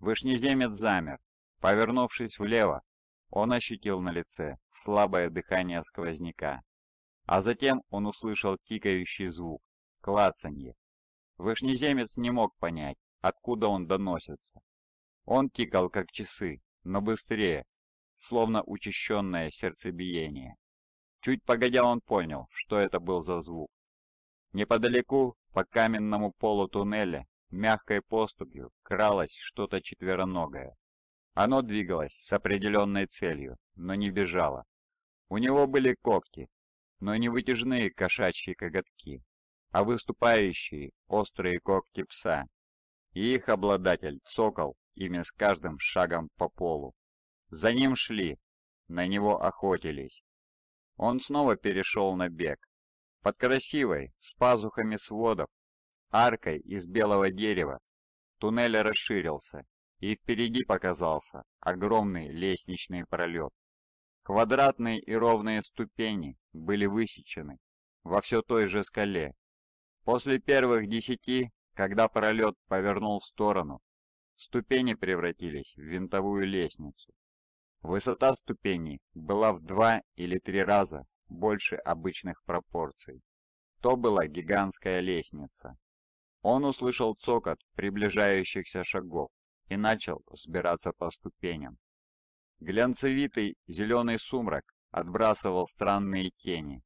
Вышнеземец замер. Повернувшись влево, он ощутил на лице слабое дыхание сквозняка. А затем он услышал тикающий звук, клацанье. Вышнеземец не мог понять, откуда он доносится. Он тикал как часы, но быстрее, словно учащенное сердцебиение. Чуть погодя он понял, что это был за звук. Неподалеку, по каменному полу туннеля, мягкой поступью кралось что-то четвероногое. Оно двигалось с определенной целью, но не бежало. У него были когти, но не вытяжные кошачьи коготки, а выступающие острые когти пса. И их обладатель цокал ими с каждым шагом по полу. За ним шли, на него охотились. Он снова перешел на бег. Под красивой, с пазухами сводов, аркой из белого дерева, туннель расширился, и впереди показался огромный лестничный пролет. Квадратные и ровные ступени были высечены во все той же скале. После первых десяти, когда пролет повернул в сторону, ступени превратились в винтовую лестницу. Высота ступеней была в два или три раза больше обычных пропорций. То была гигантская лестница. Он услышал цокот приближающихся шагов и начал взбираться по ступеням. Глянцевитый зеленый сумрак отбрасывал странные тени.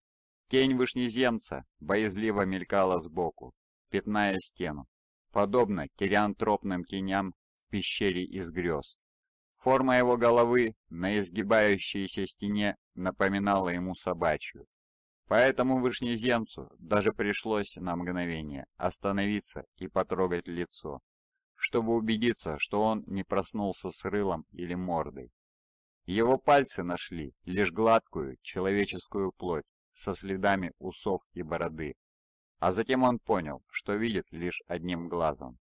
Тень вышнеземца боязливо мелькала сбоку, пятная стену, подобно тириантропным теням в пещере из грез. Форма его головы на изгибающейся стене напоминала ему собачью. Поэтому вышнеземцу даже пришлось на мгновение остановиться и потрогать лицо, чтобы убедиться, что он не проснулся с рылом или мордой. Его пальцы нашли лишь гладкую человеческую плоть со следами усов и бороды, а затем он понял, что видит лишь одним глазом.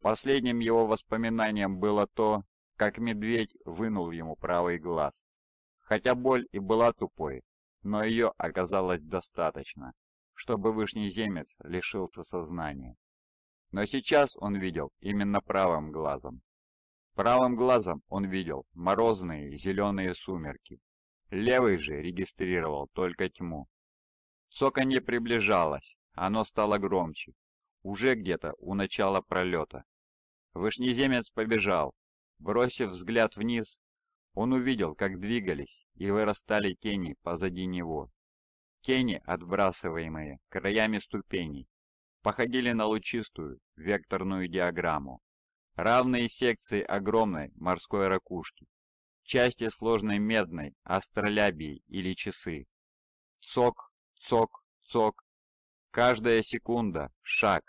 Последним его воспоминанием было то, как медведь вынул ему правый глаз. Хотя боль и была тупой, но ее оказалось достаточно, чтобы вышний земец лишился сознания. Но сейчас он видел именно правым глазом. Правым глазом он видел морозные зеленые сумерки. Левый же регистрировал только тьму. Цоканье приближалось, оно стало громче, уже где-то у начала пролета. Вышнеземец побежал, Бросив взгляд вниз, он увидел, как двигались и вырастали тени позади него. Тени, отбрасываемые краями ступеней, походили на лучистую векторную диаграмму. Равные секции огромной морской ракушки, части сложной медной астролябии или часы. Цок, цок, цок. Каждая секунда – шаг,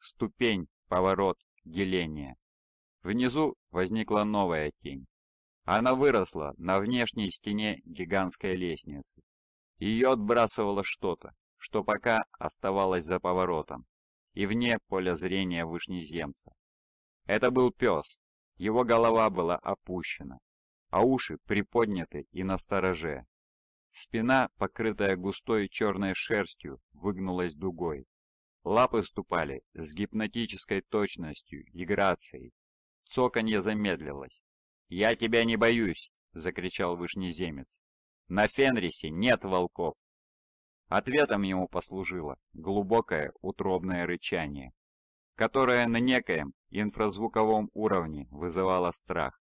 ступень, поворот, деление. Внизу возникла новая тень. Она выросла на внешней стене гигантской лестницы. Ее отбрасывало что-то, что пока оставалось за поворотом и вне поля зрения вышнеземца. Это был пес, его голова была опущена, а уши приподняты и настороже. Спина, покрытая густой черной шерстью, выгнулась дугой. Лапы ступали с гипнотической точностью и грацией, Цоканье замедлилось. «Я тебя не боюсь!» — закричал вышнеземец. «На Фенрисе нет волков!» Ответом ему послужило глубокое утробное рычание, которое на некоем инфразвуковом уровне вызывало страх.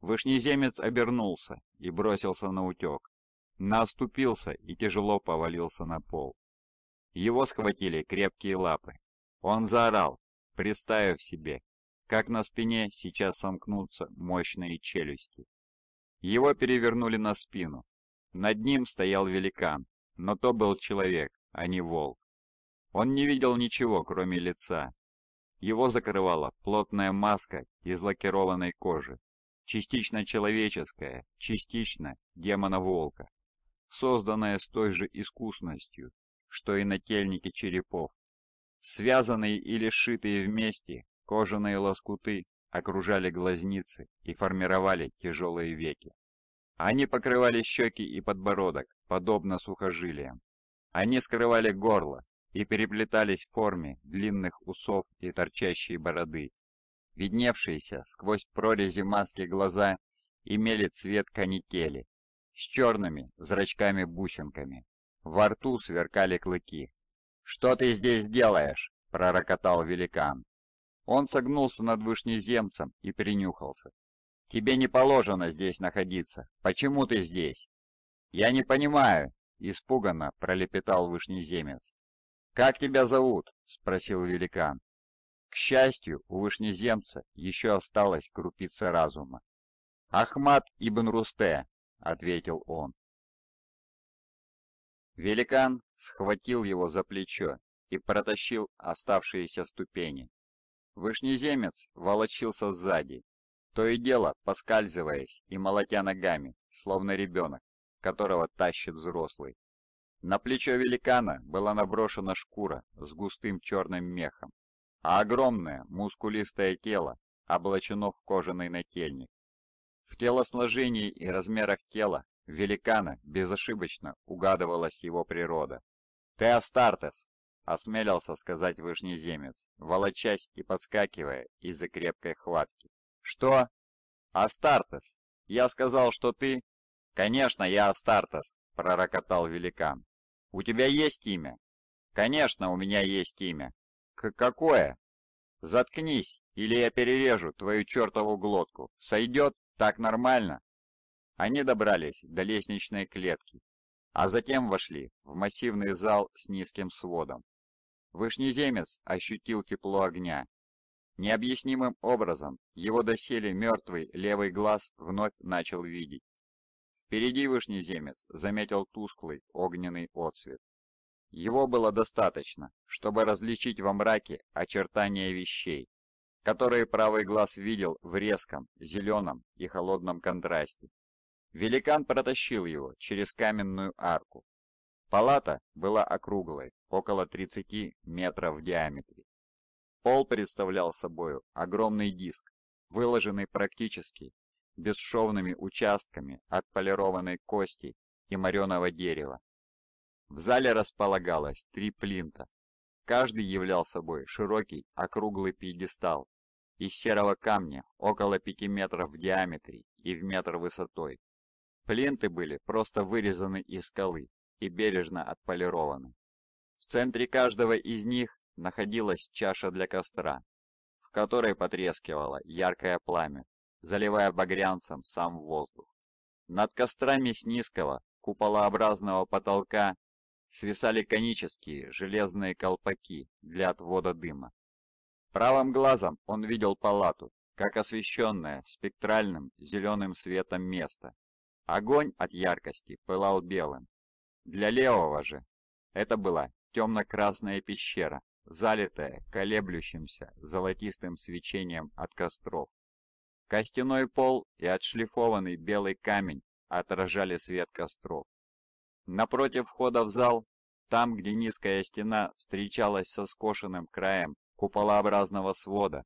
Вышнеземец обернулся и бросился на утек. Наступился и тяжело повалился на пол. Его схватили крепкие лапы. Он заорал, представив себе, как на спине сейчас сомкнутся мощные челюсти. Его перевернули на спину. Над ним стоял великан, но то был человек, а не волк. Он не видел ничего, кроме лица. Его закрывала плотная маска из лакированной кожи, частично человеческая, частично демона-волка, созданная с той же искусностью, что и нательники черепов. Связанные или сшитые вместе, Кожаные лоскуты окружали глазницы и формировали тяжелые веки. Они покрывали щеки и подбородок, подобно сухожилиям. Они скрывали горло и переплетались в форме длинных усов и торчащей бороды. Видневшиеся сквозь прорези маски глаза имели цвет канители с черными зрачками-бусинками. Во рту сверкали клыки. «Что ты здесь делаешь?» – пророкотал великан. Он согнулся над вышнеземцем и принюхался. «Тебе не положено здесь находиться. Почему ты здесь?» «Я не понимаю», — испуганно пролепетал вышнеземец. «Как тебя зовут?» — спросил великан. К счастью, у вышнеземца еще осталась крупица разума. «Ахмад ибн Русте», — ответил он. Великан схватил его за плечо и протащил оставшиеся ступени. Вышнеземец волочился сзади, то и дело поскальзываясь и молотя ногами, словно ребенок, которого тащит взрослый. На плечо великана была наброшена шкура с густым черным мехом, а огромное мускулистое тело облачено в кожаный нательник. В телосложении и размерах тела великана безошибочно угадывалась его природа. Теостартес осмелился сказать вышнеземец, волочась и подскакивая из-за крепкой хватки. «Что?» «Астартес! Я сказал, что ты...» «Конечно, я Астартес!» — пророкотал великан. «У тебя есть имя?» «Конечно, у меня есть имя!» «К какое?» «Заткнись, или я перережу твою чертову глотку! Сойдет? Так нормально?» Они добрались до лестничной клетки, а затем вошли в массивный зал с низким сводом, Вышнеземец ощутил тепло огня. Необъяснимым образом его доселе мертвый левый глаз вновь начал видеть. Впереди вышнеземец заметил тусклый огненный отсвет. Его было достаточно, чтобы различить во мраке очертания вещей, которые правый глаз видел в резком, зеленом и холодном контрасте. Великан протащил его через каменную арку, Палата была округлой, около 30 метров в диаметре. Пол представлял собой огромный диск, выложенный практически бесшовными участками отполированной кости и мореного дерева. В зале располагалось три плинта. Каждый являл собой широкий округлый пьедестал из серого камня около 5 метров в диаметре и в метр высотой. Плинты были просто вырезаны из скалы, и бережно отполированы. В центре каждого из них находилась чаша для костра, в которой потрескивало яркое пламя, заливая багрянцем сам воздух. Над кострами с низкого, куполообразного потолка свисали конические железные колпаки для отвода дыма. Правым глазом он видел палату, как освещенное спектральным зеленым светом место. Огонь от яркости пылал белым, для левого же это была темно-красная пещера, залитая колеблющимся золотистым свечением от костров. Костяной пол и отшлифованный белый камень отражали свет костров. Напротив входа в зал, там, где низкая стена встречалась со скошенным краем куполообразного свода,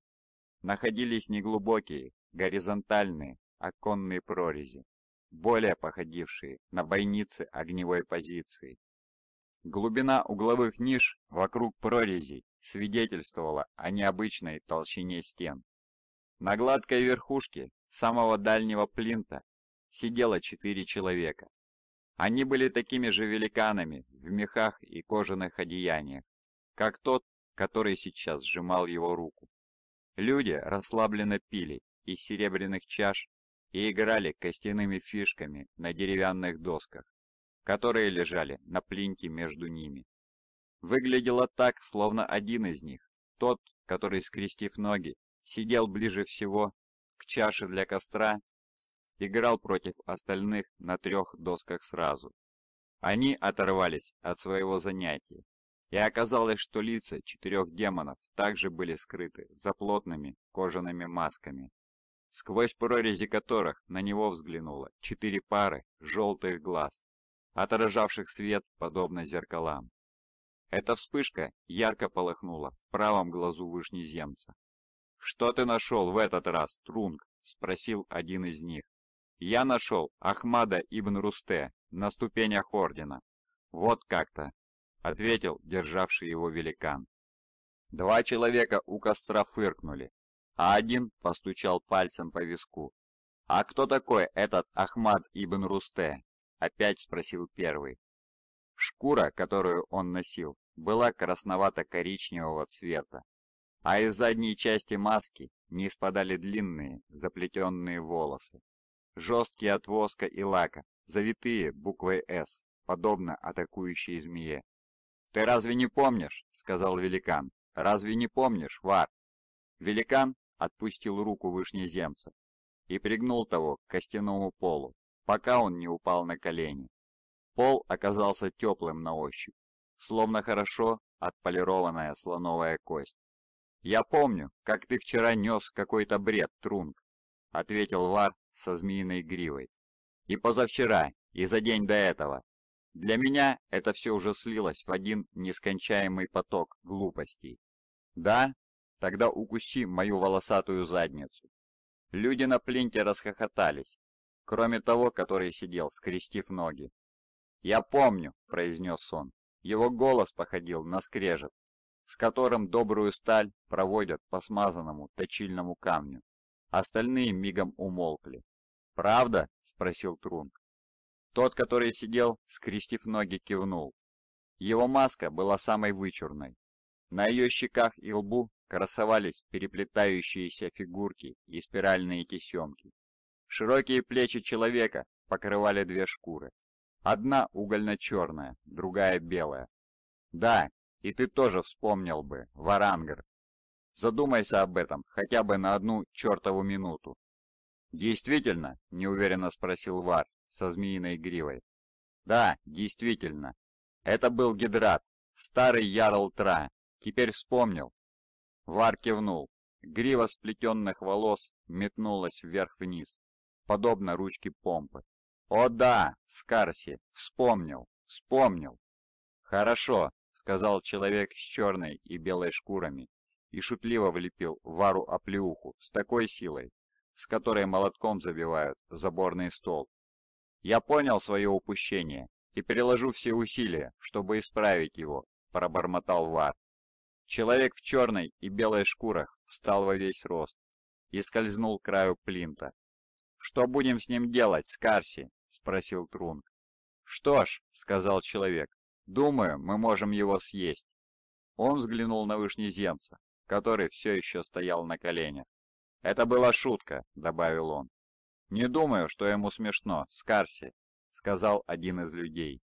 находились неглубокие, горизонтальные оконные прорези более походившие на бойницы огневой позиции. Глубина угловых ниш вокруг прорезей свидетельствовала о необычной толщине стен. На гладкой верхушке самого дальнего плинта сидело четыре человека. Они были такими же великанами в мехах и кожаных одеяниях, как тот, который сейчас сжимал его руку. Люди расслабленно пили из серебряных чаш и играли костяными фишками на деревянных досках, которые лежали на плинте между ними. Выглядело так, словно один из них, тот, который, скрестив ноги, сидел ближе всего к чаше для костра, играл против остальных на трех досках сразу. Они оторвались от своего занятия, и оказалось, что лица четырех демонов также были скрыты за плотными кожаными масками сквозь прорези которых на него взглянуло четыре пары желтых глаз, отражавших свет подобно зеркалам. Эта вспышка ярко полыхнула в правом глазу вышнеземца. «Что ты нашел в этот раз, Трунг?» – спросил один из них. «Я нашел Ахмада ибн Русте на ступенях ордена. Вот как-то», – ответил державший его великан. Два человека у костра фыркнули, «Один?» – постучал пальцем по виску. «А кто такой этот Ахмад Ибн Русте?» – опять спросил первый. Шкура, которую он носил, была красновато-коричневого цвета, а из задней части маски не спадали длинные, заплетенные волосы, жесткие от воска и лака, завитые буквой «С», подобно атакующей змее. «Ты разве не помнишь?» — сказал великан. «Разве не помнишь, Вар?» Великан, отпустил руку вышнеземца и пригнул того к костяному полу, пока он не упал на колени. Пол оказался теплым на ощупь, словно хорошо отполированная слоновая кость. «Я помню, как ты вчера нес какой-то бред, Трунг», — ответил Вар со змеиной гривой. «И позавчера, и за день до этого. Для меня это все уже слилось в один нескончаемый поток глупостей. Да, Тогда укуси мою волосатую задницу». Люди на пленте расхохотались, кроме того, который сидел, скрестив ноги. «Я помню», — произнес он. Его голос походил на скрежет, с которым добрую сталь проводят по смазанному точильному камню. Остальные мигом умолкли. «Правда?» — спросил Трунг. Тот, который сидел, скрестив ноги, кивнул. Его маска была самой вычурной. На ее щеках и лбу красовались переплетающиеся фигурки и спиральные тесемки. Широкие плечи человека покрывали две шкуры. Одна угольно-черная, другая белая. Да, и ты тоже вспомнил бы, Варангер. Задумайся об этом хотя бы на одну чертову минуту. Действительно, неуверенно спросил Вар со змеиной гривой. Да, действительно. Это был гидрат, старый ярл Тра. Теперь вспомнил, Вар кивнул. Грива сплетенных волос метнулась вверх-вниз, подобно ручке помпы. «О да, Скарси, вспомнил, вспомнил!» «Хорошо», — сказал человек с черной и белой шкурами и шутливо влепил Вару оплеуху с такой силой, с которой молотком забивают заборный стол. «Я понял свое упущение и приложу все усилия, чтобы исправить его», — пробормотал Вар. Человек в черной и белой шкурах встал во весь рост и скользнул к краю плинта. «Что будем с ним делать, Скарси?» — спросил Трунг. «Что ж», — сказал человек, — «думаю, мы можем его съесть». Он взглянул на вышнеземца, который все еще стоял на коленях. «Это была шутка», — добавил он. «Не думаю, что ему смешно, Скарси», — сказал один из людей.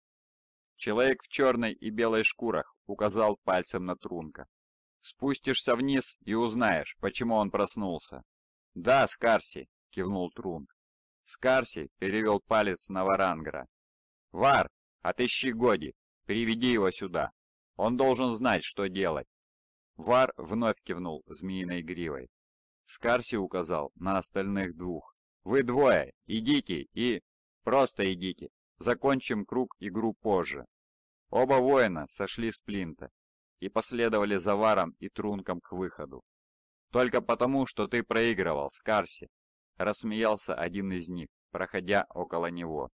Человек в черной и белой шкурах указал пальцем на Трунка. «Спустишься вниз и узнаешь, почему он проснулся». «Да, Скарси», — кивнул Трунк. Скарси перевел палец на Варангра. «Вар, отыщи Годи, приведи его сюда. Он должен знать, что делать». Вар вновь кивнул змеиной гривой. Скарси указал на остальных двух. «Вы двое, идите и...» «Просто идите», Закончим круг игру позже. Оба воина сошли с плинта и последовали за Варом и Трунком к выходу. «Только потому, что ты проигрывал, Скарси!» – рассмеялся один из них, проходя около него.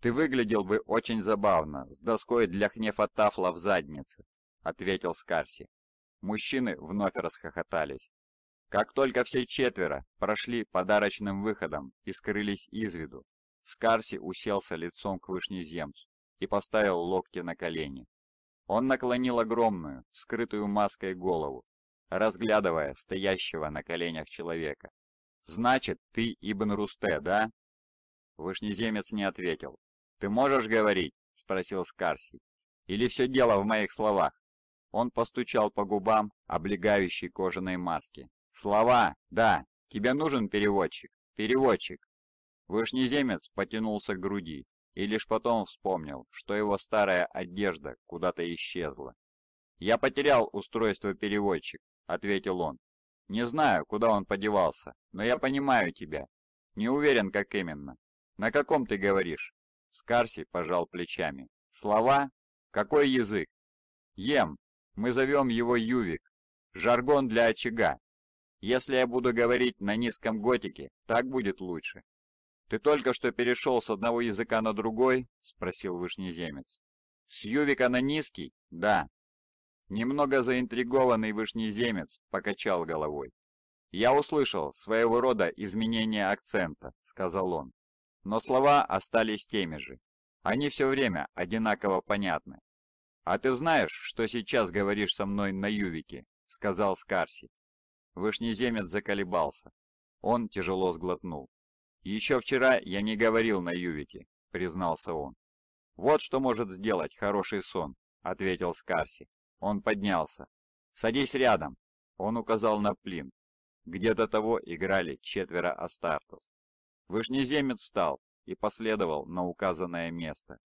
«Ты выглядел бы очень забавно, с доской для хнефотафла в заднице», – ответил Скарси. Мужчины вновь расхохотались. Как только все четверо прошли подарочным выходом и скрылись из виду, Скарси уселся лицом к вышнеземцу и поставил локти на колени. Он наклонил огромную, скрытую маской голову, разглядывая стоящего на коленях человека. «Значит, ты Ибн Русте, да?» Вышнеземец не ответил. «Ты можешь говорить?» — спросил Скарси. «Или все дело в моих словах?» Он постучал по губам, облегающей кожаной маски. «Слова! Да! Тебе нужен переводчик! Переводчик!» Вышнеземец потянулся к груди и лишь потом вспомнил, что его старая одежда куда-то исчезла. «Я потерял устройство переводчик», — ответил он. «Не знаю, куда он подевался, но я понимаю тебя. Не уверен, как именно. На каком ты говоришь?» Скарси пожал плечами. «Слова? Какой язык?» «Ем. Мы зовем его Ювик. Жаргон для очага. Если я буду говорить на низком готике, так будет лучше. «Ты только что перешел с одного языка на другой?» — спросил вышнеземец. «С Ювика на низкий? Да». Немного заинтригованный вышнеземец покачал головой. «Я услышал своего рода изменение акцента», — сказал он. Но слова остались теми же. Они все время одинаково понятны. «А ты знаешь, что сейчас говоришь со мной на Ювике?» — сказал Скарси. Вышнеземец заколебался. Он тяжело сглотнул. «Еще вчера я не говорил на Ювике», — признался он. «Вот что может сделать хороший сон», — ответил Скарси. Он поднялся. «Садись рядом», — он указал на Плин, где до того играли четверо Астартес. Вышнеземец встал и последовал на указанное место.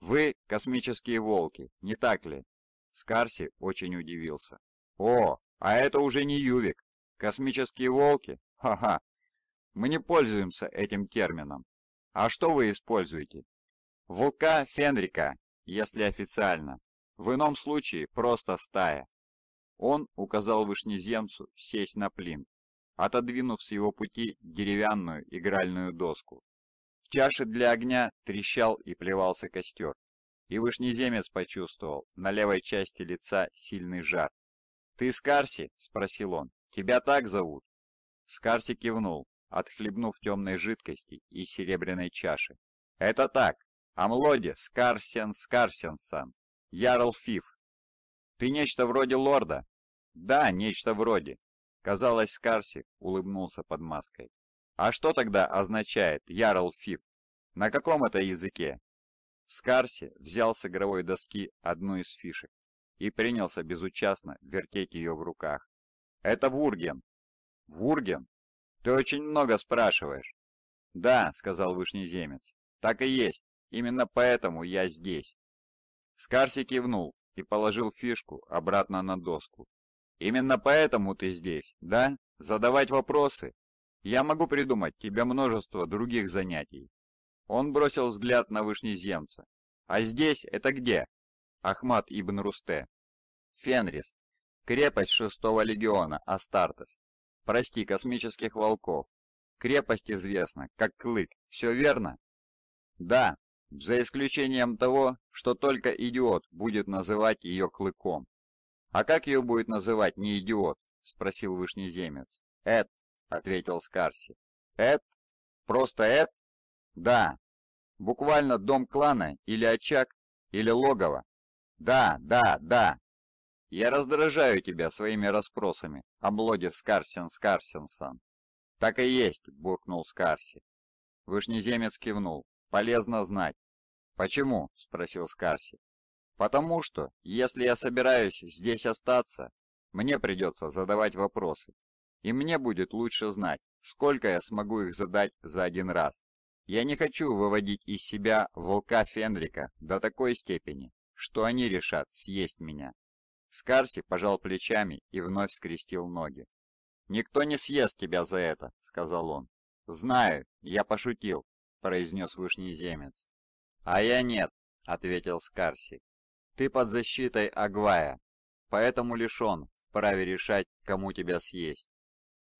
«Вы — космические волки, не так ли?» Скарси очень удивился. «О, а это уже не Ювик! Космические волки? Ха-ха, мы не пользуемся этим термином. А что вы используете? Волка Фенрика, если официально. В ином случае просто стая. Он указал вышнеземцу сесть на плин, отодвинув с его пути деревянную игральную доску. В чаше для огня трещал и плевался костер, и вышнеземец почувствовал на левой части лица сильный жар. «Ты Скарси?» – спросил он. «Тебя так зовут?» Скарси кивнул отхлебнув темной жидкости из серебряной чаши. «Это так! Амлоди Скарсен Скарсенсан! Ярл Фиф! Ты нечто вроде лорда?» «Да, нечто вроде!» Казалось, Скарси улыбнулся под маской. «А что тогда означает Ярл Фиф? На каком это языке?» Скарси взял с игровой доски одну из фишек и принялся безучастно вертеть ее в руках. «Это Вурген!» «Вурген?» Ты очень много спрашиваешь». «Да», — сказал вышнеземец, — «так и есть. Именно поэтому я здесь». Скарси кивнул и положил фишку обратно на доску. «Именно поэтому ты здесь, да? Задавать вопросы? Я могу придумать тебе множество других занятий». Он бросил взгляд на вышнеземца. «А здесь это где?» Ахмат ибн Русте. Фенрис. Крепость шестого легиона Астартес. Прости, космических волков. Крепость известна, как клык. Все верно? Да, за исключением того, что только идиот будет называть ее клыком. А как ее будет называть не идиот? Спросил вышнеземец. Эд, ответил Скарси. Эд? Просто Эд? Да. Буквально дом клана или очаг или логово. Да, да, да. Я раздражаю тебя своими расспросами о блоде Скарсен Скарсенсон. Так и есть, буркнул Скарси. Вышнеземец кивнул. Полезно знать. Почему? спросил Скарси. Потому что, если я собираюсь здесь остаться, мне придется задавать вопросы. И мне будет лучше знать, сколько я смогу их задать за один раз. Я не хочу выводить из себя волка Фенрика до такой степени, что они решат съесть меня. Скарси пожал плечами и вновь скрестил ноги. «Никто не съест тебя за это», — сказал он. «Знаю, я пошутил», — произнес вышний земец. «А я нет», — ответил Скарси. «Ты под защитой Агвая, поэтому лишен праве решать, кому тебя съесть».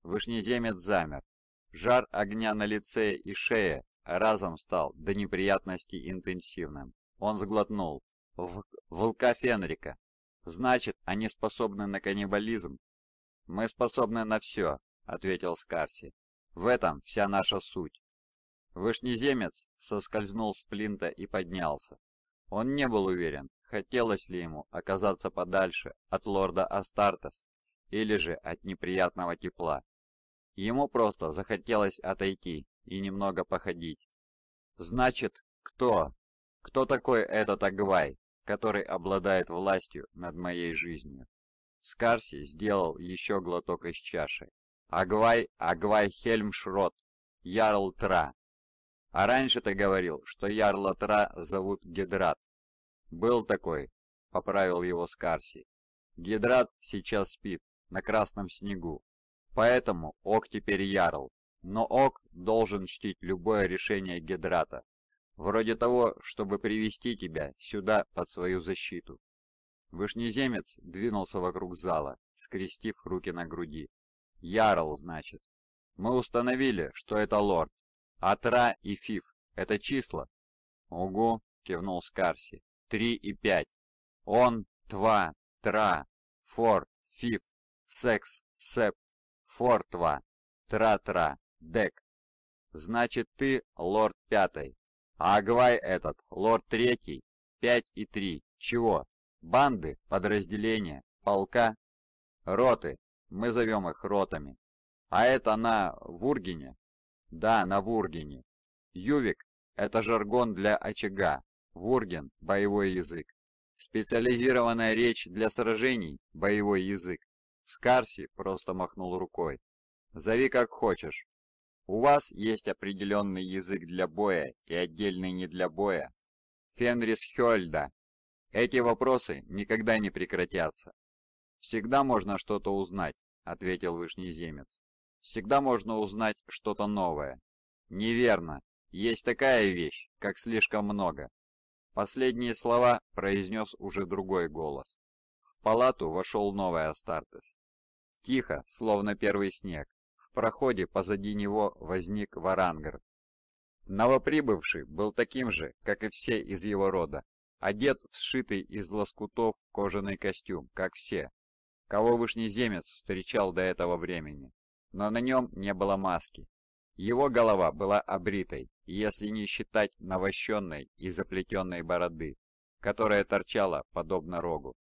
Вышнеземец замер. Жар огня на лице и шее разом стал до неприятности интенсивным. Он сглотнул. В... «Волка Фенрика!» Значит, они способны на каннибализм? Мы способны на все, ответил Скарси. В этом вся наша суть. Вышнеземец соскользнул с плинта и поднялся. Он не был уверен, хотелось ли ему оказаться подальше от лорда Астартес или же от неприятного тепла. Ему просто захотелось отойти и немного походить. Значит, кто? Кто такой этот Агвай? который обладает властью над моей жизнью. Скарси сделал еще глоток из чаши. Агвай, Агвай Хельмшрот, Ярл Тра. А раньше ты говорил, что Ярла Тра зовут Гидрат. Был такой, поправил его Скарси. Гидрат сейчас спит на красном снегу. Поэтому Ок теперь Ярл. Но Ок должен чтить любое решение Гидрата. Вроде того, чтобы привести тебя сюда под свою защиту. Вышнеземец двинулся вокруг зала, скрестив руки на груди. Ярл, значит. Мы установили, что это лорд. Атра и Фиф — это числа. Ого, кивнул Скарси. Три и пять. Он, Тва, Тра, Фор, Фиф, Секс, Сеп, Фор, Тва, Тра-Тра, Дек. Значит, ты лорд пятый, а Агвай этот, лорд третий, пять и три, чего? Банды, подразделения, полка? Роты, мы зовем их ротами. А это на Вургине? Да, на Вургине. Ювик – это жаргон для очага, Вурген – боевой язык. Специализированная речь для сражений – боевой язык. Скарси просто махнул рукой. Зови как хочешь, у вас есть определенный язык для боя и отдельный не для боя. Фенрис Хёльда. Эти вопросы никогда не прекратятся. Всегда можно что-то узнать, ответил вышнеземец. Всегда можно узнать что-то новое. Неверно. Есть такая вещь, как слишком много. Последние слова произнес уже другой голос. В палату вошел новый Астартес. Тихо, словно первый снег проходе позади него возник варангар. Новоприбывший был таким же, как и все из его рода, одет в сшитый из лоскутов кожаный костюм, как все, кого вышнеземец встречал до этого времени, но на нем не было маски. Его голова была обритой, если не считать навощенной и заплетенной бороды, которая торчала подобно рогу.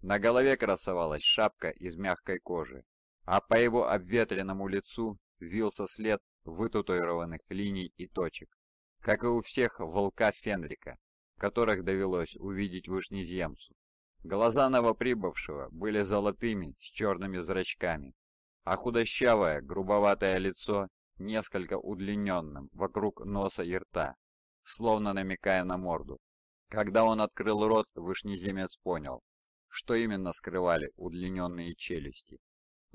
На голове красовалась шапка из мягкой кожи, а по его обветренному лицу вился след вытатуированных линий и точек, как и у всех волка Фенрика, которых довелось увидеть вышнеземцу. Глаза новоприбывшего были золотыми с черными зрачками, а худощавое, грубоватое лицо несколько удлиненным вокруг носа и рта, словно намекая на морду. Когда он открыл рот, вышнеземец понял, что именно скрывали удлиненные челюсти.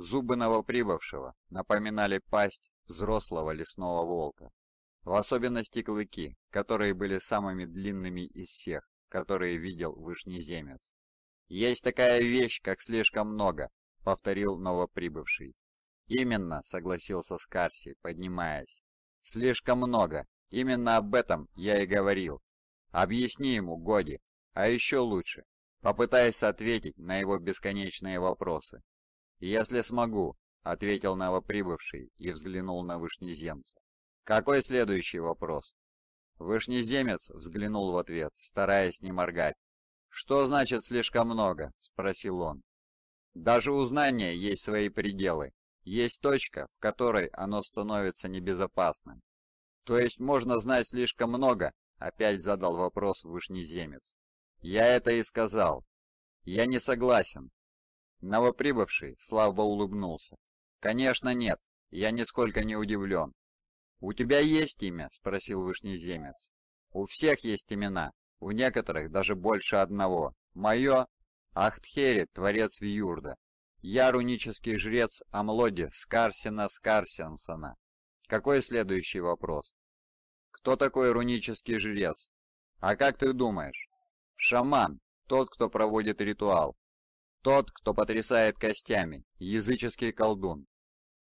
Зубы новоприбывшего напоминали пасть взрослого лесного волка. В особенности клыки, которые были самыми длинными из всех, которые видел вышнеземец. «Есть такая вещь, как слишком много», — повторил новоприбывший. «Именно», — согласился Скарси, поднимаясь. «Слишком много. Именно об этом я и говорил. Объясни ему, Годи, а еще лучше. Попытайся ответить на его бесконечные вопросы. «Если смогу», — ответил новоприбывший и взглянул на вышнеземца. «Какой следующий вопрос?» Вышнеземец взглянул в ответ, стараясь не моргать. «Что значит слишком много?» — спросил он. «Даже у знания есть свои пределы. Есть точка, в которой оно становится небезопасным. То есть можно знать слишком много?» — опять задал вопрос вышнеземец. «Я это и сказал. Я не согласен. Новоприбывший слабо улыбнулся. «Конечно нет, я нисколько не удивлен». «У тебя есть имя?» – спросил вышнеземец. «У всех есть имена, у некоторых даже больше одного. Мое – Ахтхери, творец Виюрда. Я рунический жрец Амлоди Скарсина Скарсенсона. Какой следующий вопрос?» «Кто такой рунический жрец?» «А как ты думаешь?» «Шаман, тот, кто проводит ритуал. Тот, кто потрясает костями, языческий колдун.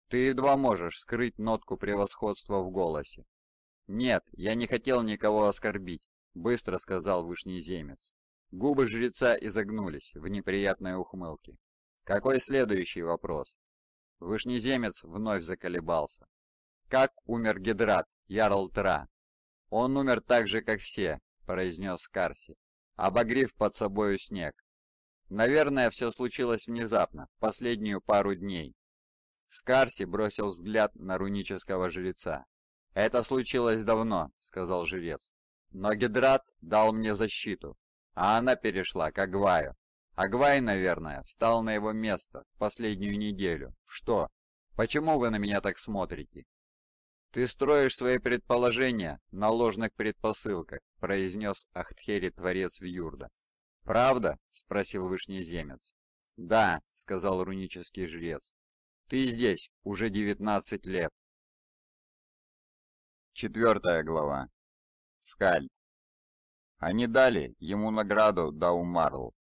Ты едва можешь скрыть нотку превосходства в голосе. «Нет, я не хотел никого оскорбить», — быстро сказал вышний земец. Губы жреца изогнулись в неприятной ухмылке. «Какой следующий вопрос?» Вышний земец вновь заколебался. «Как умер Гидрат, Ярл Тра?» «Он умер так же, как все», — произнес Карси, обогрев под собою снег. Наверное, все случилось внезапно, последнюю пару дней. Скарси бросил взгляд на рунического жреца. «Это случилось давно», — сказал жрец. «Но Гидрат дал мне защиту, а она перешла к Агваю. Агвай, наверное, встал на его место в последнюю неделю. Что? Почему вы на меня так смотрите?» «Ты строишь свои предположения на ложных предпосылках», — произнес Ахтхери Творец Вьюрда. «Правда?» — спросил вышний земец. – «Да», — сказал рунический жрец. «Ты здесь уже девятнадцать лет». Четвертая глава. Скаль. Они дали ему награду Даумарл.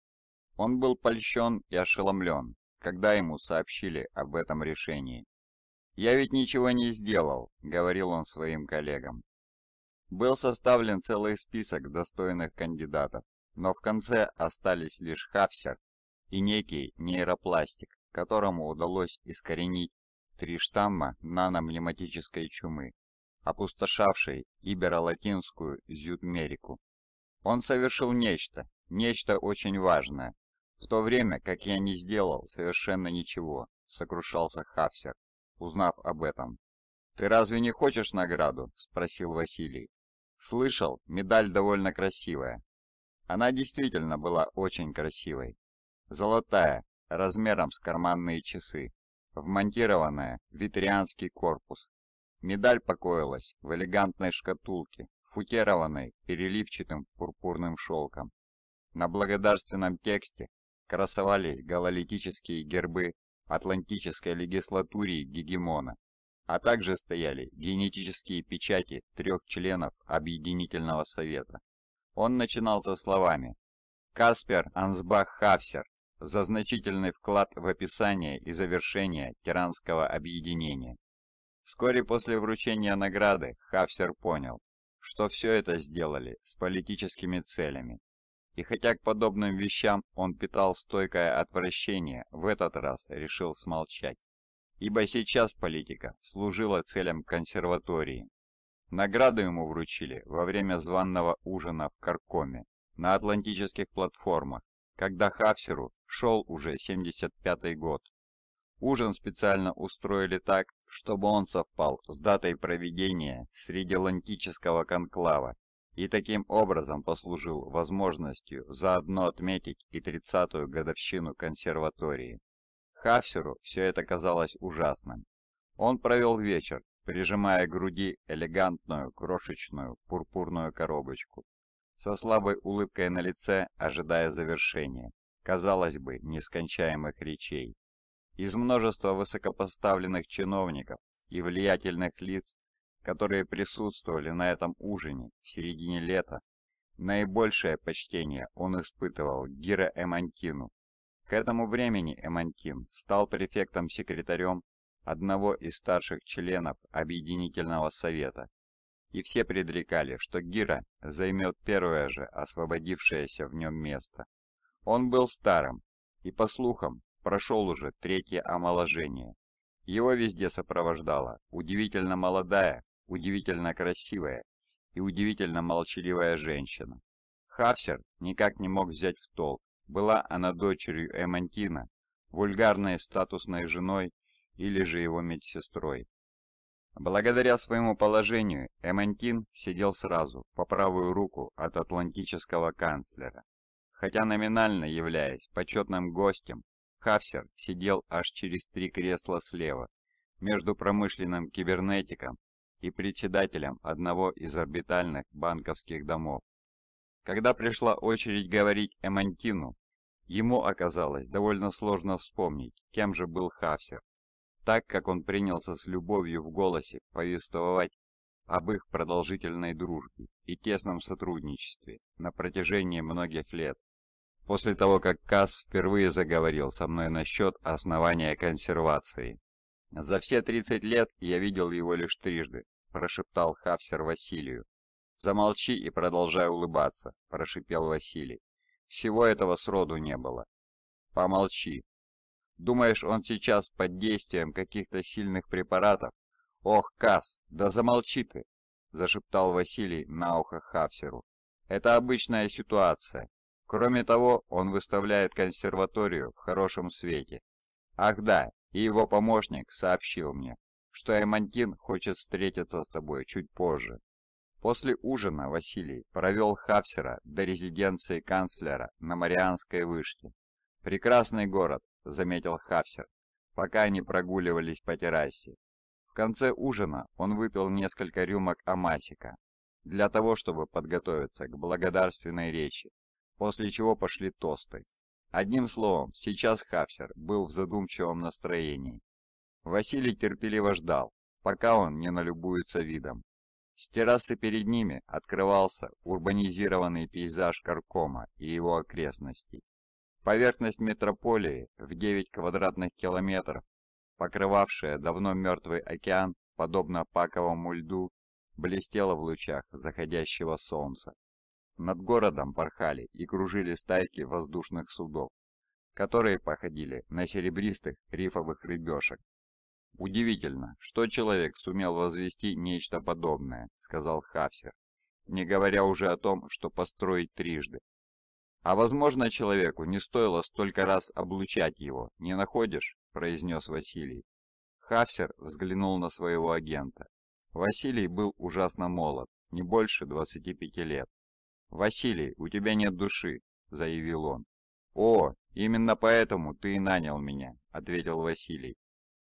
Он был польщен и ошеломлен, когда ему сообщили об этом решении. «Я ведь ничего не сделал», — говорил он своим коллегам. Был составлен целый список достойных кандидатов но в конце остались лишь Хавсер и некий нейропластик, которому удалось искоренить три штамма наномнематической чумы, опустошавшей иберолатинскую Зютмерику. Он совершил нечто, нечто очень важное, в то время как я не сделал совершенно ничего, сокрушался Хавсер, узнав об этом. «Ты разве не хочешь награду?» – спросил Василий. «Слышал, медаль довольно красивая, она действительно была очень красивой. Золотая, размером с карманные часы, вмонтированная в витрианский корпус. Медаль покоилась в элегантной шкатулке, футированной переливчатым пурпурным шелком. На благодарственном тексте красовались гололитические гербы атлантической легислатуре Гегемона, а также стояли генетические печати трех членов Объединительного Совета. Он начинал со словами «Каспер Ансбах Хавсер за значительный вклад в описание и завершение Тиранского объединения». Вскоре после вручения награды Хавсер понял, что все это сделали с политическими целями. И хотя к подобным вещам он питал стойкое отвращение, в этот раз решил смолчать. Ибо сейчас политика служила целям консерватории, Награду ему вручили во время званного ужина в Каркоме на атлантических платформах, когда Хафсеру шел уже 75-й год. Ужин специально устроили так, чтобы он совпал с датой проведения Средилантического конклава и таким образом послужил возможностью заодно отметить и 30-ю годовщину консерватории. Хафсеру все это казалось ужасным. Он провел вечер, прижимая к груди элегантную, крошечную, пурпурную коробочку. Со слабой улыбкой на лице, ожидая завершения, казалось бы, нескончаемых речей. Из множества высокопоставленных чиновников и влиятельных лиц, которые присутствовали на этом ужине в середине лета, наибольшее почтение он испытывал Гира Эмантину. К этому времени Эмантин стал префектом-секретарем одного из старших членов Объединительного Совета, и все предрекали, что Гира займет первое же освободившееся в нем место. Он был старым и, по слухам, прошел уже третье омоложение. Его везде сопровождала удивительно молодая, удивительно красивая и удивительно молчаливая женщина. Хавсер никак не мог взять в толк, была она дочерью Эмантина, вульгарной статусной женой или же его медсестрой. Благодаря своему положению Эмантин сидел сразу по правую руку от атлантического канцлера. Хотя номинально являясь почетным гостем, Хафсер сидел аж через три кресла слева, между промышленным кибернетиком и председателем одного из орбитальных банковских домов. Когда пришла очередь говорить Эмантину, ему оказалось довольно сложно вспомнить, кем же был Хафсер так как он принялся с любовью в голосе повествовать об их продолжительной дружбе и тесном сотрудничестве на протяжении многих лет. После того, как Касс впервые заговорил со мной насчет основания консервации. «За все 30 лет я видел его лишь трижды», – прошептал Хавсер Василию. «Замолчи и продолжай улыбаться», – прошепел Василий. «Всего этого сроду не было». «Помолчи», Думаешь, он сейчас под действием каких-то сильных препаратов? Ох, Кас, да замолчи ты!» – зашептал Василий на ухо Хавсеру. «Это обычная ситуация. Кроме того, он выставляет консерваторию в хорошем свете. Ах да, и его помощник сообщил мне, что Эмантин хочет встретиться с тобой чуть позже. После ужина Василий провел Хавсера до резиденции канцлера на Марианской вышке. Прекрасный город, — заметил Хавсер, пока они прогуливались по террасе. В конце ужина он выпил несколько рюмок амасика для того, чтобы подготовиться к благодарственной речи, после чего пошли тосты. Одним словом, сейчас Хавсер был в задумчивом настроении. Василий терпеливо ждал, пока он не налюбуется видом. С террасы перед ними открывался урбанизированный пейзаж Каркома и его окрестностей. Поверхность метрополии в 9 квадратных километров, покрывавшая давно мертвый океан, подобно паковому льду, блестела в лучах заходящего солнца. Над городом порхали и кружили стайки воздушных судов, которые походили на серебристых рифовых рыбешек. «Удивительно, что человек сумел возвести нечто подобное», — сказал Хавсер, не говоря уже о том, что построить трижды. А возможно, человеку не стоило столько раз облучать его, не находишь?» – произнес Василий. Хафсер взглянул на своего агента. Василий был ужасно молод, не больше 25 лет. «Василий, у тебя нет души», – заявил он. «О, именно поэтому ты и нанял меня», – ответил Василий.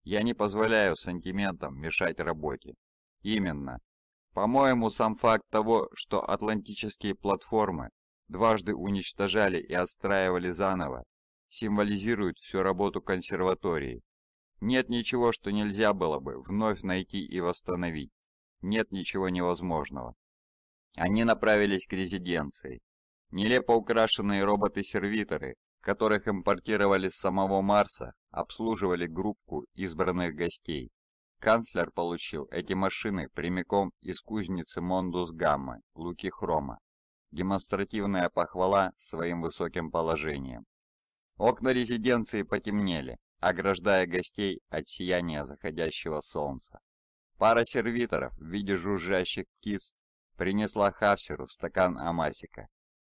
«Я не позволяю сантиментам мешать работе». «Именно. По-моему, сам факт того, что атлантические платформы дважды уничтожали и отстраивали заново, символизирует всю работу консерватории. Нет ничего, что нельзя было бы вновь найти и восстановить. Нет ничего невозможного. Они направились к резиденции. Нелепо украшенные роботы-сервиторы, которых импортировали с самого Марса, обслуживали группку избранных гостей. Канцлер получил эти машины прямиком из кузницы Мондус Гаммы, Луки Хрома демонстративная похвала своим высоким положением. Окна резиденции потемнели, ограждая гостей от сияния заходящего солнца. Пара сервиторов в виде жужжащих птиц принесла Хавсеру стакан амасика.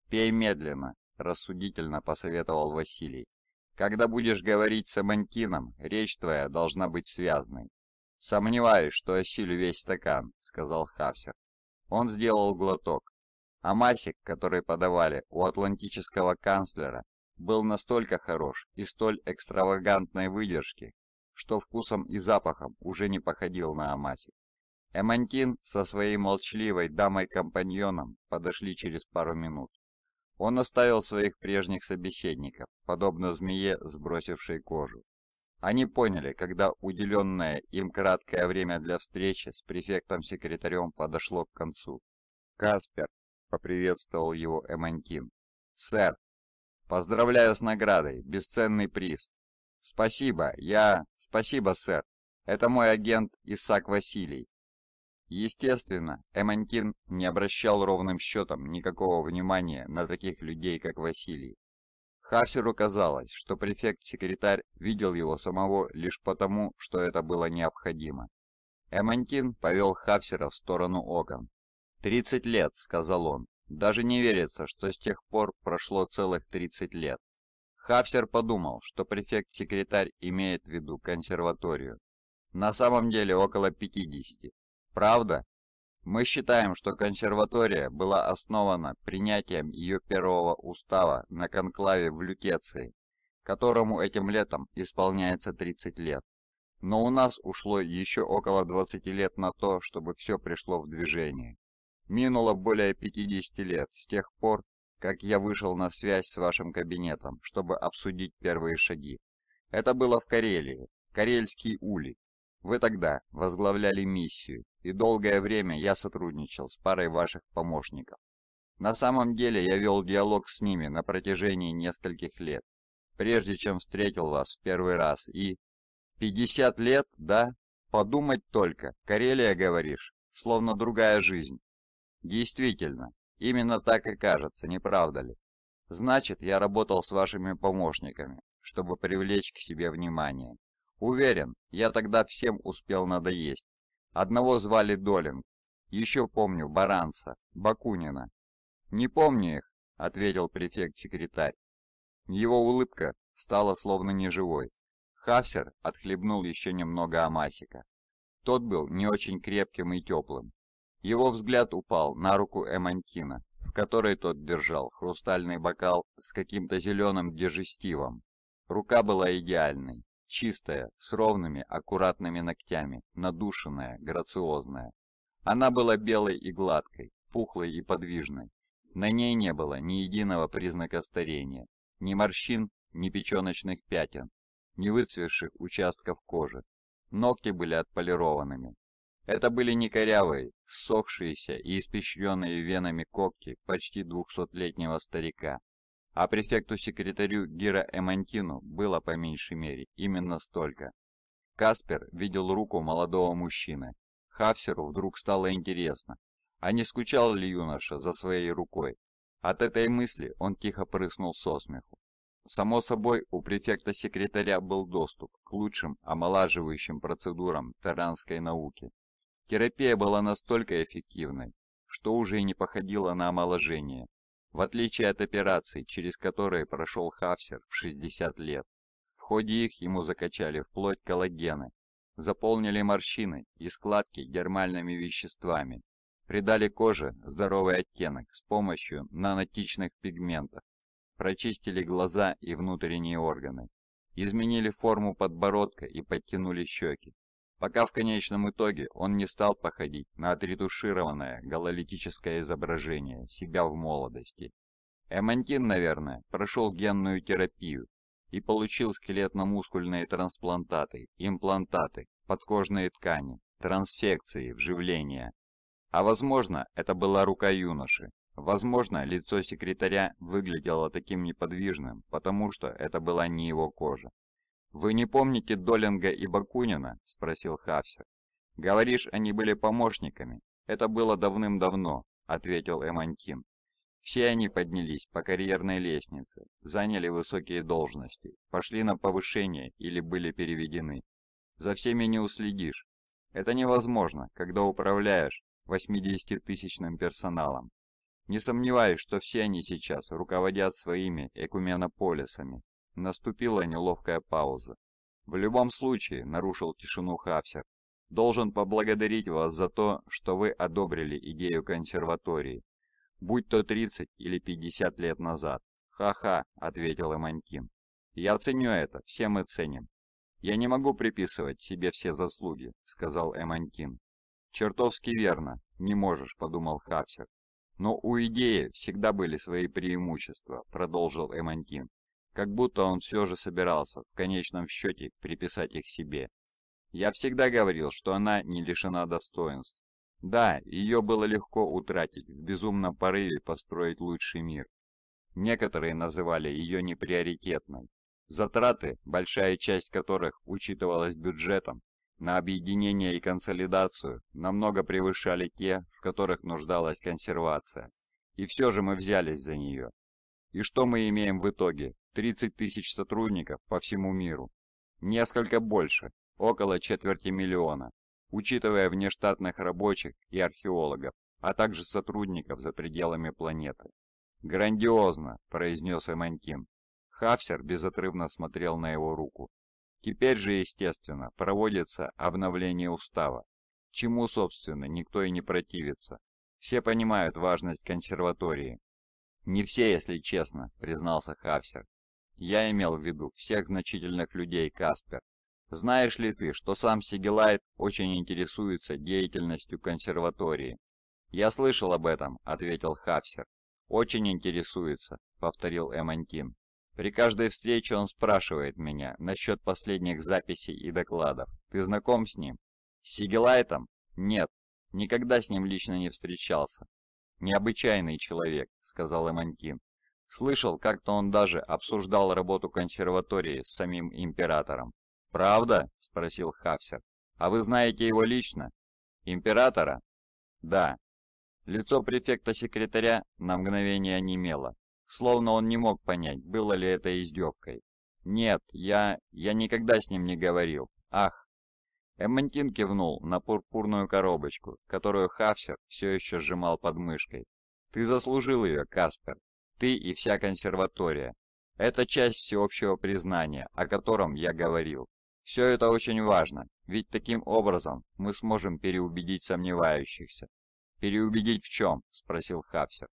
«Пей медленно», — рассудительно посоветовал Василий. «Когда будешь говорить с Амантином, речь твоя должна быть связной». «Сомневаюсь, что осилю весь стакан», — сказал Хавсер. Он сделал глоток. А масик, который подавали у атлантического канцлера, был настолько хорош и столь экстравагантной выдержки, что вкусом и запахом уже не походил на амасик. Эмантин со своей молчаливой дамой-компаньоном подошли через пару минут. Он оставил своих прежних собеседников, подобно змее, сбросившей кожу. Они поняли, когда уделенное им краткое время для встречи с префектом-секретарем подошло к концу. Каспер поприветствовал его Эмантин. «Сэр, поздравляю с наградой, бесценный приз». «Спасибо, я... Спасибо, сэр. Это мой агент Исаак Василий». Естественно, Эмантин не обращал ровным счетом никакого внимания на таких людей, как Василий. Хафсеру казалось, что префект-секретарь видел его самого лишь потому, что это было необходимо. Эмантин повел Хафсера в сторону окон, «Тридцать лет», — сказал он. «Даже не верится, что с тех пор прошло целых тридцать лет». Хавсер подумал, что префект-секретарь имеет в виду консерваторию. На самом деле около пятидесяти. Правда? Мы считаем, что консерватория была основана принятием ее первого устава на конклаве в Лютеции, которому этим летом исполняется 30 лет. Но у нас ушло еще около 20 лет на то, чтобы все пришло в движение. Минуло более 50 лет с тех пор, как я вышел на связь с вашим кабинетом, чтобы обсудить первые шаги. Это было в Карелии, Карельский улей. Вы тогда возглавляли миссию, и долгое время я сотрудничал с парой ваших помощников. На самом деле я вел диалог с ними на протяжении нескольких лет, прежде чем встретил вас в первый раз, и... 50 лет, да? Подумать только, Карелия, говоришь, словно другая жизнь. Действительно, именно так и кажется, не правда ли? Значит, я работал с вашими помощниками, чтобы привлечь к себе внимание. Уверен, я тогда всем успел надоесть. Одного звали Долинг, еще помню Баранца, Бакунина. Не помню их, ответил префект-секретарь. Его улыбка стала словно неживой. Хафсер отхлебнул еще немного амасика. Тот был не очень крепким и теплым. Его взгляд упал на руку Эмантина, в которой тот держал хрустальный бокал с каким-то зеленым дежестивом. Рука была идеальной, чистая, с ровными, аккуратными ногтями, надушенная, грациозная. Она была белой и гладкой, пухлой и подвижной. На ней не было ни единого признака старения, ни морщин, ни печеночных пятен, ни выцветших участков кожи. Ногти были отполированными, это были не корявые, ссохшиеся и испещренные венами когти почти двухсотлетнего старика, а префекту-секретарю Гира Эмантину было по меньшей мере именно столько. Каспер видел руку молодого мужчины. Хафсеру вдруг стало интересно, а не скучал ли юноша за своей рукой. От этой мысли он тихо прыснул со смеху. Само собой, у префекта-секретаря был доступ к лучшим омолаживающим процедурам таранской науки. Терапия была настолько эффективной, что уже и не походила на омоложение. В отличие от операций, через которые прошел Хафсер в 60 лет, в ходе их ему закачали вплоть коллагены, заполнили морщины и складки дермальными веществами, придали коже здоровый оттенок с помощью нанотичных пигментов, прочистили глаза и внутренние органы, изменили форму подбородка и подтянули щеки, пока в конечном итоге он не стал походить на отретушированное гололитическое изображение себя в молодости. Эмантин, наверное, прошел генную терапию и получил скелетно-мускульные трансплантаты, имплантаты, подкожные ткани, трансфекции, вживления. А возможно, это была рука юноши. Возможно, лицо секретаря выглядело таким неподвижным, потому что это была не его кожа. «Вы не помните Долинга и Бакунина?» – спросил Хавсер. «Говоришь, они были помощниками. Это было давным-давно», – ответил Эмантин. Все они поднялись по карьерной лестнице, заняли высокие должности, пошли на повышение или были переведены. За всеми не уследишь. Это невозможно, когда управляешь 80-тысячным персоналом. Не сомневаюсь, что все они сейчас руководят своими экуменополисами, Наступила неловкая пауза. «В любом случае», — нарушил тишину Хавсер, — «должен поблагодарить вас за то, что вы одобрили идею консерватории, будь то 30 или 50 лет назад». «Ха-ха», — ответил Эмантин. «Я ценю это, все мы ценим». «Я не могу приписывать себе все заслуги», — сказал Эмантин. «Чертовски верно, не можешь», — подумал Хавсер. «Но у идеи всегда были свои преимущества», — продолжил Эмантин как будто он все же собирался в конечном счете приписать их себе. Я всегда говорил, что она не лишена достоинств. Да, ее было легко утратить в безумном порыве построить лучший мир. Некоторые называли ее неприоритетной. Затраты, большая часть которых учитывалась бюджетом, на объединение и консолидацию намного превышали те, в которых нуждалась консервация. И все же мы взялись за нее. И что мы имеем в итоге? 30 тысяч сотрудников по всему миру. Несколько больше, около четверти миллиона, учитывая внештатных рабочих и археологов, а также сотрудников за пределами планеты. «Грандиозно!» – произнес Эмантин. Хафсер безотрывно смотрел на его руку. Теперь же, естественно, проводится обновление устава, чему, собственно, никто и не противится. Все понимают важность консерватории, «Не все, если честно», — признался Хавсер. «Я имел в виду всех значительных людей, Каспер. Знаешь ли ты, что сам Сигелайт очень интересуется деятельностью консерватории?» «Я слышал об этом», — ответил Хавсер. «Очень интересуется», — повторил Эмантин. «При каждой встрече он спрашивает меня насчет последних записей и докладов. Ты знаком с ним?» «С Сигелайтом?» «Нет, никогда с ним лично не встречался. «Необычайный человек», — сказал Эмантин. «Слышал, как-то он даже обсуждал работу консерватории с самим императором». «Правда?» — спросил Хавсер. «А вы знаете его лично?» «Императора?» «Да». Лицо префекта-секретаря на мгновение онемело, словно он не мог понять, было ли это издевкой. «Нет, я... я никогда с ним не говорил. Ах!» Эммантин кивнул на пурпурную коробочку, которую Хавсер все еще сжимал под мышкой. «Ты заслужил ее, Каспер. Ты и вся консерватория. Это часть всеобщего признания, о котором я говорил. Все это очень важно, ведь таким образом мы сможем переубедить сомневающихся». «Переубедить в чем?» – спросил Хавсер.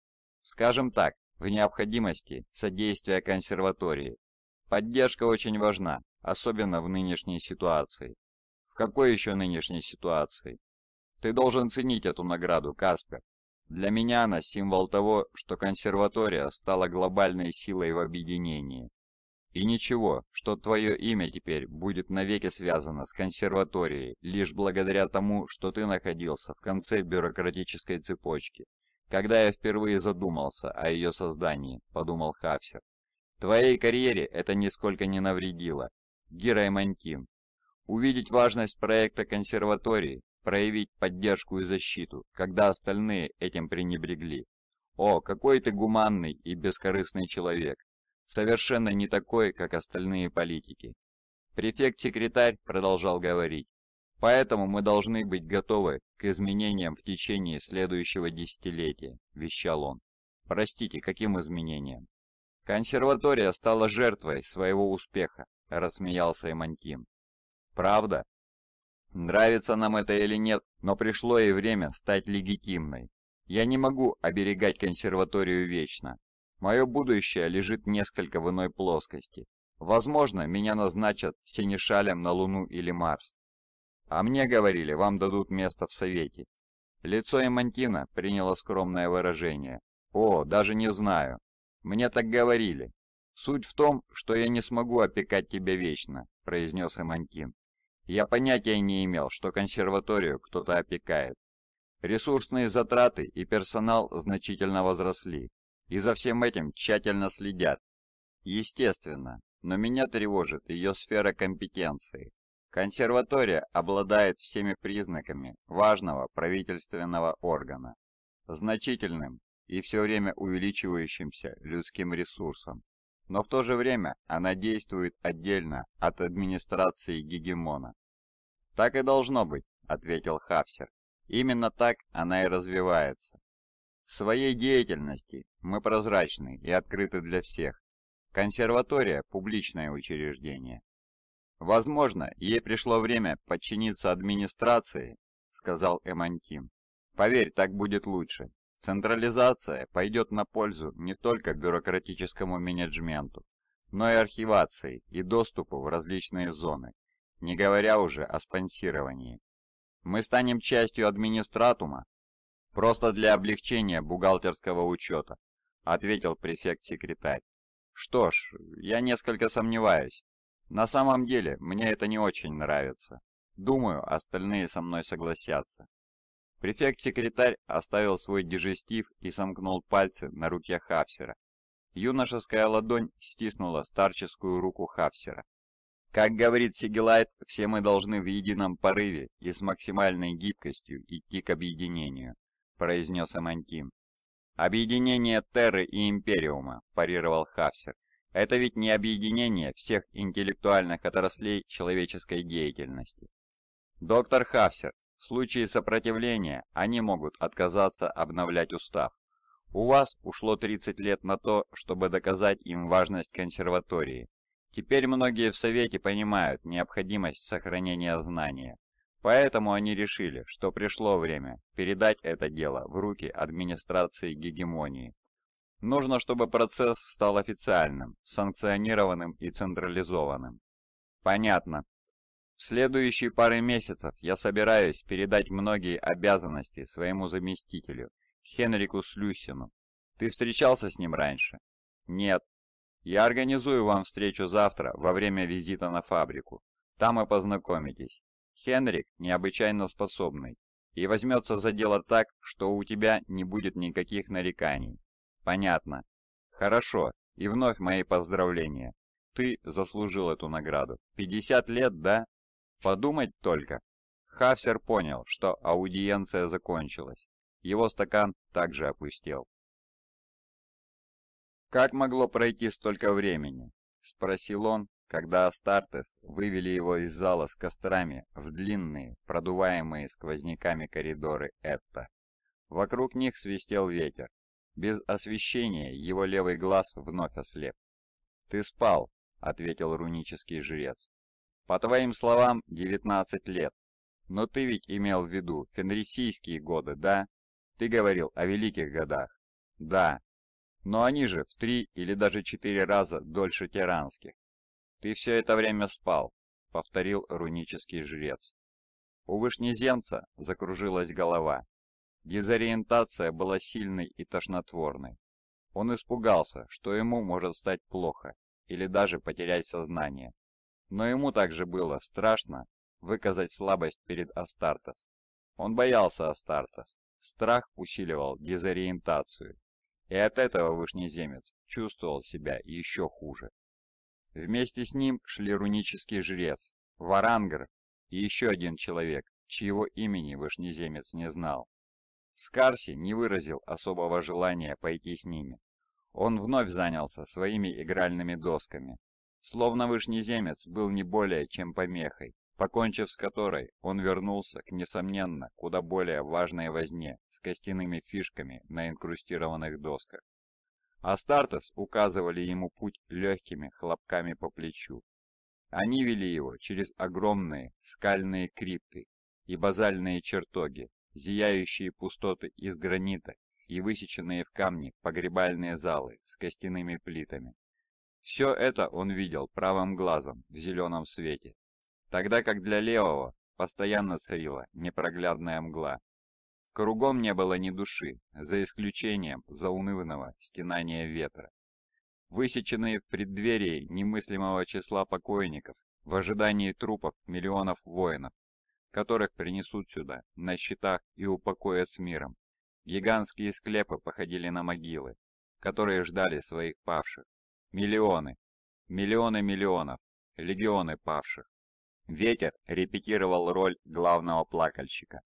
«Скажем так, в необходимости содействия консерватории. Поддержка очень важна, особенно в нынешней ситуации какой еще нынешней ситуации? Ты должен ценить эту награду, Каспер. Для меня она символ того, что консерватория стала глобальной силой в объединении. И ничего, что твое имя теперь будет навеки связано с консерваторией лишь благодаря тому, что ты находился в конце бюрократической цепочки. Когда я впервые задумался о ее создании, подумал Хавсер. Твоей карьере это нисколько не навредило. Гираймантин, Увидеть важность проекта консерватории, проявить поддержку и защиту, когда остальные этим пренебрегли. О, какой ты гуманный и бескорыстный человек. Совершенно не такой, как остальные политики. Префект-секретарь продолжал говорить. Поэтому мы должны быть готовы к изменениям в течение следующего десятилетия, вещал он. Простите, каким изменениям? Консерватория стала жертвой своего успеха, рассмеялся Эмантин. Правда? Нравится нам это или нет, но пришло и время стать легитимной. Я не могу оберегать консерваторию вечно. Мое будущее лежит несколько в иной плоскости. Возможно, меня назначат синешалем на Луну или Марс. А мне говорили, вам дадут место в Совете. Лицо Эмантина приняло скромное выражение. О, даже не знаю. Мне так говорили. Суть в том, что я не смогу опекать тебя вечно, произнес Эмантин. Я понятия не имел, что консерваторию кто-то опекает. Ресурсные затраты и персонал значительно возросли, и за всем этим тщательно следят. Естественно, но меня тревожит ее сфера компетенции. Консерватория обладает всеми признаками важного правительственного органа, значительным и все время увеличивающимся людским ресурсом но в то же время она действует отдельно от администрации гегемона. «Так и должно быть», — ответил Хавсер. «Именно так она и развивается. В своей деятельности мы прозрачны и открыты для всех. Консерватория – публичное учреждение. Возможно, ей пришло время подчиниться администрации, сказал Эмантим. Поверь, так будет лучше. Централизация пойдет на пользу не только бюрократическому менеджменту, но и архивации и доступу в различные зоны, не говоря уже о спонсировании. Мы станем частью администратума просто для облегчения бухгалтерского учета, ответил префект-секретарь. Что ж, я несколько сомневаюсь. На самом деле, мне это не очень нравится. Думаю, остальные со мной согласятся. Префект-секретарь оставил свой дежестив и сомкнул пальцы на руке Хапсера. Юношеская ладонь стиснула старческую руку Хапсера. Как говорит Сигелайт, все мы должны в едином порыве и с максимальной гибкостью идти к объединению, произнес Амантин. Объединение Терры и Империума, парировал Хавсер. Это ведь не объединение всех интеллектуальных отраслей человеческой деятельности. Доктор Хавсер, в случае сопротивления они могут отказаться обновлять устав. У вас ушло 30 лет на то, чтобы доказать им важность консерватории. Теперь многие в Совете понимают необходимость сохранения знания. Поэтому они решили, что пришло время передать это дело в руки администрации гегемонии. Нужно, чтобы процесс стал официальным, санкционированным и централизованным. Понятно, в следующие пары месяцев я собираюсь передать многие обязанности своему заместителю, Хенрику Слюсину. Ты встречался с ним раньше? Нет. Я организую вам встречу завтра во время визита на фабрику. Там и познакомитесь. Хенрик необычайно способный и возьмется за дело так, что у тебя не будет никаких нареканий. Понятно. Хорошо. И вновь мои поздравления. Ты заслужил эту награду. 50 лет, да? Подумать только. Хафсер понял, что аудиенция закончилась. Его стакан также опустел. «Как могло пройти столько времени?» – спросил он, когда Астартес вывели его из зала с кострами в длинные, продуваемые сквозняками коридоры Этта. Вокруг них свистел ветер. Без освещения его левый глаз вновь ослеп. «Ты спал», — ответил рунический жрец. По твоим словам, 19 лет. Но ты ведь имел в виду фенрисийские годы, да? Ты говорил о великих годах. Да. Но они же в три или даже четыре раза дольше тиранских. Ты все это время спал, повторил рунический жрец. У вышнеземца закружилась голова. Дезориентация была сильной и тошнотворной. Он испугался, что ему может стать плохо, или даже потерять сознание. Но ему также было страшно выказать слабость перед Астартес. Он боялся Астартес. Страх усиливал дезориентацию. И от этого вышнеземец чувствовал себя еще хуже. Вместе с ним шли рунический жрец, Варангр и еще один человек, чьего имени вышнеземец не знал. Скарси не выразил особого желания пойти с ними. Он вновь занялся своими игральными досками, словно вышнеземец был не более чем помехой, покончив с которой, он вернулся к, несомненно, куда более важной возне с костяными фишками на инкрустированных досках. Астартес указывали ему путь легкими хлопками по плечу. Они вели его через огромные скальные крипты и базальные чертоги, зияющие пустоты из гранита и высеченные в камне погребальные залы с костяными плитами. Все это он видел правым глазом в зеленом свете, тогда как для левого постоянно царила непроглядная мгла. Кругом не было ни души, за исключением заунывного стенания ветра. Высеченные в преддверии немыслимого числа покойников в ожидании трупов миллионов воинов, которых принесут сюда на счетах и упокоят с миром. Гигантские склепы походили на могилы, которые ждали своих павших. Миллионы, миллионы миллионов, легионы павших. Ветер репетировал роль главного плакальщика.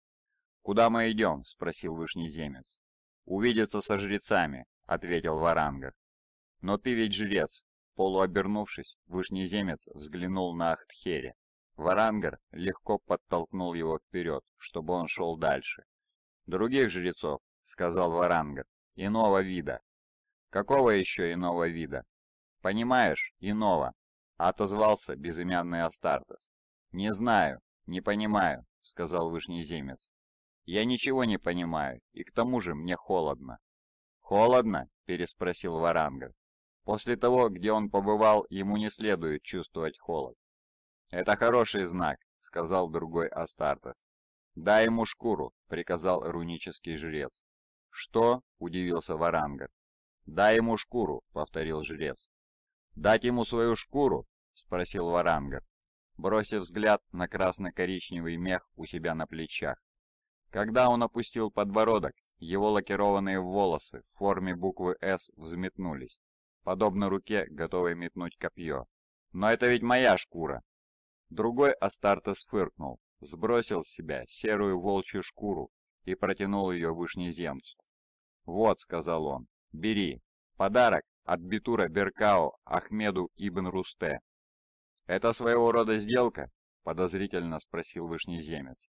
«Куда мы идем?» – спросил вышнеземец. «Увидеться со жрецами», – ответил Варангар. «Но ты ведь жрец!» Полуобернувшись, вышнеземец взглянул на Ахтхере. Варангар легко подтолкнул его вперед, чтобы он шел дальше. «Других жрецов», — сказал Варангар, — «иного вида». «Какого еще иного вида?» «Понимаешь, иного», — отозвался безымянный Астартес. «Не знаю, не понимаю», — сказал Вышнеземец. «Я ничего не понимаю, и к тому же мне холодно». «Холодно?» — переспросил Варангер. После того, где он побывал, ему не следует чувствовать холод. «Это хороший знак», — сказал другой Астартес. «Дай ему шкуру», — приказал рунический жрец. «Что?» — удивился Варангар. «Дай ему шкуру», — повторил жрец. «Дать ему свою шкуру?» — спросил Варангар, бросив взгляд на красно-коричневый мех у себя на плечах. Когда он опустил подбородок, его лакированные волосы в форме буквы «С» взметнулись, подобно руке, готовой метнуть копье. «Но это ведь моя шкура!» Другой Астартес фыркнул, сбросил с себя серую волчью шкуру и протянул ее вышнеземцу. «Вот», — сказал он, — «бери. Подарок от Битура Беркао Ахмеду Ибн Русте. «Это своего рода сделка?» – подозрительно спросил вышнеземец.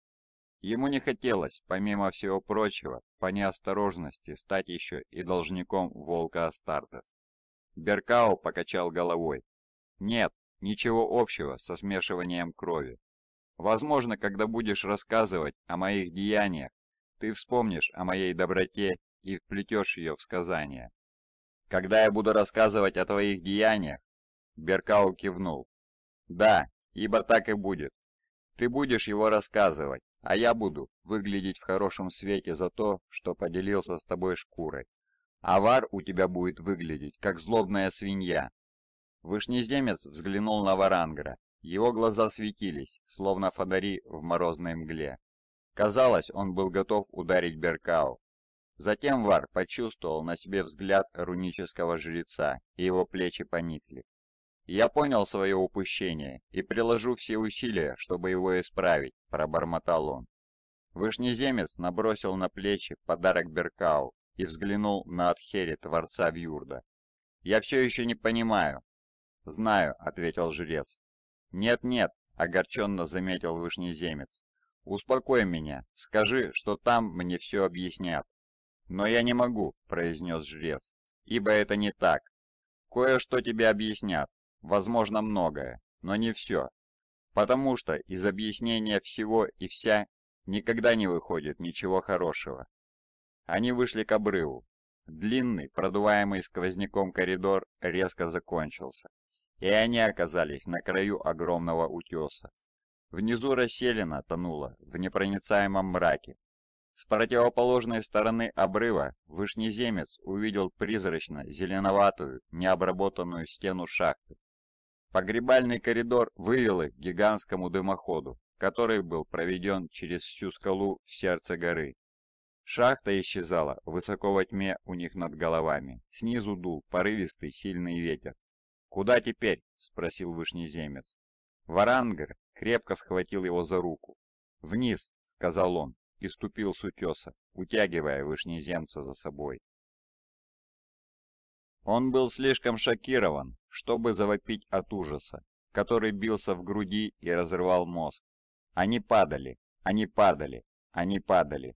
Ему не хотелось, помимо всего прочего, по неосторожности стать еще и должником волка Астартес. Беркао покачал головой. «Нет, ничего общего со смешиванием крови. Возможно, когда будешь рассказывать о моих деяниях, ты вспомнишь о моей доброте и вплетешь ее в сказания когда я буду рассказывать о твоих деяниях?» Беркау кивнул. «Да, ибо так и будет. Ты будешь его рассказывать, а я буду выглядеть в хорошем свете за то, что поделился с тобой шкурой. Авар у тебя будет выглядеть, как злобная свинья». Вышнеземец взглянул на Варангра. Его глаза светились, словно фонари в морозной мгле. Казалось, он был готов ударить Беркау. Затем Вар почувствовал на себе взгляд рунического жреца, и его плечи поникли. «Я понял свое упущение и приложу все усилия, чтобы его исправить», – пробормотал он. Вышнеземец набросил на плечи подарок Беркау и взглянул на Атхери Творца Вьюрда. «Я все еще не понимаю». «Знаю», — ответил жрец. «Нет-нет», — огорченно заметил Вышнеземец. «Успокой меня, скажи, что там мне все объяснят». «Но я не могу», — произнес жрец, — «ибо это не так. Кое-что тебе объяснят, возможно многое, но не все. Потому что из объяснения всего и вся никогда не выходит ничего хорошего». Они вышли к обрыву. Длинный, продуваемый сквозняком коридор резко закончился, и они оказались на краю огромного утеса. Внизу расселена тонула в непроницаемом мраке с противоположной стороны обрыва вышнеземец увидел призрачно-зеленоватую, необработанную стену шахты. Погребальный коридор вывел их к гигантскому дымоходу, который был проведен через всю скалу в сердце горы. Шахта исчезала высоко во тьме у них над головами. Снизу дул порывистый сильный ветер. «Куда теперь?» – спросил вышнеземец. Варангер крепко схватил его за руку. «Вниз!» – сказал он и ступил с утеса, утягивая вышнеземца за собой. Он был слишком шокирован, чтобы завопить от ужаса, который бился в груди и разрывал мозг. Они падали, они падали, они падали.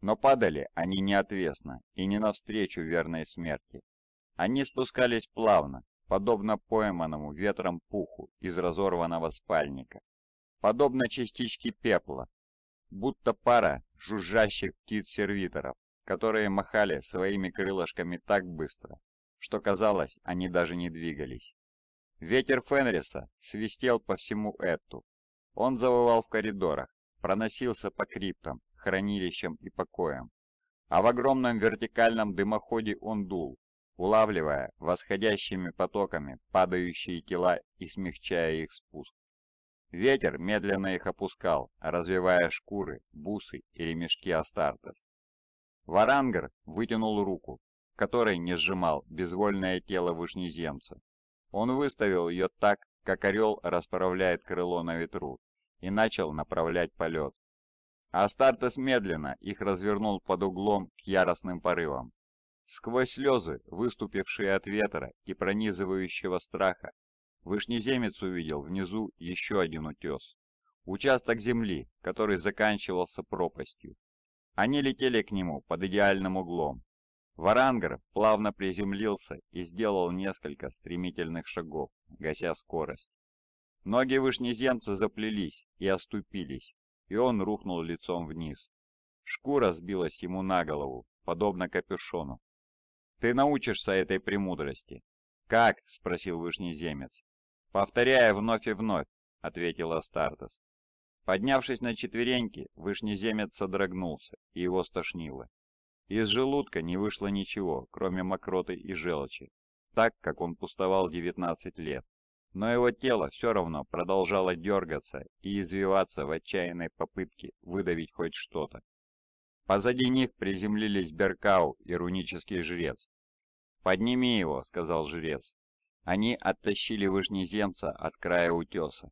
Но падали они неотвесно и не навстречу верной смерти. Они спускались плавно, подобно пойманному ветром пуху из разорванного спальника. Подобно частичке пепла, будто пара жужжащих птиц-сервиторов, которые махали своими крылышками так быстро, что казалось, они даже не двигались. Ветер Фенриса свистел по всему Этту. Он завывал в коридорах, проносился по криптам, хранилищам и покоям. А в огромном вертикальном дымоходе он дул, улавливая восходящими потоками падающие тела и смягчая их спуск. Ветер медленно их опускал, развивая шкуры, бусы и ремешки Астартес. Варангар вытянул руку, которой не сжимал безвольное тело вышнеземца. Он выставил ее так, как орел расправляет крыло на ветру, и начал направлять полет. Астартес медленно их развернул под углом к яростным порывам. Сквозь слезы, выступившие от ветра и пронизывающего страха, Вышнеземец увидел внизу еще один утес. Участок земли, который заканчивался пропастью. Они летели к нему под идеальным углом. Варангер плавно приземлился и сделал несколько стремительных шагов, гася скорость. Ноги вышнеземца заплелись и оступились, и он рухнул лицом вниз. Шкура сбилась ему на голову, подобно капюшону. «Ты научишься этой премудрости!» «Как?» — спросил вышнеземец. «Повторяя вновь и вновь», — ответил Астартес. Поднявшись на четвереньки, вышнеземец содрогнулся, и его стошнило. Из желудка не вышло ничего, кроме мокроты и желчи, так как он пустовал 19 лет. Но его тело все равно продолжало дергаться и извиваться в отчаянной попытке выдавить хоть что-то. Позади них приземлились Беркау и рунический жрец. «Подними его», — сказал жрец. Они оттащили вышнеземца от края утеса.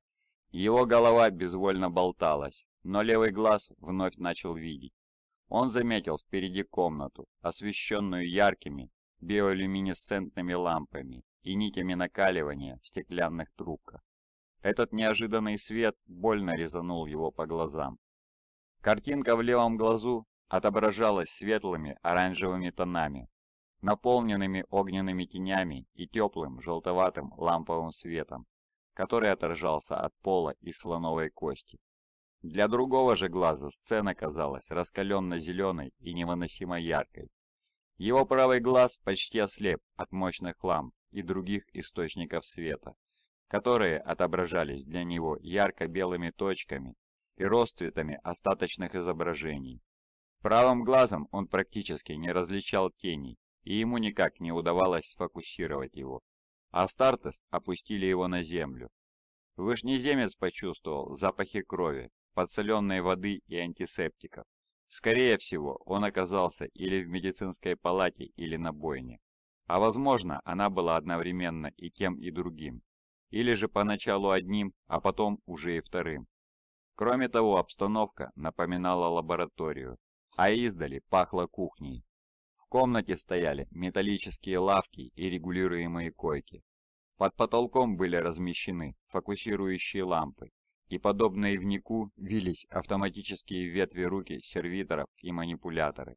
Его голова безвольно болталась, но левый глаз вновь начал видеть. Он заметил впереди комнату, освещенную яркими биолюминесцентными лампами и нитями накаливания в стеклянных трубках. Этот неожиданный свет больно резанул его по глазам. Картинка в левом глазу отображалась светлыми оранжевыми тонами, наполненными огненными тенями и теплым желтоватым ламповым светом, который отражался от пола и слоновой кости. Для другого же глаза сцена казалась раскаленно-зеленой и невыносимо яркой. Его правый глаз почти ослеп от мощных ламп и других источников света, которые отображались для него ярко-белыми точками и расцветами остаточных изображений. Правым глазом он практически не различал теней и ему никак не удавалось сфокусировать его. Астартес опустили его на землю. Вышнеземец почувствовал запахи крови, подсоленной воды и антисептиков. Скорее всего, он оказался или в медицинской палате, или на бойне. А возможно, она была одновременно и тем, и другим. Или же поначалу одним, а потом уже и вторым. Кроме того, обстановка напоминала лабораторию, а издали пахло кухней комнате стояли металлические лавки и регулируемые койки. Под потолком были размещены фокусирующие лампы, и подобные внику вились автоматические ветви руки сервиторов и манипуляторы.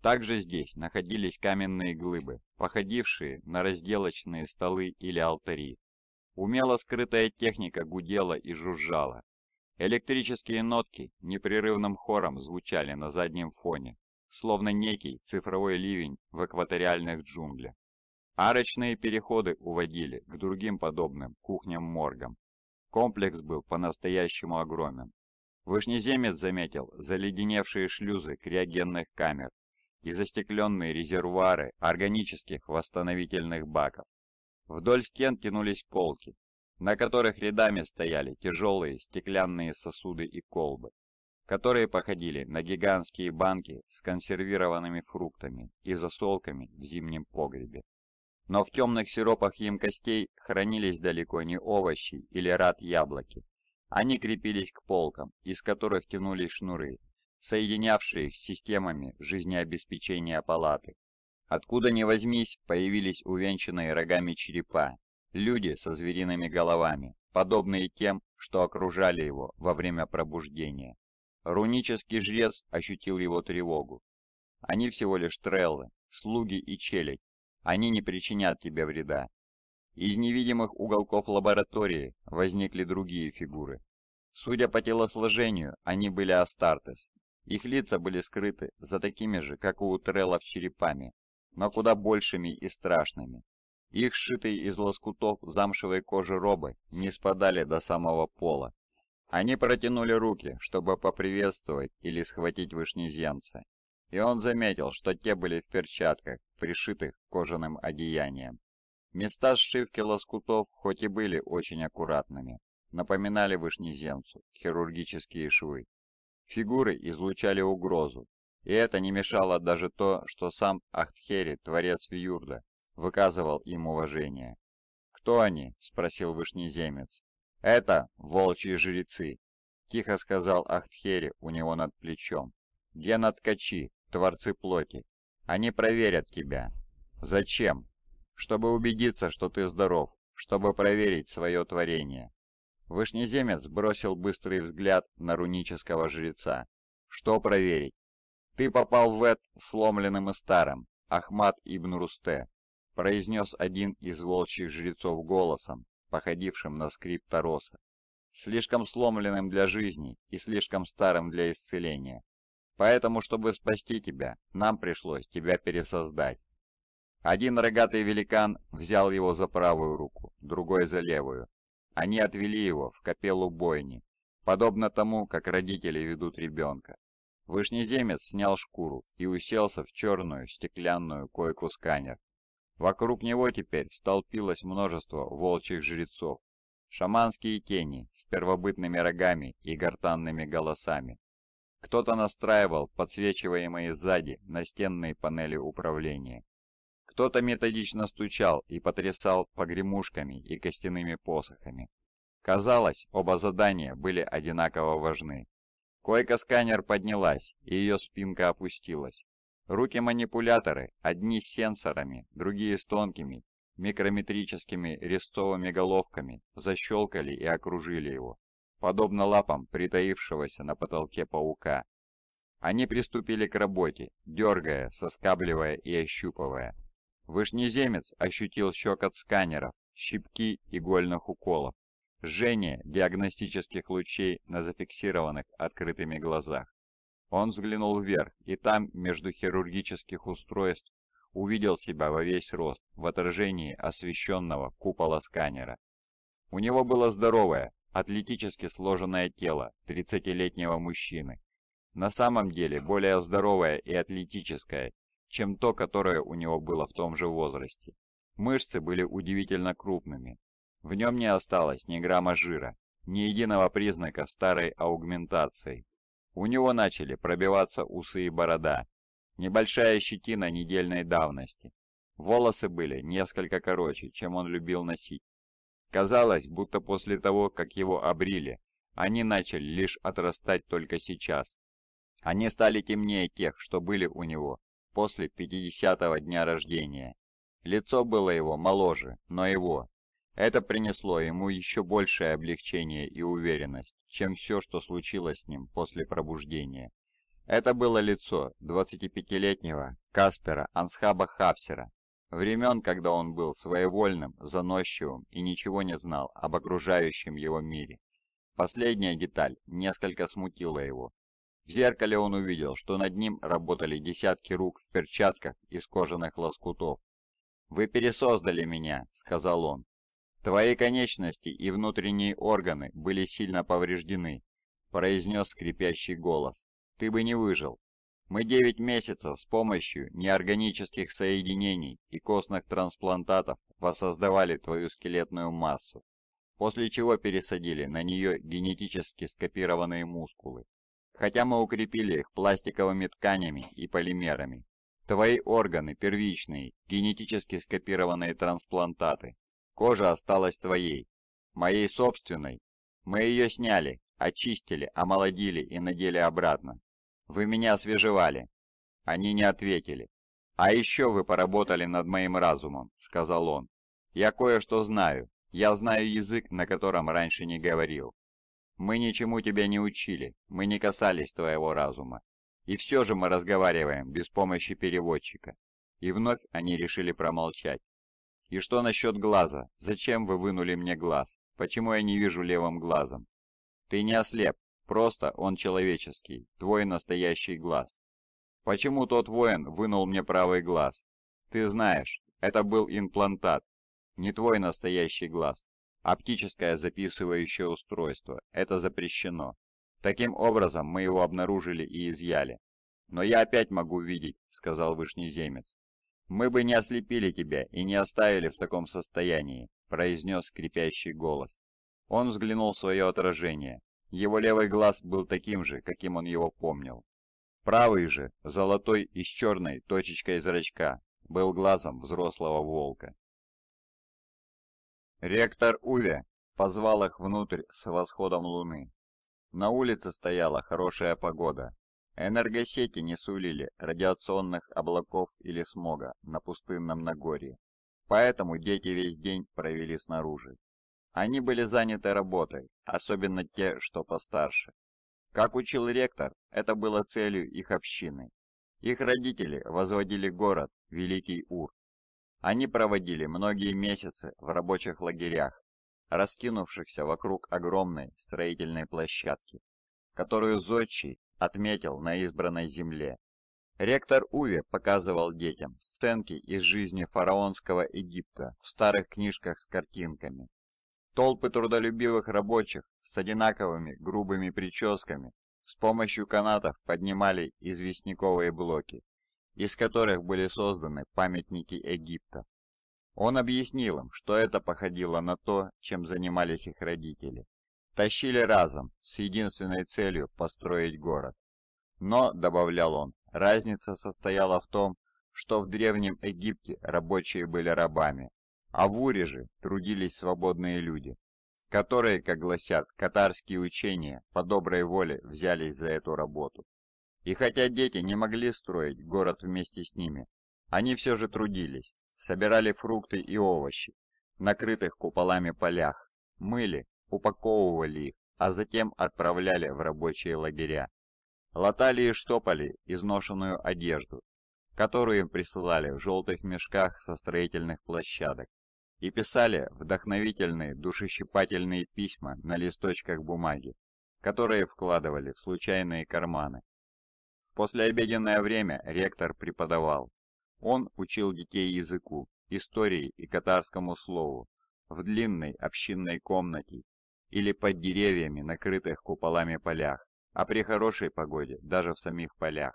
Также здесь находились каменные глыбы, походившие на разделочные столы или алтари. Умело скрытая техника гудела и жужжала. Электрические нотки непрерывным хором звучали на заднем фоне, словно некий цифровой ливень в экваториальных джунглях. Арочные переходы уводили к другим подобным кухням-моргам. Комплекс был по-настоящему огромен. Вышнеземец заметил заледеневшие шлюзы криогенных камер и застекленные резервуары органических восстановительных баков. Вдоль стен тянулись полки, на которых рядами стояли тяжелые стеклянные сосуды и колбы которые походили на гигантские банки с консервированными фруктами и засолками в зимнем погребе. Но в темных сиропах емкостей хранились далеко не овощи или рад яблоки. Они крепились к полкам, из которых тянулись шнуры, соединявшие их с системами жизнеобеспечения палаты. Откуда ни возьмись, появились увенчанные рогами черепа, люди со звериными головами, подобные тем, что окружали его во время пробуждения. Рунический жрец ощутил его тревогу. Они всего лишь треллы, слуги и челядь. Они не причинят тебе вреда. Из невидимых уголков лаборатории возникли другие фигуры. Судя по телосложению, они были Астартес. Их лица были скрыты за такими же, как у Треллов, черепами, но куда большими и страшными. Их сшитые из лоскутов замшевой кожи робы не спадали до самого пола. Они протянули руки, чтобы поприветствовать или схватить вышнеземца, и он заметил, что те были в перчатках, пришитых кожаным одеянием. Места сшивки лоскутов, хоть и были очень аккуратными, напоминали вышнеземцу хирургические швы. Фигуры излучали угрозу, и это не мешало даже то, что сам Ахтхери, творец Вьюрда, выказывал им уважение. «Кто они?» – спросил вышнеземец. «Это волчьи жрецы», — тихо сказал Ахтхери у него над плечом. Геноткачи, творцы плоти. Они проверят тебя». «Зачем?» «Чтобы убедиться, что ты здоров, чтобы проверить свое творение». Вышнеземец бросил быстрый взгляд на рунического жреца. «Что проверить?» «Ты попал в Эд сломленным и старым, Ахмат ибн Русте», произнес один из волчьих жрецов голосом, походившим на скрип тороса, слишком сломленным для жизни и слишком старым для исцеления. Поэтому, чтобы спасти тебя, нам пришлось тебя пересоздать. Один рогатый великан взял его за правую руку, другой за левую. Они отвели его в капеллу бойни, подобно тому, как родители ведут ребенка. Вышнеземец снял шкуру и уселся в черную стеклянную койку-сканер, Вокруг него теперь столпилось множество волчьих жрецов, шаманские тени с первобытными рогами и гортанными голосами. Кто-то настраивал подсвечиваемые сзади настенные панели управления. Кто-то методично стучал и потрясал погремушками и костяными посохами. Казалось, оба задания были одинаково важны. Койка-сканер поднялась, и ее спинка опустилась. Руки-манипуляторы, одни с сенсорами, другие с тонкими, микрометрическими резцовыми головками, защелкали и окружили его, подобно лапам притаившегося на потолке паука. Они приступили к работе, дергая, соскабливая и ощупывая. Вышнеземец ощутил щекот сканеров, щипки игольных уколов, жжение диагностических лучей на зафиксированных открытыми глазах. Он взглянул вверх, и там, между хирургических устройств, увидел себя во весь рост в отражении освещенного купола сканера. У него было здоровое, атлетически сложенное тело 30-летнего мужчины. На самом деле более здоровое и атлетическое, чем то, которое у него было в том же возрасте. Мышцы были удивительно крупными. В нем не осталось ни грамма жира, ни единого признака старой аугментации. У него начали пробиваться усы и борода, небольшая щетина недельной давности. Волосы были несколько короче, чем он любил носить. Казалось, будто после того, как его обрили, они начали лишь отрастать только сейчас. Они стали темнее тех, что были у него после 50-го дня рождения. Лицо было его моложе, но его, это принесло ему еще большее облегчение и уверенность, чем все, что случилось с ним после пробуждения. Это было лицо 25-летнего Каспера Ансхаба Хапсера, времен, когда он был своевольным, заносчивым и ничего не знал об окружающем его мире. Последняя деталь несколько смутила его. В зеркале он увидел, что над ним работали десятки рук в перчатках из кожаных лоскутов. «Вы пересоздали меня», — сказал он, «Твои конечности и внутренние органы были сильно повреждены», — произнес скрипящий голос. «Ты бы не выжил. Мы девять месяцев с помощью неорганических соединений и костных трансплантатов воссоздавали твою скелетную массу, после чего пересадили на нее генетически скопированные мускулы. Хотя мы укрепили их пластиковыми тканями и полимерами. Твои органы первичные, генетически скопированные трансплантаты, Кожа осталась твоей, моей собственной. Мы ее сняли, очистили, омолодили и надели обратно. Вы меня освежевали». Они не ответили. «А еще вы поработали над моим разумом», — сказал он. «Я кое-что знаю. Я знаю язык, на котором раньше не говорил. Мы ничему тебя не учили, мы не касались твоего разума. И все же мы разговариваем без помощи переводчика». И вновь они решили промолчать. «И что насчет глаза? Зачем вы вынули мне глаз? Почему я не вижу левым глазом?» «Ты не ослеп, просто он человеческий, твой настоящий глаз». «Почему тот воин вынул мне правый глаз?» «Ты знаешь, это был имплантат, не твой настоящий глаз. Оптическое записывающее устройство, это запрещено. Таким образом мы его обнаружили и изъяли». «Но я опять могу видеть», — сказал вышнеземец. «Мы бы не ослепили тебя и не оставили в таком состоянии», — произнес скрипящий голос. Он взглянул в свое отражение. Его левый глаз был таким же, каким он его помнил. Правый же, золотой и с черной точечкой зрачка, был глазом взрослого волка. Ректор Уве позвал их внутрь с восходом луны. На улице стояла хорошая погода, Энергосети не сулили радиационных облаков или смога на пустынном Нагорье, поэтому дети весь день провели снаружи. Они были заняты работой, особенно те, что постарше. Как учил ректор, это было целью их общины. Их родители возводили город Великий Ур. Они проводили многие месяцы в рабочих лагерях, раскинувшихся вокруг огромной строительной площадки, которую зодчий отметил на избранной земле. Ректор Уве показывал детям сценки из жизни фараонского Египта в старых книжках с картинками. Толпы трудолюбивых рабочих с одинаковыми грубыми прическами с помощью канатов поднимали известняковые блоки, из которых были созданы памятники Египта. Он объяснил им, что это походило на то, чем занимались их родители. Тащили разом, с единственной целью построить город. Но, добавлял он, разница состояла в том, что в Древнем Египте рабочие были рабами, а в Уре же трудились свободные люди, которые, как гласят катарские учения, по доброй воле взялись за эту работу. И хотя дети не могли строить город вместе с ними, они все же трудились, собирали фрукты и овощи, накрытых куполами полях, мыли упаковывали их, а затем отправляли в рабочие лагеря. Латали и штопали изношенную одежду, которую им присылали в желтых мешках со строительных площадок, и писали вдохновительные душещипательные письма на листочках бумаги, которые вкладывали в случайные карманы. В послеобеденное время ректор преподавал. Он учил детей языку, истории и катарскому слову в длинной общинной комнате или под деревьями, накрытых куполами полях, а при хорошей погоде даже в самих полях.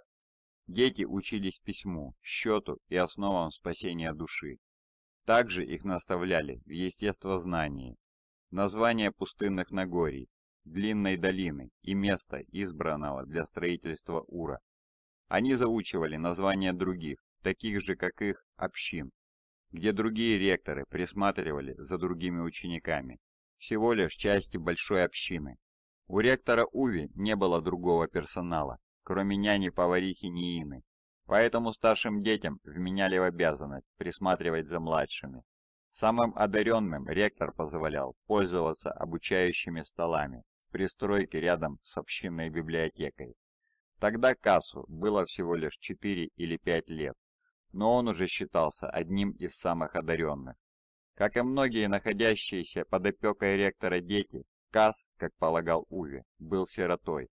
Дети учились письму, счету и основам спасения души. Также их наставляли в естествознании. Название пустынных Нагорий, длинной долины и места, избранного для строительства Ура. Они заучивали названия других, таких же, как их, общин, где другие ректоры присматривали за другими учениками всего лишь части большой общины. У ректора Уви не было другого персонала, кроме няни-поварихи Ниины, поэтому старшим детям вменяли в обязанность присматривать за младшими. Самым одаренным ректор позволял пользоваться обучающими столами в рядом с общинной библиотекой. Тогда Кассу было всего лишь 4 или 5 лет, но он уже считался одним из самых одаренных. Как и многие находящиеся под опекой ректора дети, Касс, как полагал Уви, был сиротой.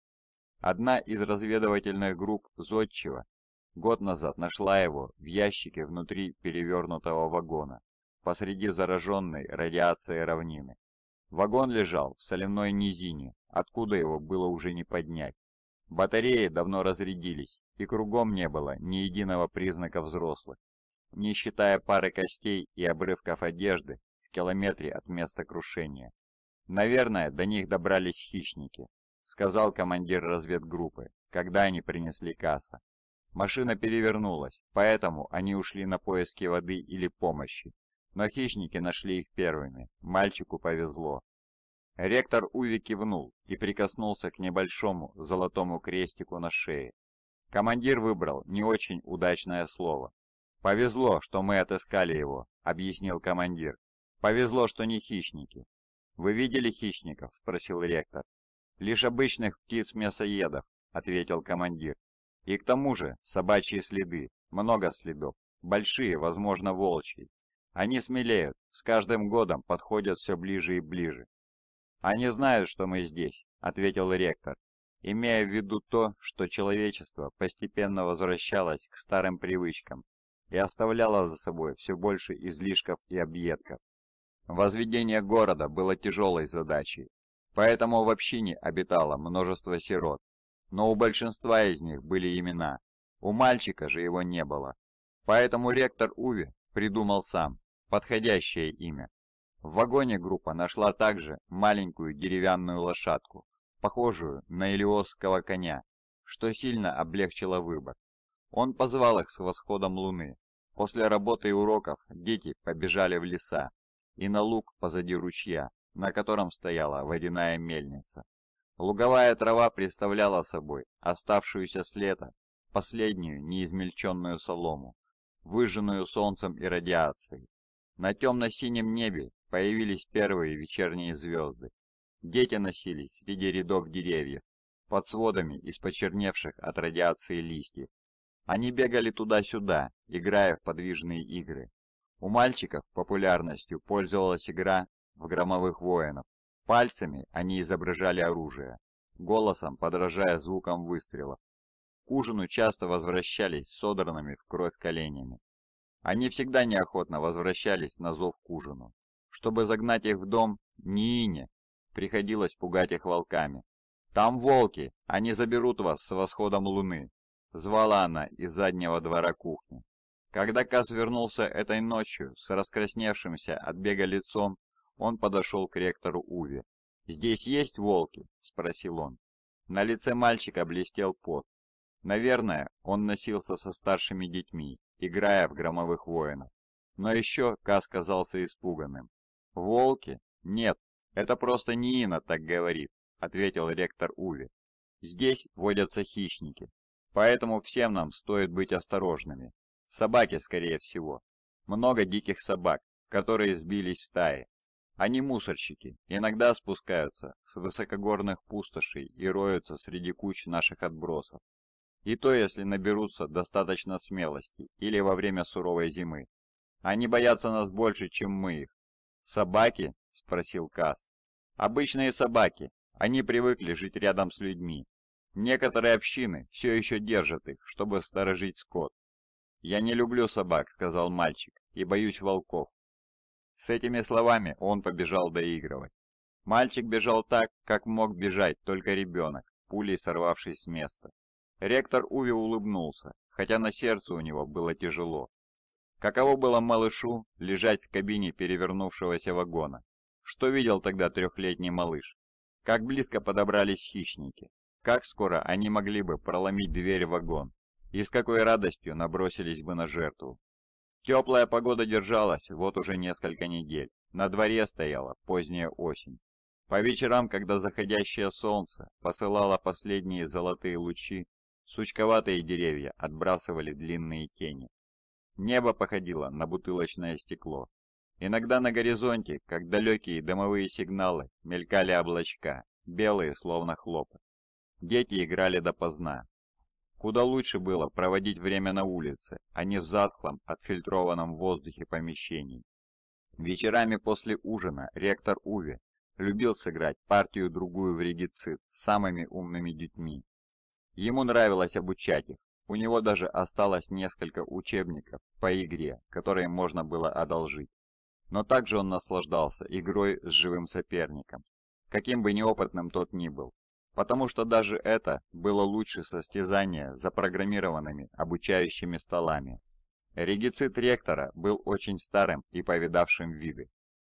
Одна из разведывательных групп Зодчего год назад нашла его в ящике внутри перевернутого вагона, посреди зараженной радиацией равнины. Вагон лежал в соляной низине, откуда его было уже не поднять. Батареи давно разрядились, и кругом не было ни единого признака взрослых не считая пары костей и обрывков одежды в километре от места крушения. «Наверное, до них добрались хищники», — сказал командир разведгруппы, когда они принесли касса. Машина перевернулась, поэтому они ушли на поиски воды или помощи. Но хищники нашли их первыми. Мальчику повезло. Ректор Уви кивнул и прикоснулся к небольшому золотому крестику на шее. Командир выбрал не очень удачное слово, «Повезло, что мы отыскали его», — объяснил командир. «Повезло, что не хищники». «Вы видели хищников?» — спросил ректор. «Лишь обычных птиц-мясоедов», — ответил командир. «И к тому же собачьи следы, много следов, большие, возможно, волчьи. Они смелеют, с каждым годом подходят все ближе и ближе». «Они знают, что мы здесь», — ответил ректор, имея в виду то, что человечество постепенно возвращалось к старым привычкам и оставляла за собой все больше излишков и объедков. Возведение города было тяжелой задачей, поэтому в общине обитало множество сирот, но у большинства из них были имена, у мальчика же его не было. Поэтому ректор Уви придумал сам подходящее имя. В вагоне группа нашла также маленькую деревянную лошадку, похожую на элиосского коня, что сильно облегчило выбор. Он позвал их с восходом луны, После работы и уроков дети побежали в леса и на луг позади ручья, на котором стояла водяная мельница. Луговая трава представляла собой оставшуюся с лета последнюю неизмельченную солому, выжженную солнцем и радиацией. На темно-синем небе появились первые вечерние звезды. Дети носились среди рядов деревьев, под сводами из почерневших от радиации листьев, они бегали туда-сюда, играя в подвижные игры. У мальчиков популярностью пользовалась игра в громовых воинов. Пальцами они изображали оружие, голосом подражая звукам выстрелов. К ужину часто возвращались с содранными в кровь коленями. Они всегда неохотно возвращались на зов к ужину. Чтобы загнать их в дом, Ниине приходилось пугать их волками. «Там волки! Они заберут вас с восходом луны!» Звала она из заднего двора кухни. Когда Каз вернулся этой ночью с раскрасневшимся от бега лицом, он подошел к ректору Уве. «Здесь есть волки?» – спросил он. На лице мальчика блестел пот. Наверное, он носился со старшими детьми, играя в громовых воинов. Но еще Каз казался испуганным. «Волки? Нет, это просто Нина так говорит», – ответил ректор Уве. «Здесь водятся хищники, Поэтому всем нам стоит быть осторожными. Собаки, скорее всего. Много диких собак, которые сбились в стаи. Они мусорщики, иногда спускаются с высокогорных пустошей и роются среди кучи наших отбросов. И то, если наберутся достаточно смелости или во время суровой зимы. Они боятся нас больше, чем мы их. «Собаки?» – спросил Касс. «Обычные собаки. Они привыкли жить рядом с людьми. Некоторые общины все еще держат их, чтобы сторожить скот. «Я не люблю собак», — сказал мальчик, — «и боюсь волков». С этими словами он побежал доигрывать. Мальчик бежал так, как мог бежать только ребенок, пулей сорвавшись с места. Ректор Уви улыбнулся, хотя на сердце у него было тяжело. Каково было малышу лежать в кабине перевернувшегося вагона? Что видел тогда трехлетний малыш? Как близко подобрались хищники, как скоро они могли бы проломить дверь в вагон? И с какой радостью набросились бы на жертву? Теплая погода держалась вот уже несколько недель. На дворе стояла поздняя осень. По вечерам, когда заходящее солнце посылало последние золотые лучи, сучковатые деревья отбрасывали длинные тени. Небо походило на бутылочное стекло. Иногда на горизонте, как далекие дымовые сигналы, мелькали облачка, белые словно хлопок. Дети играли допоздна. Куда лучше было проводить время на улице, а не в затхлом, отфильтрованном воздухе помещений. Вечерами после ужина ректор Уви любил сыграть партию-другую в регицит с самыми умными детьми. Ему нравилось обучать их, у него даже осталось несколько учебников по игре, которые можно было одолжить. Но также он наслаждался игрой с живым соперником, каким бы неопытным тот ни был потому что даже это было лучше состязания за программированными обучающими столами. Регицит ректора был очень старым и повидавшим виды.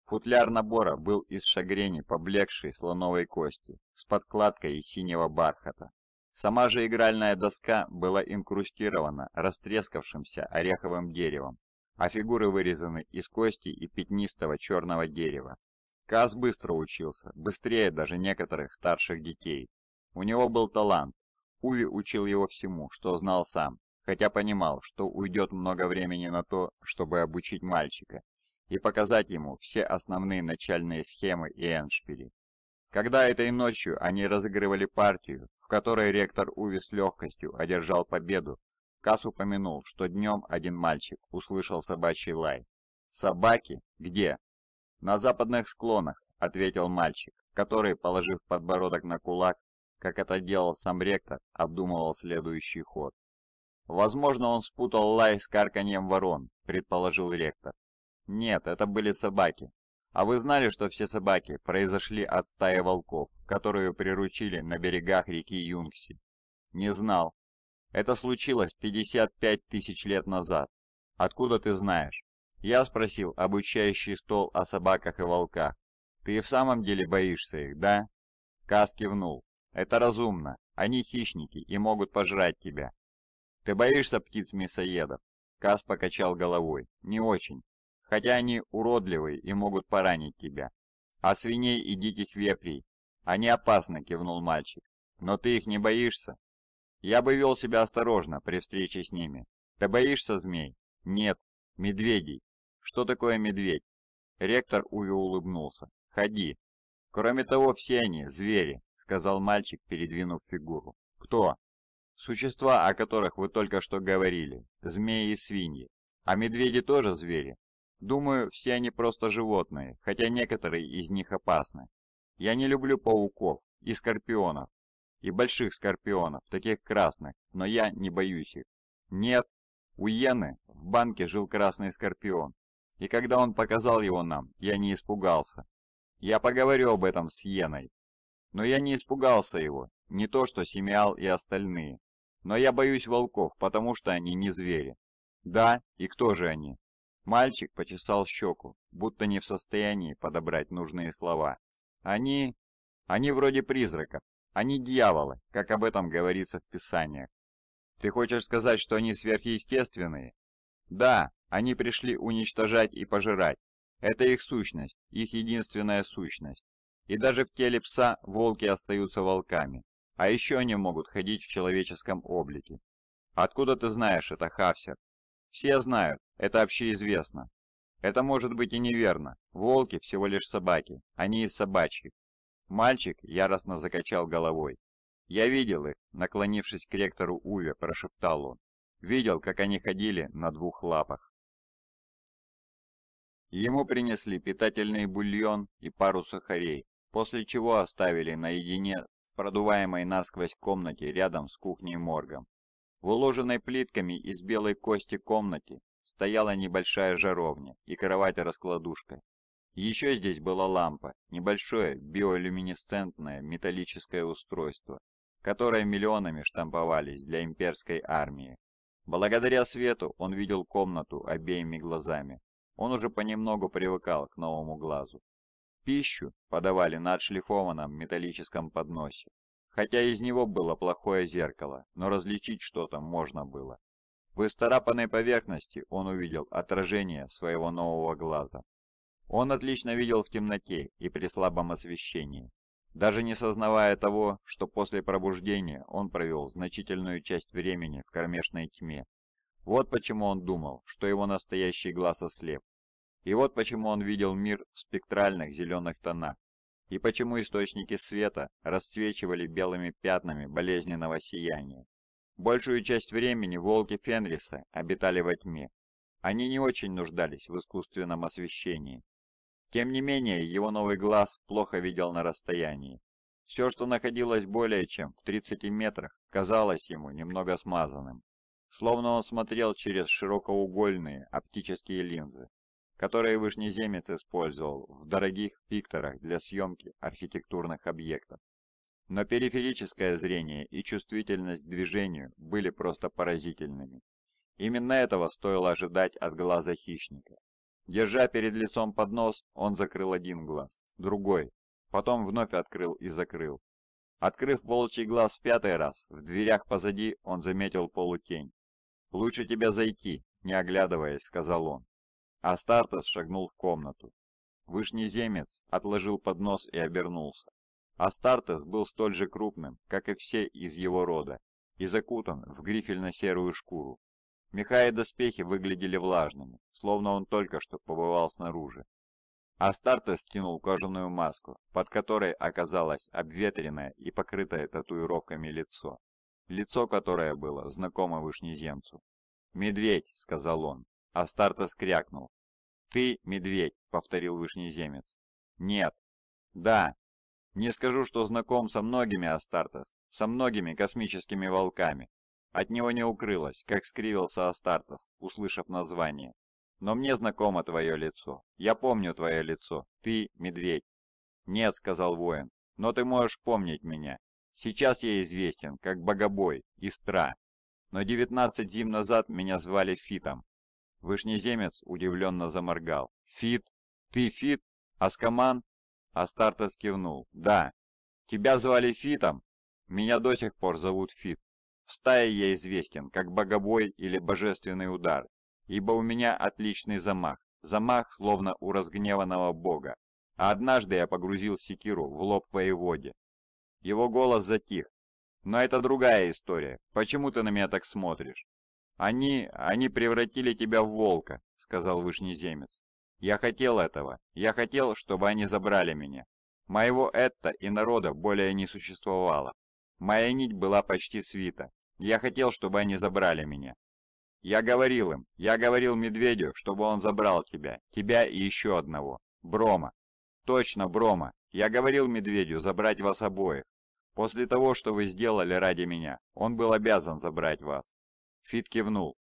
Футляр набора был из шагрени поблекшей слоновой кости с подкладкой из синего бархата. Сама же игральная доска была инкрустирована растрескавшимся ореховым деревом, а фигуры вырезаны из кости и пятнистого черного дерева, Каз быстро учился, быстрее даже некоторых старших детей. У него был талант. Уви учил его всему, что знал сам, хотя понимал, что уйдет много времени на то, чтобы обучить мальчика и показать ему все основные начальные схемы и эншпили. Когда этой ночью они разыгрывали партию, в которой ректор Уви с легкостью одержал победу, Кас упомянул, что днем один мальчик услышал собачий лай. Собаки? Где? «На западных склонах», — ответил мальчик, который, положив подбородок на кулак, как это делал сам ректор, обдумывал следующий ход. «Возможно, он спутал лай с карканьем ворон», — предположил ректор. «Нет, это были собаки. А вы знали, что все собаки произошли от стаи волков, которую приручили на берегах реки Юнгси?» «Не знал. Это случилось 55 тысяч лет назад. Откуда ты знаешь?» Я спросил обучающий стол о собаках и волках. «Ты в самом деле боишься их, да?» Кас кивнул. «Это разумно. Они хищники и могут пожрать тебя». «Ты боишься птиц-мясоедов?» Кас покачал головой. «Не очень. Хотя они уродливые и могут поранить тебя. А свиней и диких вепрей?» «Они опасны», — кивнул мальчик. «Но ты их не боишься?» «Я бы вел себя осторожно при встрече с ними. Ты боишься змей?» «Нет. Медведей?» Что такое медведь? Ректор Уви улыбнулся. Ходи. Кроме того, все они – звери, сказал мальчик, передвинув фигуру. Кто? Существа, о которых вы только что говорили. Змеи и свиньи. А медведи тоже звери? Думаю, все они просто животные, хотя некоторые из них опасны. Я не люблю пауков и скорпионов, и больших скорпионов, таких красных, но я не боюсь их. Нет, у Йены в банке жил красный скорпион, и когда он показал его нам, я не испугался. Я поговорю об этом с Йеной. Но я не испугался его, не то что Семиал и остальные. Но я боюсь волков, потому что они не звери. Да, и кто же они? Мальчик почесал щеку, будто не в состоянии подобрать нужные слова. Они... они вроде призраков. Они дьяволы, как об этом говорится в Писаниях. Ты хочешь сказать, что они сверхъестественные? Да, они пришли уничтожать и пожирать. Это их сущность, их единственная сущность. И даже в теле пса волки остаются волками. А еще они могут ходить в человеческом облике. Откуда ты знаешь это, Хавсер? Все знают, это общеизвестно. Это может быть и неверно. Волки всего лишь собаки, они из собачьих. Мальчик яростно закачал головой. Я видел их, наклонившись к ректору Уве, прошептал он. Видел, как они ходили на двух лапах. Ему принесли питательный бульон и пару сахарей, после чего оставили наедине в продуваемой насквозь комнате рядом с кухней-моргом. В уложенной плитками из белой кости комнате стояла небольшая жаровня и кровать-раскладушка. Еще здесь была лампа, небольшое биолюминесцентное металлическое устройство, которое миллионами штамповались для имперской армии. Благодаря свету он видел комнату обеими глазами. Он уже понемногу привыкал к новому глазу. Пищу подавали на отшлифованном металлическом подносе. Хотя из него было плохое зеркало, но различить что-то можно было. В исцарапанной поверхности он увидел отражение своего нового глаза. Он отлично видел в темноте и при слабом освещении, даже не сознавая того, что после пробуждения он провел значительную часть времени в кромешной тьме вот почему он думал, что его настоящий глаз ослеп. И вот почему он видел мир в спектральных зеленых тонах. И почему источники света расцвечивали белыми пятнами болезненного сияния. Большую часть времени волки Фенриса обитали во тьме. Они не очень нуждались в искусственном освещении. Тем не менее, его новый глаз плохо видел на расстоянии. Все, что находилось более чем в 30 метрах, казалось ему немного смазанным словно он смотрел через широкоугольные оптические линзы, которые вышнеземец использовал в дорогих пикторах для съемки архитектурных объектов. Но периферическое зрение и чувствительность к движению были просто поразительными. Именно этого стоило ожидать от глаза хищника. Держа перед лицом поднос, он закрыл один глаз, другой, потом вновь открыл и закрыл. Открыв волчий глаз в пятый раз, в дверях позади он заметил полутень, «Лучше тебя зайти», — не оглядываясь, сказал он. Астартес шагнул в комнату. Вышнеземец отложил поднос и обернулся. Астартес был столь же крупным, как и все из его рода, и закутан в грифельно-серую шкуру. Меха и доспехи выглядели влажными, словно он только что побывал снаружи. Астартес скинул кожаную маску, под которой оказалось обветренное и покрытое татуировками лицо лицо которое было знакомо вышнеземцу. «Медведь!» — сказал он. Астартес крякнул. «Ты медведь!» — повторил вышнеземец. «Нет!» «Да!» «Не скажу, что знаком со многими Астартес, со многими космическими волками. От него не укрылось, как скривился Астартес, услышав название. Но мне знакомо твое лицо. Я помню твое лицо. Ты — медведь. «Нет», — сказал воин, — «но ты можешь помнить меня. Сейчас я известен как богобой, истра. Но 19 зим назад меня звали Фитом. Вышнеземец удивленно заморгал. Фит? Ты Фит? Аскаман? Астартес кивнул. Да. Тебя звали Фитом? Меня до сих пор зовут Фит. В стае я известен как богобой или божественный удар, ибо у меня отличный замах. Замах, словно у разгневанного бога. А однажды я погрузил секиру в лоб воеводе. Его голос затих. «Но это другая история. Почему ты на меня так смотришь?» «Они... они превратили тебя в волка», — сказал вышнеземец. «Я хотел этого. Я хотел, чтобы они забрали меня. Моего Этта и народа более не существовало. Моя нить была почти свита. Я хотел, чтобы они забрали меня. Я говорил им, я говорил Медведю, чтобы он забрал тебя, тебя и еще одного, Брома. Точно, Брома. Я говорил Медведю забрать вас обоих. После того, что вы сделали ради меня, он был обязан забрать вас». Фит кивнул.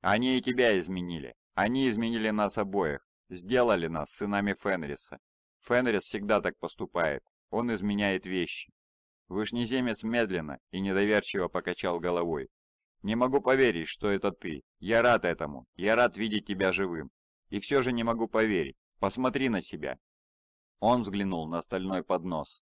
«Они и тебя изменили. Они изменили нас обоих. Сделали нас сынами Фенриса. Фенрис всегда так поступает. Он изменяет вещи». Вышнеземец медленно и недоверчиво покачал головой. «Не могу поверить, что это ты. Я рад этому. Я рад видеть тебя живым. И все же не могу поверить. Посмотри на себя». Он взглянул на стальной поднос,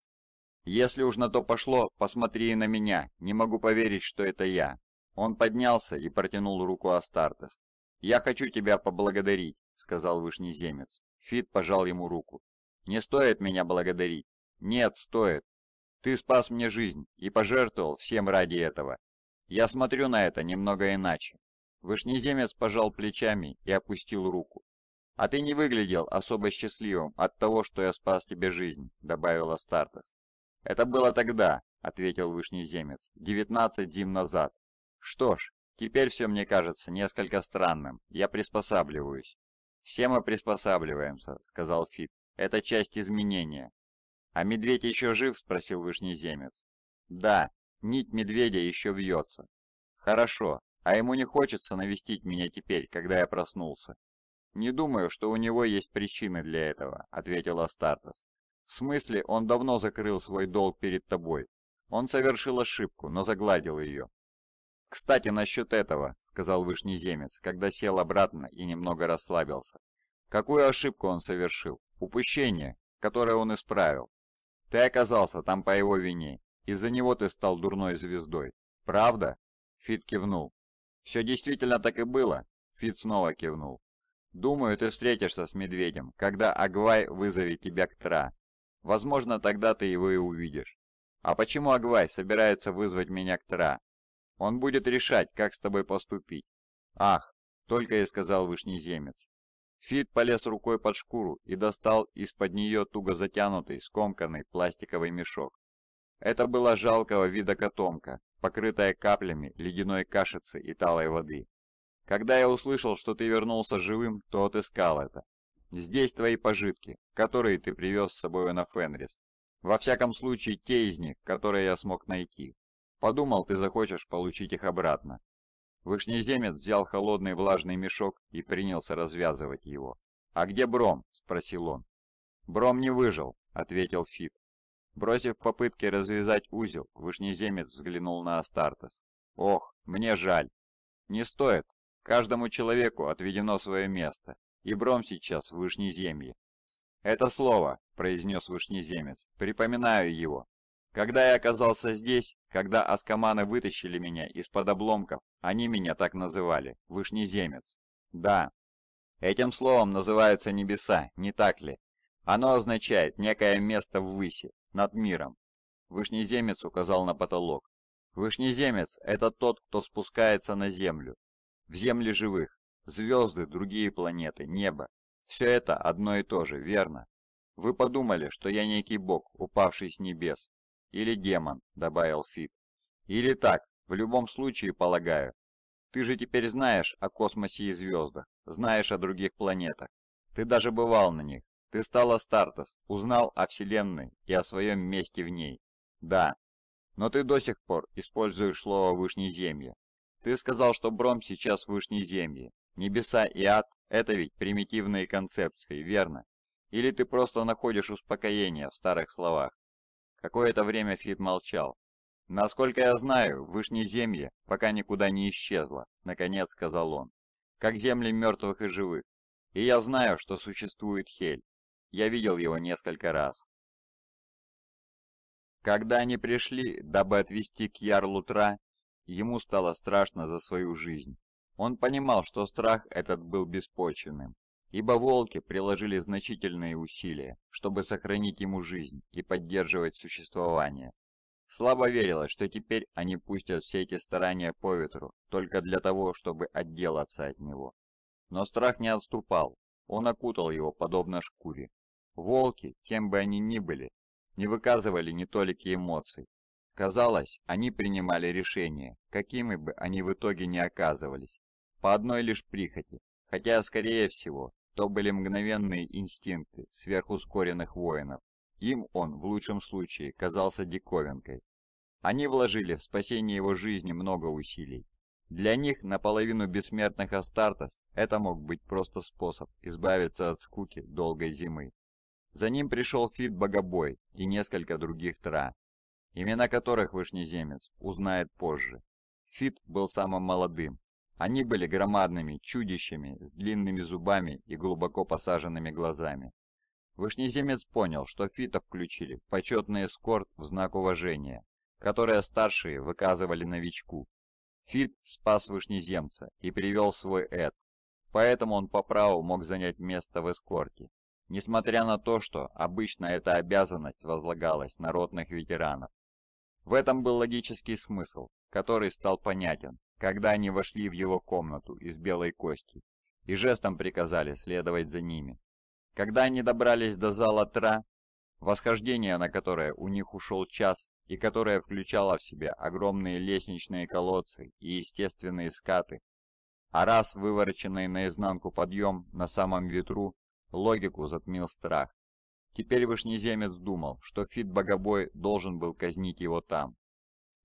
«Если уж на то пошло, посмотри и на меня, не могу поверить, что это я». Он поднялся и протянул руку Астартес. «Я хочу тебя поблагодарить», — сказал вышнеземец. Фит пожал ему руку. «Не стоит меня благодарить». «Нет, стоит. Ты спас мне жизнь и пожертвовал всем ради этого. Я смотрю на это немного иначе». Вышнеземец пожал плечами и опустил руку. «А ты не выглядел особо счастливым от того, что я спас тебе жизнь», — добавила Стартес. «Это было тогда», — ответил вышнеземец, — «девятнадцать зим назад». «Что ж, теперь все мне кажется несколько странным. Я приспосабливаюсь». «Все мы приспосабливаемся», — сказал Фит. «Это часть изменения». «А медведь еще жив?» — спросил вышнеземец. «Да, нить медведя еще вьется». «Хорошо, а ему не хочется навестить меня теперь, когда я проснулся». «Не думаю, что у него есть причины для этого», — ответил Астартес. В смысле, он давно закрыл свой долг перед тобой. Он совершил ошибку, но загладил ее. «Кстати, насчет этого», — сказал вышнеземец, когда сел обратно и немного расслабился. «Какую ошибку он совершил? Упущение, которое он исправил. Ты оказался там по его вине. Из-за него ты стал дурной звездой. Правда?» Фит кивнул. «Все действительно так и было?» Фит снова кивнул. «Думаю, ты встретишься с медведем, когда Агвай вызовет тебя к Тра. Возможно, тогда ты его и увидишь. А почему Агвай собирается вызвать меня к Тра? Он будет решать, как с тобой поступить. Ах, только и сказал вышний земец. Фит полез рукой под шкуру и достал из-под нее туго затянутый, скомканный пластиковый мешок. Это была жалкого вида котомка, покрытая каплями ледяной кашицы и талой воды. Когда я услышал, что ты вернулся живым, то отыскал это. Здесь твои пожитки, которые ты привез с собой на Фенрис. Во всяком случае, те из них, которые я смог найти. Подумал, ты захочешь получить их обратно. Вышнеземец взял холодный влажный мешок и принялся развязывать его. «А где Бром?» – спросил он. «Бром не выжил», – ответил Фит. Бросив попытки развязать узел, вышнеземец взглянул на Астартес. «Ох, мне жаль». «Не стоит. Каждому человеку отведено свое место, и бром сейчас в Вышнеземье». «Это слово», — произнес Вышнеземец, — «припоминаю его. Когда я оказался здесь, когда аскаманы вытащили меня из-под обломков, они меня так называли, Вышнеземец». «Да». «Этим словом называются небеса, не так ли? Оно означает некое место в выси, над миром». Вышнеземец указал на потолок. «Вышнеземец — это тот, кто спускается на землю, в земли живых. Звезды, другие планеты, небо. Все это одно и то же, верно? Вы подумали, что я некий бог, упавший с небес. Или демон, добавил Фит. Или так, в любом случае, полагаю. Ты же теперь знаешь о космосе и звездах, знаешь о других планетах. Ты даже бывал на них. Ты стал Астартес, узнал о Вселенной и о своем месте в ней. Да. Но ты до сих пор используешь слово «вышнеземье». Ты сказал, что Бром сейчас в земли. Небеса и ад – это ведь примитивные концепции, верно? Или ты просто находишь успокоение в старых словах? Какое-то время Фит молчал. «Насколько я знаю, Вышнеземье пока никуда не исчезла, наконец сказал он. «Как земли мертвых и живых. И я знаю, что существует Хель. Я видел его несколько раз». Когда они пришли, дабы отвезти к Ярлу Тра, ему стало страшно за свою жизнь. Он понимал, что страх этот был беспочвенным, ибо волки приложили значительные усилия, чтобы сохранить ему жизнь и поддерживать существование. Слабо верилось, что теперь они пустят все эти старания по ветру только для того, чтобы отделаться от него. Но страх не отступал, он окутал его подобно шкуре. Волки, кем бы они ни были, не выказывали ни толики эмоций. Казалось, они принимали решения, какими бы они в итоге не оказывались по одной лишь прихоти, хотя, скорее всего, то были мгновенные инстинкты сверхускоренных воинов. Им он, в лучшем случае, казался диковинкой. Они вложили в спасение его жизни много усилий. Для них, наполовину бессмертных Астартес, это мог быть просто способ избавиться от скуки долгой зимы. За ним пришел Фит Богобой и несколько других Тра, имена которых вышнеземец узнает позже. Фит был самым молодым, они были громадными чудищами с длинными зубами и глубоко посаженными глазами. Вышнеземец понял, что фитов включили в почетный эскорт в знак уважения, которое старшие выказывали новичку. Фит спас вышнеземца и привел свой Эд, поэтому он по праву мог занять место в эскорте, несмотря на то, что обычно эта обязанность возлагалась на ротных ветеранов. В этом был логический смысл, который стал понятен когда они вошли в его комнату из белой кости и жестом приказали следовать за ними. Когда они добрались до зала Тра, восхождение на которое у них ушел час и которое включало в себя огромные лестничные колодцы и естественные скаты, а раз вывороченный наизнанку подъем на самом ветру, логику затмил страх. Теперь вышнеземец думал, что Фит-богобой должен был казнить его там.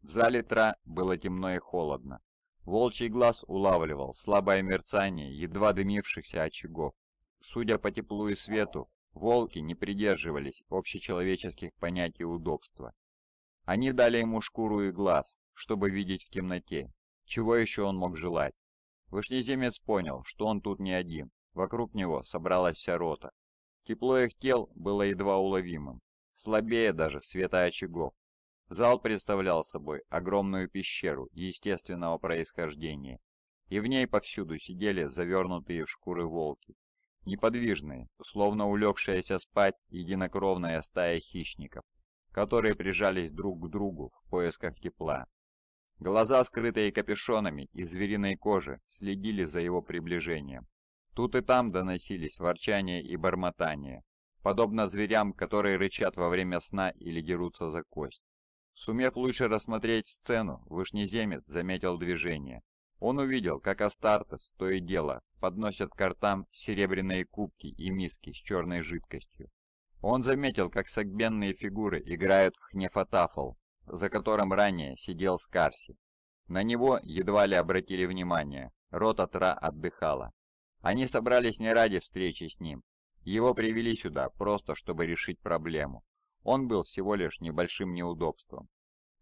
В зале Тра было темно и холодно. Волчий глаз улавливал слабое мерцание едва дымившихся очагов. Судя по теплу и свету, волки не придерживались общечеловеческих понятий удобства. Они дали ему шкуру и глаз, чтобы видеть в темноте. Чего еще он мог желать? Вышнеземец понял, что он тут не один. Вокруг него собралась вся рота. Тепло их тел было едва уловимым, слабее даже света очагов. Зал представлял собой огромную пещеру естественного происхождения, и в ней повсюду сидели завернутые в шкуры волки, неподвижные, словно улегшаяся спать единокровная стая хищников, которые прижались друг к другу в поисках тепла. Глаза, скрытые капюшонами и звериной кожи, следили за его приближением. Тут и там доносились ворчания и бормотания, подобно зверям, которые рычат во время сна или дерутся за кость. Сумев лучше рассмотреть сцену, вышнеземец заметил движение. Он увидел, как Астартес, то и дело, подносят к ртам серебряные кубки и миски с черной жидкостью. Он заметил, как сагбенные фигуры играют в хнефатафл, за которым ранее сидел Скарси. На него едва ли обратили внимание, рота Тра отдыхала. Они собрались не ради встречи с ним. Его привели сюда просто, чтобы решить проблему. Он был всего лишь небольшим неудобством.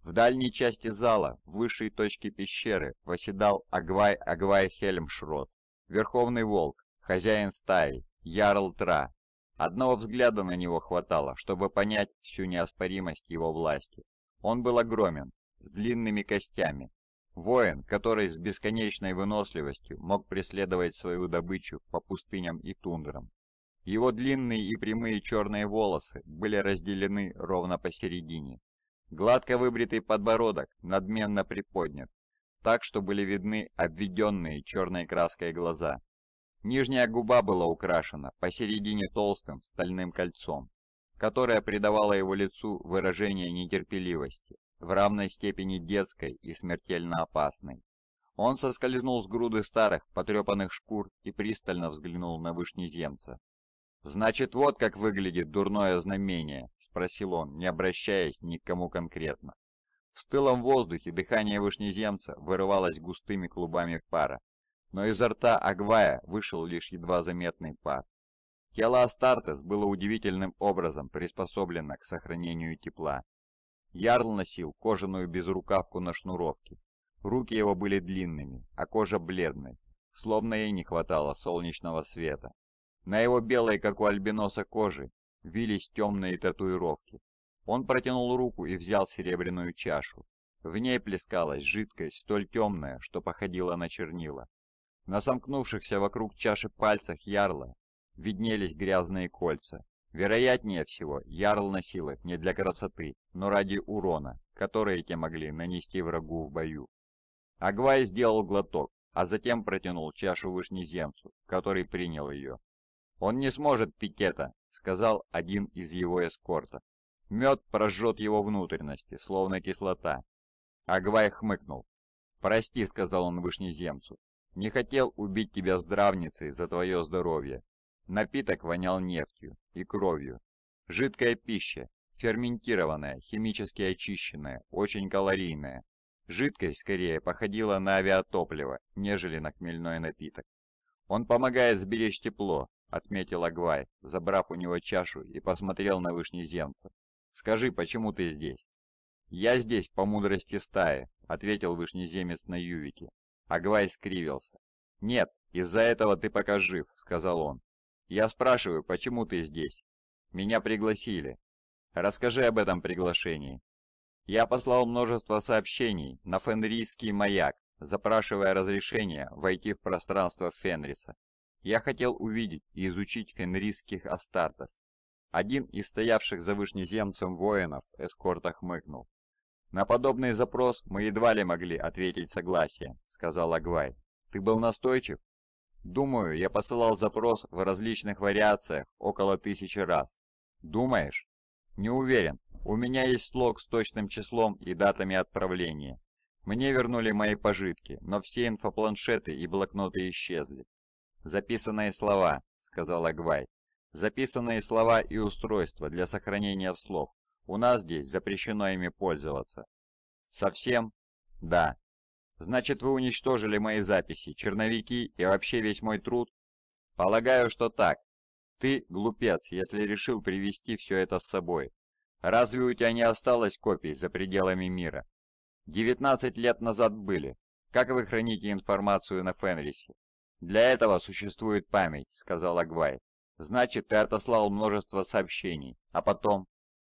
В дальней части зала, в высшей точке пещеры, восседал Агвай Агвай Хельмшрот, Верховный Волк, хозяин стаи, Ярл Тра. Одного взгляда на него хватало, чтобы понять всю неоспоримость его власти. Он был огромен, с длинными костями. Воин, который с бесконечной выносливостью мог преследовать свою добычу по пустыням и тундрам. Его длинные и прямые черные волосы были разделены ровно посередине. Гладко выбритый подбородок надменно приподнят, так что были видны обведенные черной краской глаза. Нижняя губа была украшена посередине толстым стальным кольцом, которое придавало его лицу выражение нетерпеливости, в равной степени детской и смертельно опасной. Он соскользнул с груды старых, потрепанных шкур и пристально взглянул на вышнеземца. «Значит, вот как выглядит дурное знамение», — спросил он, не обращаясь ни к кому конкретно. В стылом воздухе дыхание вышнеземца вырывалось густыми клубами пара, но изо рта Агвая вышел лишь едва заметный пар. Тело Астартес было удивительным образом приспособлено к сохранению тепла. Ярл носил кожаную безрукавку на шнуровке. Руки его были длинными, а кожа бледной, словно ей не хватало солнечного света. На его белой, как у альбиноса, кожи вились темные татуировки. Он протянул руку и взял серебряную чашу. В ней плескалась жидкость, столь темная, что походила на чернила. На сомкнувшихся вокруг чаши пальцах ярла виднелись грязные кольца. Вероятнее всего, ярл носил их не для красоты, но ради урона, который те могли нанести врагу в бою. Агвай сделал глоток, а затем протянул чашу вышнеземцу, который принял ее. «Он не сможет пикета, сказал один из его эскорта. «Мед прожжет его внутренности, словно кислота». Агвай хмыкнул. «Прости», — сказал он вышнеземцу, — «не хотел убить тебя здравницей за твое здоровье». Напиток вонял нефтью и кровью. Жидкая пища, ферментированная, химически очищенная, очень калорийная. Жидкость скорее походила на авиатопливо, нежели на хмельной напиток. Он помогает сберечь тепло, отметил Агвай, забрав у него чашу и посмотрел на вышнеземца. «Скажи, почему ты здесь?» «Я здесь по мудрости стаи», — ответил вышнеземец на ювике. Агвай скривился. «Нет, из-за этого ты пока жив», — сказал он. «Я спрашиваю, почему ты здесь?» «Меня пригласили». «Расскажи об этом приглашении». «Я послал множество сообщений на фенрийский маяк, запрашивая разрешение войти в пространство Фенриса. Я хотел увидеть и изучить фенрисских Астартес. Один из стоявших за вышнеземцем воинов эскорта хмыкнул. «На подобный запрос мы едва ли могли ответить согласием», — сказал Агвай. «Ты был настойчив?» «Думаю, я посылал запрос в различных вариациях около тысячи раз». «Думаешь?» «Не уверен. У меня есть слог с точным числом и датами отправления. Мне вернули мои пожитки, но все инфопланшеты и блокноты исчезли. «Записанные слова», — сказала Гвай. «Записанные слова и устройства для сохранения слов. У нас здесь запрещено ими пользоваться». «Совсем?» «Да». «Значит, вы уничтожили мои записи, черновики и вообще весь мой труд?» «Полагаю, что так. Ты глупец, если решил привести все это с собой. Разве у тебя не осталось копий за пределами мира?» Девятнадцать лет назад были. Как вы храните информацию на Фенрисе?» «Для этого существует память», — сказал Агвай. «Значит, ты отослал множество сообщений. А потом...»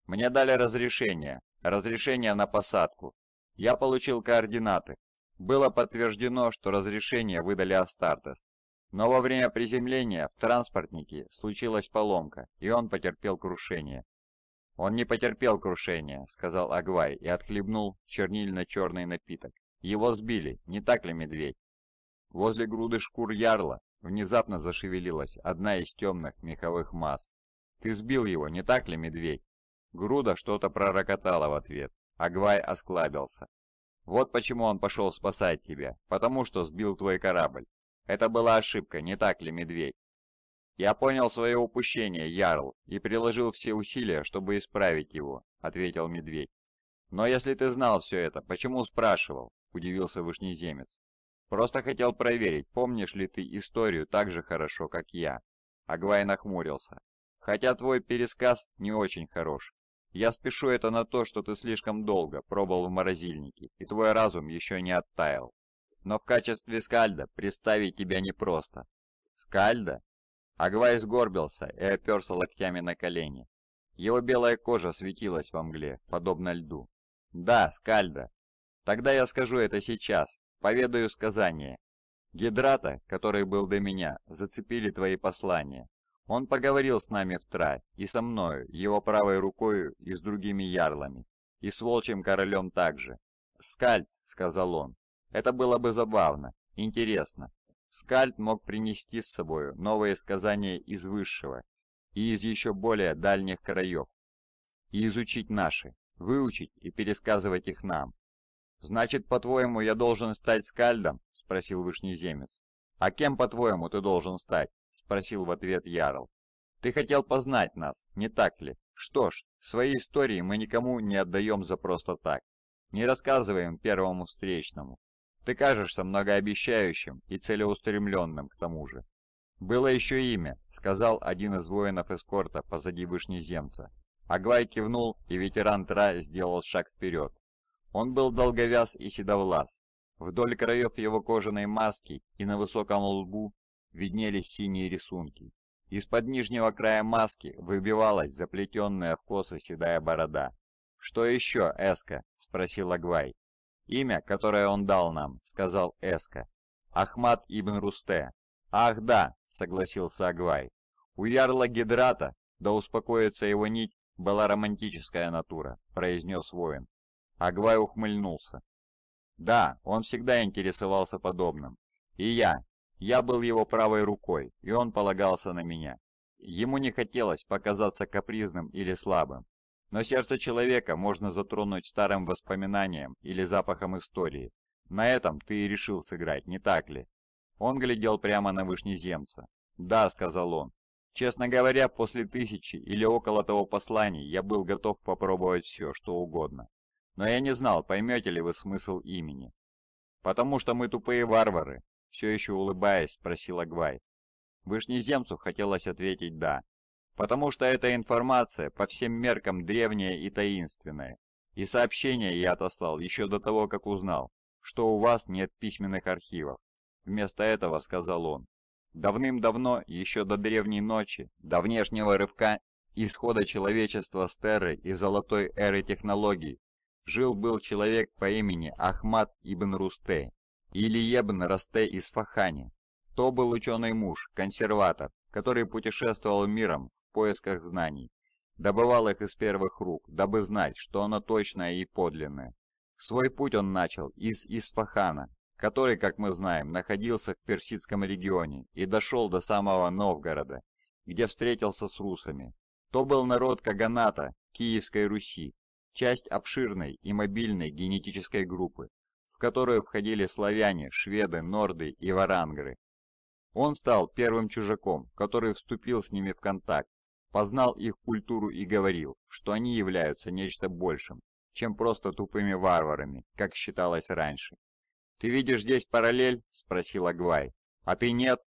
«Мне дали разрешение. Разрешение на посадку. Я получил координаты. Было подтверждено, что разрешение выдали Астартес. Но во время приземления в транспортнике случилась поломка, и он потерпел крушение. «Он не потерпел крушения», — сказал Агвай и отхлебнул чернильно-черный напиток. «Его сбили, не так ли, медведь?» Возле груды шкур ярла внезапно зашевелилась одна из темных меховых масс. «Ты сбил его, не так ли, медведь?» Груда что-то пророкотала в ответ, а Гвай осклабился. «Вот почему он пошел спасать тебя, потому что сбил твой корабль. Это была ошибка, не так ли, медведь?» «Я понял свое упущение, Ярл, и приложил все усилия, чтобы исправить его», — ответил медведь. «Но если ты знал все это, почему спрашивал?» — удивился вышнеземец. Просто хотел проверить, помнишь ли ты историю так же хорошо, как я». Агвай нахмурился. «Хотя твой пересказ не очень хорош. Я спешу это на то, что ты слишком долго пробовал в морозильнике, и твой разум еще не оттаял. Но в качестве скальда представить тебя непросто». «Скальда?» Агвай сгорбился и оперся локтями на колени. Его белая кожа светилась во мгле, подобно льду. «Да, Скальда. Тогда я скажу это сейчас, Поведаю сказание. Гидрата, который был до меня, зацепили твои послания. Он поговорил с нами в Тра, и со мною, его правой рукою и с другими ярлами, и с волчьим королем также. «Скальд», — сказал он, — «это было бы забавно, интересно. Скальд мог принести с собою новые сказания из Высшего и из еще более дальних краев, и изучить наши, выучить и пересказывать их нам. «Значит, по-твоему, я должен стать скальдом?» — спросил вышнеземец. «А кем, по-твоему, ты должен стать?» — спросил в ответ Ярл. «Ты хотел познать нас, не так ли? Что ж, свои истории мы никому не отдаем за просто так. Не рассказываем первому встречному. Ты кажешься многообещающим и целеустремленным к тому же». «Было еще имя», — сказал один из воинов эскорта позади вышнеземца. Агвай кивнул, и ветеран Тра сделал шаг вперед. Он был долговяз и седовлас. Вдоль краев его кожаной маски и на высоком лбу виднелись синие рисунки. Из-под нижнего края маски выбивалась заплетенная в косу седая борода. «Что еще, Эска?» – спросил Агвай. «Имя, которое он дал нам», – сказал Эска. Ахмат ибн Русте». «Ах да», – согласился Агвай. «У ярла Гидрата, да успокоится его нить, была романтическая натура», – произнес воин. Агвай ухмыльнулся. Да, он всегда интересовался подобным. И я. Я был его правой рукой, и он полагался на меня. Ему не хотелось показаться капризным или слабым. Но сердце человека можно затронуть старым воспоминанием или запахом истории. На этом ты и решил сыграть, не так ли? Он глядел прямо на вышнеземца. «Да», — сказал он. «Честно говоря, после тысячи или около того посланий я был готов попробовать все, что угодно но я не знал, поймете ли вы смысл имени. «Потому что мы тупые варвары», — все еще улыбаясь, спросила Гвайт. Вышнеземцу хотелось ответить «да», потому что эта информация по всем меркам древняя и таинственная, и сообщение я отослал еще до того, как узнал, что у вас нет письменных архивов. Вместо этого сказал он. Давным-давно, еще до древней ночи, до внешнего рывка, исхода человечества с Терры и золотой эры технологий, Жил-был человек по имени Ахмад ибн Русте, или Ебн Расте из Фахани. То был ученый муж, консерватор, который путешествовал миром в поисках знаний. Добывал их из первых рук, дабы знать, что оно точное и подлинное. Свой путь он начал из Исфахана, который, как мы знаем, находился в персидском регионе и дошел до самого Новгорода, где встретился с русами. То был народ Каганата, Киевской Руси, часть обширной и мобильной генетической группы, в которую входили славяне, шведы, норды и варангры. Он стал первым чужаком, который вступил с ними в контакт, познал их культуру и говорил, что они являются нечто большим, чем просто тупыми варварами, как считалось раньше. «Ты видишь здесь параллель?» – спросил Агвай. «А ты нет?»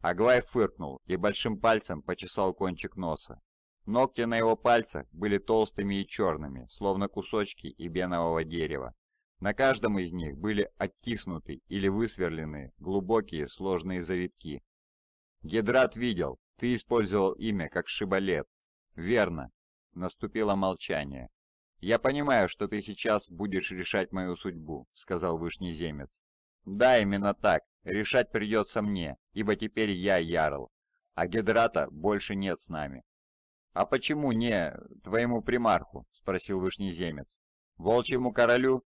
Агвай фыркнул и большим пальцем почесал кончик носа. Ногти на его пальцах были толстыми и черными, словно кусочки ибенового дерева. На каждом из них были оттиснуты или высверлены глубокие сложные завитки. «Гедрат видел, ты использовал имя как шибалет». «Верно». Наступило молчание. «Я понимаю, что ты сейчас будешь решать мою судьбу», — сказал Вышнеземец. «Да, именно так. Решать придется мне, ибо теперь я Ярл, а Гедрата больше нет с нами». «А почему не твоему примарху?» – спросил вышнеземец. «Волчьему королю?»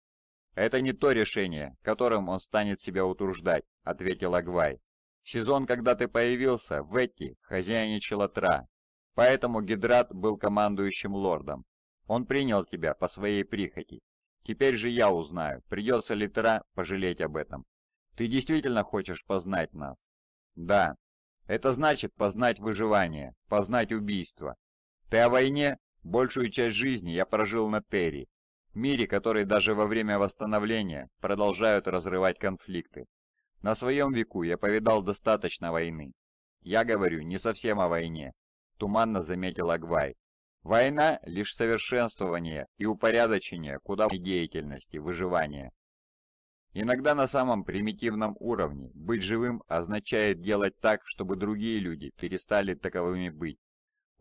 «Это не то решение, которым он станет себя утруждать», – ответил Агвай. «В сезон, когда ты появился, в Этти хозяйничала Тра, поэтому Гидрат был командующим лордом. Он принял тебя по своей прихоти. Теперь же я узнаю, придется ли Тра пожалеть об этом. Ты действительно хочешь познать нас?» «Да. Это значит познать выживание, познать убийство, ты о войне? Большую часть жизни я прожил на Терри, мире, который даже во время восстановления продолжают разрывать конфликты. На своем веку я повидал достаточно войны. Я говорю не совсем о войне, туманно заметил Агвай. Война – лишь совершенствование и упорядочение куда деятельности, выживания. Иногда на самом примитивном уровне быть живым означает делать так, чтобы другие люди перестали таковыми быть.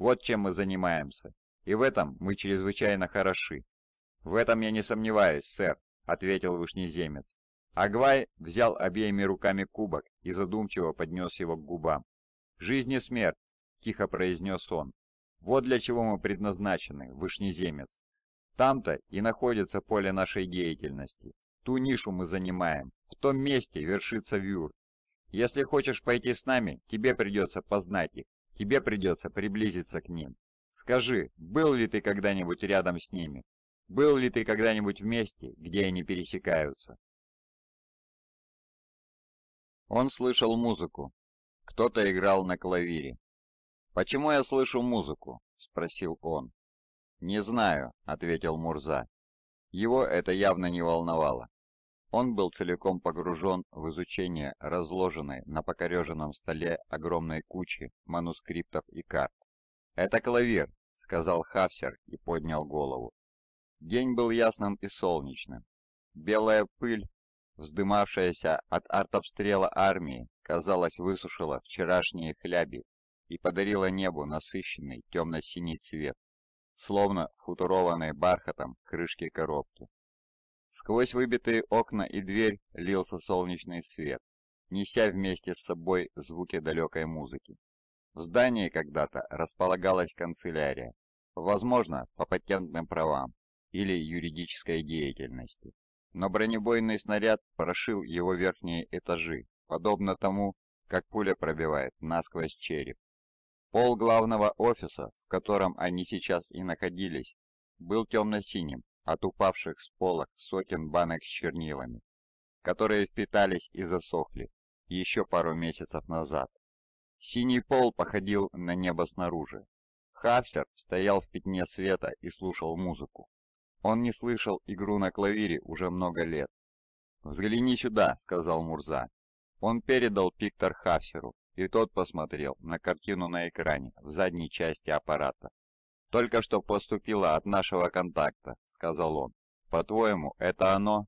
Вот чем мы занимаемся. И в этом мы чрезвычайно хороши. В этом я не сомневаюсь, сэр, ответил вышнеземец. Агвай взял обеими руками кубок и задумчиво поднес его к губам. «Жизнь и смерть!» – тихо произнес он. «Вот для чего мы предназначены, вышнеземец. Там-то и находится поле нашей деятельности. Ту нишу мы занимаем. В том месте вершится вюр. Если хочешь пойти с нами, тебе придется познать их. Тебе придется приблизиться к ним. Скажи, был ли ты когда-нибудь рядом с ними? Был ли ты когда-нибудь вместе, где они пересекаются?» Он слышал музыку. Кто-то играл на клавире. «Почему я слышу музыку?» – спросил он. «Не знаю», – ответил Мурза. Его это явно не волновало. Он был целиком погружен в изучение разложенной на покореженном столе огромной кучи манускриптов и карт. «Это клавир!» — сказал Хавсер и поднял голову. День был ясным и солнечным. Белая пыль, вздымавшаяся от артобстрела армии, казалось, высушила вчерашние хляби и подарила небу насыщенный темно-синий цвет, словно футурованные бархатом крышки коробки. Сквозь выбитые окна и дверь лился солнечный свет, неся вместе с собой звуки далекой музыки. В здании когда-то располагалась канцелярия, возможно, по патентным правам или юридической деятельности. Но бронебойный снаряд прошил его верхние этажи, подобно тому, как пуля пробивает насквозь череп. Пол главного офиса, в котором они сейчас и находились, был темно-синим, от упавших с полок сотен банок с чернилами, которые впитались и засохли еще пару месяцев назад. Синий пол походил на небо снаружи. Хавсер стоял в пятне света и слушал музыку. Он не слышал игру на клавире уже много лет. «Взгляни сюда», — сказал Мурза. Он передал Пиктор Хавсеру, и тот посмотрел на картину на экране в задней части аппарата. «Только что поступило от нашего контакта», — сказал он. «По-твоему, это оно?»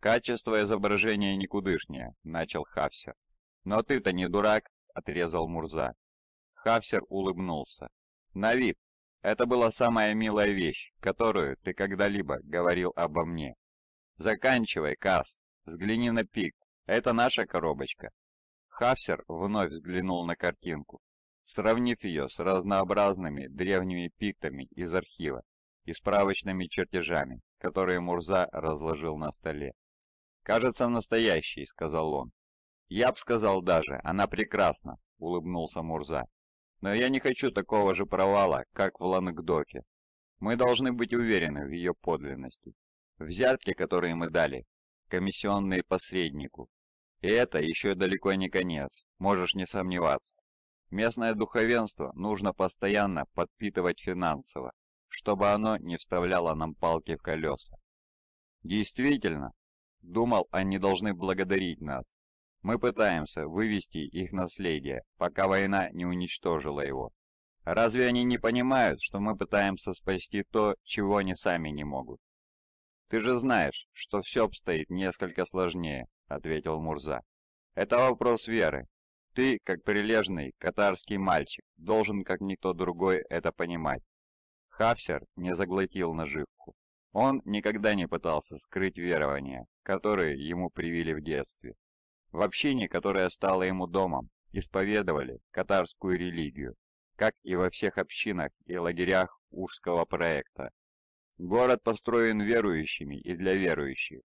«Качество изображения никудышнее», — начал Хавсер. «Но ты-то не дурак», — отрезал Мурза. Хавсер улыбнулся. «Навип, это была самая милая вещь, которую ты когда-либо говорил обо мне. Заканчивай, Касс, взгляни на пик, это наша коробочка». Хавсер вновь взглянул на картинку сравнив ее с разнообразными древними пиктами из архива и справочными чертежами, которые Мурза разложил на столе. «Кажется, настоящий», — сказал он. «Я б сказал даже, она прекрасна», — улыбнулся Мурза. «Но я не хочу такого же провала, как в Лангдоке. Мы должны быть уверены в ее подлинности. Взятки, которые мы дали, комиссионные посреднику. И это еще далеко не конец, можешь не сомневаться. Местное духовенство нужно постоянно подпитывать финансово, чтобы оно не вставляло нам палки в колеса. Действительно, думал, они должны благодарить нас. Мы пытаемся вывести их наследие, пока война не уничтожила его. Разве они не понимают, что мы пытаемся спасти то, чего они сами не могут? Ты же знаешь, что все обстоит несколько сложнее, ответил Мурза. Это вопрос веры, ты, как прилежный катарский мальчик, должен, как никто другой, это понимать. Хафсер не заглотил наживку. Он никогда не пытался скрыть верования, которые ему привили в детстве. В общине, которая стала ему домом, исповедовали катарскую религию, как и во всех общинах и лагерях Ужского проекта. Город построен верующими и для верующих.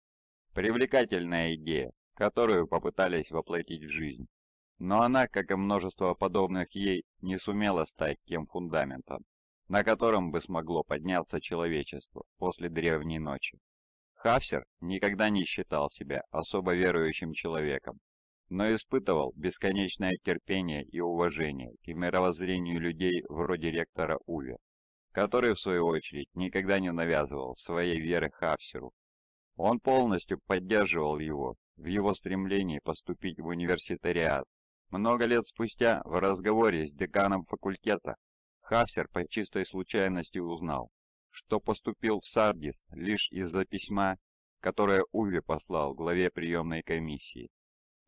Привлекательная идея, которую попытались воплотить в жизнь. Но она, как и множество подобных ей, не сумела стать тем фундаментом, на котором бы смогло подняться человечество после древней ночи. Хафсер никогда не считал себя особо верующим человеком, но испытывал бесконечное терпение и уважение к мировоззрению людей вроде ректора Уве, который, в свою очередь, никогда не навязывал своей веры Хафсеру. Он полностью поддерживал его в его стремлении поступить в университариат много лет спустя в разговоре с деканом факультета Хафсер по чистой случайности узнал, что поступил в Сардис лишь из-за письма, которое Уви послал главе приемной комиссии.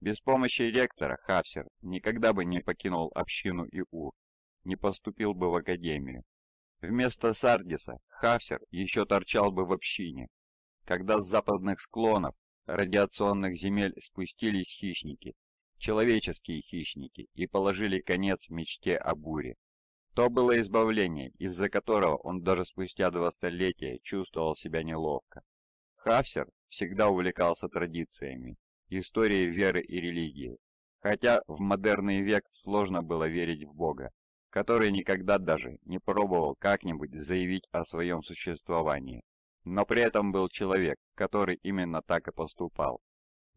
Без помощи ректора Хафсер никогда бы не покинул общину ИУ, не поступил бы в академию. Вместо Сардиса Хафсер еще торчал бы в общине, когда с западных склонов радиационных земель спустились хищники человеческие хищники и положили конец мечте о буре. То было избавление, из-за которого он даже спустя два столетия чувствовал себя неловко. Хафсер всегда увлекался традициями, историей веры и религии, хотя в модерный век сложно было верить в Бога, который никогда даже не пробовал как-нибудь заявить о своем существовании, но при этом был человек, который именно так и поступал.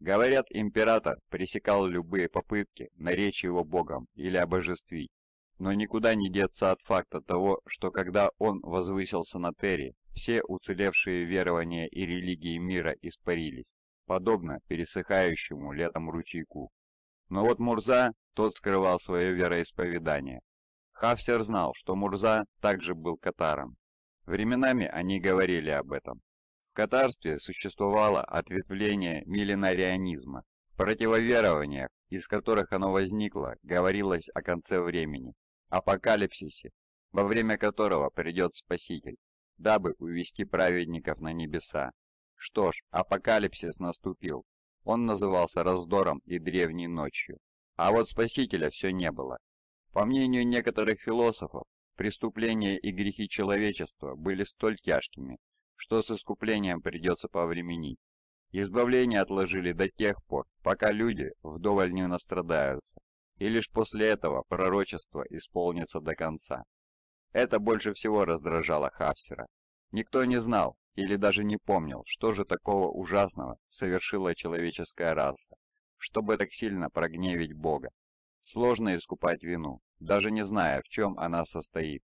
Говорят, император пресекал любые попытки наречь его богом или обожествить, но никуда не деться от факта того, что когда он возвысился на Терри, все уцелевшие верования и религии мира испарились, подобно пересыхающему летом ручейку. Но вот Мурза, тот скрывал свое вероисповедание. Хафсер знал, что Мурза также был катаром. Временами они говорили об этом, катарстве существовало ответвление миллинарианизма. В противоверованиях, из которых оно возникло, говорилось о конце времени, апокалипсисе, во время которого придет Спаситель, дабы увести праведников на небеса. Что ж, апокалипсис наступил. Он назывался раздором и древней ночью. А вот Спасителя все не было. По мнению некоторых философов, преступления и грехи человечества были столь тяжкими, что с искуплением придется повременить. Избавление отложили до тех пор, пока люди вдоволь не настрадаются, и лишь после этого пророчество исполнится до конца. Это больше всего раздражало Хавсера. Никто не знал или даже не помнил, что же такого ужасного совершила человеческая раса, чтобы так сильно прогневить Бога. Сложно искупать вину, даже не зная, в чем она состоит.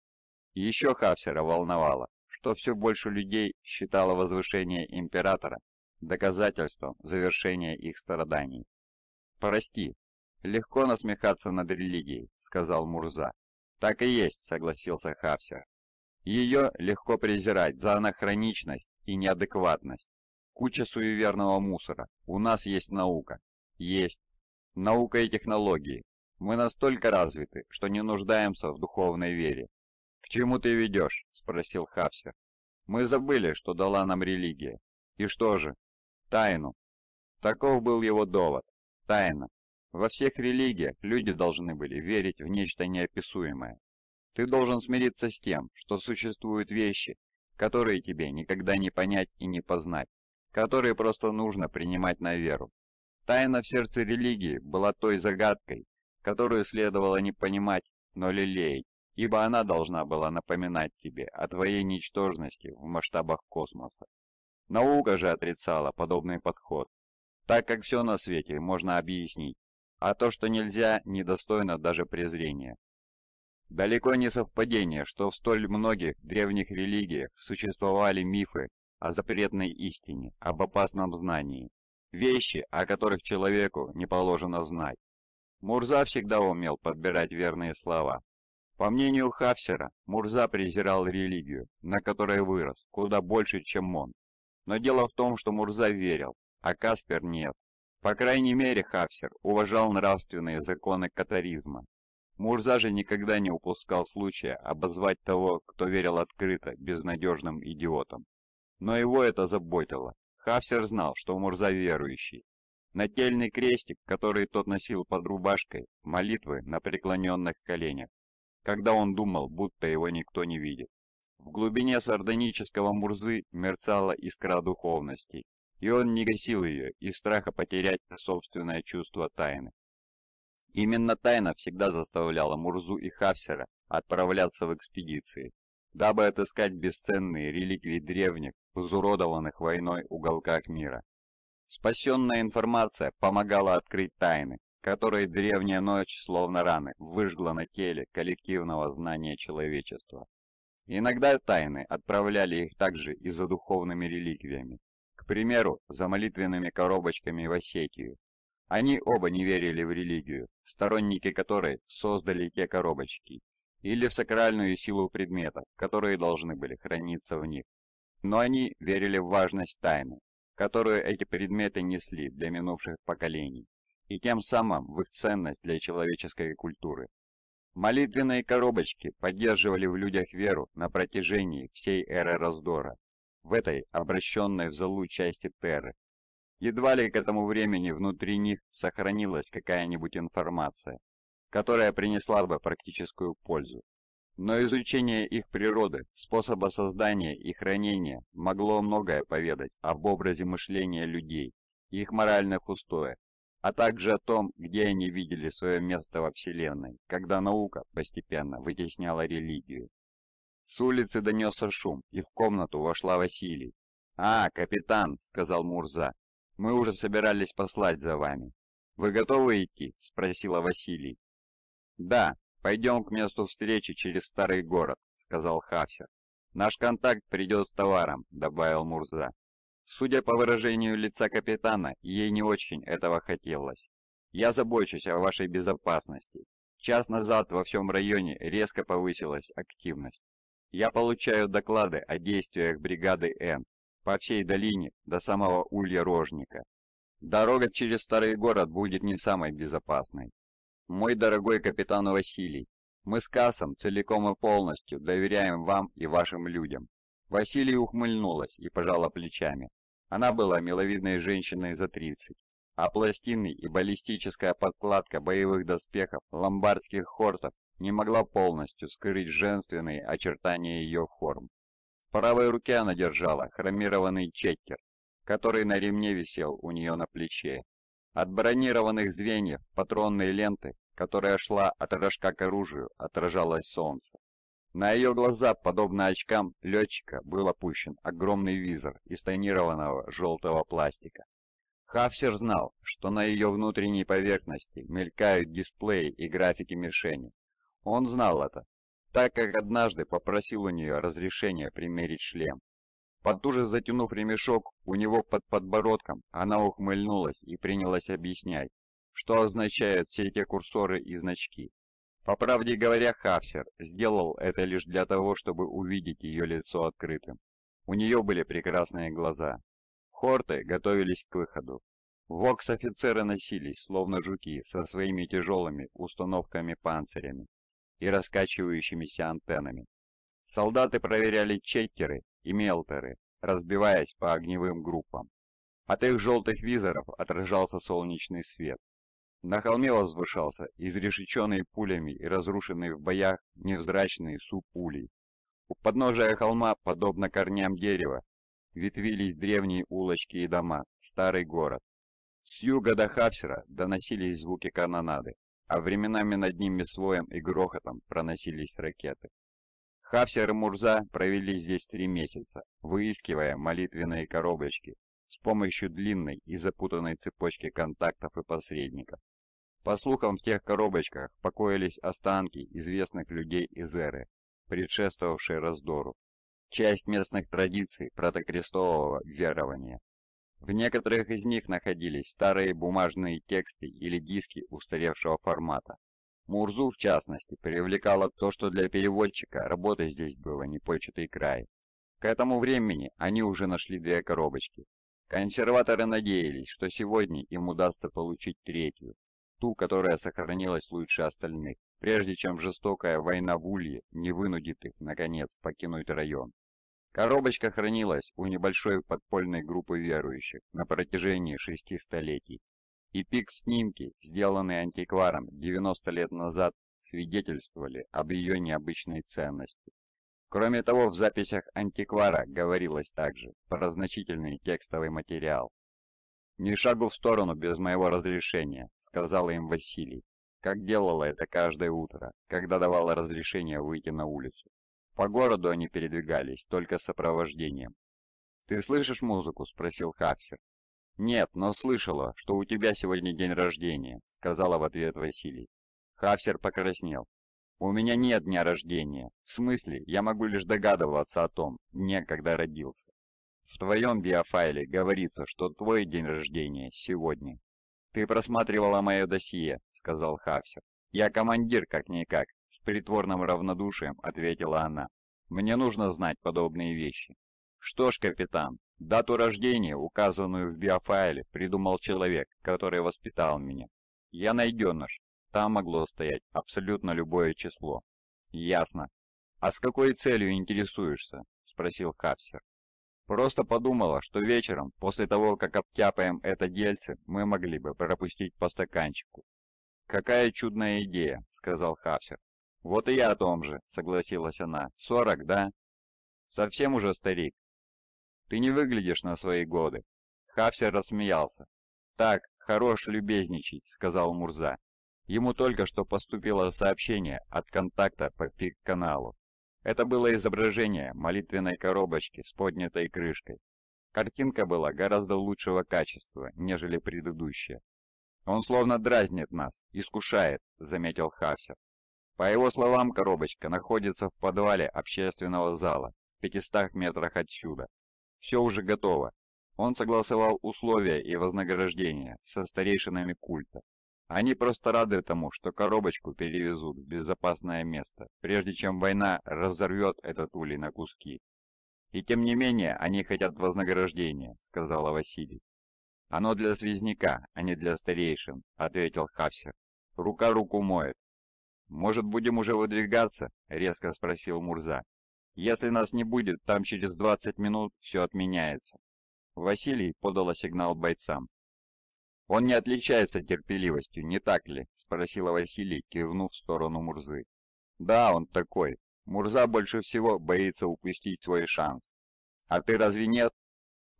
Еще Хавсера волновало, что все больше людей считало возвышение императора доказательством завершения их страданий. «Прости, легко насмехаться над религией», — сказал Мурза. «Так и есть», — согласился Хавсер. «Ее легко презирать за анахроничность и неадекватность. Куча суеверного мусора. У нас есть наука». «Есть. Наука и технологии. Мы настолько развиты, что не нуждаемся в духовной вере. «К чему ты ведешь?» – спросил Хавсер. «Мы забыли, что дала нам религия. И что же? Тайну». Таков был его довод. Тайна. Во всех религиях люди должны были верить в нечто неописуемое. Ты должен смириться с тем, что существуют вещи, которые тебе никогда не понять и не познать, которые просто нужно принимать на веру. Тайна в сердце религии была той загадкой, которую следовало не понимать, но лелеять ибо она должна была напоминать тебе о твоей ничтожности в масштабах космоса. Наука же отрицала подобный подход, так как все на свете можно объяснить, а то, что нельзя, недостойно даже презрения. Далеко не совпадение, что в столь многих древних религиях существовали мифы о запретной истине, об опасном знании, вещи, о которых человеку не положено знать. Мурза всегда умел подбирать верные слова, по мнению Хафсера, Мурза презирал религию, на которой вырос, куда больше, чем он. Но дело в том, что Мурза верил, а Каспер нет. По крайней мере, Хафсер уважал нравственные законы катаризма. Мурза же никогда не упускал случая обозвать того, кто верил открыто, безнадежным идиотом. Но его это заботило. Хафсер знал, что Мурза верующий, Нательный крестик, который тот носил под рубашкой, молитвы на преклоненных коленях, когда он думал, будто его никто не видит. В глубине сардонического Мурзы мерцала искра духовности, и он не гасил ее из страха потерять собственное чувство тайны. Именно тайна всегда заставляла Мурзу и Хавсера отправляться в экспедиции, дабы отыскать бесценные реликвии древних, изуродованных войной уголках мира. Спасенная информация помогала открыть тайны, которой древняя ночь, словно раны, выжгла на теле коллективного знания человечества. Иногда тайны отправляли их также и за духовными реликвиями, к примеру, за молитвенными коробочками в Осетию. Они оба не верили в религию, сторонники которой создали те коробочки, или в сакральную силу предметов, которые должны были храниться в них. Но они верили в важность тайны, которую эти предметы несли для минувших поколений и тем самым в их ценность для человеческой культуры. Молитвенные коробочки поддерживали в людях веру на протяжении всей эры раздора, в этой обращенной в залу части Терры. Едва ли к этому времени внутри них сохранилась какая-нибудь информация, которая принесла бы практическую пользу. Но изучение их природы, способа создания и хранения могло многое поведать об образе мышления людей, их моральных устоях а также о том, где они видели свое место во Вселенной, когда наука постепенно вытесняла религию. С улицы донесся шум, и в комнату вошла Василий. «А, капитан!» — сказал Мурза. «Мы уже собирались послать за вами». «Вы готовы идти?» — спросила Василий. «Да, пойдем к месту встречи через старый город», — сказал Хавсер. «Наш контакт придет с товаром», — добавил Мурза. Судя по выражению лица капитана, ей не очень этого хотелось. «Я забочусь о вашей безопасности. Час назад во всем районе резко повысилась активность. Я получаю доклады о действиях бригады Н по всей долине до самого улья Рожника. Дорога через старый город будет не самой безопасной. Мой дорогой капитан Василий, мы с Кассом целиком и полностью доверяем вам и вашим людям. Василий ухмыльнулась и пожала плечами. Она была миловидной женщиной за 30, а пластины и баллистическая подкладка боевых доспехов ломбардских хортов не могла полностью скрыть женственные очертания ее форм. В правой руке она держала хромированный чекер, который на ремне висел у нее на плече. От бронированных звеньев патронной ленты, которая шла от рожка к оружию, отражалось солнце. На ее глаза, подобно очкам летчика, был опущен огромный визор из тонированного желтого пластика. Хафсер знал, что на ее внутренней поверхности мелькают дисплеи и графики мишени. Он знал это, так как однажды попросил у нее разрешения примерить шлем. Потуже затянув ремешок у него под подбородком, она ухмыльнулась и принялась объяснять, что означают все эти курсоры и значки, по правде говоря, Хафсер сделал это лишь для того, чтобы увидеть ее лицо открытым. У нее были прекрасные глаза. Хорты готовились к выходу. Вокс-офицеры носились, словно жуки, со своими тяжелыми установками-панцирями и раскачивающимися антеннами. Солдаты проверяли чекеры и мелтеры, разбиваясь по огневым группам. От их желтых визоров отражался солнечный свет, на холме возвышался изрешеченный пулями и разрушенный в боях невзрачный суп улей. У подножия холма, подобно корням дерева, ветвились древние улочки и дома, старый город. С юга до Хавсера доносились звуки канонады, а временами над ними слоем и грохотом проносились ракеты. Хавсер и Мурза провели здесь три месяца, выискивая молитвенные коробочки с помощью длинной и запутанной цепочки контактов и посредников. По слухам, в тех коробочках покоились останки известных людей из эры, предшествовавшей раздору, часть местных традиций протокрестового верования. В некоторых из них находились старые бумажные тексты или диски устаревшего формата. Мурзу, в частности, привлекало то, что для переводчика работы здесь было непочатый край. К этому времени они уже нашли две коробочки, Консерваторы надеялись, что сегодня им удастся получить третью, ту, которая сохранилась лучше остальных, прежде чем жестокая война в Улье не вынудит их, наконец, покинуть район. Коробочка хранилась у небольшой подпольной группы верующих на протяжении шести столетий, и пик-снимки, сделанные антикваром 90 лет назад, свидетельствовали об ее необычной ценности. Кроме того, в записях антиквара говорилось также про значительный текстовый материал. «Ни шагу в сторону без моего разрешения», — сказал им Василий, как делала это каждое утро, когда давала разрешение выйти на улицу. По городу они передвигались только с сопровождением. «Ты слышишь музыку?» – спросил Хавсер. «Нет, но слышала, что у тебя сегодня день рождения», – сказала в ответ Василий. Хавсер покраснел. У меня нет дня рождения. В смысле, я могу лишь догадываться о том дне, когда родился. В твоем биофайле говорится, что твой день рождения сегодня. Ты просматривала мое досье, сказал Хавсер. Я командир, как-никак, с притворным равнодушием ответила она. Мне нужно знать подобные вещи. Что ж, капитан, дату рождения, указанную в биофайле, придумал человек, который воспитал меня. Я найденыш, там могло стоять абсолютно любое число. Ясно. А с какой целью интересуешься? Спросил Хапсер. Просто подумала, что вечером, после того, как обтяпаем это дельце, мы могли бы пропустить по стаканчику. «Какая чудная идея», — сказал Хапсер. «Вот и я о том же», — согласилась она. «Сорок, да?» «Совсем уже старик». «Ты не выглядишь на свои годы». Хапсер рассмеялся. «Так, хорош любезничать», — сказал Мурза. Ему только что поступило сообщение от контакта по пик-каналу. Это было изображение молитвенной коробочки с поднятой крышкой. Картинка была гораздо лучшего качества, нежели предыдущая. «Он словно дразнит нас, искушает», — заметил Хавсер. По его словам, коробочка находится в подвале общественного зала, в 500 метрах отсюда. Все уже готово. Он согласовал условия и вознаграждения со старейшинами культа, они просто рады тому, что коробочку перевезут в безопасное место, прежде чем война разорвет этот улей на куски. И тем не менее они хотят вознаграждения, сказала Василий. Оно для связняка, а не для старейшин, ответил Хавсер. Рука руку моет. Может, будем уже выдвигаться? резко спросил Мурза. Если нас не будет, там через 20 минут все отменяется. Василий подала сигнал бойцам. «Он не отличается терпеливостью, не так ли?» – спросила Василий, кивнув в сторону Мурзы. «Да, он такой. Мурза больше всего боится упустить свой шанс. А ты разве нет?»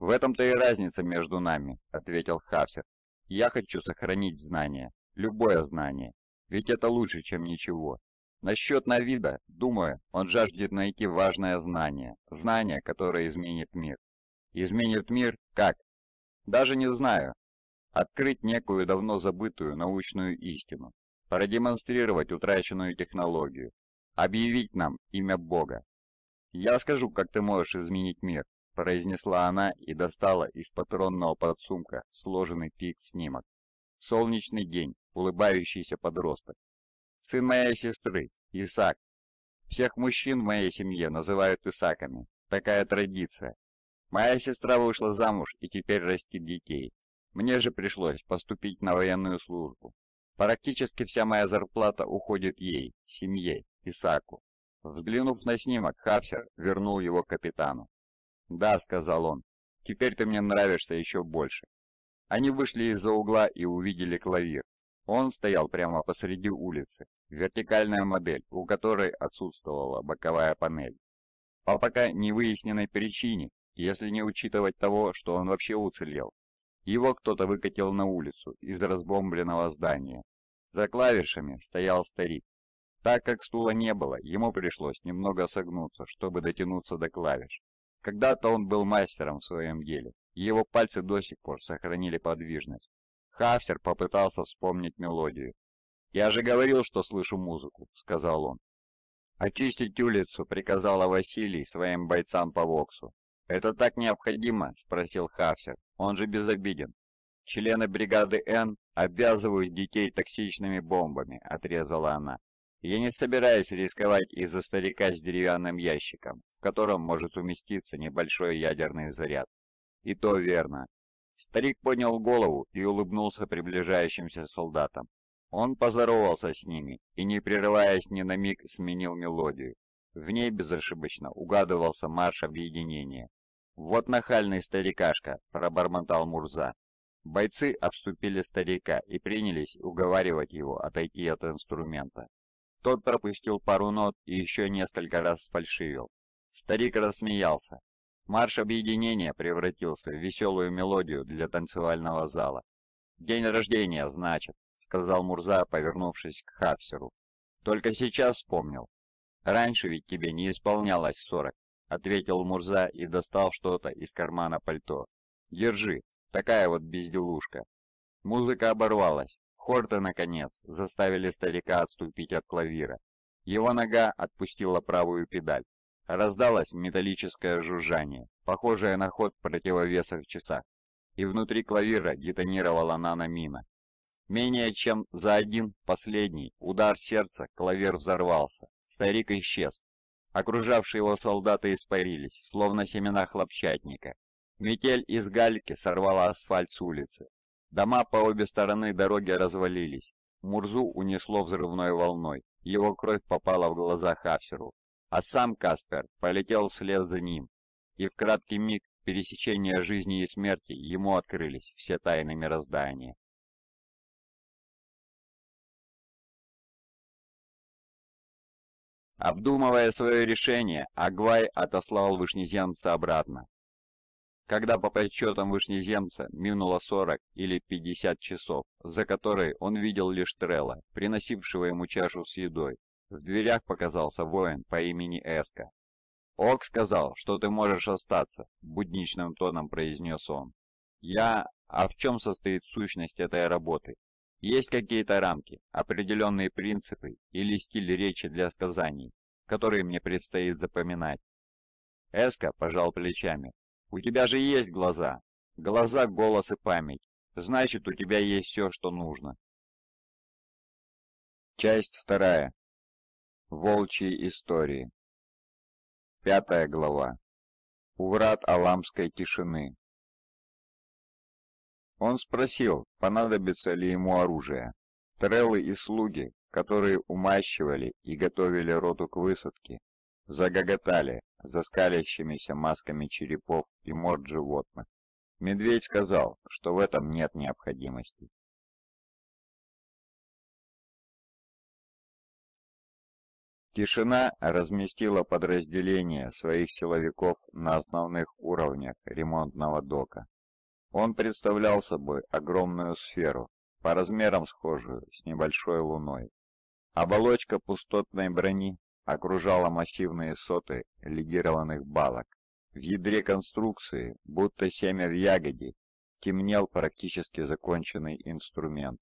«В этом-то и разница между нами», – ответил Хафсер. «Я хочу сохранить знание. Любое знание. Ведь это лучше, чем ничего. Насчет Навида, думаю, он жаждет найти важное знание. Знание, которое изменит мир. Изменит мир как? Даже не знаю, открыть некую давно забытую научную истину, продемонстрировать утраченную технологию, объявить нам имя Бога. «Я скажу, как ты можешь изменить мир», – произнесла она и достала из патронного подсумка сложенный пик-снимок. Солнечный день, улыбающийся подросток. «Сын моей сестры, Исаак. Всех мужчин в моей семье называют Исаками. Такая традиция. Моя сестра вышла замуж и теперь растит детей. Мне же пришлось поступить на военную службу. Практически вся моя зарплата уходит ей, семье, Исаку. Взглянув на снимок, Хавсер вернул его капитану. «Да», — сказал он, — «теперь ты мне нравишься еще больше». Они вышли из-за угла и увидели клавир. Он стоял прямо посреди улицы, вертикальная модель, у которой отсутствовала боковая панель. По пока невыясненной причине, если не учитывать того, что он вообще уцелел, его кто-то выкатил на улицу из разбомбленного здания. За клавишами стоял старик. Так как стула не было, ему пришлось немного согнуться, чтобы дотянуться до клавиш. Когда-то он был мастером в своем деле, его пальцы до сих пор сохранили подвижность. Хафсер попытался вспомнить мелодию. «Я же говорил, что слышу музыку», — сказал он. «Очистить улицу», — приказала Василий своим бойцам по воксу. «Это так необходимо?» – спросил Хавсер. «Он же безобиден». «Члены бригады Н обвязывают детей токсичными бомбами», – отрезала она. «Я не собираюсь рисковать из-за старика с деревянным ящиком, в котором может уместиться небольшой ядерный заряд». «И то верно». Старик поднял голову и улыбнулся приближающимся солдатам. Он поздоровался с ними и, не прерываясь ни на миг, сменил мелодию. В ней безошибочно угадывался марш объединения. «Вот нахальный старикашка!» – пробормотал Мурза. Бойцы обступили старика и принялись уговаривать его отойти от инструмента. Тот пропустил пару нот и еще несколько раз сфальшивил. Старик рассмеялся. Марш объединения превратился в веселую мелодию для танцевального зала. «День рождения, значит», — сказал Мурза, повернувшись к Хапсеру. «Только сейчас вспомнил. Раньше ведь тебе не исполнялось сорок. — ответил Мурза и достал что-то из кармана пальто. «Держи, такая вот безделушка». Музыка оборвалась. Хорта, наконец, заставили старика отступить от клавира. Его нога отпустила правую педаль. Раздалось металлическое жужжание, похожее на ход противовеса в часах, и внутри клавира детонировала наномина. Менее чем за один, последний, удар сердца клавир взорвался. Старик исчез, Окружавшие его солдаты испарились, словно семена хлопчатника. Метель из гальки сорвала асфальт с улицы. Дома по обе стороны дороги развалились. Мурзу унесло взрывной волной. Его кровь попала в глаза Хафсеру. А сам Каспер полетел вслед за ним. И в краткий миг пересечения жизни и смерти ему открылись все тайны мироздания. Обдумывая свое решение, Агвай отослал вышнеземца обратно. Когда по подсчетам вышнеземца минуло 40 или 50 часов, за которые он видел лишь Трелла, приносившего ему чашу с едой, в дверях показался воин по имени Эска. «Орк сказал, что ты можешь остаться», — будничным тоном произнес он. «Я... А в чем состоит сущность этой работы?» Есть какие-то рамки, определенные принципы или стиль речи для сказаний, которые мне предстоит запоминать. Эска пожал плечами. «У тебя же есть глаза. Глаза, голос и память. Значит, у тебя есть все, что нужно». Часть вторая. Волчьи истории. Пятая глава. У врат Аламской тишины. Он спросил, понадобится ли ему оружие. Треллы и слуги, которые умащивали и готовили роту к высадке, загоготали за скалящимися масками черепов и морд животных. Медведь сказал, что в этом нет необходимости. Тишина разместила подразделение своих силовиков на основных уровнях ремонтного дока. Он представлял собой огромную сферу, по размерам схожую с небольшой луной. Оболочка пустотной брони окружала массивные соты легированных балок. В ядре конструкции, будто семя в ягоде, темнел практически законченный инструмент.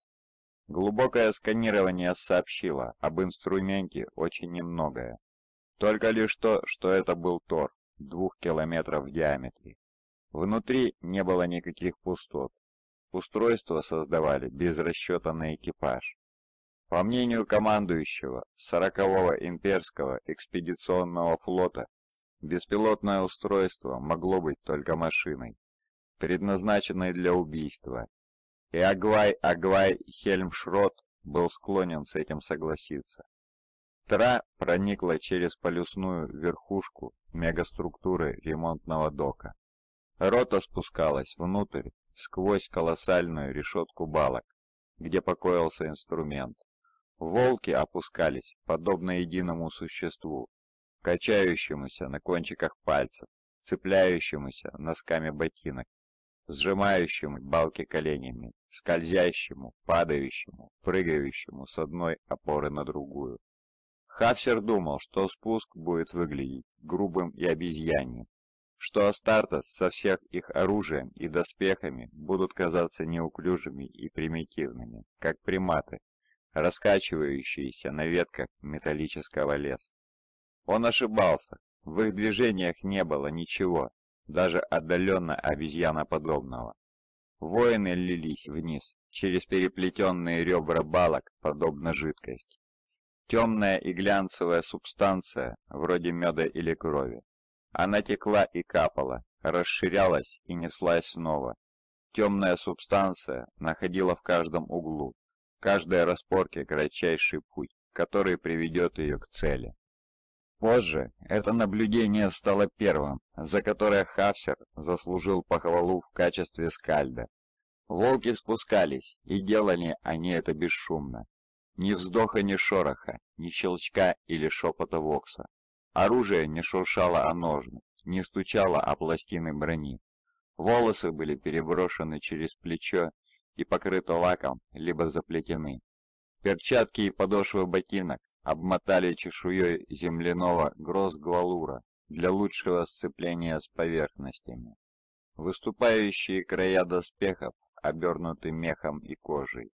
Глубокое сканирование сообщило об инструменте очень немногое. Только лишь то, что это был тор, двух километров в диаметре. Внутри не было никаких пустот. Устройство создавали без расчета на экипаж. По мнению командующего 40-го имперского экспедиционного флота, беспилотное устройство могло быть только машиной, предназначенной для убийства. И Агвай Агвай Хельмшрот был склонен с этим согласиться. Тра проникла через полюсную верхушку мегаструктуры ремонтного дока. Рота спускалась внутрь, сквозь колоссальную решетку балок, где покоился инструмент. Волки опускались, подобно единому существу, качающемуся на кончиках пальцев, цепляющемуся носками ботинок, сжимающему балки коленями, скользящему, падающему, прыгающему с одной опоры на другую. Хафсер думал, что спуск будет выглядеть грубым и обезьяньем, что Астартес со всех их оружием и доспехами будут казаться неуклюжими и примитивными, как приматы, раскачивающиеся на ветках металлического леса. Он ошибался, в их движениях не было ничего, даже отдаленно обезьяноподобного. Воины лились вниз, через переплетенные ребра балок, подобно жидкости. Темная и глянцевая субстанция, вроде меда или крови, она текла и капала, расширялась и неслась снова. Темная субстанция находила в каждом углу, в каждой распорке кратчайший путь, который приведет ее к цели. Позже это наблюдение стало первым, за которое Хавсер заслужил похвалу в качестве скальда. Волки спускались, и делали они это бесшумно. Ни вздоха, ни шороха, ни щелчка или шепота Вокса. Оружие не шуршало о ножны, не стучало о пластины брони. Волосы были переброшены через плечо и покрыты лаком, либо заплетены. Перчатки и подошвы ботинок обмотали чешуей земляного грозгвалура для лучшего сцепления с поверхностями. Выступающие края доспехов обернуты мехом и кожей.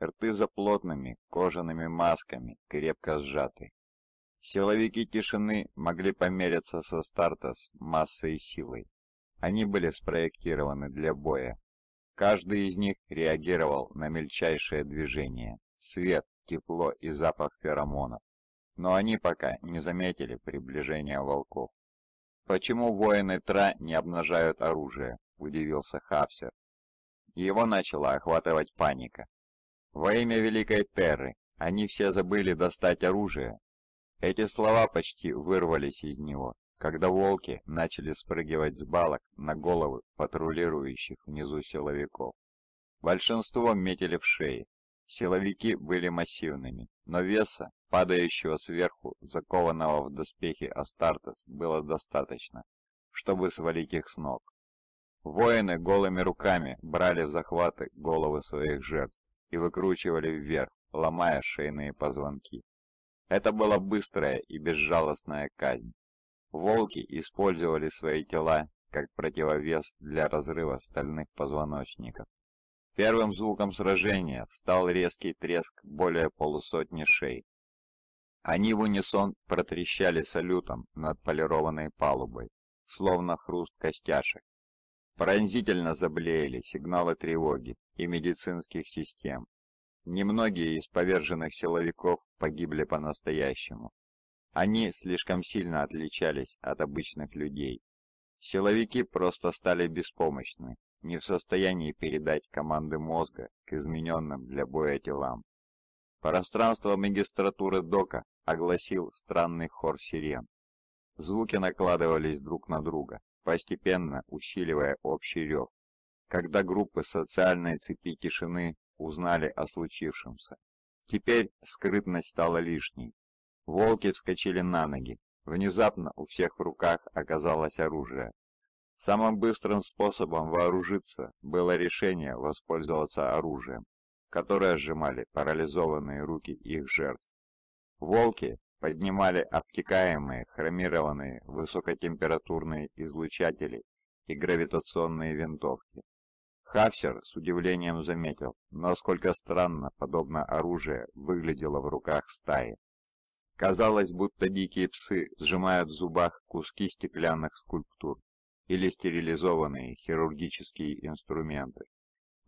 Рты за плотными кожаными масками крепко сжаты. Силовики тишины могли помериться со старта массой и силой. Они были спроектированы для боя. Каждый из них реагировал на мельчайшее движение, свет, тепло и запах феромонов. Но они пока не заметили приближения волков. «Почему воины Тра не обнажают оружие?» – удивился Хавсер. Его начала охватывать паника. «Во имя Великой Терры они все забыли достать оружие эти слова почти вырвались из него, когда волки начали спрыгивать с балок на головы патрулирующих внизу силовиков. Большинство метили в шеи. Силовики были массивными, но веса, падающего сверху, закованного в доспехи Астартес, было достаточно, чтобы свалить их с ног. Воины голыми руками брали в захваты головы своих жертв и выкручивали вверх, ломая шейные позвонки. Это была быстрая и безжалостная казнь. Волки использовали свои тела как противовес для разрыва стальных позвоночников. Первым звуком сражения стал резкий треск более полусотни шей. Они в унисон протрещали салютом над полированной палубой, словно хруст костяшек. Пронзительно заблеяли сигналы тревоги и медицинских систем, Немногие из поверженных силовиков погибли по-настоящему. Они слишком сильно отличались от обычных людей. Силовики просто стали беспомощны, не в состоянии передать команды мозга к измененным для боя телам. Пространство магистратуры Дока огласил странный хор сирен. Звуки накладывались друг на друга, постепенно усиливая общий рев. Когда группы социальной цепи тишины узнали о случившемся. Теперь скрытность стала лишней. Волки вскочили на ноги. Внезапно у всех в руках оказалось оружие. Самым быстрым способом вооружиться было решение воспользоваться оружием, которое сжимали парализованные руки их жертв. Волки поднимали обтекаемые хромированные высокотемпературные излучатели и гравитационные винтовки. Хафсер с удивлением заметил, насколько странно подобное оружие выглядело в руках стаи. Казалось, будто дикие псы сжимают в зубах куски стеклянных скульптур или стерилизованные хирургические инструменты.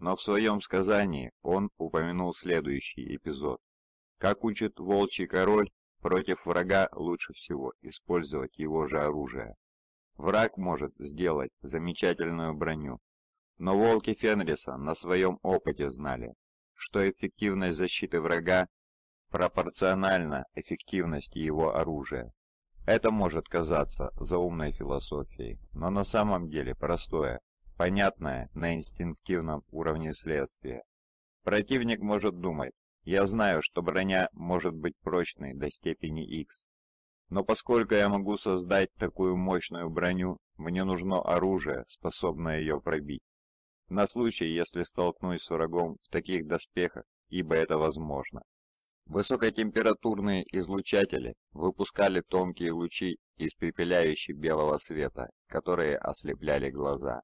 Но в своем сказании он упомянул следующий эпизод. Как учит волчий король, против врага лучше всего использовать его же оружие. Враг может сделать замечательную броню, но волки Фенриса на своем опыте знали, что эффективность защиты врага пропорциональна эффективности его оружия. Это может казаться заумной философией, но на самом деле простое, понятное на инстинктивном уровне следствие. Противник может думать, я знаю, что броня может быть прочной до степени X, но поскольку я могу создать такую мощную броню, мне нужно оружие, способное ее пробить на случай, если столкнусь с врагом в таких доспехах, ибо это возможно. Высокотемпературные излучатели выпускали тонкие лучи из припиляющей белого света, которые ослепляли глаза.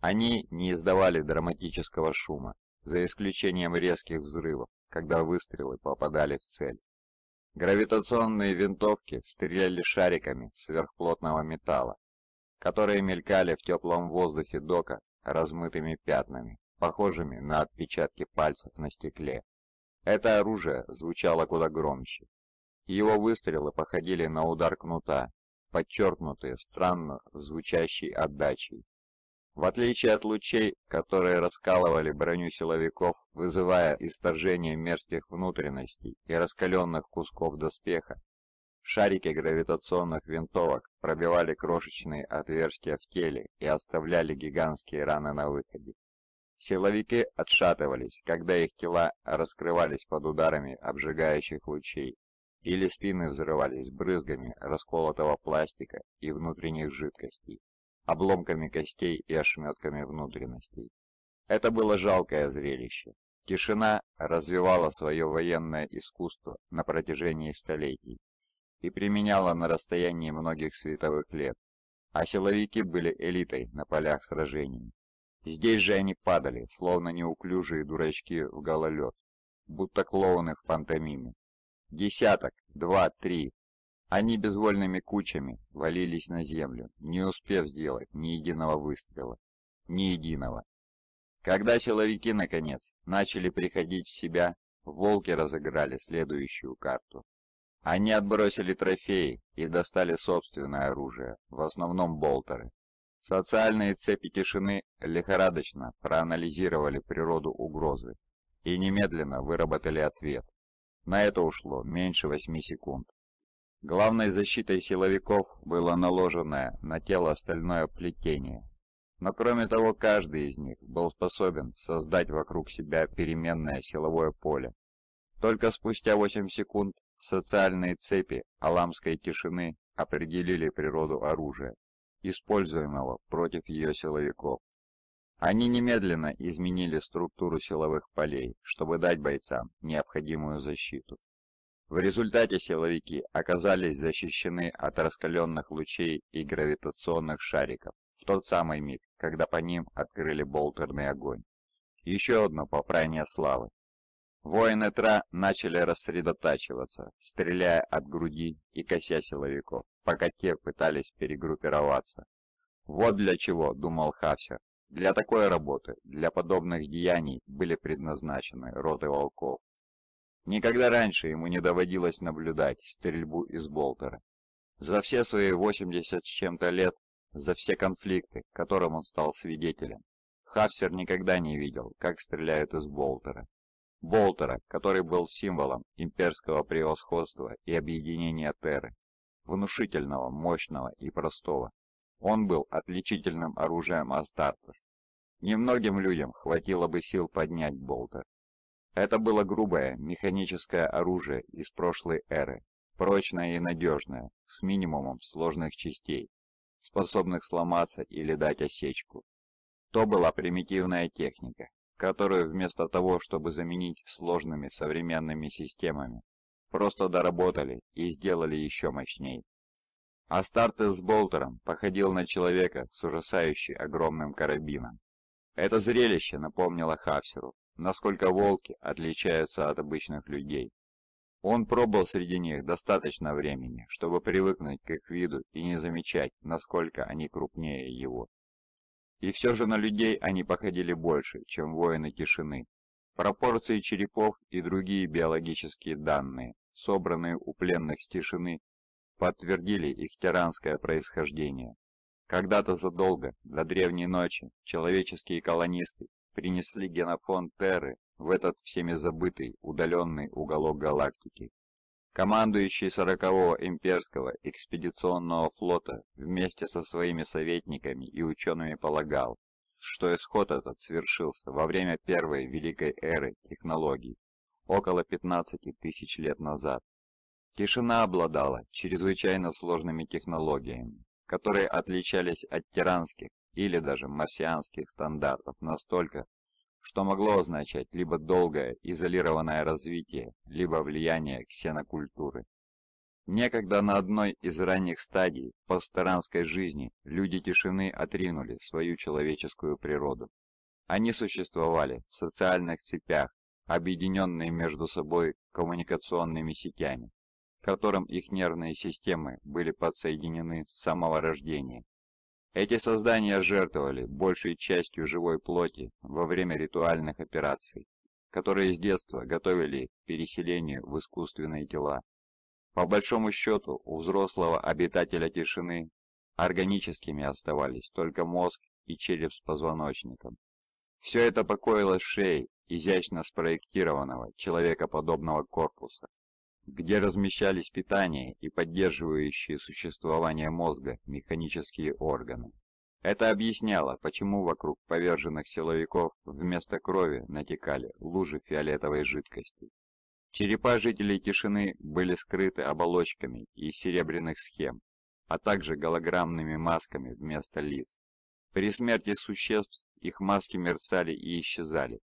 Они не издавали драматического шума, за исключением резких взрывов, когда выстрелы попадали в цель. Гравитационные винтовки стреляли шариками сверхплотного металла, которые мелькали в теплом воздухе дока размытыми пятнами, похожими на отпечатки пальцев на стекле. Это оружие звучало куда громче. Его выстрелы походили на удар кнута, подчеркнутые странно звучащей отдачей. В отличие от лучей, которые раскалывали броню силовиков, вызывая исторжение мерзких внутренностей и раскаленных кусков доспеха, Шарики гравитационных винтовок пробивали крошечные отверстия в теле и оставляли гигантские раны на выходе. Силовики отшатывались, когда их тела раскрывались под ударами обжигающих лучей, или спины взрывались брызгами расколотого пластика и внутренних жидкостей, обломками костей и ошметками внутренностей. Это было жалкое зрелище. Тишина развивала свое военное искусство на протяжении столетий и применяла на расстоянии многих световых лет. А силовики были элитой на полях сражений. Здесь же они падали, словно неуклюжие дурачки в гололед, будто клоуны в пантомиме. Десяток, два, три. Они безвольными кучами валились на землю, не успев сделать ни единого выстрела. Ни единого. Когда силовики, наконец, начали приходить в себя, волки разыграли следующую карту. Они отбросили трофеи и достали собственное оружие, в основном болтеры. Социальные цепи тишины лихорадочно проанализировали природу угрозы и немедленно выработали ответ. На это ушло меньше 8 секунд. Главной защитой силовиков было наложенное на тело стальное плетение. Но кроме того, каждый из них был способен создать вокруг себя переменное силовое поле. Только спустя 8 секунд Социальные цепи аламской тишины определили природу оружия, используемого против ее силовиков. Они немедленно изменили структуру силовых полей, чтобы дать бойцам необходимую защиту. В результате силовики оказались защищены от раскаленных лучей и гравитационных шариков в тот самый миг, когда по ним открыли болтерный огонь. Еще одно попрание славы Воины Тра начали рассредотачиваться, стреляя от груди и кося силовиков, пока те пытались перегруппироваться. «Вот для чего», — думал Хавсер, — «для такой работы, для подобных деяний были предназначены роты волков». Никогда раньше ему не доводилось наблюдать стрельбу из болтера. За все свои 80 с чем-то лет, за все конфликты, которым он стал свидетелем, Хавсер никогда не видел, как стреляют из болтера. Волтера, который был символом имперского превосходства и объединения Терры, внушительного, мощного и простого. Он был отличительным оружием Астартес. Немногим людям хватило бы сил поднять Болтер. Это было грубое, механическое оружие из прошлой эры, прочное и надежное, с минимумом сложных частей, способных сломаться или дать осечку. То была примитивная техника, которую вместо того, чтобы заменить сложными современными системами, просто доработали и сделали еще мощней. А Астартес с Болтером походил на человека с ужасающей огромным карабином. Это зрелище напомнило Хапсеру, насколько волки отличаются от обычных людей. Он пробыл среди них достаточно времени, чтобы привыкнуть к их виду и не замечать, насколько они крупнее его. И все же на людей они походили больше, чем воины тишины. Пропорции черепов и другие биологические данные, собранные у пленных с тишины, подтвердили их тиранское происхождение. Когда-то задолго, до древней ночи, человеческие колонисты принесли генофон Терры в этот всеми забытый, удаленный уголок галактики. Командующий 40-го имперского экспедиционного флота вместе со своими советниками и учеными полагал, что исход этот свершился во время первой великой эры технологий, около 15 тысяч лет назад. Тишина обладала чрезвычайно сложными технологиями, которые отличались от тиранских или даже марсианских стандартов настолько, что могло означать либо долгое изолированное развитие, либо влияние ксенокультуры. Некогда на одной из ранних стадий пасторанской жизни люди тишины отринули свою человеческую природу. Они существовали в социальных цепях, объединенные между собой коммуникационными сетями, к которым их нервные системы были подсоединены с самого рождения. Эти создания жертвовали большей частью живой плоти во время ритуальных операций, которые с детства готовили к переселению в искусственные тела. По большому счету, у взрослого обитателя тишины органическими оставались только мозг и череп с позвоночником. Все это покоилось в изящно спроектированного человекоподобного корпуса, где размещались питание и поддерживающие существование мозга механические органы. Это объясняло, почему вокруг поверженных силовиков вместо крови натекали лужи фиолетовой жидкости. Черепа жителей тишины были скрыты оболочками из серебряных схем, а также голограммными масками вместо лиц. При смерти существ их маски мерцали и исчезали,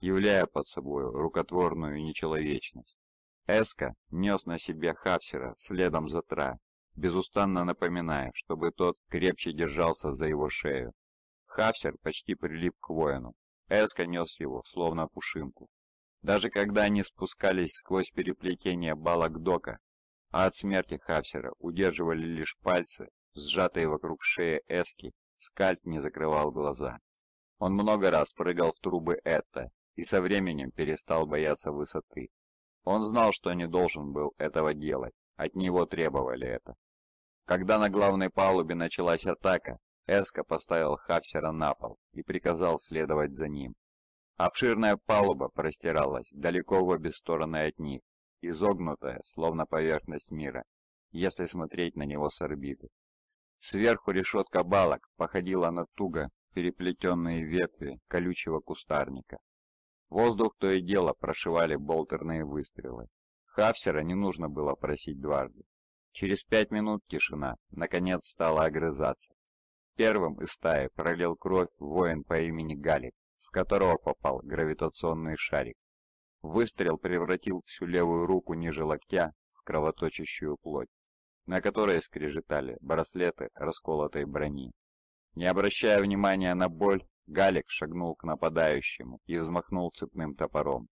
являя под собой рукотворную нечеловечность. Эска нес на себе Хавсера следом за Тра, безустанно напоминая, чтобы тот крепче держался за его шею. Хавсер почти прилип к воину. Эска нес его, словно пушинку. Даже когда они спускались сквозь переплетение балок дока, а от смерти Хавсера удерживали лишь пальцы, сжатые вокруг шеи Эски, скальт не закрывал глаза. Он много раз прыгал в трубы Этта и со временем перестал бояться высоты. Он знал, что не должен был этого делать, от него требовали это. Когда на главной палубе началась атака, Эско поставил Хавсера на пол и приказал следовать за ним. Обширная палуба простиралась далеко в обе стороны от них, изогнутая, словно поверхность мира, если смотреть на него с орбиты. Сверху решетка балок походила на туго переплетенные ветви колючего кустарника. Воздух то и дело прошивали болтерные выстрелы. Хавсера не нужно было просить дважды. Через пять минут тишина, наконец, стала огрызаться. Первым из стаи пролил кровь воин по имени Галик, в которого попал гравитационный шарик. Выстрел превратил всю левую руку ниже локтя в кровоточащую плоть, на которой скрежетали браслеты расколотой брони. Не обращая внимания на боль, Галик шагнул к нападающему и взмахнул цепным топором.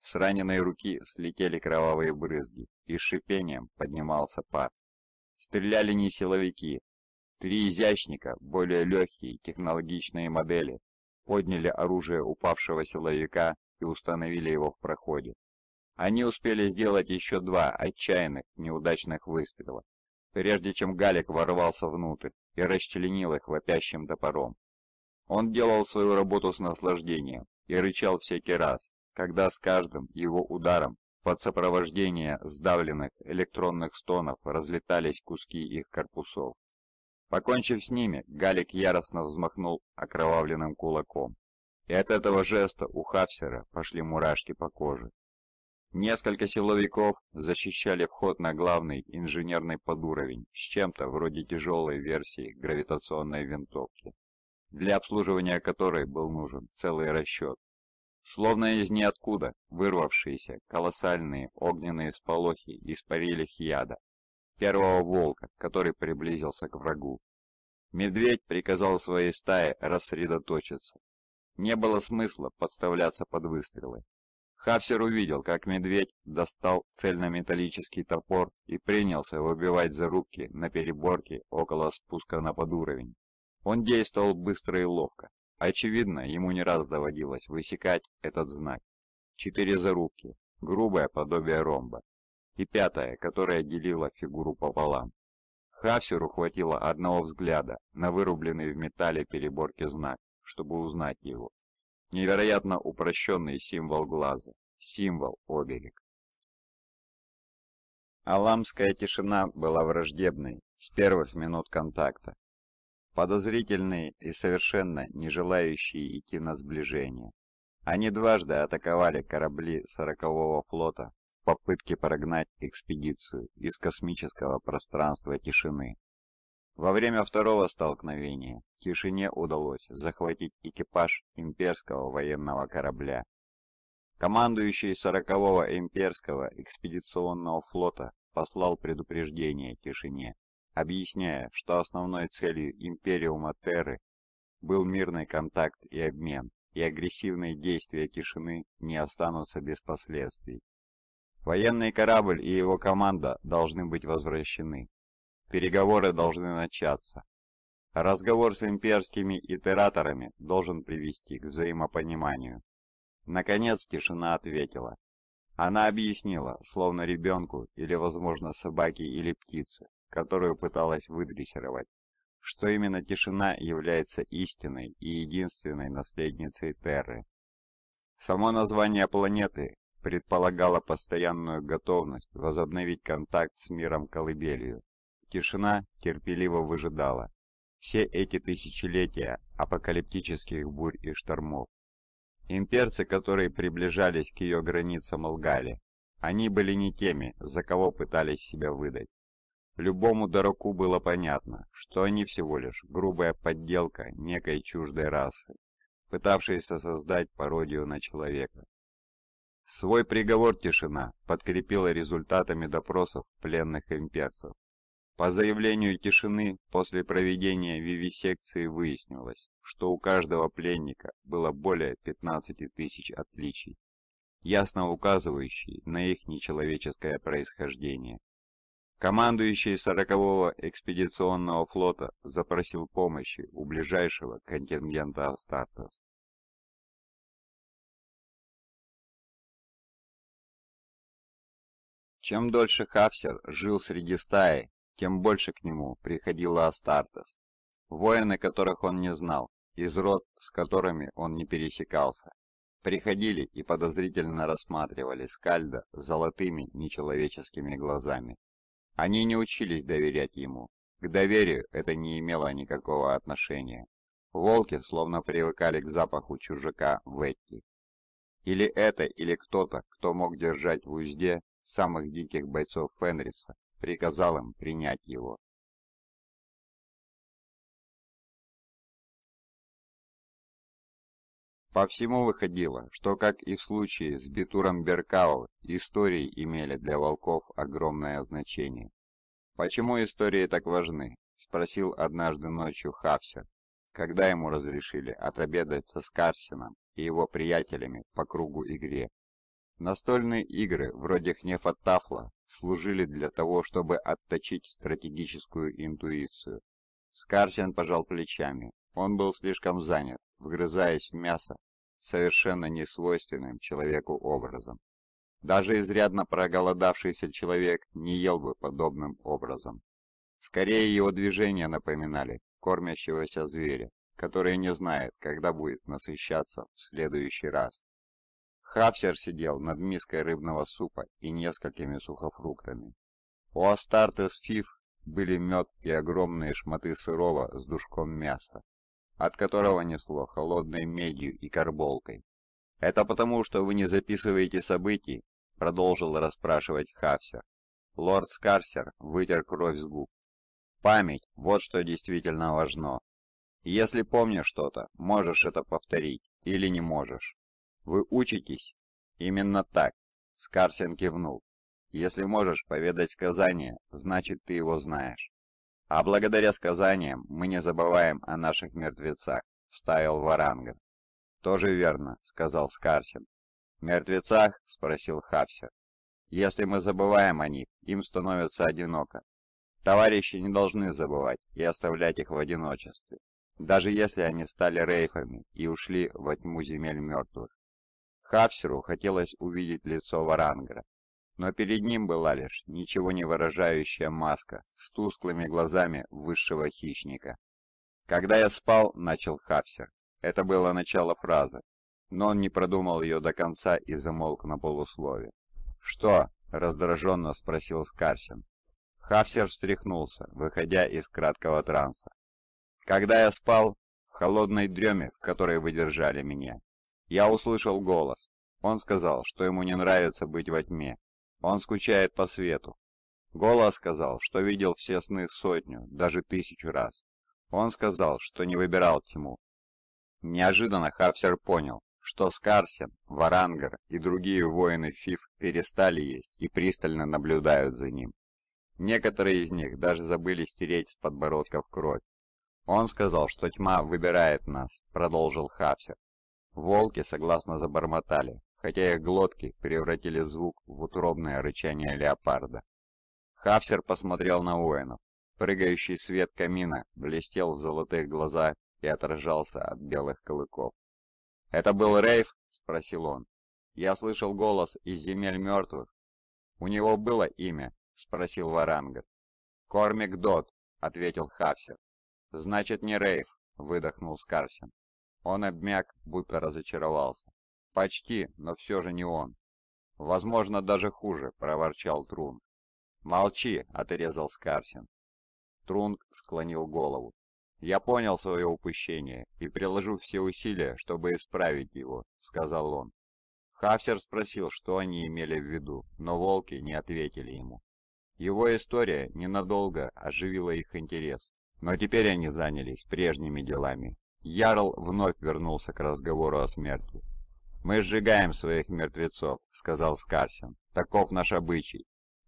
С раненой руки слетели кровавые брызги, и шипением поднимался пар. Стреляли не силовики. Три изящника, более легкие технологичные модели, подняли оружие упавшего силовика и установили его в проходе. Они успели сделать еще два отчаянных, неудачных выстрела, прежде чем Галик ворвался внутрь и расчленил их вопящим топором. Он делал свою работу с наслаждением и рычал всякий раз, когда с каждым его ударом под сопровождение сдавленных электронных стонов разлетались куски их корпусов. Покончив с ними, Галик яростно взмахнул окровавленным кулаком. И от этого жеста у Хавсера пошли мурашки по коже. Несколько силовиков защищали вход на главный инженерный подуровень с чем-то вроде тяжелой версии гравитационной винтовки для обслуживания которой был нужен целый расчет. Словно из ниоткуда вырвавшиеся колоссальные огненные сполохи испарили яда, первого волка, который приблизился к врагу. Медведь приказал своей стае рассредоточиться. Не было смысла подставляться под выстрелы. Хавсер увидел, как медведь достал цельнометаллический топор и принялся выбивать зарубки на переборке около спуска на подуровень. Он действовал быстро и ловко. Очевидно, ему не раз доводилось высекать этот знак. Четыре зарубки, грубое подобие ромба, и пятая, которая делила фигуру пополам. Хавсеру ухватила одного взгляда на вырубленный в металле переборки знак, чтобы узнать его. Невероятно упрощенный символ глаза, символ оберег. Аламская тишина была враждебной с первых минут контакта подозрительные и совершенно не желающие идти на сближение. Они дважды атаковали корабли 40-го флота в попытке прогнать экспедицию из космического пространства тишины. Во время второго столкновения тишине удалось захватить экипаж имперского военного корабля. Командующий 40-го имперского экспедиционного флота послал предупреждение тишине объясняя, что основной целью Империума Терры был мирный контакт и обмен, и агрессивные действия тишины не останутся без последствий. Военный корабль и его команда должны быть возвращены. Переговоры должны начаться. Разговор с имперскими итераторами должен привести к взаимопониманию. Наконец тишина ответила. Она объяснила, словно ребенку или, возможно, собаке или птице, которую пыталась выдрессировать, что именно тишина является истинной и единственной наследницей Терры. Само название планеты предполагало постоянную готовность возобновить контакт с миром колыбелью. Тишина терпеливо выжидала все эти тысячелетия апокалиптических бурь и штормов. Имперцы, которые приближались к ее границам, лгали. Они были не теми, за кого пытались себя выдать. Любому дураку было понятно, что они всего лишь грубая подделка некой чуждой расы, пытавшейся создать пародию на человека. Свой приговор тишина подкрепила результатами допросов пленных имперцев. По заявлению тишины, после проведения вивисекции выяснилось, что у каждого пленника было более 15 тысяч отличий, ясно указывающие на их нечеловеческое происхождение. Командующий сорокового экспедиционного флота запросил помощи у ближайшего контингента Астартес. Чем дольше Хавсер жил среди стаи, тем больше к нему приходила Астартес, воины которых он не знал, из род, с которыми он не пересекался. Приходили и подозрительно рассматривали Скальда золотыми нечеловеческими глазами. Они не учились доверять ему. К доверию это не имело никакого отношения. Волки словно привыкали к запаху чужака Ветти. Или это, или кто-то, кто мог держать в узде самых диких бойцов Фенриса, приказал им принять его. По всему выходило, что, как и в случае с Битуром Беркау, истории имели для волков огромное значение. «Почему истории так важны?» – спросил однажды ночью Хався, когда ему разрешили отобедать со Скарсином и его приятелями по кругу игре. Настольные игры, вроде Хнефа Тафла, служили для того, чтобы отточить стратегическую интуицию. Скарсин пожал плечами. Он был слишком занят, вгрызаясь в мясо совершенно несвойственным человеку образом. Даже изрядно проголодавшийся человек не ел бы подобным образом. Скорее его движения напоминали кормящегося зверя, который не знает, когда будет насыщаться в следующий раз. Хавсер сидел над миской рыбного супа и несколькими сухофруктами. У Астартес Фиф были мед и огромные шматы сырого с душком мяса от которого несло холодной медью и карболкой. «Это потому, что вы не записываете событий?» — продолжил расспрашивать Хавсер. Лорд Скарсер вытер кровь с губ. «Память — вот что действительно важно. Если помнишь что-то, можешь это повторить или не можешь. Вы учитесь?» «Именно так», — Скарсен кивнул. «Если можешь поведать сказание, значит ты его знаешь. А благодаря сказаниям мы не забываем о наших мертвецах, вставил Варанга. Тоже верно, сказал Скарсин. Мертвецах? спросил Хавсер. Если мы забываем о них, им становится одиноко. Товарищи не должны забывать и оставлять их в одиночестве, даже если они стали рейфами и ушли во тьму земель мертвых. Хапсеру хотелось увидеть лицо Варангра, но перед ним была лишь ничего не выражающая маска с тусклыми глазами высшего хищника. «Когда я спал», — начал Хапсер. Это было начало фразы, но он не продумал ее до конца и замолк на полуслове. «Что?» — раздраженно спросил Скарсен. Хавсер встряхнулся, выходя из краткого транса. «Когда я спал, в холодной дреме, в которой выдержали меня, я услышал голос. Он сказал, что ему не нравится быть во тьме, он скучает по свету. Голос сказал, что видел все сны сотню, даже тысячу раз. Он сказал, что не выбирал тьму. Неожиданно Хавсер понял, что Скарсен, Варангар и другие воины Фиф перестали есть и пристально наблюдают за ним. Некоторые из них даже забыли стереть с подбородков кровь. «Он сказал, что тьма выбирает нас», — продолжил Хавсер. Волки согласно забормотали хотя их глотки превратили звук в утробное рычание леопарда. Хавсер посмотрел на воинов. Прыгающий свет камина блестел в золотых глазах и отражался от белых клыков. «Это был Рейв?» — спросил он. «Я слышал голос из земель мертвых». «У него было имя?» — спросил Варангер. «Кормик Дот», — ответил Хавсер. «Значит, не Рейв», — выдохнул Скарсен. Он обмяк, будто разочаровался. «Почти, но все же не он». «Возможно, даже хуже», — проворчал Трунг. «Молчи», — отрезал Скарсин. Трунг склонил голову. «Я понял свое упущение и приложу все усилия, чтобы исправить его», — сказал он. Хафсер спросил, что они имели в виду, но волки не ответили ему. Его история ненадолго оживила их интерес, но теперь они занялись прежними делами. Ярл вновь вернулся к разговору о смерти. «Мы сжигаем своих мертвецов», — сказал Скарсин. «Таков наш обычай.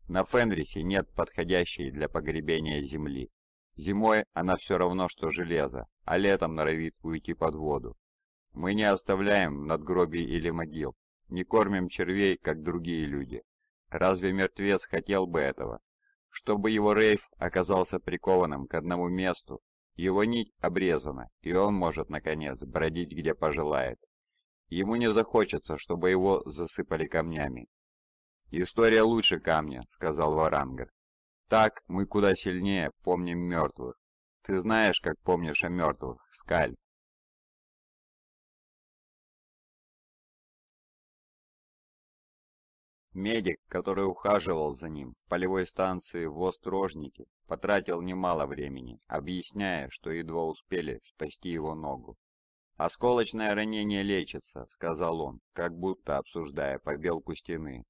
На Фенрисе нет подходящей для погребения земли. Зимой она все равно, что железо, а летом норовит уйти под воду. Мы не оставляем надгробий или могил, не кормим червей, как другие люди. Разве мертвец хотел бы этого? Чтобы его рейф оказался прикованным к одному месту, его нить обрезана, и он может, наконец, бродить где пожелает. Ему не захочется, чтобы его засыпали камнями. «История лучше камня», — сказал Варангер. «Так мы куда сильнее помним мертвых. Ты знаешь, как помнишь о мертвых, Скаль». Медик, который ухаживал за ним в полевой станции в Острожнике, потратил немало времени, объясняя, что едва успели спасти его ногу. «Осколочное ранение лечится», — сказал он, как будто обсуждая побелку стены.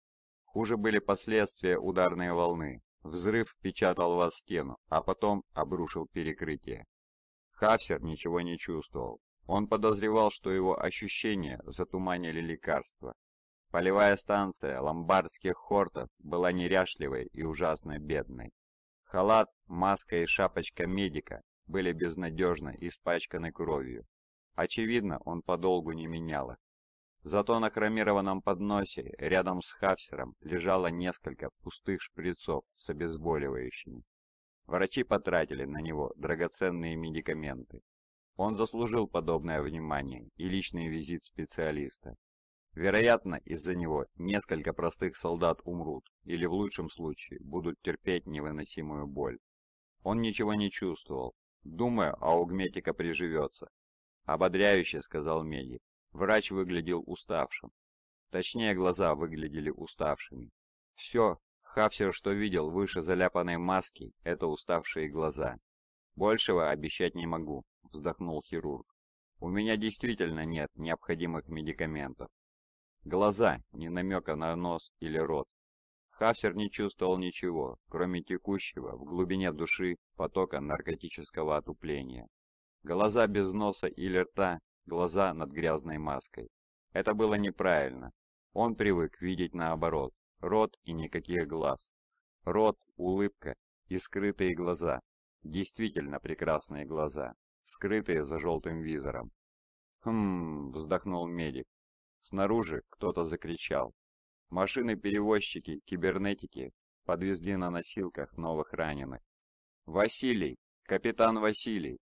Хуже были последствия ударной волны. Взрыв впечатал вас в стену, а потом обрушил перекрытие. Хафсер ничего не чувствовал. Он подозревал, что его ощущения затуманили лекарства. Полевая станция ломбардских хортов была неряшливой и ужасно бедной. Халат, маска и шапочка медика были безнадежно испачканы кровью. Очевидно, он подолгу не менял их. Зато на хромированном подносе рядом с Хавсером лежало несколько пустых шприцов с обезболивающими. Врачи потратили на него драгоценные медикаменты. Он заслужил подобное внимание и личный визит специалиста. Вероятно, из-за него несколько простых солдат умрут или в лучшем случае будут терпеть невыносимую боль. Он ничего не чувствовал. Думаю, аугметика приживется, «Ободряюще», — сказал Меди. Врач выглядел уставшим. Точнее, глаза выглядели уставшими. Все, Ха все, что видел выше заляпанной маски, это уставшие глаза. «Большего обещать не могу», — вздохнул хирург. «У меня действительно нет необходимых медикаментов». Глаза, не намека на нос или рот. Хафсер не чувствовал ничего, кроме текущего в глубине души потока наркотического отупления. Глаза без носа или рта, глаза над грязной маской. Это было неправильно. Он привык видеть наоборот. Рот и никаких глаз. Рот, улыбка и скрытые глаза. Действительно прекрасные глаза, скрытые за желтым визором. «Хм...» — вздохнул медик. Снаружи кто-то закричал. Машины-перевозчики, кибернетики подвезли на носилках новых раненых. «Василий! Капитан Василий!»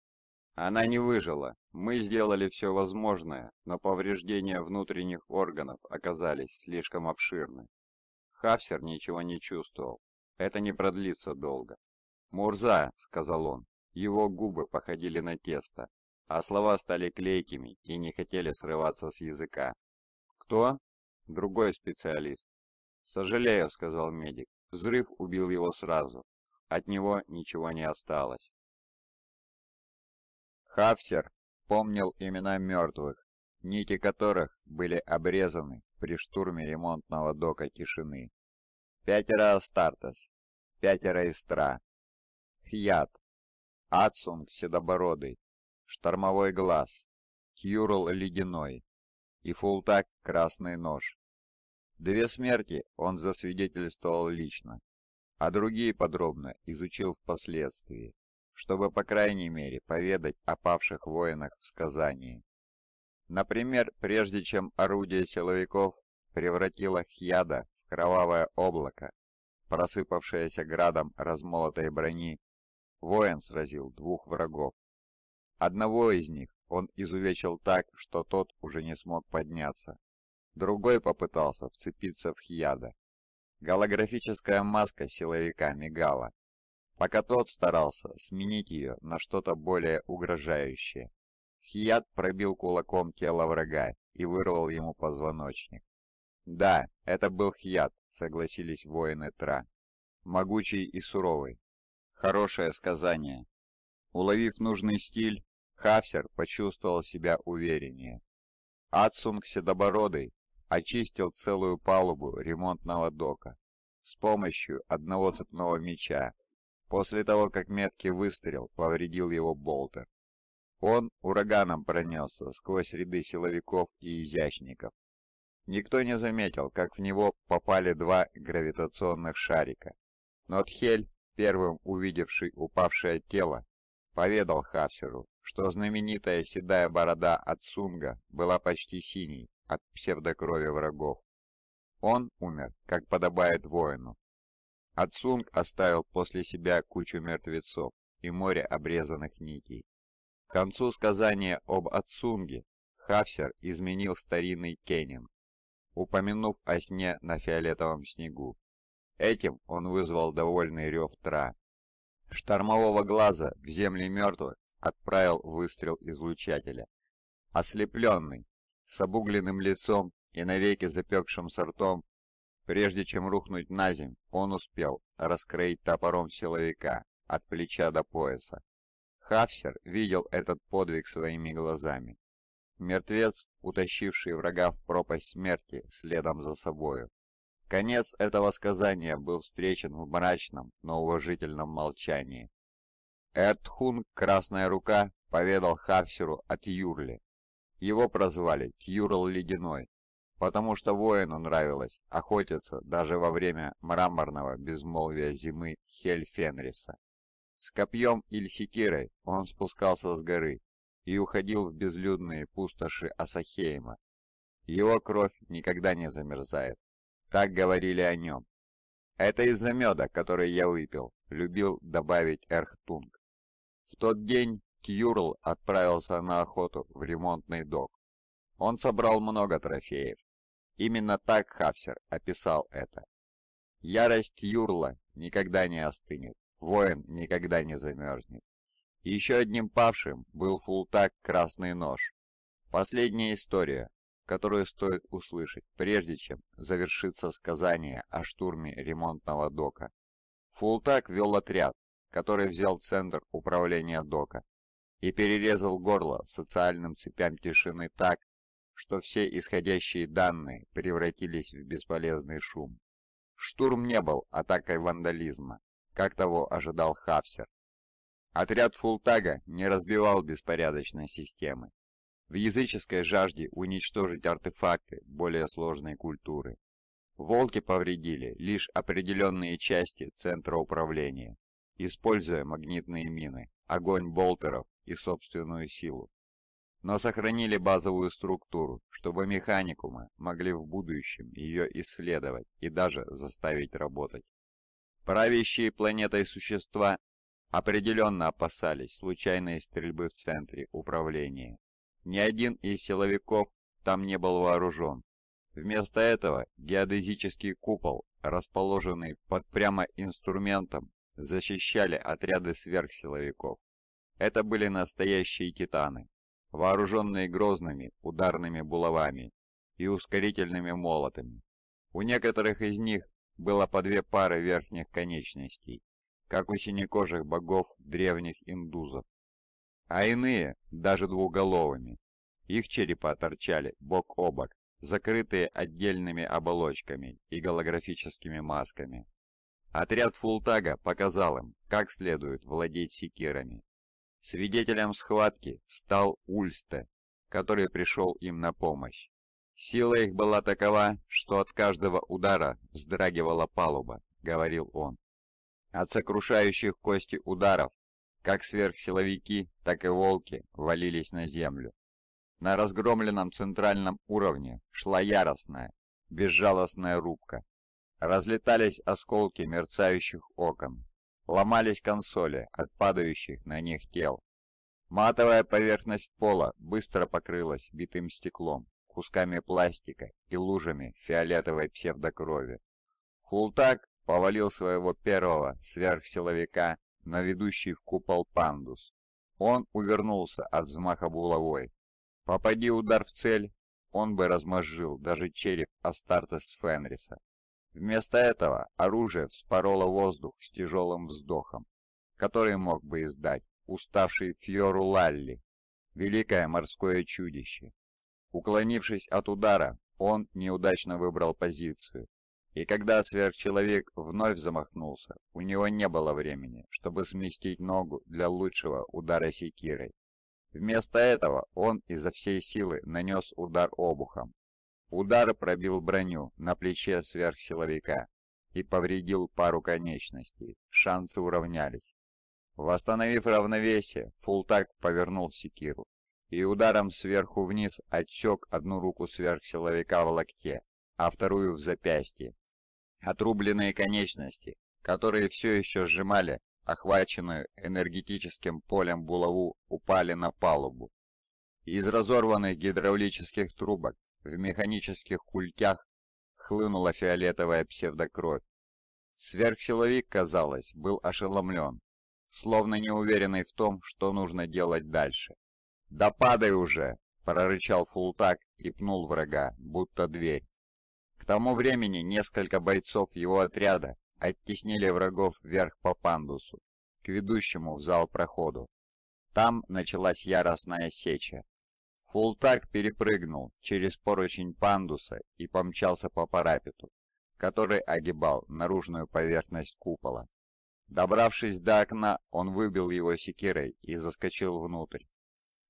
Она не выжила. Мы сделали все возможное, но повреждения внутренних органов оказались слишком обширны. Хафсер ничего не чувствовал. Это не продлится долго. «Мурза!» — сказал он. Его губы походили на тесто, а слова стали клейкими и не хотели срываться с языка. «Кто?» «Другой специалист». «Сожалею», — сказал медик. Взрыв убил его сразу. От него ничего не осталось. Хавсер помнил имена мертвых, нити которых были обрезаны при штурме ремонтного дока тишины. Пятеро Астартес, пятеро Истра, Хьят, Ацунг Седобородый, Штормовой Глаз, Тьюрл Ледяной и Фултак Красный Нож. Две смерти он засвидетельствовал лично, а другие подробно изучил впоследствии чтобы, по крайней мере, поведать о павших воинах в сказании. Например, прежде чем орудие силовиков превратило Хьяда в кровавое облако, просыпавшееся градом размолотой брони, воин сразил двух врагов. Одного из них он изувечил так, что тот уже не смог подняться. Другой попытался вцепиться в Хьяда. Голографическая маска силовика мигала, пока тот старался сменить ее на что-то более угрожающее. Хият пробил кулаком тело врага и вырвал ему позвоночник. «Да, это был Хият», — согласились воины Тра. «Могучий и суровый. Хорошее сказание». Уловив нужный стиль, Хавсер почувствовал себя увереннее. Ацунг Седобородый очистил целую палубу ремонтного дока с помощью одного цепного меча после того, как меткий выстрел повредил его болтер. Он ураганом пронесся сквозь ряды силовиков и изящников. Никто не заметил, как в него попали два гравитационных шарика. Но Тхель, первым увидевший упавшее тело, поведал Хавсеру, что знаменитая седая борода от Сунга была почти синей от псевдокрови врагов. Он умер, как подобает воину, Ацунг оставил после себя кучу мертвецов и море обрезанных нитей. К концу сказания об Ацунге Хавсер изменил старинный Кеннин, упомянув о сне на фиолетовом снегу. Этим он вызвал довольный рев Тра. Штормового глаза в земли мертвых отправил выстрел излучателя. Ослепленный, с обугленным лицом и навеки запекшим сортом, Прежде чем рухнуть на земь, он успел раскроить топором силовика от плеча до пояса. Хафсер видел этот подвиг своими глазами. Мертвец, утащивший врага в пропасть смерти следом за собою. Конец этого сказания был встречен в мрачном, но уважительном молчании. Эртхун «Красная рука» поведал Хафсеру от Юрли. Его прозвали Тьюрл Ледяной потому что воину нравилось охотиться даже во время мраморного безмолвия зимы Хельфенриса. С копьем или секирой он спускался с горы и уходил в безлюдные пустоши Асахейма. Его кровь никогда не замерзает. Так говорили о нем. «Это из-за меда, который я выпил», — любил добавить Эрхтунг. В тот день Кьюрл отправился на охоту в ремонтный док. Он собрал много трофеев, Именно так Хавсер описал это. Ярость Юрла никогда не остынет, воин никогда не замерзнет. Еще одним павшим был фултак «Красный нож». Последняя история, которую стоит услышать, прежде чем завершится сказание о штурме ремонтного дока. Фултак вел отряд, который взял центр управления дока и перерезал горло социальным цепям тишины так, что все исходящие данные превратились в бесполезный шум. Штурм не был атакой вандализма, как того ожидал Хавсер. Отряд Фултага не разбивал беспорядочной системы. В языческой жажде уничтожить артефакты более сложной культуры. Волки повредили лишь определенные части центра управления, используя магнитные мины, огонь болтеров и собственную силу но сохранили базовую структуру, чтобы механикумы могли в будущем ее исследовать и даже заставить работать. Правящие планетой существа определенно опасались случайной стрельбы в центре управления. Ни один из силовиков там не был вооружен. Вместо этого геодезический купол, расположенный под прямо инструментом, защищали отряды сверхсиловиков. Это были настоящие титаны, вооруженные грозными ударными булавами и ускорительными молотами. У некоторых из них было по две пары верхних конечностей, как у синекожих богов древних индузов. А иные даже двуголовыми. Их черепа торчали бок о бок, закрытые отдельными оболочками и голографическими масками. Отряд Фултага показал им, как следует владеть секирами. Свидетелем схватки стал Ульсте, который пришел им на помощь. «Сила их была такова, что от каждого удара вздрагивала палуба», — говорил он. От сокрушающих кости ударов, как сверхсиловики, так и волки, валились на землю. На разгромленном центральном уровне шла яростная, безжалостная рубка. Разлетались осколки мерцающих окон, Ломались консоли от падающих на них тел. Матовая поверхность пола быстро покрылась битым стеклом, кусками пластика и лужами фиолетовой псевдокрови. Хултак повалил своего первого сверхсиловика на ведущий в купол пандус. Он увернулся от взмаха булавой. Попади удар в цель, он бы размозжил даже череп Астартес Фенриса. Вместо этого оружие вспороло воздух с тяжелым вздохом, который мог бы издать уставший Фьору Лалли, великое морское чудище. Уклонившись от удара, он неудачно выбрал позицию, и когда сверхчеловек вновь замахнулся, у него не было времени, чтобы сместить ногу для лучшего удара секирой. Вместо этого он изо всей силы нанес удар обухом, Удар пробил броню на плече сверхсиловика и повредил пару конечностей. Шансы уравнялись. Восстановив равновесие, Фултак повернул секиру и ударом сверху вниз отсек одну руку сверхсиловика в локте, а вторую в запястье. Отрубленные конечности, которые все еще сжимали, охваченную энергетическим полем булаву, упали на палубу. Из разорванных гидравлических трубок в механических культях хлынула фиолетовая псевдокровь. Сверхсиловик, казалось, был ошеломлен, словно неуверенный в том, что нужно делать дальше. «Да падай уже!» — прорычал Фултак и пнул врага, будто дверь. К тому времени несколько бойцов его отряда оттеснили врагов вверх по пандусу, к ведущему в зал проходу. Там началась яростная сеча. Фултак перепрыгнул через поручень пандуса и помчался по парапету, который огибал наружную поверхность купола. Добравшись до окна, он выбил его секирой и заскочил внутрь.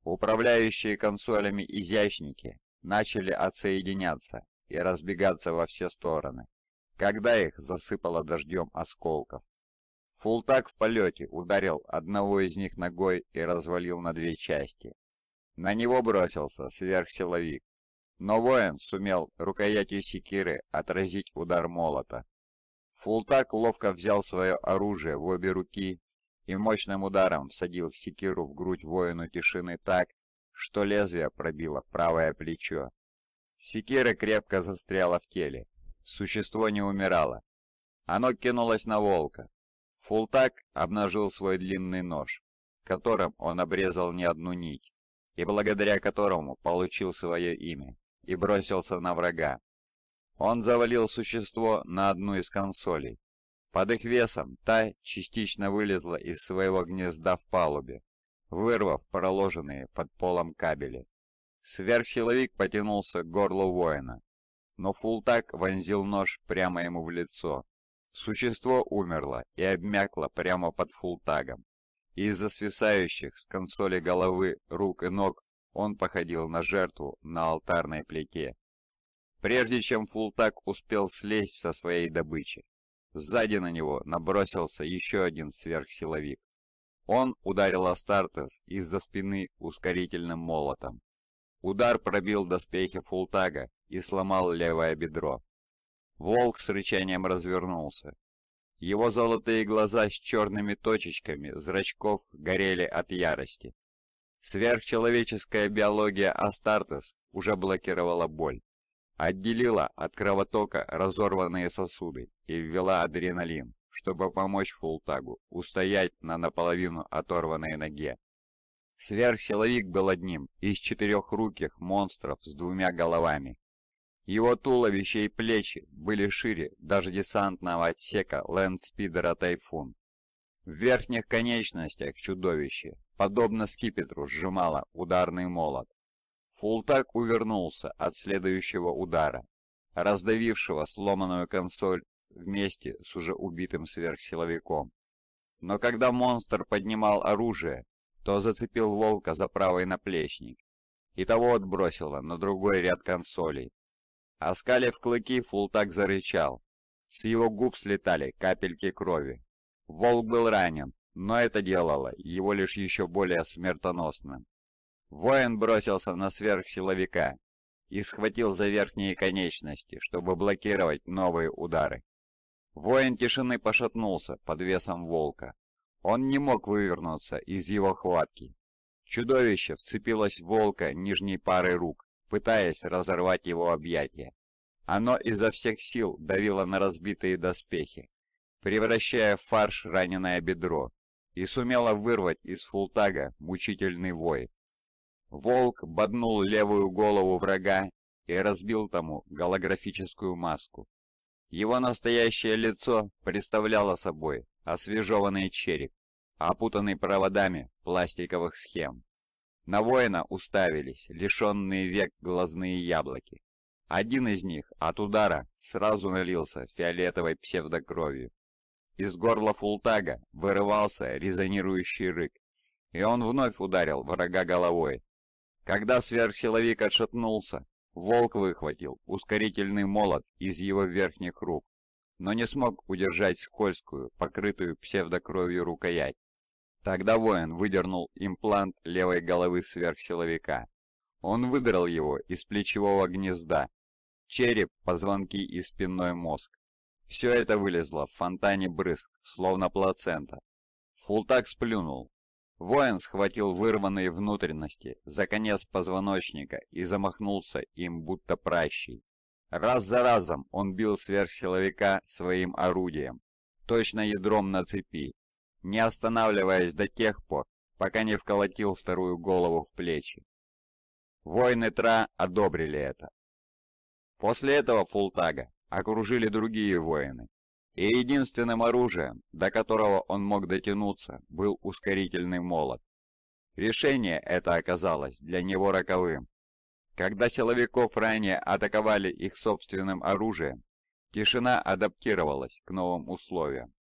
Управляющие консолями изящники начали отсоединяться и разбегаться во все стороны, когда их засыпало дождем осколков. Фултак в полете ударил одного из них ногой и развалил на две части. На него бросился сверхсиловик, но воин сумел рукоятью секиры отразить удар молота. Фултак ловко взял свое оружие в обе руки и мощным ударом всадил секиру в грудь воину тишины так, что лезвие пробило правое плечо. Секира крепко застряла в теле. Существо не умирало. Оно кинулось на волка. Фултак обнажил свой длинный нож, которым он обрезал не одну нить и благодаря которому получил свое имя, и бросился на врага. Он завалил существо на одну из консолей. Под их весом та частично вылезла из своего гнезда в палубе, вырвав проложенные под полом кабели. Сверхсиловик потянулся к горлу воина, но Фултак вонзил нож прямо ему в лицо. Существо умерло и обмякло прямо под Фултагом из-за свисающих с консоли головы рук и ног он походил на жертву на алтарной плите. Прежде чем Фултак успел слезть со своей добычи, сзади на него набросился еще один сверхсиловик. Он ударил Астартес из-за спины ускорительным молотом. Удар пробил доспехи Фултага и сломал левое бедро. Волк с рычанием развернулся его золотые глаза с черными точечками зрачков горели от ярости. Сверхчеловеческая биология Астартес уже блокировала боль, отделила от кровотока разорванные сосуды и ввела адреналин, чтобы помочь Фултагу устоять на наполовину оторванной ноге. Сверхсиловик был одним из четырех руких монстров с двумя головами, его туловище и плечи были шире даже десантного отсека лэндспидера «Тайфун». В верхних конечностях чудовище, подобно скипетру, сжимало ударный молот. Фултак увернулся от следующего удара, раздавившего сломанную консоль вместе с уже убитым сверхсиловиком. Но когда монстр поднимал оружие, то зацепил волка за правый наплечник и того отбросило на другой ряд консолей, Оскалив клыки, Фултак зарычал. С его губ слетали капельки крови. Волк был ранен, но это делало его лишь еще более смертоносным. Воин бросился на сверхсиловика и схватил за верхние конечности, чтобы блокировать новые удары. Воин тишины пошатнулся под весом волка. Он не мог вывернуться из его хватки. Чудовище вцепилось в волка нижней парой рук пытаясь разорвать его объятия. Оно изо всех сил давило на разбитые доспехи, превращая в фарш раненое бедро, и сумело вырвать из фултага мучительный вой. Волк боднул левую голову врага и разбил тому голографическую маску. Его настоящее лицо представляло собой освежеванный череп, опутанный проводами пластиковых схем. На воина уставились, лишенные век глазные яблоки. Один из них от удара сразу налился фиолетовой псевдокровью. Из горла фултага вырывался резонирующий рык, и он вновь ударил врага головой. Когда сверхсиловик отшатнулся, волк выхватил ускорительный молот из его верхних рук, но не смог удержать скользкую, покрытую псевдокровью рукоять. Тогда воин выдернул имплант левой головы сверхсиловика. Он выдрал его из плечевого гнезда. Череп, позвонки и спинной мозг. Все это вылезло в фонтане брызг, словно плацента. Фултак сплюнул. Воин схватил вырванные внутренности за конец позвоночника и замахнулся им будто пращей. Раз за разом он бил сверхсиловика своим орудием, точно ядром на цепи, не останавливаясь до тех пор, пока не вколотил вторую голову в плечи. Воины Тра одобрили это. После этого Фултага окружили другие воины, и единственным оружием, до которого он мог дотянуться, был ускорительный молот. Решение это оказалось для него роковым. Когда силовиков ранее атаковали их собственным оружием, тишина адаптировалась к новым условиям.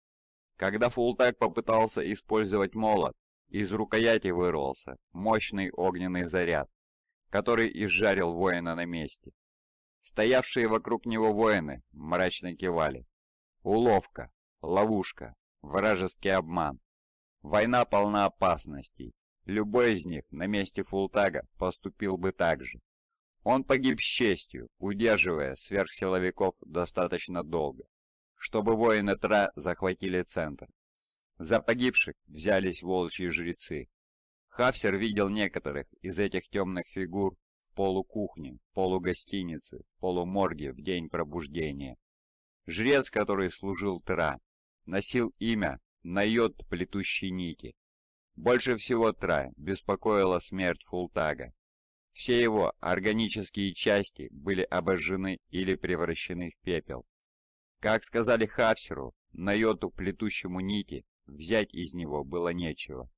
Когда фултек попытался использовать молот, из рукояти вырвался мощный огненный заряд, который изжарил воина на месте. Стоявшие вокруг него воины мрачно кивали. Уловка, ловушка, вражеский обман. Война полна опасностей. Любой из них на месте Фултага поступил бы так же. Он погиб с честью, удерживая сверхсиловиков достаточно долго чтобы воины Тра захватили центр. За погибших взялись волчьи жрецы. Хавсер видел некоторых из этих темных фигур в полукухне, полугостинице, полуморге в день пробуждения. Жрец, который служил Тра, носил имя Найот Плетущей Нити. Больше всего Тра беспокоила смерть Фултага. Все его органические части были обожжены или превращены в пепел. Как сказали Хавсеру, на йоту плетущему нити, взять из него было нечего.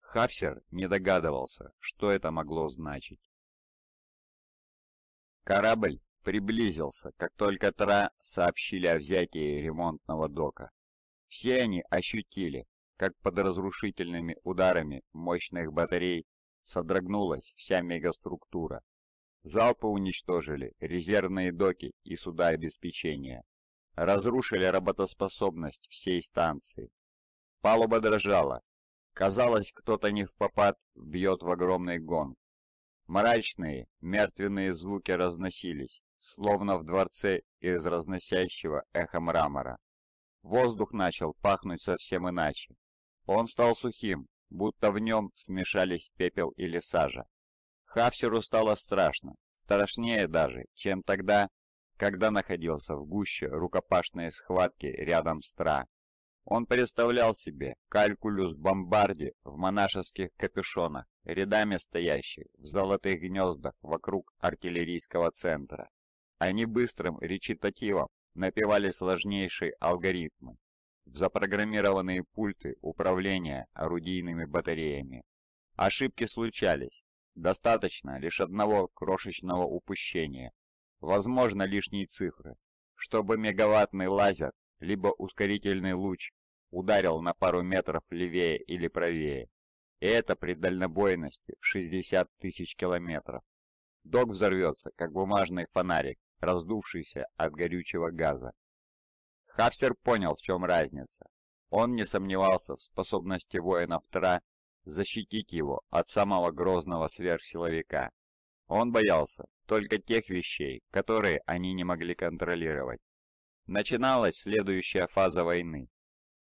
Хавсер не догадывался, что это могло значить. Корабль приблизился, как только Тра сообщили о взятии ремонтного дока. Все они ощутили, как под разрушительными ударами мощных батарей содрогнулась вся мегаструктура. Залпы уничтожили резервные доки и суда обеспечения разрушили работоспособность всей станции. Палуба дрожала. Казалось, кто-то не в попад бьет в огромный гонг. Мрачные, мертвенные звуки разносились, словно в дворце из разносящего эхо мрамора. Воздух начал пахнуть совсем иначе. Он стал сухим, будто в нем смешались пепел или сажа. Хавсеру стало страшно, страшнее даже, чем тогда, когда находился в гуще рукопашной схватки рядом с Тра. Он представлял себе калькулюс бомбарди в монашеских капюшонах, рядами стоящих в золотых гнездах вокруг артиллерийского центра. Они быстрым речитативом напевали сложнейшие алгоритмы в запрограммированные пульты управления орудийными батареями. Ошибки случались. Достаточно лишь одного крошечного упущения, возможно лишние цифры, чтобы мегаваттный лазер либо ускорительный луч ударил на пару метров левее или правее. И это при дальнобойности в 60 тысяч километров. Док взорвется, как бумажный фонарик, раздувшийся от горючего газа. Хавсер понял, в чем разница. Он не сомневался в способности воинов Тра защитить его от самого грозного сверхсиловика. Он боялся только тех вещей, которые они не могли контролировать. Начиналась следующая фаза войны.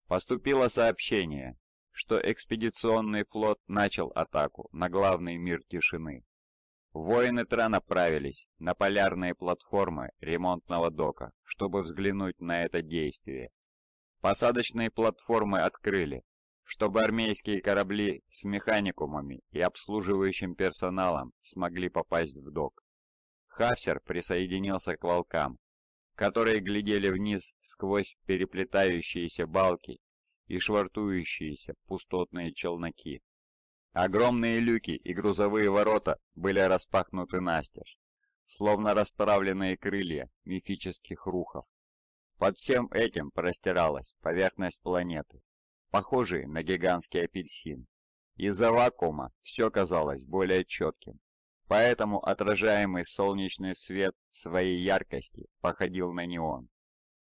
Поступило сообщение, что экспедиционный флот начал атаку на главный мир тишины. Воины Тра направились на полярные платформы ремонтного дока, чтобы взглянуть на это действие. Посадочные платформы открыли, чтобы армейские корабли с механикумами и обслуживающим персоналом смогли попасть в док. Хавсер присоединился к волкам, которые глядели вниз сквозь переплетающиеся балки и швартующиеся пустотные челноки. Огромные люки и грузовые ворота были распахнуты настежь, словно расправленные крылья мифических рухов. Под всем этим простиралась поверхность планеты, похожий на гигантский апельсин. Из-за вакуума все казалось более четким, поэтому отражаемый солнечный свет своей яркости походил на неон.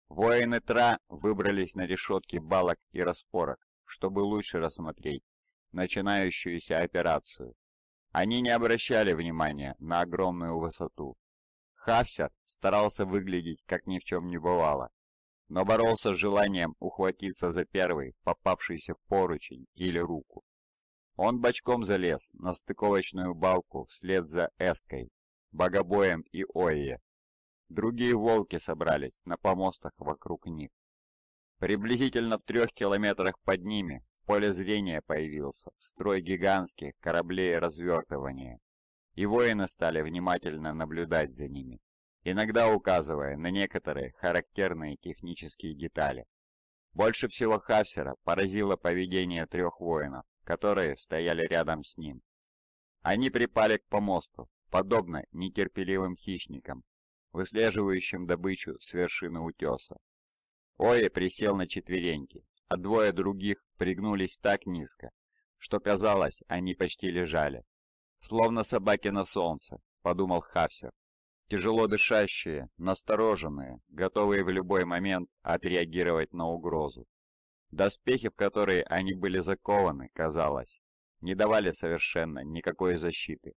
Воины Тра выбрались на решетки балок и распорок, чтобы лучше рассмотреть начинающуюся операцию. Они не обращали внимания на огромную высоту. Хавсер старался выглядеть, как ни в чем не бывало, но боролся с желанием ухватиться за первый, попавшийся поручень или руку. Он бочком залез на стыковочную балку вслед за Эской, Богобоем и Ойе. Другие волки собрались на помостах вокруг них. Приблизительно в трех километрах под ними в поле зрения появился строй гигантских кораблей развертывания, и воины стали внимательно наблюдать за ними иногда указывая на некоторые характерные технические детали. Больше всего Хавсера поразило поведение трех воинов, которые стояли рядом с ним. Они припали к помосту, подобно нетерпеливым хищникам, выслеживающим добычу с вершины утеса. Ое присел на четвереньки, а двое других пригнулись так низко, что казалось, они почти лежали. «Словно собаки на солнце», — подумал Хавсер тяжело дышащие, настороженные, готовые в любой момент отреагировать на угрозу. Доспехи, в которые они были закованы, казалось, не давали совершенно никакой защиты.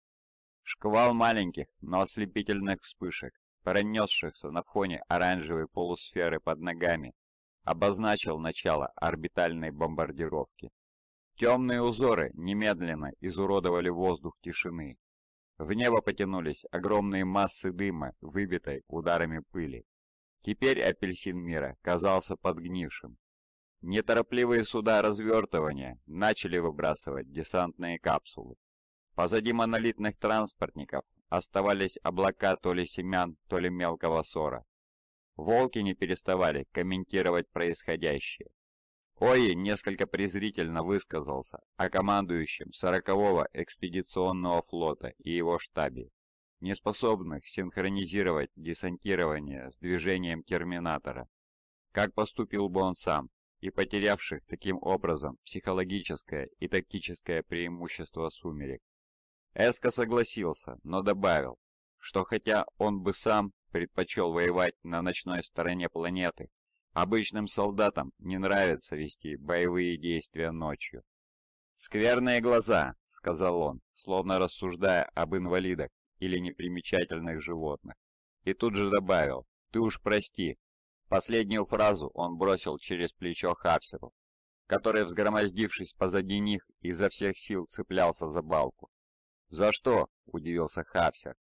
Шквал маленьких, но ослепительных вспышек, пронесшихся на фоне оранжевой полусферы под ногами, обозначил начало орбитальной бомбардировки. Темные узоры немедленно изуродовали воздух тишины, в небо потянулись огромные массы дыма, выбитой ударами пыли. Теперь апельсин мира казался подгнившим. Неторопливые суда развертывания начали выбрасывать десантные капсулы. Позади монолитных транспортников оставались облака то ли семян, то ли мелкого сора. Волки не переставали комментировать происходящее. Ой несколько презрительно высказался о командующем 40-го экспедиционного флота и его штабе, неспособных синхронизировать десантирование с движением терминатора, как поступил бы он сам, и потерявших таким образом психологическое и тактическое преимущество сумерек. Эско согласился, но добавил, что хотя он бы сам предпочел воевать на ночной стороне планеты, Обычным солдатам не нравится вести боевые действия ночью. «Скверные глаза», — сказал он, словно рассуждая об инвалидах или непримечательных животных. И тут же добавил, «Ты уж прости». Последнюю фразу он бросил через плечо Хапсеру, который, взгромоздившись позади них, изо всех сил цеплялся за балку. «За что?» — удивился Хапсер.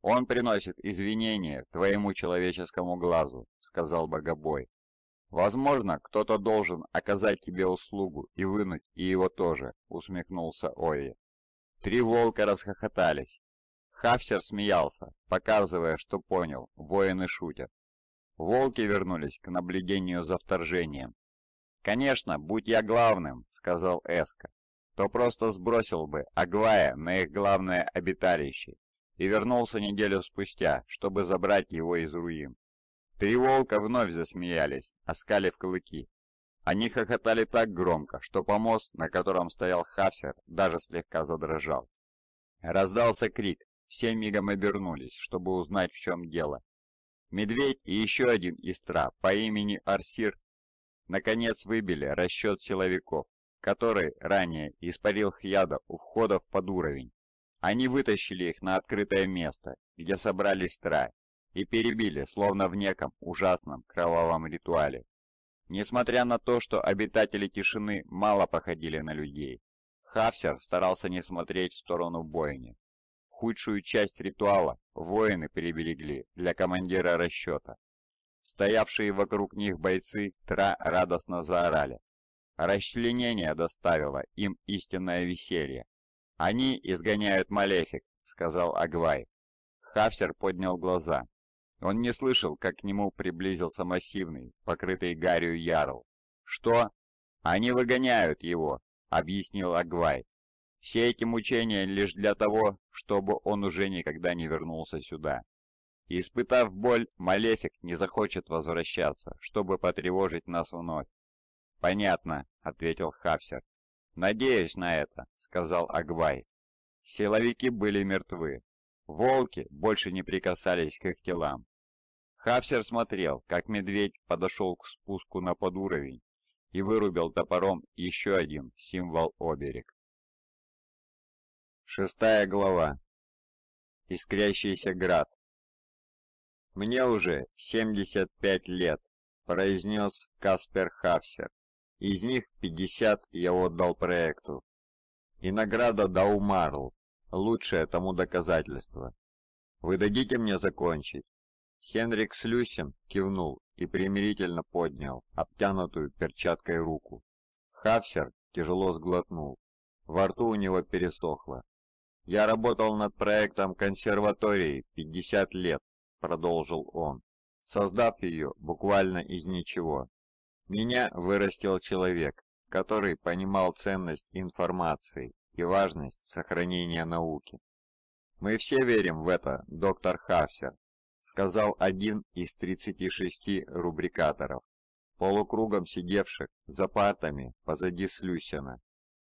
«Он приносит извинения твоему человеческому глазу», — сказал Богобой. «Возможно, кто-то должен оказать тебе услугу и вынуть и его тоже», — усмехнулся Ойя. Три волка расхохотались. Хавсер смеялся, показывая, что понял, воины шутят. Волки вернулись к наблюдению за вторжением. «Конечно, будь я главным», — сказал Эска, — «то просто сбросил бы Агвая на их главное обиталище и вернулся неделю спустя, чтобы забрать его из руин. Три волка вновь засмеялись, оскалив клыки. Они хохотали так громко, что помост, на котором стоял Хавсер, даже слегка задрожал. Раздался крик, все мигом обернулись, чтобы узнать, в чем дело. Медведь и еще один истра по имени Арсир наконец выбили расчет силовиков, который ранее испарил Хьяда у входов под уровень. Они вытащили их на открытое место, где собрались тра и перебили, словно в неком ужасном кровавом ритуале. Несмотря на то, что обитатели тишины мало походили на людей, Хафсер старался не смотреть в сторону бойни. Худшую часть ритуала воины приберегли для командира расчета. Стоявшие вокруг них бойцы Тра радостно заорали. Расчленение доставило им истинное веселье. «Они изгоняют Малефик», — сказал Агвай. Хафсер поднял глаза. Он не слышал, как к нему приблизился массивный, покрытый гарью ярл. «Что?» «Они выгоняют его», — объяснил Агвай. «Все эти мучения лишь для того, чтобы он уже никогда не вернулся сюда. Испытав боль, Малефик не захочет возвращаться, чтобы потревожить нас вновь». «Понятно», — ответил Хавсер. «Надеюсь на это», — сказал Агвай. Силовики были мертвы, Волки больше не прикасались к их телам. Хавсер смотрел, как медведь подошел к спуску на подуровень и вырубил топором еще один символ оберег. Шестая глава. Искрящийся град. «Мне уже 75 лет», — произнес Каспер Хавсер. «Из них 50 я отдал проекту. И награда Даумарл лучшее тому доказательство. Вы дадите мне закончить?» Хенрик Слюсин кивнул и примирительно поднял обтянутую перчаткой руку. Хафсер тяжело сглотнул. Во рту у него пересохло. «Я работал над проектом консерватории 50 лет», — продолжил он, создав ее буквально из ничего. «Меня вырастил человек, который понимал ценность информации и важность сохранения науки. «Мы все верим в это, доктор Хавсер», — сказал один из 36 рубрикаторов, полукругом сидевших за партами позади Слюсина.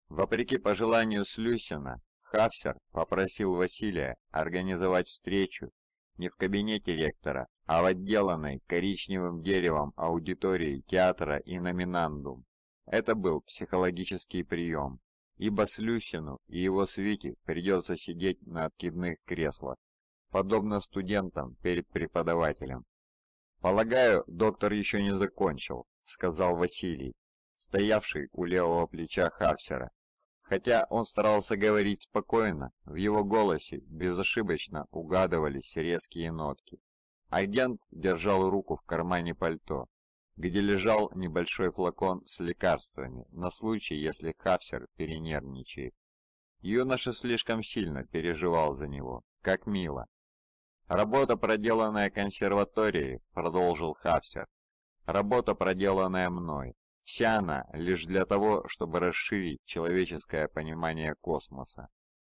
Вопреки пожеланию Слюсина, Хавсер попросил Василия организовать встречу не в кабинете ректора, а в отделанной коричневым деревом аудитории театра и номинандум. Это был психологический прием ибо Слюсину и его свите придется сидеть на откидных креслах, подобно студентам перед преподавателем. «Полагаю, доктор еще не закончил», — сказал Василий, стоявший у левого плеча Харсера, Хотя он старался говорить спокойно, в его голосе безошибочно угадывались резкие нотки. Агент держал руку в кармане пальто где лежал небольшой флакон с лекарствами на случай, если Хафсер перенервничает. Юноша слишком сильно переживал за него, как мило. Работа, проделанная консерваторией, продолжил Хафсер. Работа, проделанная мной. Вся она лишь для того, чтобы расширить человеческое понимание космоса.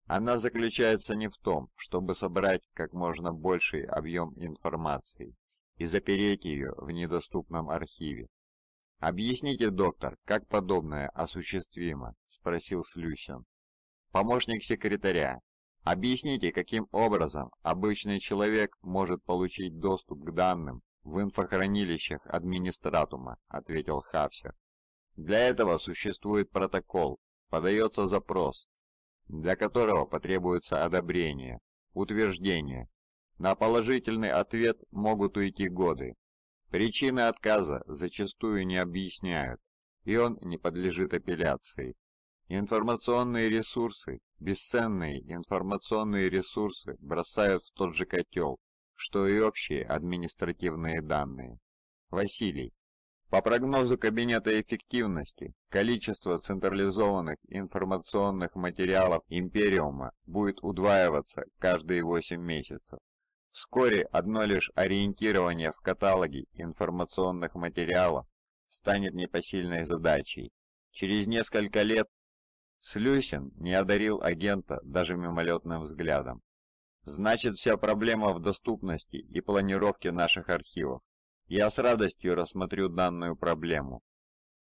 Она заключается не в том, чтобы собрать как можно больший объем информации, и запереть ее в недоступном архиве. «Объясните, доктор, как подобное осуществимо?» – спросил Слюсин. «Помощник секретаря, объясните, каким образом обычный человек может получить доступ к данным в инфохранилищах администратума», – ответил Хавсер. «Для этого существует протокол, подается запрос, для которого потребуется одобрение, утверждение на положительный ответ могут уйти годы. Причины отказа зачастую не объясняют, и он не подлежит апелляции. Информационные ресурсы, бесценные информационные ресурсы бросают в тот же котел, что и общие административные данные. Василий. По прогнозу Кабинета эффективности, количество централизованных информационных материалов Империума будет удваиваться каждые 8 месяцев. Вскоре одно лишь ориентирование в каталоге информационных материалов станет непосильной задачей. Через несколько лет Слюсин не одарил агента даже мимолетным взглядом. Значит, вся проблема в доступности и планировке наших архивов. Я с радостью рассмотрю данную проблему.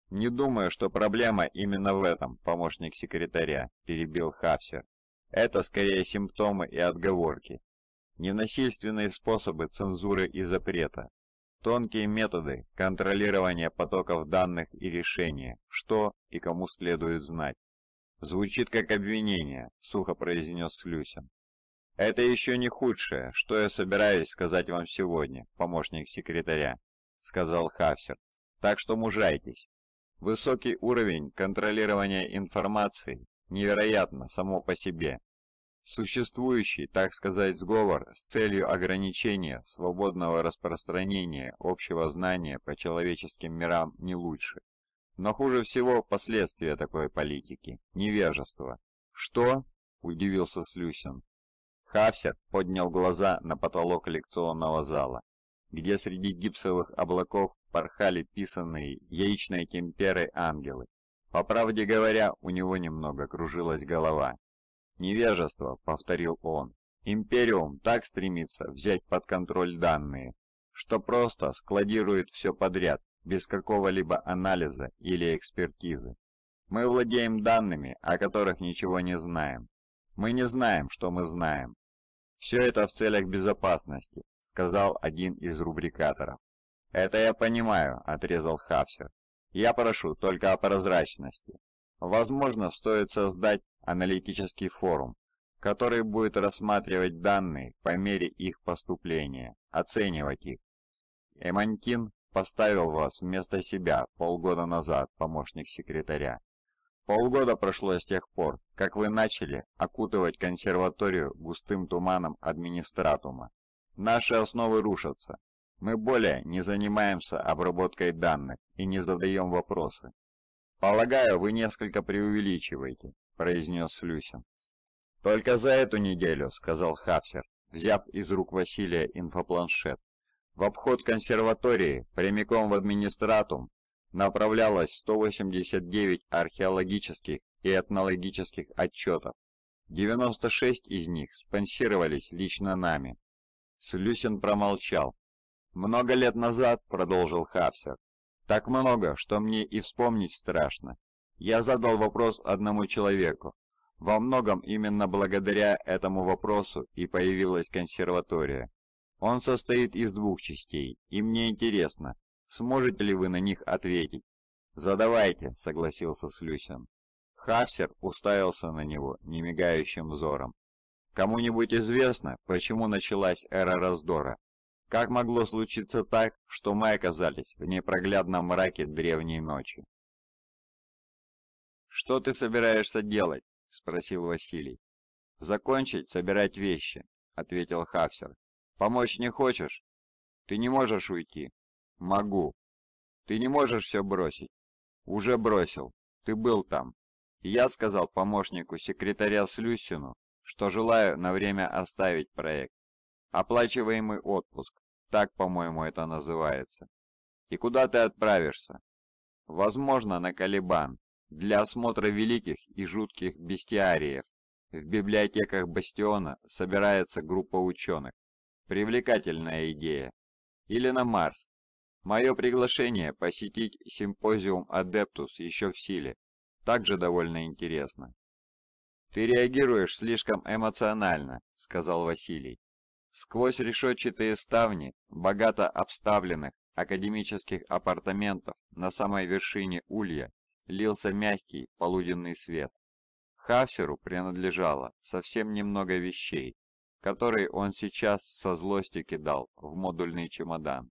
Не думаю, что проблема именно в этом, помощник секретаря, перебил Хавсер. Это скорее симптомы и отговорки ненасильственные способы цензуры и запрета, тонкие методы контролирования потоков данных и решения, что и кому следует знать. «Звучит как обвинение», — сухо произнес Слюсин. «Это еще не худшее, что я собираюсь сказать вам сегодня, помощник секретаря», — сказал Хафсер. «Так что мужайтесь. Высокий уровень контролирования информации невероятно само по себе, Существующий, так сказать, сговор с целью ограничения свободного распространения общего знания по человеческим мирам не лучше. Но хуже всего последствия такой политики – невежество. «Что?» – удивился Слюсин. Хавсер поднял глаза на потолок лекционного зала, где среди гипсовых облаков порхали писанные яичной темперы ангелы. По правде говоря, у него немного кружилась голова, «Невежество», — повторил он. «Империум так стремится взять под контроль данные, что просто складирует все подряд, без какого-либо анализа или экспертизы. Мы владеем данными, о которых ничего не знаем. Мы не знаем, что мы знаем. Все это в целях безопасности, сказал один из рубрикаторов. Это я понимаю, отрезал Хавсер. Я прошу только о прозрачности. Возможно, стоит создать аналитический форум, который будет рассматривать данные по мере их поступления, оценивать их. Эмантин поставил вас вместо себя полгода назад, помощник секретаря. Полгода прошло с тех пор, как вы начали окутывать консерваторию густым туманом администратума. Наши основы рушатся. Мы более не занимаемся обработкой данных и не задаем вопросы. Полагаю, вы несколько преувеличиваете, произнес Люсин. «Только за эту неделю», — сказал Хапсер, взяв из рук Василия инфопланшет. В обход консерватории прямиком в администратум направлялось 189 археологических и этнологических отчетов. 96 из них спонсировались лично нами. Слюсин промолчал. «Много лет назад», — продолжил Хапсер, — «так много, что мне и вспомнить страшно. Я задал вопрос одному человеку. Во многом именно благодаря этому вопросу и появилась консерватория. Он состоит из двух частей, и мне интересно, сможете ли вы на них ответить. «Задавайте», — согласился Слюсин. Хафсер уставился на него немигающим взором. «Кому-нибудь известно, почему началась эра раздора? Как могло случиться так, что мы оказались в непроглядном мраке древней ночи?» «Что ты собираешься делать?» – спросил Василий. «Закончить собирать вещи», – ответил Хафсер. «Помочь не хочешь? Ты не можешь уйти?» «Могу». «Ты не можешь все бросить?» «Уже бросил. Ты был там». я сказал помощнику секретаря Слюсину, что желаю на время оставить проект. Оплачиваемый отпуск. Так, по-моему, это называется. И куда ты отправишься? Возможно, на Калибан для осмотра великих и жутких бестиариев. В библиотеках Бастиона собирается группа ученых. Привлекательная идея. Или на Марс. Мое приглашение посетить симпозиум Адептус еще в силе. Также довольно интересно. «Ты реагируешь слишком эмоционально», — сказал Василий. Сквозь решетчатые ставни, богато обставленных академических апартаментов на самой вершине Улья лился мягкий полуденный свет. Хавсеру принадлежало совсем немного вещей, которые он сейчас со злостью кидал в модульный чемодан.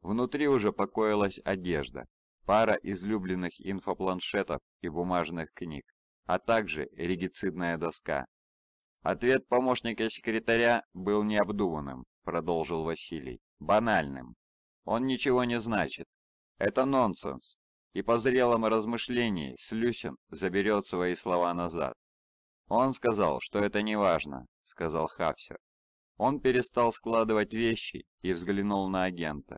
Внутри уже покоилась одежда, пара излюбленных инфопланшетов и бумажных книг, а также регицидная доска. Ответ помощника секретаря был необдуманным, продолжил Василий, банальным. Он ничего не значит. Это нонсенс, и по зрелому размышлению Слюсин заберет свои слова назад. «Он сказал, что это не важно», — сказал Хавсер. Он перестал складывать вещи и взглянул на агента.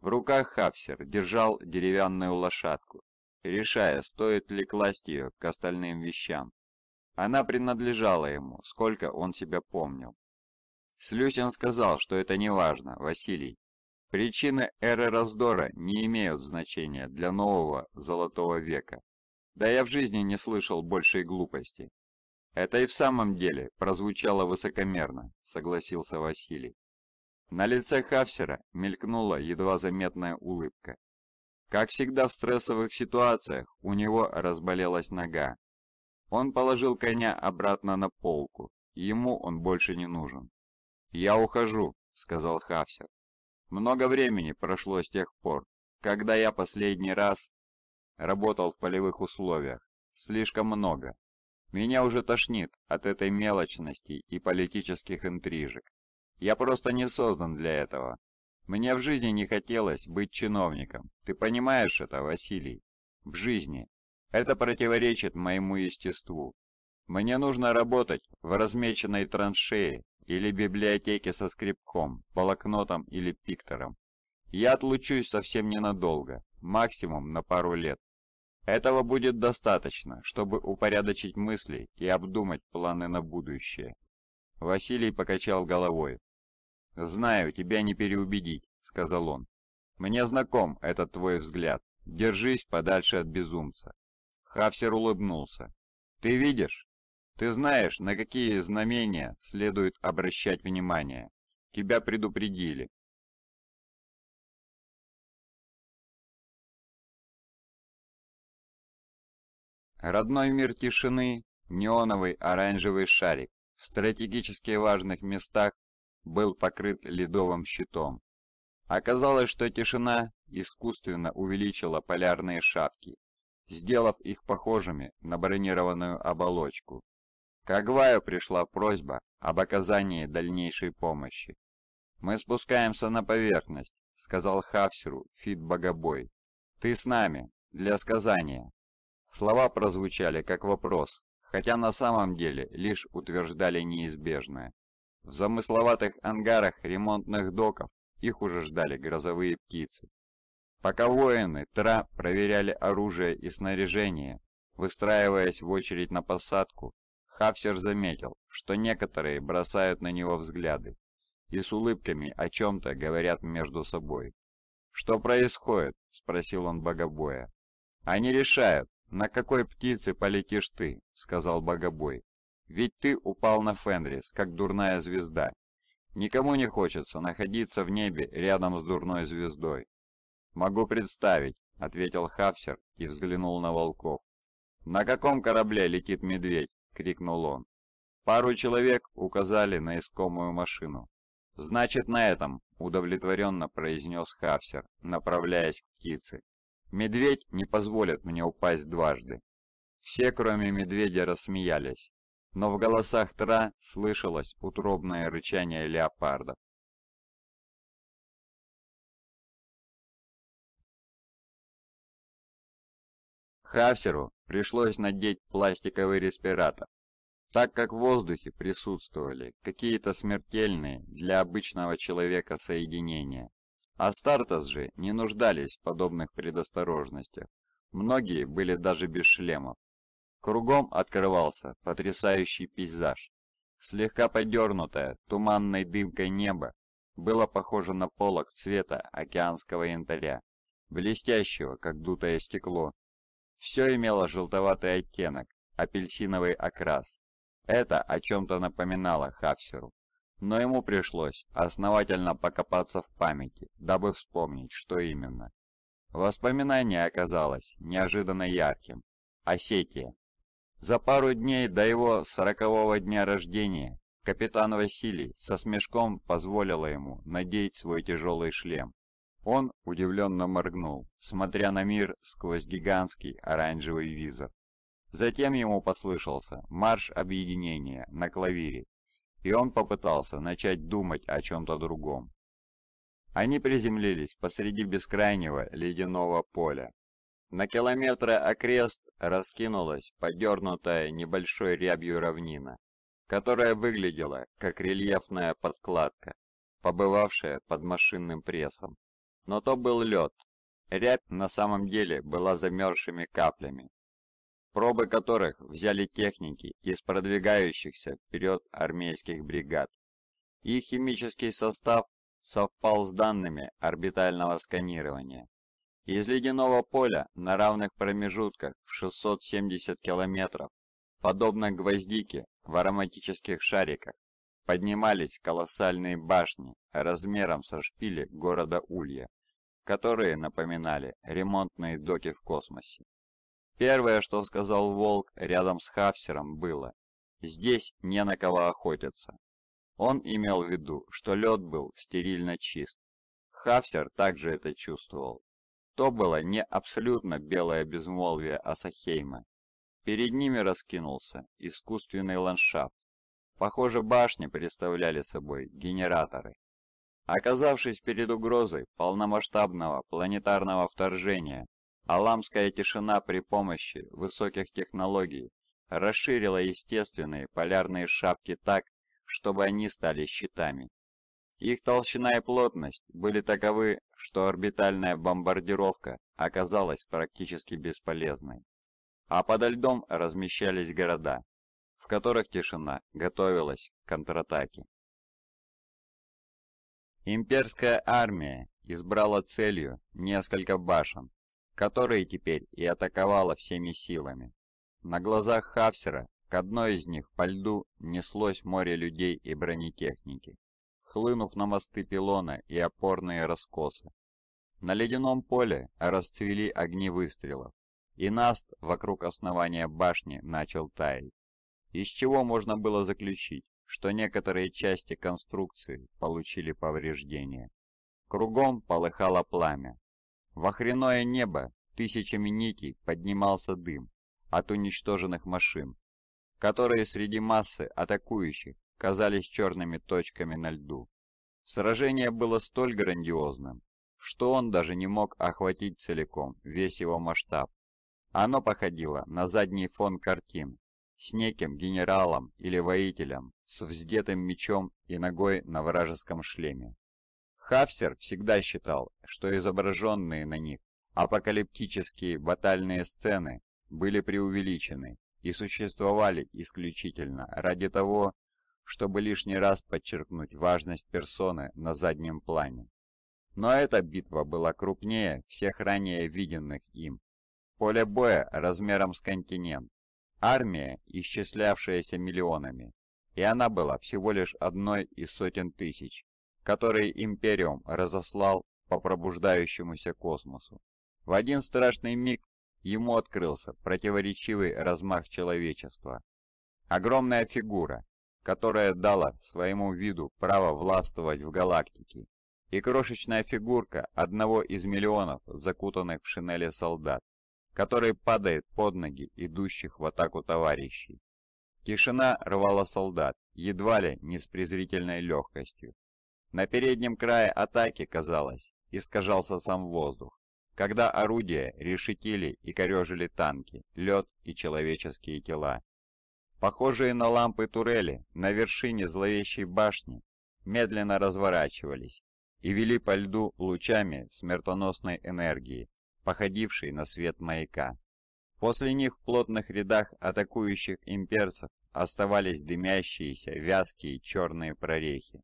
В руках Хавсер держал деревянную лошадку, решая, стоит ли класть ее к остальным вещам. Она принадлежала ему, сколько он себя помнил. Слюсин сказал, что это не важно, Василий, Причины эры раздора не имеют значения для нового золотого века. Да я в жизни не слышал большей глупости. Это и в самом деле прозвучало высокомерно, согласился Василий. На лице Хавсера мелькнула едва заметная улыбка. Как всегда в стрессовых ситуациях у него разболелась нога. Он положил коня обратно на полку, ему он больше не нужен. «Я ухожу», — сказал Хавсер. Много времени прошло с тех пор, когда я последний раз работал в полевых условиях. Слишком много. Меня уже тошнит от этой мелочности и политических интрижек. Я просто не создан для этого. Мне в жизни не хотелось быть чиновником. Ты понимаешь это, Василий? В жизни. Это противоречит моему естеству. Мне нужно работать в размеченной траншее или библиотеке со скрипком, полокнотом или пиктором. Я отлучусь совсем ненадолго, максимум на пару лет. Этого будет достаточно, чтобы упорядочить мысли и обдумать планы на будущее. Василий покачал головой. «Знаю, тебя не переубедить», — сказал он. «Мне знаком этот твой взгляд. Держись подальше от безумца». Хавсер улыбнулся. «Ты видишь, ты знаешь, на какие знамения следует обращать внимание. Тебя предупредили. Родной мир тишины, неоновый оранжевый шарик в стратегически важных местах был покрыт ледовым щитом. Оказалось, что тишина искусственно увеличила полярные шапки, сделав их похожими на бронированную оболочку. К Агваю пришла просьба об оказании дальнейшей помощи. «Мы спускаемся на поверхность», — сказал Хавсеру Фит-богобой. «Ты с нами, для сказания». Слова прозвучали как вопрос, хотя на самом деле лишь утверждали неизбежное. В замысловатых ангарах ремонтных доков их уже ждали грозовые птицы. Пока воины Тра проверяли оружие и снаряжение, выстраиваясь в очередь на посадку, Хавсер заметил, что некоторые бросают на него взгляды и с улыбками о чем-то говорят между собой. «Что происходит?» – спросил он Богобоя. «Они решают, на какой птице полетишь ты», – сказал Богобой. «Ведь ты упал на Фенрис, как дурная звезда. Никому не хочется находиться в небе рядом с дурной звездой». «Могу представить», — ответил Хавсер и взглянул на волков. «На каком корабле летит медведь?» — крикнул он. Пару человек указали на искомую машину. «Значит, на этом», — удовлетворенно произнес Хавсер, направляясь к птице. «Медведь не позволит мне упасть дважды». Все, кроме медведя, рассмеялись, но в голосах Тра слышалось утробное рычание леопарда. Хавсеру пришлось надеть пластиковый респиратор, так как в воздухе присутствовали какие-то смертельные для обычного человека соединения. а Астартес же не нуждались в подобных предосторожностях. Многие были даже без шлемов. Кругом открывался потрясающий пейзаж. Слегка подернутое туманной дымкой небо было похоже на полок цвета океанского янтаря, блестящего, как дутое стекло, все имело желтоватый оттенок, апельсиновый окрас. Это о чем-то напоминало Хапсеру. Но ему пришлось основательно покопаться в памяти, дабы вспомнить, что именно. Воспоминание оказалось неожиданно ярким. Осетия. За пару дней до его сорокового дня рождения капитан Василий со смешком позволила ему надеть свой тяжелый шлем он удивленно моргнул, смотря на мир сквозь гигантский оранжевый визор. Затем ему послышался марш объединения на клавире, и он попытался начать думать о чем-то другом. Они приземлились посреди бескрайнего ледяного поля. На километры окрест раскинулась подернутая небольшой рябью равнина, которая выглядела как рельефная подкладка, побывавшая под машинным прессом. Но то был лед. Рябь на самом деле была замерзшими каплями, пробы которых взяли техники из продвигающихся вперед армейских бригад. Их химический состав совпал с данными орбитального сканирования. Из ледяного поля на равных промежутках в 670 километров, подобно гвоздике в ароматических шариках, поднимались колоссальные башни размером со шпили города Улья, которые напоминали ремонтные доки в космосе. Первое, что сказал Волк рядом с Хавсером, было «Здесь не на кого охотиться». Он имел в виду, что лед был стерильно чист. Хавсер также это чувствовал. То было не абсолютно белое безмолвие Асахейма. Перед ними раскинулся искусственный ландшафт, Похоже, башни представляли собой генераторы. Оказавшись перед угрозой полномасштабного планетарного вторжения, аламская тишина при помощи высоких технологий расширила естественные полярные шапки так, чтобы они стали щитами. Их толщина и плотность были таковы, что орбитальная бомбардировка оказалась практически бесполезной. А подо льдом размещались города, в которых тишина готовилась к контратаке. Имперская армия избрала целью несколько башен, которые теперь и атаковала всеми силами. На глазах Хавсера к одной из них по льду неслось море людей и бронетехники, хлынув на мосты пилона и опорные раскосы. На ледяном поле расцвели огни выстрелов, и наст вокруг основания башни начал таять из чего можно было заключить, что некоторые части конструкции получили повреждения. Кругом полыхало пламя. В охреное небо тысячами нитей поднимался дым от уничтоженных машин, которые среди массы атакующих казались черными точками на льду. Сражение было столь грандиозным, что он даже не мог охватить целиком весь его масштаб. Оно походило на задний фон картины с неким генералом или воителем с вздетым мечом и ногой на вражеском шлеме. Хафсер всегда считал, что изображенные на них апокалиптические батальные сцены были преувеличены и существовали исключительно ради того, чтобы лишний раз подчеркнуть важность персоны на заднем плане. Но эта битва была крупнее всех ранее виденных им. Поле боя размером с континент, Армия, исчислявшаяся миллионами, и она была всего лишь одной из сотен тысяч, которые Империум разослал по пробуждающемуся космосу. В один страшный миг ему открылся противоречивый размах человечества. Огромная фигура, которая дала своему виду право властвовать в галактике, и крошечная фигурка одного из миллионов закутанных в шинели солдат, который падает под ноги идущих в атаку товарищей. Тишина рвала солдат, едва ли не с презрительной легкостью. На переднем крае атаки, казалось, искажался сам воздух, когда орудия решетили и корежили танки, лед и человеческие тела. Похожие на лампы турели на вершине зловещей башни медленно разворачивались и вели по льду лучами смертоносной энергии, походившей на свет маяка. После них в плотных рядах атакующих имперцев оставались дымящиеся, вязкие черные прорехи.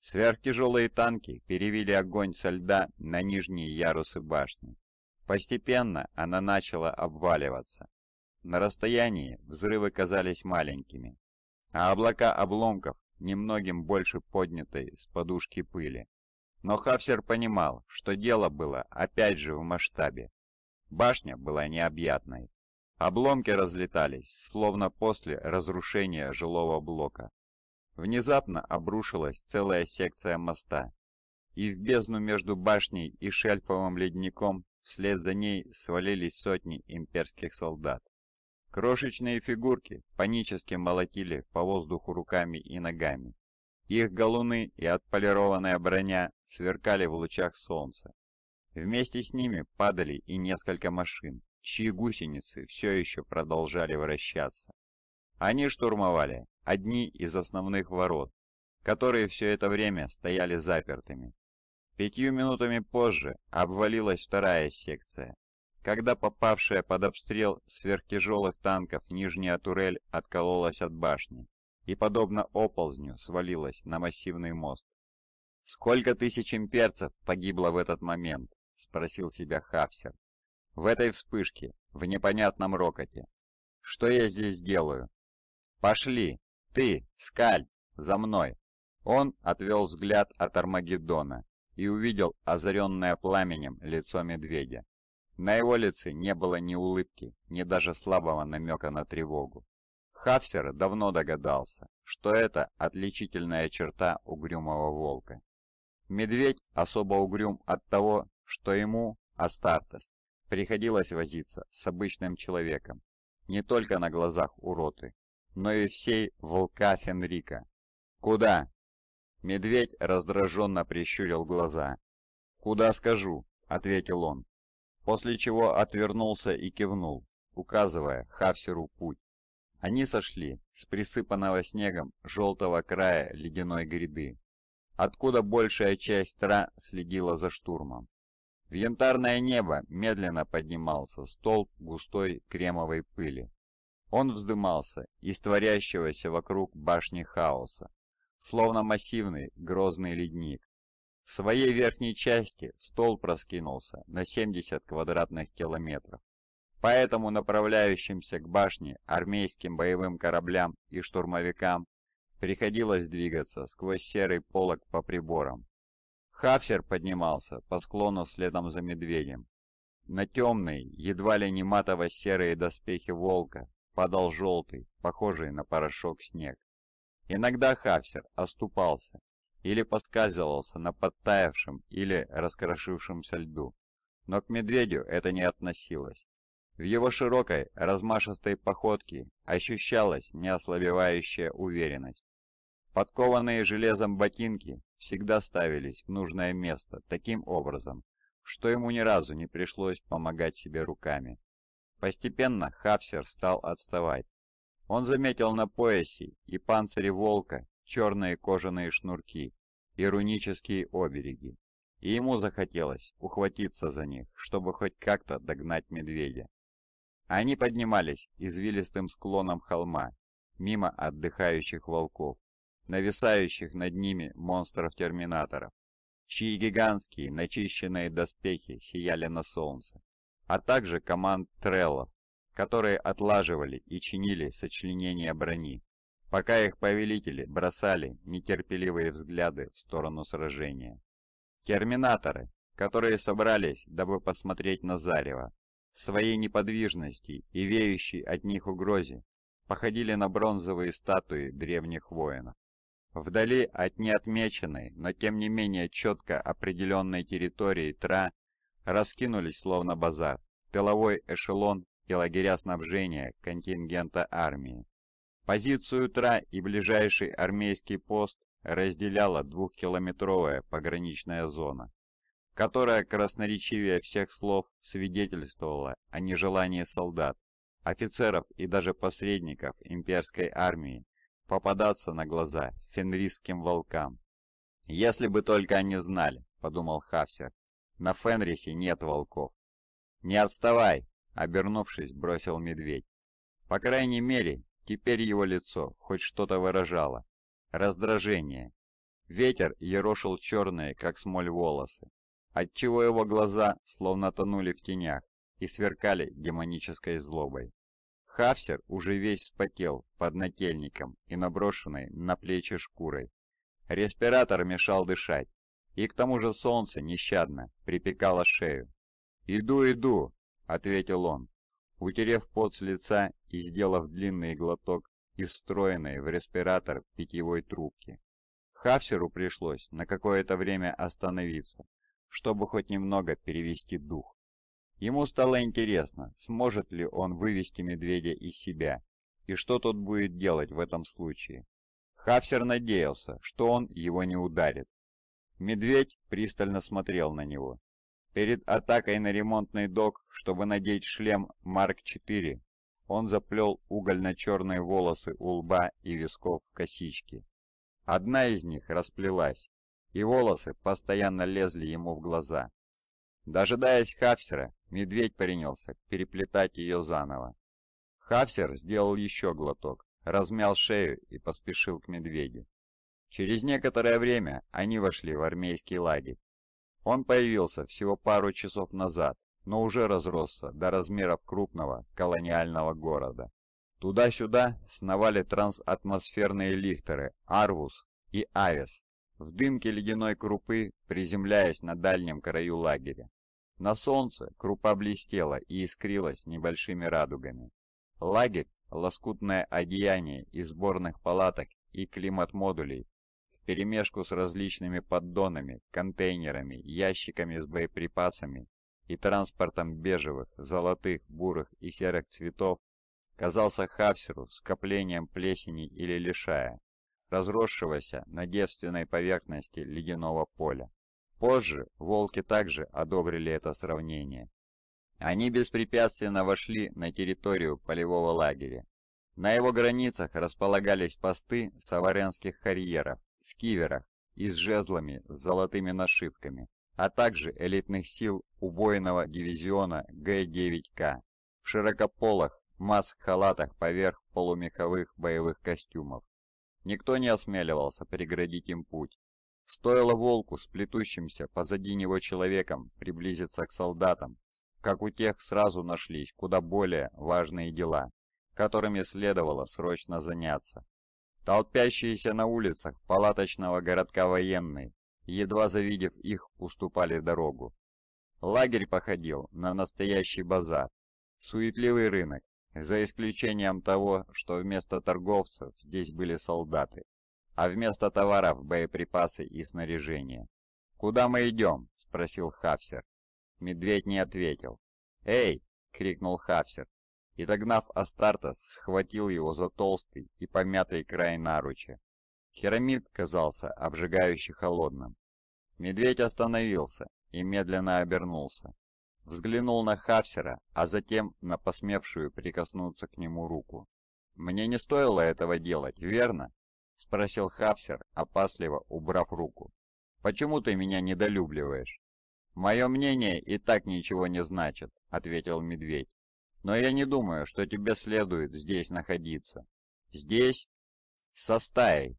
Сверхтяжелые танки перевели огонь со льда на нижние ярусы башни. Постепенно она начала обваливаться. На расстоянии взрывы казались маленькими, а облака обломков немногим больше поднятой с подушки пыли. Но Хафсер понимал, что дело было опять же в масштабе. Башня была необъятной. Обломки разлетались, словно после разрушения жилого блока. Внезапно обрушилась целая секция моста, и в бездну между башней и шельфовым ледником вслед за ней свалились сотни имперских солдат. Крошечные фигурки панически молотили по воздуху руками и ногами. Их галуны и отполированная броня сверкали в лучах солнца. Вместе с ними падали и несколько машин, чьи гусеницы все еще продолжали вращаться. Они штурмовали одни из основных ворот, которые все это время стояли запертыми. Пятью минутами позже обвалилась вторая секция, когда попавшая под обстрел сверхтяжелых танков нижняя турель откололась от башни и, подобно оползню, свалилась на массивный мост. «Сколько тысяч имперцев погибло в этот момент?» — спросил себя Хапсер. «В этой вспышке, в непонятном рокоте. Что я здесь делаю?» «Пошли! Ты, Скаль, за мной!» Он отвел взгляд от Армагеддона и увидел озаренное пламенем лицо медведя. На его лице не было ни улыбки, ни даже слабого намека на тревогу. Хавсер давно догадался, что это отличительная черта угрюмого волка. Медведь особо угрюм от того, что ему, Астартес, приходилось возиться с обычным человеком, не только на глазах уроты, но и всей волка Фенрика. «Куда?» Медведь раздраженно прищурил глаза. «Куда скажу?» — ответил он, после чего отвернулся и кивнул, указывая Хавсеру путь. Они сошли с присыпанного снегом желтого края ледяной гряды, откуда большая часть тра следила за штурмом. В янтарное небо медленно поднимался столб густой кремовой пыли. Он вздымался из творящегося вокруг башни хаоса, словно массивный грозный ледник. В своей верхней части столб раскинулся на 70 квадратных километров, Поэтому направляющимся к башне армейским боевым кораблям и штурмовикам приходилось двигаться сквозь серый полог по приборам. Хафсер поднимался по склону следом за медведем. На темные, едва ли не матово-серые доспехи волка падал желтый, похожий на порошок снег. Иногда Хафсер оступался или поскальзывался на подтаявшем или раскрошившемся льду, но к медведю это не относилось. В его широкой, размашистой походке ощущалась неослабевающая уверенность. Подкованные железом ботинки всегда ставились в нужное место таким образом, что ему ни разу не пришлось помогать себе руками. Постепенно Хавсер стал отставать. Он заметил на поясе и панцире волка черные кожаные шнурки и рунические обереги, и ему захотелось ухватиться за них, чтобы хоть как-то догнать медведя. Они поднимались извилистым склоном холма, мимо отдыхающих волков, нависающих над ними монстров-терминаторов, чьи гигантские начищенные доспехи сияли на солнце, а также команд треллов, которые отлаживали и чинили сочленения брони, пока их повелители бросали нетерпеливые взгляды в сторону сражения. Терминаторы, которые собрались, дабы посмотреть на зарево, своей неподвижности и веющей от них угрозе, походили на бронзовые статуи древних воинов. Вдали от неотмеченной, но тем не менее четко определенной территории Тра раскинулись словно базар, тыловой эшелон и лагеря снабжения контингента армии. Позицию Тра и ближайший армейский пост разделяла двухкилометровая пограничная зона которая красноречивее всех слов свидетельствовала о нежелании солдат, офицеров и даже посредников имперской армии попадаться на глаза фенрисским волкам. «Если бы только они знали», — подумал Хавсер, — «на Фенрисе нет волков». «Не отставай!» — обернувшись, бросил медведь. По крайней мере, теперь его лицо хоть что-то выражало. Раздражение. Ветер ерошил черные, как смоль, волосы отчего его глаза словно тонули в тенях и сверкали демонической злобой. Хафсер уже весь вспотел под нательником и наброшенной на плечи шкурой. Респиратор мешал дышать, и к тому же солнце нещадно припекало шею. «Иду, иду!» — ответил он, утерев пот с лица и сделав длинный глоток из встроенной в респиратор питьевой трубки. Хафсеру пришлось на какое-то время остановиться, чтобы хоть немного перевести дух. Ему стало интересно, сможет ли он вывести медведя из себя, и что тот будет делать в этом случае. Хафсер надеялся, что он его не ударит. Медведь пристально смотрел на него. Перед атакой на ремонтный док, чтобы надеть шлем Марк-4, он заплел угольно-черные волосы у лба и висков в косички. Одна из них расплелась, и волосы постоянно лезли ему в глаза. Дожидаясь Хафсера, медведь принялся переплетать ее заново. Хафсер сделал еще глоток, размял шею и поспешил к медведю. Через некоторое время они вошли в армейский лагерь. Он появился всего пару часов назад, но уже разросся до размеров крупного колониального города. Туда-сюда сновали трансатмосферные лихтеры Арвус и Авес, в дымке ледяной крупы, приземляясь на дальнем краю лагеря. На солнце крупа блестела и искрилась небольшими радугами. Лагерь, лоскутное одеяние из сборных палаток и климат-модулей вперемешку с различными поддонами, контейнерами, ящиками с боеприпасами и транспортом бежевых, золотых, бурых и серых цветов казался Хавсеру скоплением плесени или лишая разросшегося на девственной поверхности ледяного поля. Позже волки также одобрили это сравнение. Они беспрепятственно вошли на территорию полевого лагеря. На его границах располагались посты саваренских харьеров в киверах и с жезлами с золотыми нашивками, а также элитных сил убойного дивизиона Г-9К в широкополых маск-халатах поверх полумеховых боевых костюмов. Никто не осмеливался переградить им путь. Стоило волку с плетущимся позади него человеком приблизиться к солдатам, как у тех сразу нашлись куда более важные дела, которыми следовало срочно заняться. Толпящиеся на улицах палаточного городка военные, едва завидев их, уступали дорогу. Лагерь походил на настоящий базар. Суетливый рынок, за исключением того, что вместо торговцев здесь были солдаты, а вместо товаров боеприпасы и снаряжение. «Куда мы идем?» – спросил Хафсер. Медведь не ответил. «Эй!» – крикнул Хафсер, и, догнав Астартес, схватил его за толстый и помятый край наруча. Керамид казался обжигающе холодным. Медведь остановился и медленно обернулся. Взглянул на Хавсера, а затем на посмевшую прикоснуться к нему руку. «Мне не стоило этого делать, верно?» — спросил Хавсер опасливо убрав руку. «Почему ты меня недолюбливаешь?» «Мое мнение и так ничего не значит», — ответил медведь. «Но я не думаю, что тебе следует здесь находиться». «Здесь?» «Со стаей».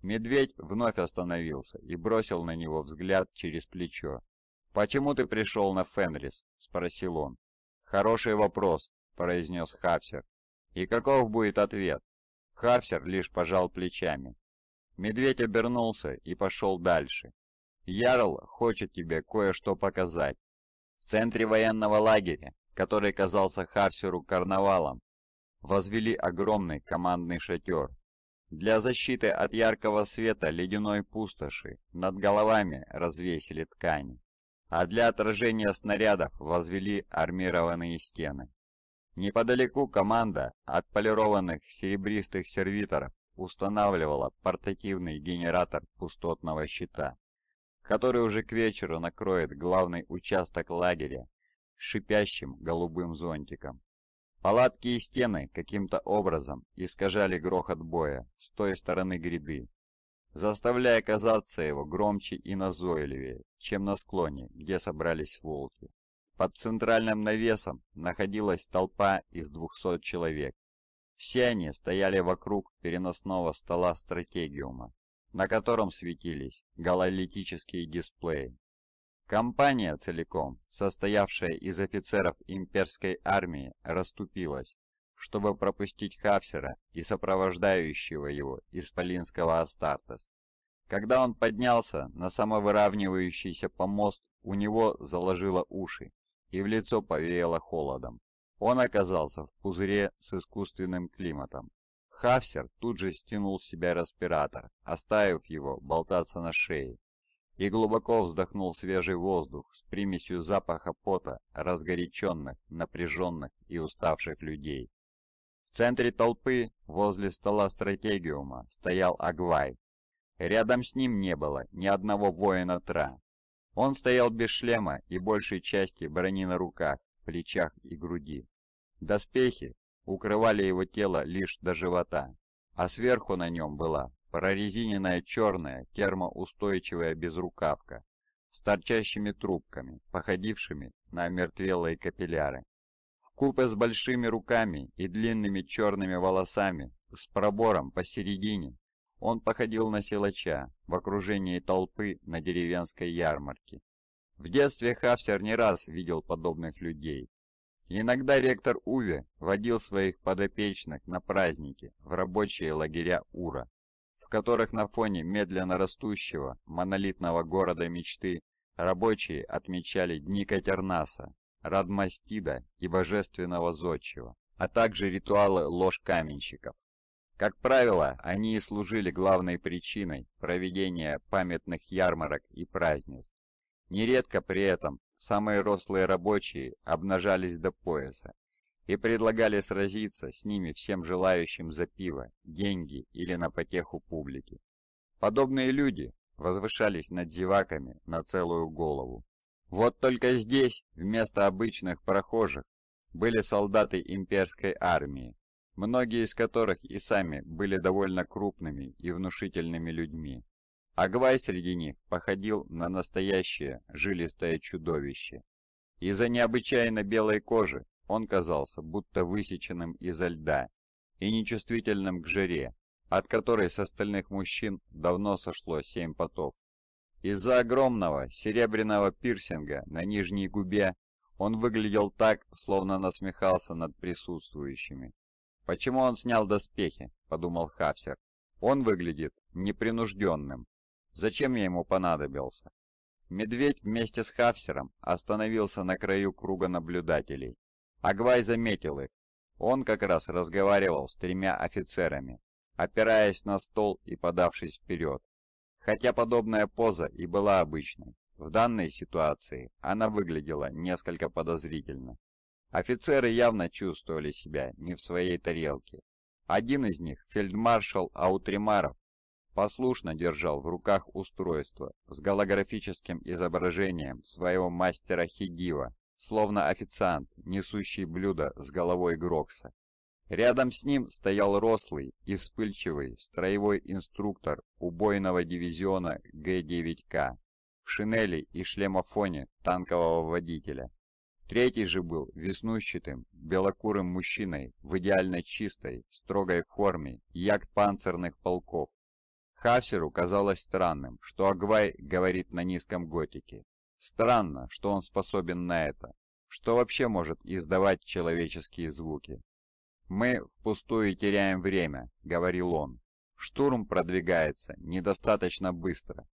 Медведь вновь остановился и бросил на него взгляд через плечо. «Почему ты пришел на Фенрис?» — спросил он. «Хороший вопрос», — произнес Хапсер. «И каков будет ответ?» Хапсер лишь пожал плечами. Медведь обернулся и пошел дальше. «Ярл хочет тебе кое-что показать». В центре военного лагеря, который казался Хапсеру карнавалом, возвели огромный командный шатер. Для защиты от яркого света ледяной пустоши над головами развесили ткани а для отражения снарядов возвели армированные стены. Неподалеку команда отполированных серебристых сервиторов устанавливала портативный генератор пустотного щита, который уже к вечеру накроет главный участок лагеря шипящим голубым зонтиком. Палатки и стены каким-то образом искажали грохот боя с той стороны гряды, заставляя казаться его громче и назойливее, чем на склоне, где собрались волки. Под центральным навесом находилась толпа из 200 человек. Все они стояли вокруг переносного стола стратегиума, на котором светились гололитические дисплеи. Компания целиком, состоявшая из офицеров имперской армии, расступилась, чтобы пропустить Хавсера и сопровождающего его исполинского Астартес. Когда он поднялся на самовыравнивающийся помост, у него заложило уши и в лицо повеяло холодом. Он оказался в пузыре с искусственным климатом. Хавсер тут же стянул с себя респиратор, оставив его болтаться на шее, и глубоко вздохнул свежий воздух с примесью запаха пота разгоряченных, напряженных и уставших людей. В центре толпы, возле стола стратегиума, стоял Агвай. Рядом с ним не было ни одного воина Тра. Он стоял без шлема и большей части брони на руках, плечах и груди. Доспехи укрывали его тело лишь до живота, а сверху на нем была прорезиненная черная термоустойчивая безрукавка с торчащими трубками, походившими на омертвелые капилляры. Купе с большими руками и длинными черными волосами, с пробором посередине, он походил на силача в окружении толпы на деревенской ярмарке. В детстве Хафсер не раз видел подобных людей. иногда ректор Уве водил своих подопечных на праздники в рабочие лагеря Ура, в которых на фоне медленно растущего монолитного города мечты рабочие отмечали Дни Катернаса Радмастида и Божественного Зодчего, а также ритуалы ложь каменщиков. Как правило, они и служили главной причиной проведения памятных ярмарок и празднеств. Нередко при этом самые рослые рабочие обнажались до пояса и предлагали сразиться с ними всем желающим за пиво, деньги или на потеху публики. Подобные люди возвышались над зеваками на целую голову. Вот только здесь, вместо обычных прохожих, были солдаты имперской армии, многие из которых и сами были довольно крупными и внушительными людьми. Агвай среди них походил на настоящее жилистое чудовище. Из-за необычайно белой кожи он казался будто высеченным изо льда и нечувствительным к жире, от которой с остальных мужчин давно сошло семь потов. Из-за огромного серебряного пирсинга на нижней губе он выглядел так, словно насмехался над присутствующими. «Почему он снял доспехи?» – подумал Хавсер. «Он выглядит непринужденным. Зачем я ему понадобился?» Медведь вместе с Хавсером остановился на краю круга наблюдателей. Агвай заметил их. Он как раз разговаривал с тремя офицерами, опираясь на стол и подавшись вперед. Хотя подобная поза и была обычной, в данной ситуации она выглядела несколько подозрительно. Офицеры явно чувствовали себя не в своей тарелке. Один из них, фельдмаршал Аутримаров, послушно держал в руках устройство с голографическим изображением своего мастера Хигива, словно официант, несущий блюдо с головой Грокса. Рядом с ним стоял рослый и вспыльчивый строевой инструктор убойного дивизиона Г-9К в шинели и шлемофоне танкового водителя. Третий же был веснущатым, белокурым мужчиной в идеально чистой, строгой форме ягд-панцирных полков. Хавсеру казалось странным, что Агвай говорит на низком готике. Странно, что он способен на это, что вообще может издавать человеческие звуки. «Мы впустую теряем время», — говорил он. «Штурм продвигается недостаточно быстро».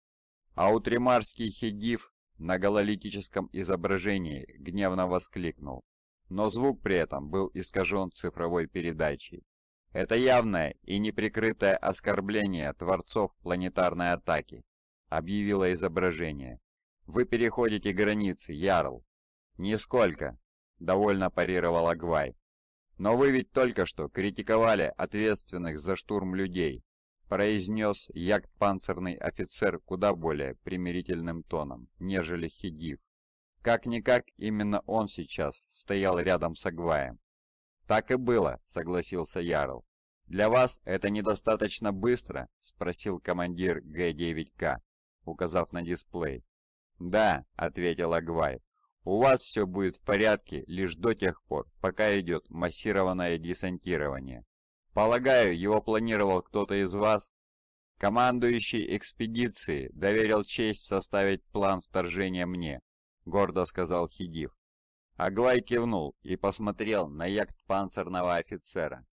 А утремарский хедив на гололитическом изображении гневно воскликнул. Но звук при этом был искажен цифровой передачей. Это явное и неприкрытое оскорбление творцов планетарной атаки, объявило изображение. Вы переходите границы, Ярл. Нисколько, довольно парировала Гвай. «Но вы ведь только что критиковали ответственных за штурм людей», произнес ягдпанцирный офицер куда более примирительным тоном, нежели Хедив. Как-никак именно он сейчас стоял рядом с Агваем. «Так и было», — согласился Ярл. «Для вас это недостаточно быстро?» — спросил командир Г-9К, указав на дисплей. «Да», — ответил Агвай, у вас все будет в порядке лишь до тех пор, пока идет массированное десантирование. Полагаю, его планировал кто-то из вас? Командующий экспедиции доверил честь составить план вторжения мне, гордо сказал Хидив. Аглай кивнул и посмотрел на яхт панцирного офицера.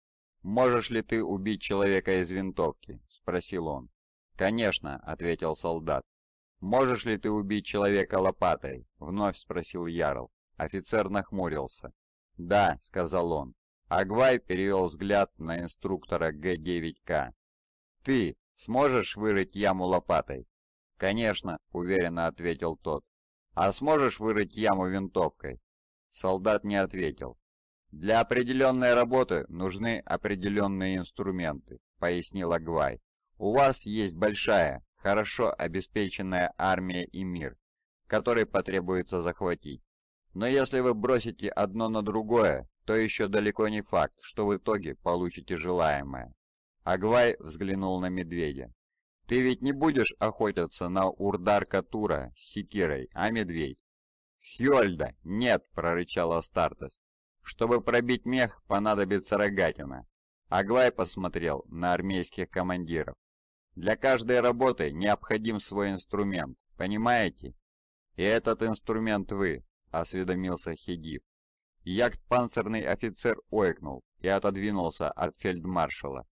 «Можешь ли ты убить человека из винтовки?» – спросил он. «Конечно», – ответил солдат. «Можешь ли ты убить человека лопатой?» — вновь спросил Ярл. Офицер нахмурился. «Да», — сказал он. Агвай перевел взгляд на инструктора Г-9К. «Ты сможешь вырыть яму лопатой?» «Конечно», — уверенно ответил тот. «А сможешь вырыть яму винтовкой?» Солдат не ответил. «Для определенной работы нужны определенные инструменты», — пояснил Агвай. «У вас есть большая, хорошо обеспеченная армия и мир, который потребуется захватить. Но если вы бросите одно на другое, то еще далеко не факт, что в итоге получите желаемое. Агвай взглянул на медведя. «Ты ведь не будешь охотиться на Урдар-Катура с секирой, а медведь?» «Хьольда! Нет!» – прорычала Астартес. «Чтобы пробить мех, понадобится рогатина». Агвай посмотрел на армейских командиров. Для каждой работы необходим свой инструмент, понимаете? И этот инструмент вы, осведомился Хедив. Ягд-панцирный офицер ойкнул и отодвинулся от фельдмаршала.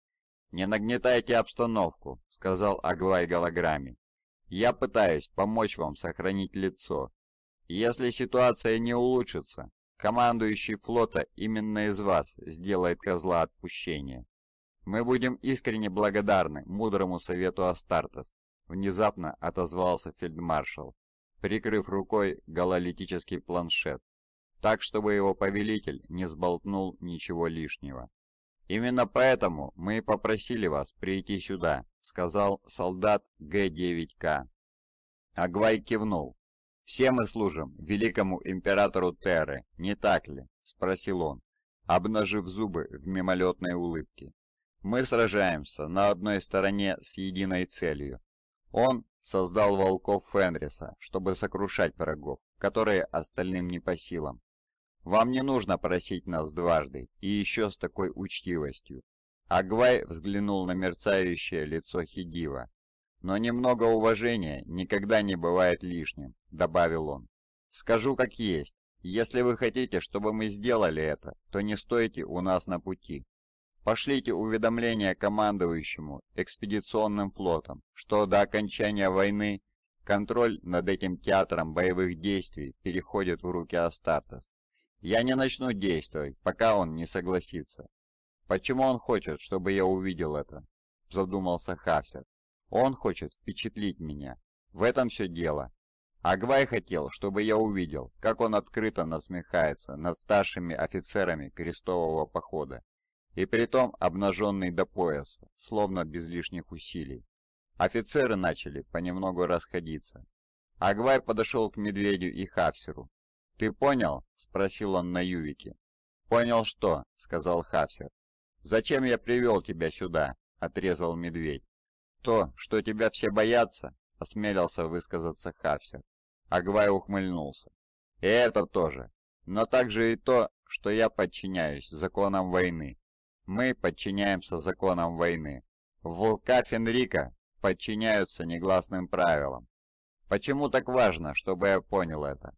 «Не нагнетайте обстановку», — сказал Агвай голограмме. «Я пытаюсь помочь вам сохранить лицо. Если ситуация не улучшится, командующий флота именно из вас сделает козла отпущения». «Мы будем искренне благодарны мудрому совету Астартес», — внезапно отозвался фельдмаршал, прикрыв рукой гололитический планшет, так чтобы его повелитель не сболтнул ничего лишнего. «Именно поэтому мы и попросили вас прийти сюда», — сказал солдат Г-9К. Агвай кивнул. «Все мы служим великому императору Терры, не так ли?» — спросил он, обнажив зубы в мимолетной улыбке. Мы сражаемся на одной стороне с единой целью. Он создал волков Фенриса, чтобы сокрушать врагов, которые остальным не по силам. Вам не нужно просить нас дважды, и еще с такой учтивостью. Агвай взглянул на мерцающее лицо Хидива. «Но немного уважения никогда не бывает лишним», — добавил он. «Скажу как есть. Если вы хотите, чтобы мы сделали это, то не стойте у нас на пути. Пошлите уведомление командующему экспедиционным флотом, что до окончания войны контроль над этим театром боевых действий переходит в руки Астартес. Я не начну действовать, пока он не согласится. Почему он хочет, чтобы я увидел это? Задумался Хавсер. Он хочет впечатлить меня. В этом все дело. Агвай хотел, чтобы я увидел, как он открыто насмехается над старшими офицерами крестового похода и притом обнаженный до пояса, словно без лишних усилий. Офицеры начали понемногу расходиться. Агвай подошел к Медведю и Хавсеру. «Ты понял?» – спросил он на Ювике. «Понял что?» – сказал Хавсер. «Зачем я привел тебя сюда?» – отрезал Медведь. «То, что тебя все боятся?» – осмелился высказаться Хавсер. Агвай ухмыльнулся. «И это тоже. Но также и то, что я подчиняюсь законам войны. Мы подчиняемся законам войны. Волка Фенрика подчиняются негласным правилам. Почему так важно, чтобы я понял это?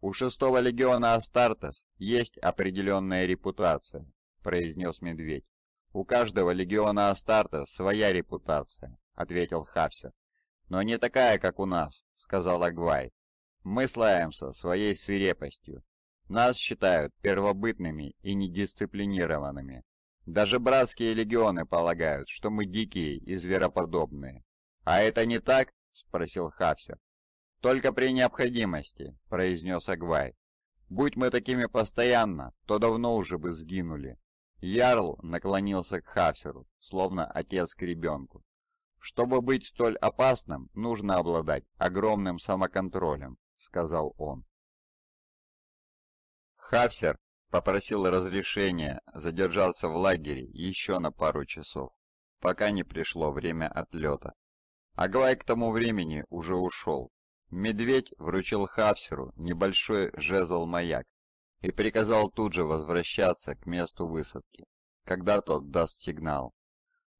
У шестого легиона Астартес есть определенная репутация, произнес Медведь. У каждого легиона Астартес своя репутация, ответил Хавсер. Но не такая, как у нас, сказал Агвай. Мы славимся своей свирепостью. Нас считают первобытными и недисциплинированными. Даже братские легионы полагают, что мы дикие и звероподобные. А это не так? спросил Хавсер. Только при необходимости, произнес Агвай. Будь мы такими постоянно, то давно уже бы сгинули. Ярл наклонился к Хавсеру, словно отец к ребенку. Чтобы быть столь опасным, нужно обладать огромным самоконтролем, сказал он. Хавсер попросил разрешения задержаться в лагере еще на пару часов, пока не пришло время отлета. Аглай к тому времени уже ушел. Медведь вручил Хавсеру небольшой жезл-маяк и приказал тут же возвращаться к месту высадки, когда тот даст сигнал.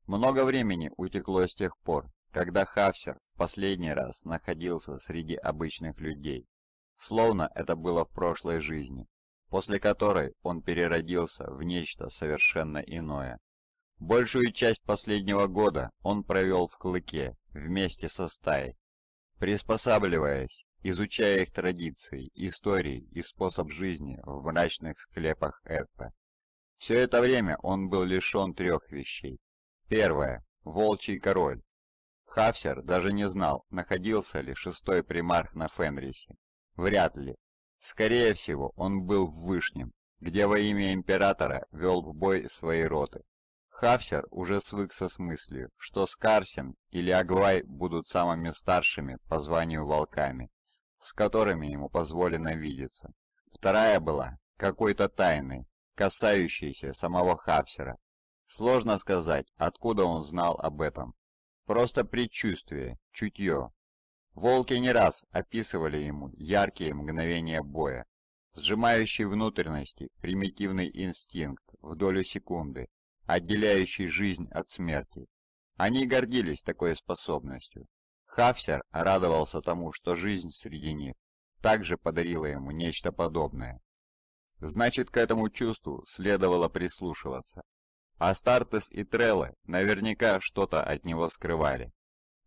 Много времени утекло с тех пор, когда Хавсер в последний раз находился среди обычных людей, словно это было в прошлой жизни после которой он переродился в нечто совершенно иное. Большую часть последнего года он провел в Клыке вместе со стаей, приспосабливаясь, изучая их традиции, истории и способ жизни в мрачных склепах Эппа. Все это время он был лишен трех вещей. Первое. Волчий король. Хафсер даже не знал, находился ли шестой примарх на Фенрисе. Вряд ли, Скорее всего, он был в Вышнем, где во имя императора вел в бой свои роты. Хафсер уже свыкся с мыслью, что Скарсин или Агвай будут самыми старшими по званию волками, с которыми ему позволено видеться. Вторая была какой-то тайной, касающейся самого Хафсера. Сложно сказать, откуда он знал об этом. Просто предчувствие, чутье, Волки не раз описывали ему яркие мгновения боя, сжимающий внутренности примитивный инстинкт в долю секунды, отделяющий жизнь от смерти. Они гордились такой способностью. Хафсер радовался тому, что жизнь среди них также подарила ему нечто подобное. Значит, к этому чувству следовало прислушиваться. Астартес и Треллы наверняка что-то от него скрывали.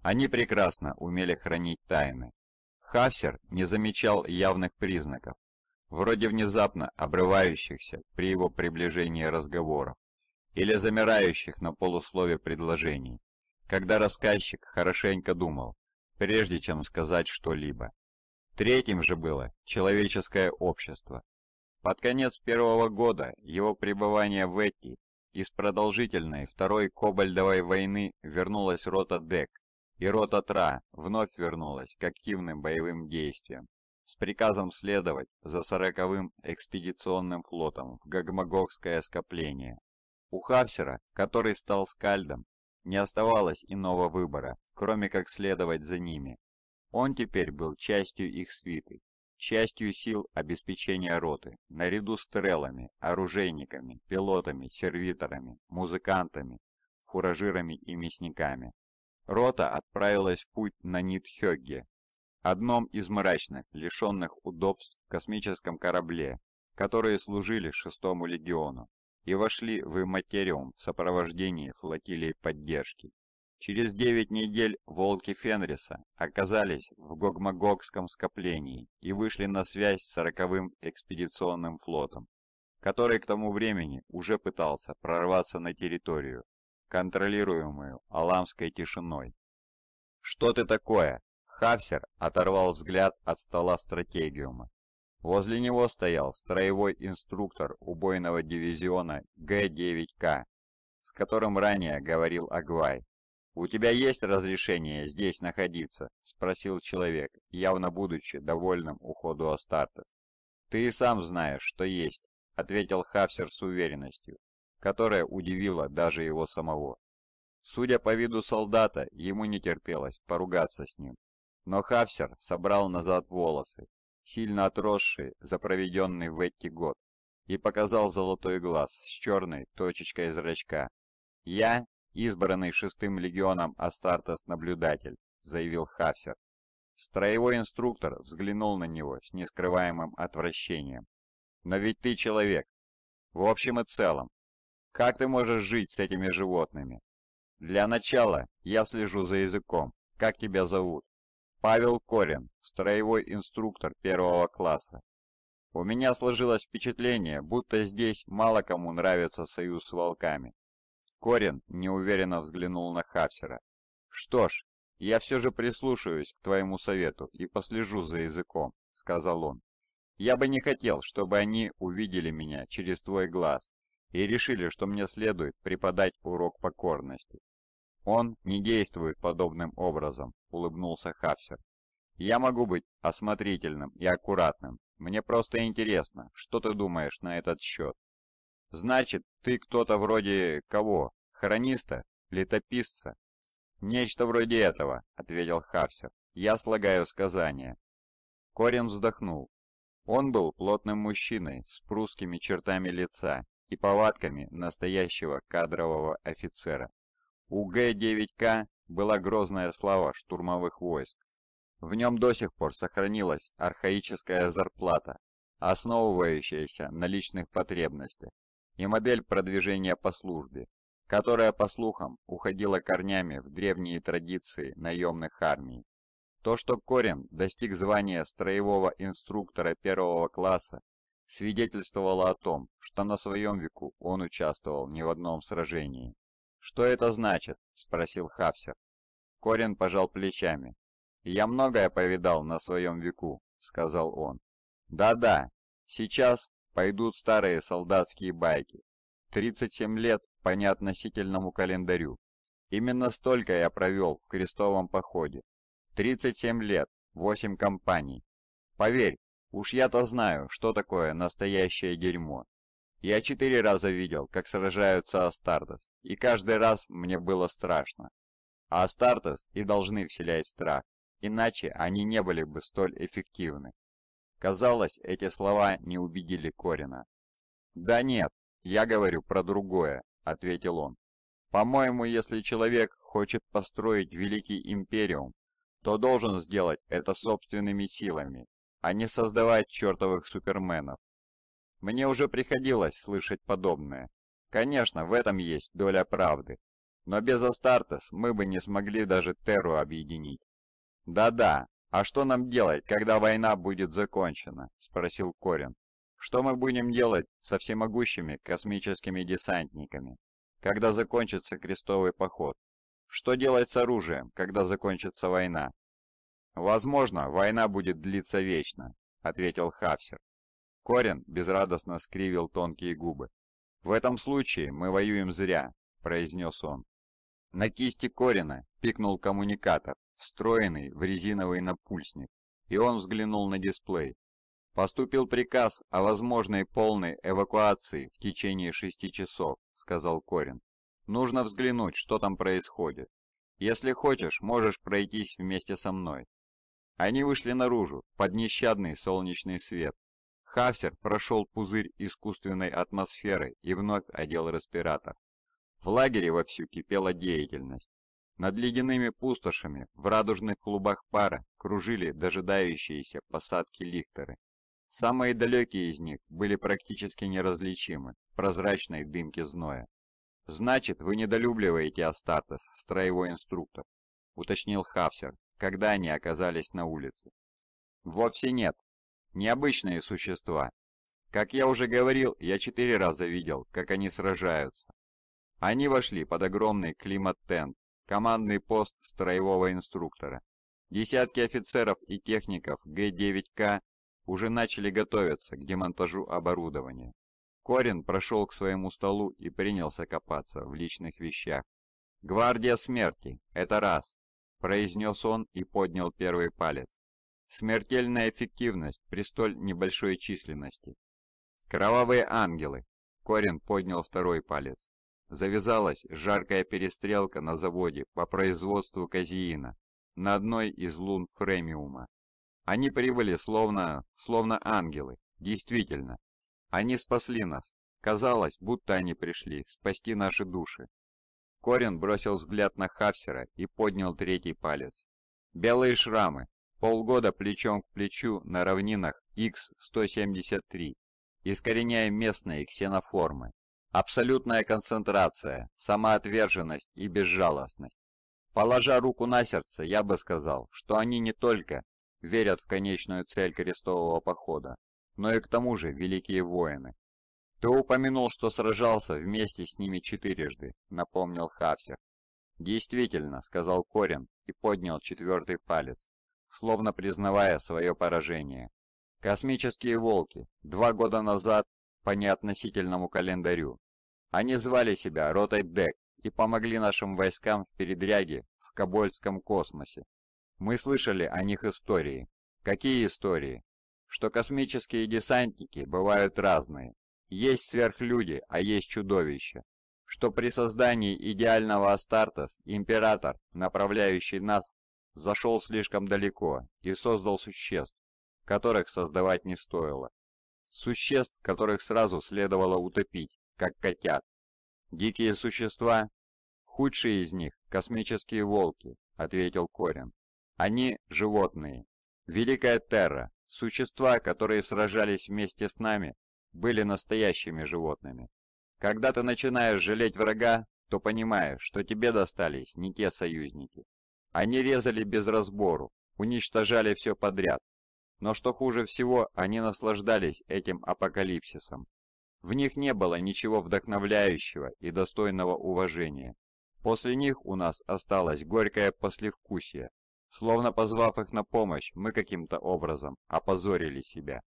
Они прекрасно умели хранить тайны. Хафсер не замечал явных признаков, вроде внезапно обрывающихся при его приближении разговоров или замирающих на полуслове предложений, когда рассказчик хорошенько думал, прежде чем сказать что-либо. Третьим же было человеческое общество. Под конец первого года его пребывания в Этти из продолжительной Второй Кобальдовой войны вернулась рота Дек и рота Тра вновь вернулась к активным боевым действиям с приказом следовать за сороковым экспедиционным флотом в Гагмагогское скопление. У Хавсера, который стал скальдом, не оставалось иного выбора, кроме как следовать за ними. Он теперь был частью их свиты, частью сил обеспечения роты, наряду с трелами, оружейниками, пилотами, сервиторами, музыкантами, фуражирами и мясниками. Рота отправилась в путь на Нитхёгге, одном из мрачных, лишенных удобств космическом корабле, которые служили шестому легиону, и вошли в Иматериум в сопровождении флотилии поддержки. Через девять недель волки Фенриса оказались в Гогмагогском скоплении и вышли на связь с сороковым экспедиционным флотом, который к тому времени уже пытался прорваться на территорию, контролируемую аламской тишиной. «Что ты такое?» Хавсер оторвал взгляд от стола стратегиума. Возле него стоял строевой инструктор убойного дивизиона Г-9К, с которым ранее говорил Агвай. «У тебя есть разрешение здесь находиться?» – спросил человек, явно будучи довольным уходу Астартес. «Ты и сам знаешь, что есть», – ответил Хавсер с уверенностью которая удивила даже его самого. Судя по виду солдата, ему не терпелось поругаться с ним. Но Хавсер собрал назад волосы, сильно отросшие за проведенный в эти год, и показал золотой глаз с черной точечкой зрачка. «Я, избранный шестым легионом Астартес наблюдатель», — заявил Хавсер. Строевой инструктор взглянул на него с нескрываемым отвращением. «Но ведь ты человек. В общем и целом, как ты можешь жить с этими животными? Для начала я слежу за языком. Как тебя зовут? Павел Корин, строевой инструктор первого класса. У меня сложилось впечатление, будто здесь мало кому нравится союз с волками. Корин неуверенно взглянул на Хавсера. «Что ж, я все же прислушаюсь к твоему совету и послежу за языком», — сказал он. «Я бы не хотел, чтобы они увидели меня через твой глаз и решили, что мне следует преподать урок покорности. Он не действует подобным образом, улыбнулся Хапсер. Я могу быть осмотрительным и аккуратным. Мне просто интересно, что ты думаешь на этот счет. Значит, ты кто-то вроде кого? Хрониста? Летописца? Нечто вроде этого, ответил Хавсер. Я слагаю сказания. Корин вздохнул. Он был плотным мужчиной с прусскими чертами лица и повадками настоящего кадрового офицера. У Г-9К была грозная слава штурмовых войск. В нем до сих пор сохранилась архаическая зарплата, основывающаяся на личных потребностях, и модель продвижения по службе, которая, по слухам, уходила корнями в древние традиции наемных армий. То, что Корин достиг звания строевого инструктора первого класса свидетельствовало о том, что на своем веку он участвовал не в одном сражении. «Что это значит?» – спросил Хавсер. Корин пожал плечами. «Я многое повидал на своем веку», – сказал он. «Да-да, сейчас пойдут старые солдатские байки. 37 лет по неотносительному календарю. Именно столько я провел в крестовом походе. 37 лет, 8 кампаний. Поверь, Уж я-то знаю, что такое настоящее дерьмо. Я четыре раза видел, как сражаются Астартес, и каждый раз мне было страшно. А Астартес и должны вселять страх, иначе они не были бы столь эффективны. Казалось, эти слова не убедили Корина. «Да нет, я говорю про другое», — ответил он. «По-моему, если человек хочет построить Великий Империум, то должен сделать это собственными силами а не создавать чертовых суперменов. Мне уже приходилось слышать подобное. Конечно, в этом есть доля правды. Но без Астартес мы бы не смогли даже Терру объединить. «Да-да, а что нам делать, когда война будет закончена?» – спросил Корин. «Что мы будем делать со всемогущими космическими десантниками, когда закончится крестовый поход? Что делать с оружием, когда закончится война?» «Возможно, война будет длиться вечно», — ответил Хавсер. Корин безрадостно скривил тонкие губы. «В этом случае мы воюем зря», — произнес он. На кисти Корина пикнул коммуникатор, встроенный в резиновый напульсник, и он взглянул на дисплей. «Поступил приказ о возможной полной эвакуации в течение шести часов», — сказал Корин. «Нужно взглянуть, что там происходит. Если хочешь, можешь пройтись вместе со мной». Они вышли наружу, под нещадный солнечный свет. Хавсер прошел пузырь искусственной атмосферы и вновь одел респиратор. В лагере вовсю кипела деятельность. Над ледяными пустошами в радужных клубах пара кружили дожидающиеся посадки лихтеры. Самые далекие из них были практически неразличимы в прозрачной дымке зноя. «Значит, вы недолюбливаете Астартес, строевой инструктор», — уточнил Хавсер, когда они оказались на улице. Вовсе нет. Необычные существа. Как я уже говорил, я четыре раза видел, как они сражаются. Они вошли под огромный климат-тент, командный пост строевого инструктора. Десятки офицеров и техников Г-9К уже начали готовиться к демонтажу оборудования. Корин прошел к своему столу и принялся копаться в личных вещах. «Гвардия смерти! Это раз!» произнес он и поднял первый палец. Смертельная эффективность при столь небольшой численности. Кровавые ангелы. Корин поднял второй палец. Завязалась жаркая перестрелка на заводе по производству казеина на одной из лун Фремиума. Они прибыли словно... словно ангелы. Действительно. Они спасли нас. Казалось, будто они пришли спасти наши души. Корин бросил взгляд на Хавсера и поднял третий палец. «Белые шрамы. Полгода плечом к плечу на равнинах X-173. искореняя местные ксеноформы. Абсолютная концентрация, самоотверженность и безжалостность. Положа руку на сердце, я бы сказал, что они не только верят в конечную цель крестового похода, но и к тому же великие воины, «Ты упомянул, что сражался вместе с ними четырежды», — напомнил Хавсер. «Действительно», — сказал Корин и поднял четвертый палец, словно признавая свое поражение. «Космические волки. Два года назад по неотносительному календарю. Они звали себя Ротой Дек и помогли нашим войскам в передряге в Кобольском космосе. Мы слышали о них истории. Какие истории? Что космические десантники бывают разные, есть сверхлюди, а есть чудовища. Что при создании идеального Астартес император, направляющий нас, зашел слишком далеко и создал существ, которых создавать не стоило. Существ, которых сразу следовало утопить, как котят. Дикие существа? Худшие из них – космические волки, ответил Корин. Они – животные. Великая Терра, существа, которые сражались вместе с нами были настоящими животными. Когда ты начинаешь жалеть врага, то понимаешь, что тебе достались не те союзники. Они резали без разбору, уничтожали все подряд. Но что хуже всего, они наслаждались этим апокалипсисом. В них не было ничего вдохновляющего и достойного уважения. После них у нас осталось горькое послевкусие. Словно позвав их на помощь, мы каким-то образом опозорили себя.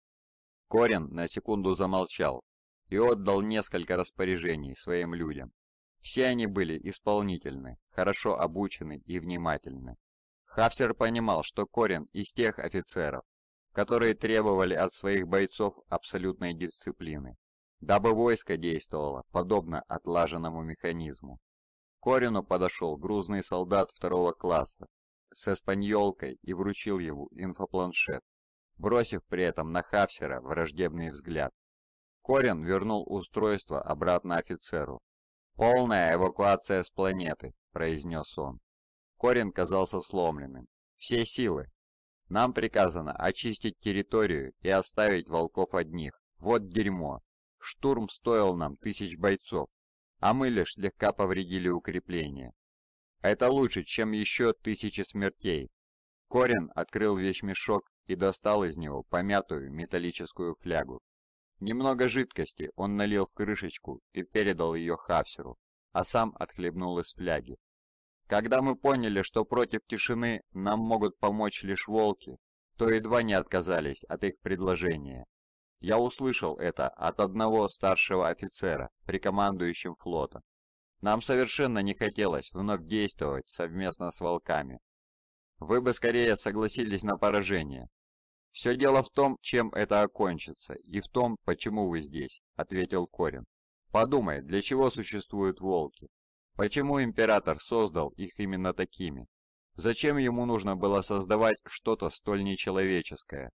Корин на секунду замолчал и отдал несколько распоряжений своим людям. Все они были исполнительны, хорошо обучены и внимательны. Хафсер понимал, что Корин из тех офицеров, которые требовали от своих бойцов абсолютной дисциплины, дабы войско действовало подобно отлаженному механизму. Корину подошел грузный солдат второго класса с эспаньолкой и вручил ему инфопланшет бросив при этом на Хавсера враждебный взгляд. Корин вернул устройство обратно офицеру. «Полная эвакуация с планеты», — произнес он. Корин казался сломленным. «Все силы. Нам приказано очистить территорию и оставить волков одних. Вот дерьмо. Штурм стоил нам тысяч бойцов, а мы лишь слегка повредили укрепление. Это лучше, чем еще тысячи смертей». Корин открыл вещмешок и достал из него помятую металлическую флягу. Немного жидкости он налил в крышечку и передал ее Хавсеру, а сам отхлебнул из фляги. Когда мы поняли, что против тишины нам могут помочь лишь волки, то едва не отказались от их предложения. Я услышал это от одного старшего офицера при командующем флотом. Нам совершенно не хотелось вновь действовать совместно с волками. Вы бы скорее согласились на поражение, «Все дело в том, чем это окончится, и в том, почему вы здесь», — ответил Корин. «Подумай, для чего существуют волки? Почему император создал их именно такими? Зачем ему нужно было создавать что-то столь нечеловеческое?»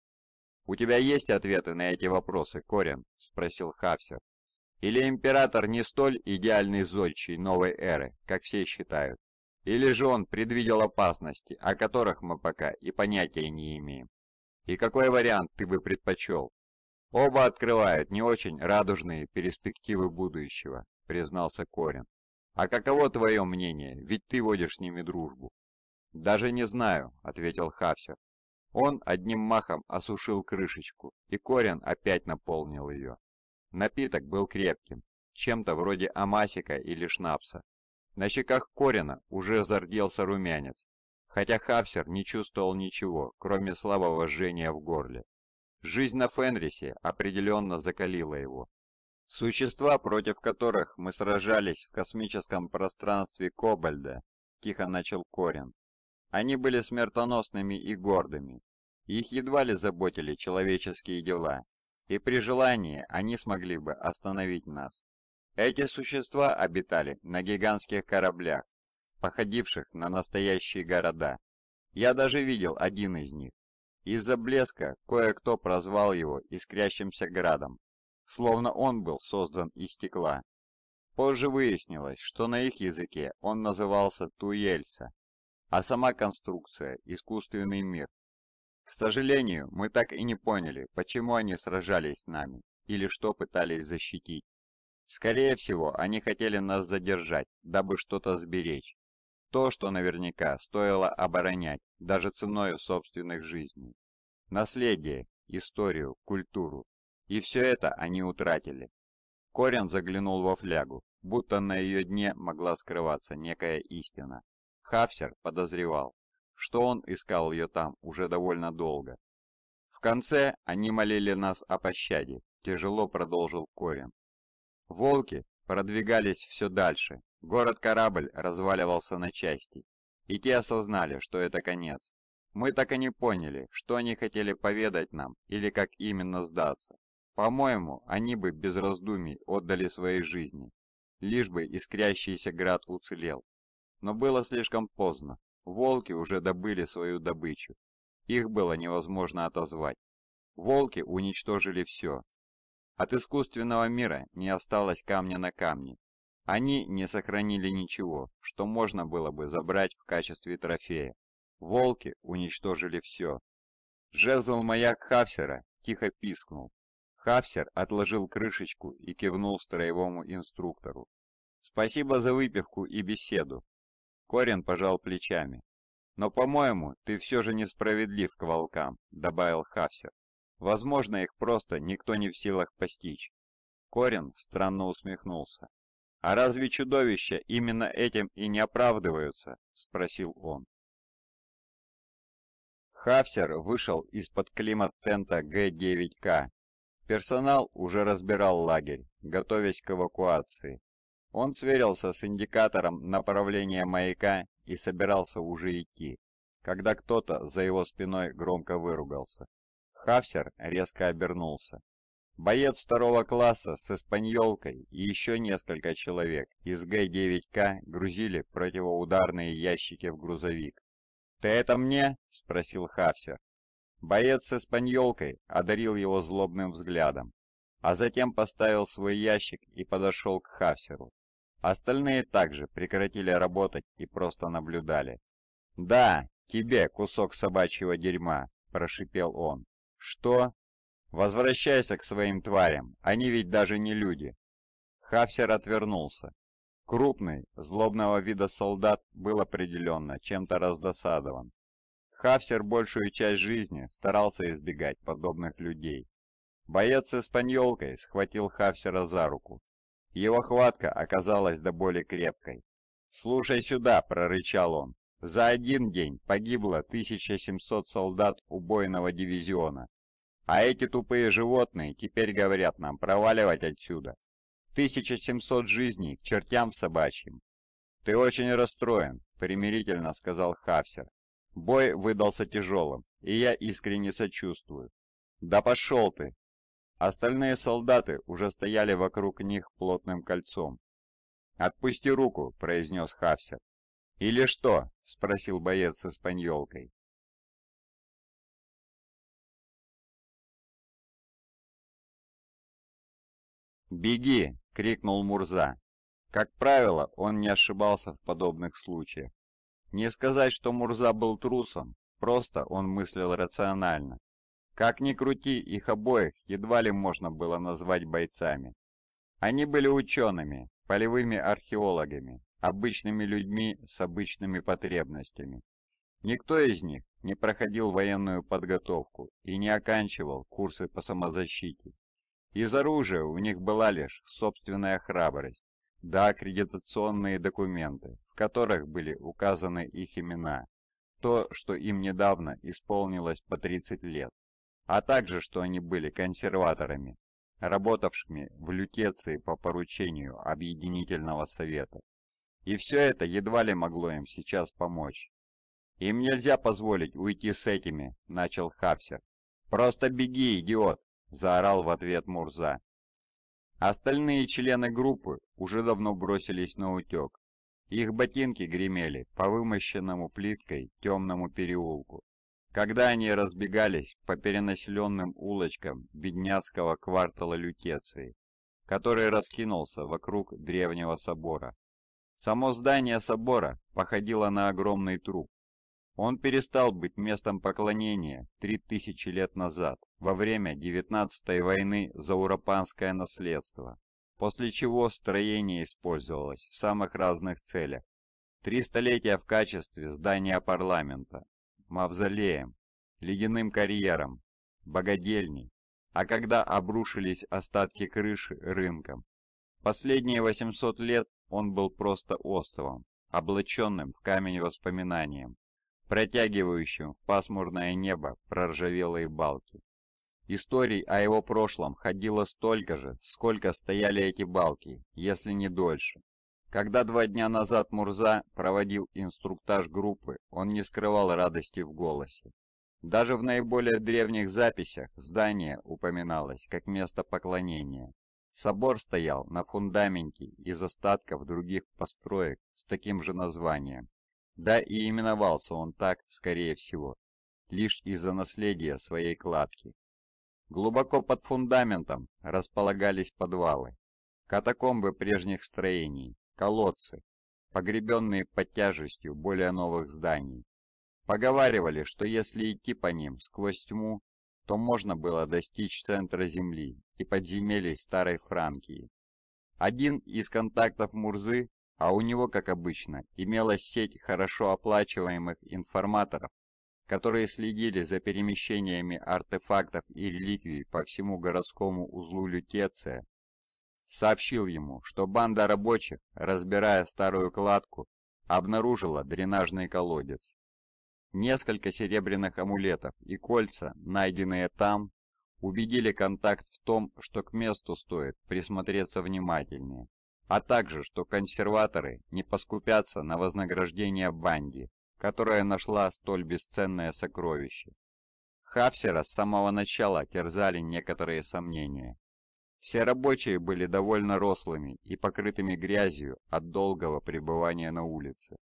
«У тебя есть ответы на эти вопросы, Корин?» — спросил Хавсер. «Или император не столь идеальный зодчий новой эры, как все считают? Или же он предвидел опасности, о которых мы пока и понятия не имеем?» И какой вариант ты бы предпочел? Оба открывают не очень радужные перспективы будущего, признался Корин. А каково твое мнение, ведь ты водишь с ними дружбу? Даже не знаю, ответил Хавсер. Он одним махом осушил крышечку, и Корин опять наполнил ее. Напиток был крепким, чем-то вроде амасика или шнапса. На щеках Корина уже зарделся румянец, хотя Хавсер не чувствовал ничего, кроме слабого жжения в горле. Жизнь на Фенрисе определенно закалила его. Существа, против которых мы сражались в космическом пространстве Кобальда, тихо начал Корин. Они были смертоносными и гордыми. Их едва ли заботили человеческие дела, и при желании они смогли бы остановить нас. Эти существа обитали на гигантских кораблях, походивших на настоящие города. Я даже видел один из них. Из-за блеска кое-кто прозвал его искрящимся градом, словно он был создан из стекла. Позже выяснилось, что на их языке он назывался Туельса, а сама конструкция – искусственный мир. К сожалению, мы так и не поняли, почему они сражались с нами или что пытались защитить. Скорее всего, они хотели нас задержать, дабы что-то сберечь. То, что наверняка стоило оборонять даже ценой собственных жизней. Наследие, историю, культуру. И все это они утратили. Корен заглянул во флягу, будто на ее дне могла скрываться некая истина. Хафсер подозревал, что он искал ее там уже довольно долго. «В конце они молили нас о пощаде», – тяжело продолжил Корен. Волки продвигались все дальше, Город-корабль разваливался на части, и те осознали, что это конец. Мы так и не поняли, что они хотели поведать нам или как именно сдаться. По-моему, они бы без раздумий отдали свои жизни, лишь бы искрящийся град уцелел. Но было слишком поздно, волки уже добыли свою добычу. Их было невозможно отозвать. Волки уничтожили все. От искусственного мира не осталось камня на камне, они не сохранили ничего, что можно было бы забрать в качестве трофея. Волки уничтожили все. Жезл маяк Хафсера тихо пискнул. Хафсер отложил крышечку и кивнул строевому инструктору. «Спасибо за выпивку и беседу». Корин пожал плечами. «Но, по-моему, ты все же несправедлив к волкам», — добавил Хафсер. «Возможно, их просто никто не в силах постичь». Корин странно усмехнулся. «А разве чудовища именно этим и не оправдываются?» – спросил он. Хафсер вышел из-под климат-тента Г-9К. Персонал уже разбирал лагерь, готовясь к эвакуации. Он сверился с индикатором направления маяка и собирался уже идти, когда кто-то за его спиной громко выругался. Хафсер резко обернулся. Боец второго класса с «Испаньолкой» и еще несколько человек из Г-9К грузили противоударные ящики в грузовик. «Ты это мне?» – спросил Хавсер. Боец с «Испаньолкой» одарил его злобным взглядом, а затем поставил свой ящик и подошел к Хавсеру. Остальные также прекратили работать и просто наблюдали. «Да, тебе, кусок собачьего дерьма!» – прошипел он. «Что?» «Возвращайся к своим тварям, они ведь даже не люди!» Хафсер отвернулся. Крупный, злобного вида солдат был определенно чем-то раздосадован. Хафсер большую часть жизни старался избегать подобных людей. Боец с испаньолкой схватил Хафсера за руку. Его хватка оказалась до боли крепкой. «Слушай сюда!» – прорычал он. «За один день погибло 1700 солдат убойного дивизиона, а эти тупые животные теперь говорят нам проваливать отсюда. 1700 жизней к чертям собачьим. Ты очень расстроен, примирительно сказал Хавсер. Бой выдался тяжелым, и я искренне сочувствую. Да пошел ты! Остальные солдаты уже стояли вокруг них плотным кольцом. «Отпусти руку», — произнес Хавсер. «Или что?» — спросил боец с испаньолкой. «Беги!» — крикнул Мурза. Как правило, он не ошибался в подобных случаях. Не сказать, что Мурза был трусом, просто он мыслил рационально. Как ни крути, их обоих едва ли можно было назвать бойцами. Они были учеными, полевыми археологами, обычными людьми с обычными потребностями. Никто из них не проходил военную подготовку и не оканчивал курсы по самозащите. Из оружия у них была лишь собственная храбрость, да аккредитационные документы, в которых были указаны их имена, то, что им недавно исполнилось по 30 лет, а также, что они были консерваторами, работавшими в лютеции по поручению Объединительного Совета. И все это едва ли могло им сейчас помочь. «Им нельзя позволить уйти с этими», — начал Хапсер. «Просто беги, идиот!» — заорал в ответ Мурза. Остальные члены группы уже давно бросились на утек. Их ботинки гремели по вымощенному плиткой темному переулку, когда они разбегались по перенаселенным улочкам бедняцкого квартала Лютеции, который раскинулся вокруг древнего собора. Само здание собора походило на огромный труп, он перестал быть местом поклонения три тысячи лет назад, во время девятнадцатой войны за Урапанское наследство, после чего строение использовалось в самых разных целях. Три столетия в качестве здания парламента, мавзолеем, ледяным карьером, богадельней, а когда обрушились остатки крыши рынком. Последние 800 лет он был просто островом, облаченным в камень воспоминанием протягивающим в пасмурное небо проржавелые балки. Историй о его прошлом ходило столько же, сколько стояли эти балки, если не дольше. Когда два дня назад Мурза проводил инструктаж группы, он не скрывал радости в голосе. Даже в наиболее древних записях здание упоминалось как место поклонения. Собор стоял на фундаменте из остатков других построек с таким же названием. Да и именовался он так, скорее всего, лишь из-за наследия своей кладки. Глубоко под фундаментом располагались подвалы, катакомбы прежних строений, колодцы, погребенные под тяжестью более новых зданий. Поговаривали, что если идти по ним сквозь тьму, то можно было достичь центра Земли и подземелий Старой Франкии. Один из контактов Мурзы а у него, как обычно, имелась сеть хорошо оплачиваемых информаторов, которые следили за перемещениями артефактов и реликвий по всему городскому узлу Лютеция, сообщил ему, что банда рабочих, разбирая старую кладку, обнаружила дренажный колодец. Несколько серебряных амулетов и кольца, найденные там, убедили контакт в том, что к месту стоит присмотреться внимательнее а также, что консерваторы не поскупятся на вознаграждение банде, которая нашла столь бесценное сокровище. Хавсера с самого начала терзали некоторые сомнения. Все рабочие были довольно рослыми и покрытыми грязью от долгого пребывания на улице.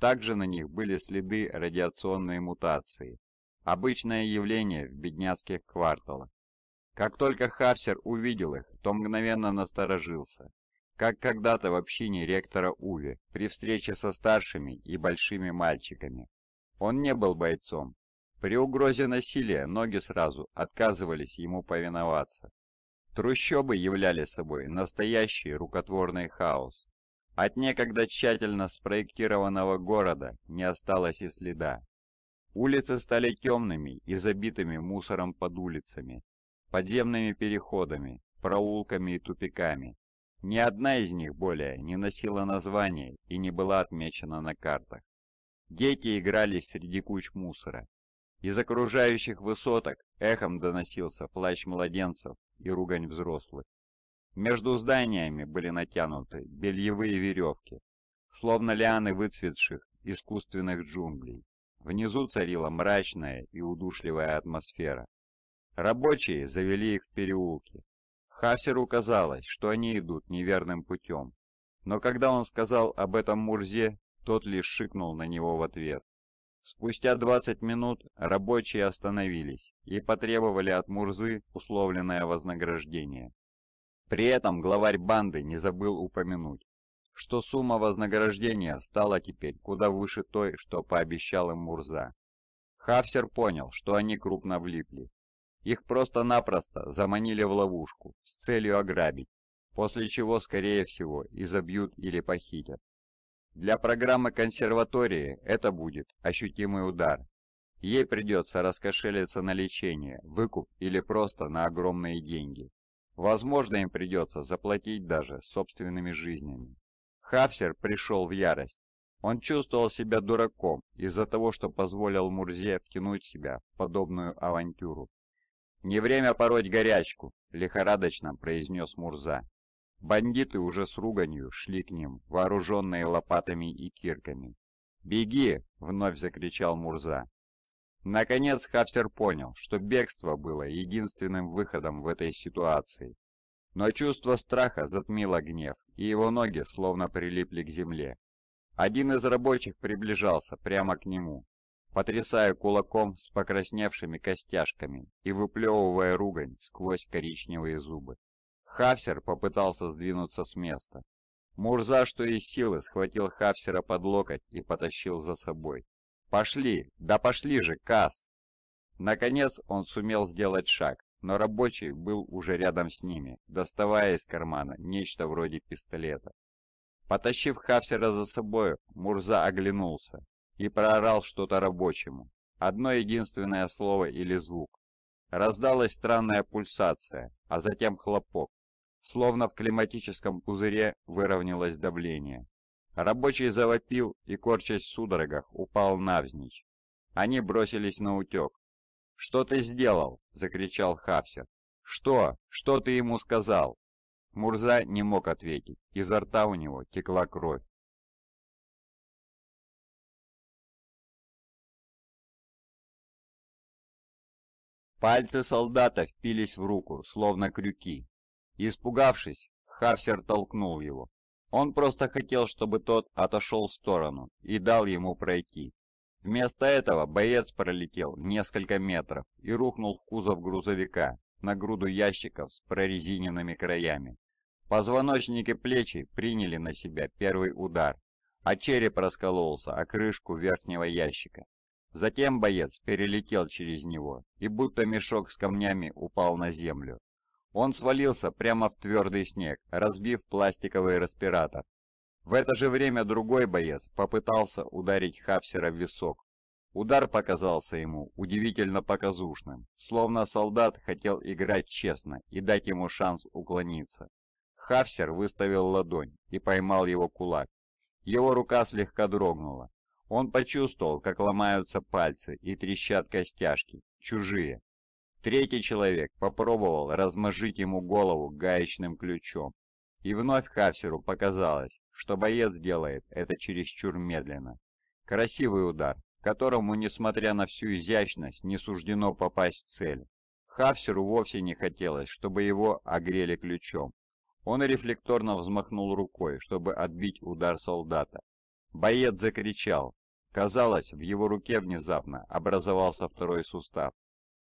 Также на них были следы радиационной мутации, обычное явление в бедняцких кварталах. Как только Хавсер увидел их, то мгновенно насторожился как когда-то в общине ректора Уве при встрече со старшими и большими мальчиками. Он не был бойцом. При угрозе насилия ноги сразу отказывались ему повиноваться. Трущобы являли собой настоящий рукотворный хаос. От некогда тщательно спроектированного города не осталось и следа. Улицы стали темными и забитыми мусором под улицами, подземными переходами, проулками и тупиками, ни одна из них более не носила название и не была отмечена на картах. Дети игрались среди куч мусора. Из окружающих высоток эхом доносился плач младенцев и ругань взрослых. Между зданиями были натянуты бельевые веревки, словно лианы выцветших искусственных джунглей. Внизу царила мрачная и удушливая атмосфера. Рабочие завели их в переулки, Хафсеру казалось, что они идут неверным путем. Но когда он сказал об этом Мурзе, тот лишь шикнул на него в ответ. Спустя 20 минут рабочие остановились и потребовали от Мурзы условленное вознаграждение. При этом главарь банды не забыл упомянуть, что сумма вознаграждения стала теперь куда выше той, что пообещал им Мурза. Хафсер понял, что они крупно влипли, их просто-напросто заманили в ловушку с целью ограбить, после чего, скорее всего, изобьют или похитят. Для программы консерватории это будет ощутимый удар. Ей придется раскошелиться на лечение, выкуп или просто на огромные деньги. Возможно, им придется заплатить даже собственными жизнями. Хафсер пришел в ярость. Он чувствовал себя дураком из-за того, что позволил Мурзе втянуть себя в подобную авантюру. «Не время пороть горячку», — лихорадочно произнес Мурза. Бандиты уже с руганью шли к ним, вооруженные лопатами и кирками. «Беги!» — вновь закричал Мурза. Наконец Хафсер понял, что бегство было единственным выходом в этой ситуации. Но чувство страха затмило гнев, и его ноги словно прилипли к земле. Один из рабочих приближался прямо к нему, потрясая кулаком с покрасневшими костяшками и выплевывая ругань сквозь коричневые зубы. Хавсер попытался сдвинуться с места. Мурза, что из силы, схватил Хавсера под локоть и потащил за собой. «Пошли! Да пошли же, Касс!» Наконец он сумел сделать шаг, но рабочий был уже рядом с ними, доставая из кармана нечто вроде пистолета. Потащив Хавсера за собой, Мурза оглянулся и проорал что-то рабочему. Одно единственное слово или звук. Раздалась странная пульсация, а затем хлопок. Словно в климатическом пузыре выровнялось давление. Рабочий завопил и, корчась в судорогах, упал навзничь. Они бросились на утек. «Что ты сделал?» – закричал Хапсер. «Что? Что ты ему сказал?» Мурза не мог ответить, изо рта у него текла кровь. Пальцы солдата впились в руку, словно крюки. Испугавшись, Хавсер толкнул его. Он просто хотел, чтобы тот отошел в сторону и дал ему пройти. Вместо этого боец пролетел несколько метров и рухнул в кузов грузовика на груду ящиков с прорезиненными краями. Позвоночники плечи приняли на себя первый удар, а череп раскололся о крышку верхнего ящика. Затем боец перелетел через него и будто мешок с камнями упал на землю. Он свалился прямо в твердый снег, разбив пластиковый респиратор. В это же время другой боец попытался ударить Хавсера в висок. Удар показался ему удивительно показушным, словно солдат хотел играть честно и дать ему шанс уклониться. Хавсер выставил ладонь и поймал его кулак. Его рука слегка дрогнула, он почувствовал, как ломаются пальцы и трещат костяшки, чужие. Третий человек попробовал размажить ему голову гаечным ключом. И вновь Хавсеру показалось, что боец делает это чересчур медленно. Красивый удар, которому, несмотря на всю изящность, не суждено попасть в цель. Хавсеру вовсе не хотелось, чтобы его огрели ключом. Он рефлекторно взмахнул рукой, чтобы отбить удар солдата. Боец закричал, Казалось, в его руке внезапно образовался второй сустав.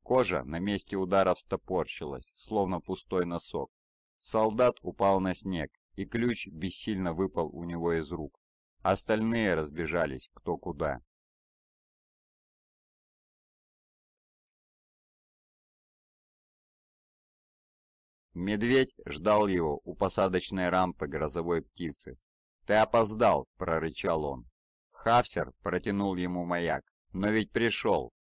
Кожа на месте удара встопорщилась, словно пустой носок. Солдат упал на снег, и ключ бессильно выпал у него из рук. Остальные разбежались кто куда. Медведь ждал его у посадочной рампы грозовой птицы. «Ты опоздал!» – прорычал он. Хавсер протянул ему маяк. «Но ведь пришел!»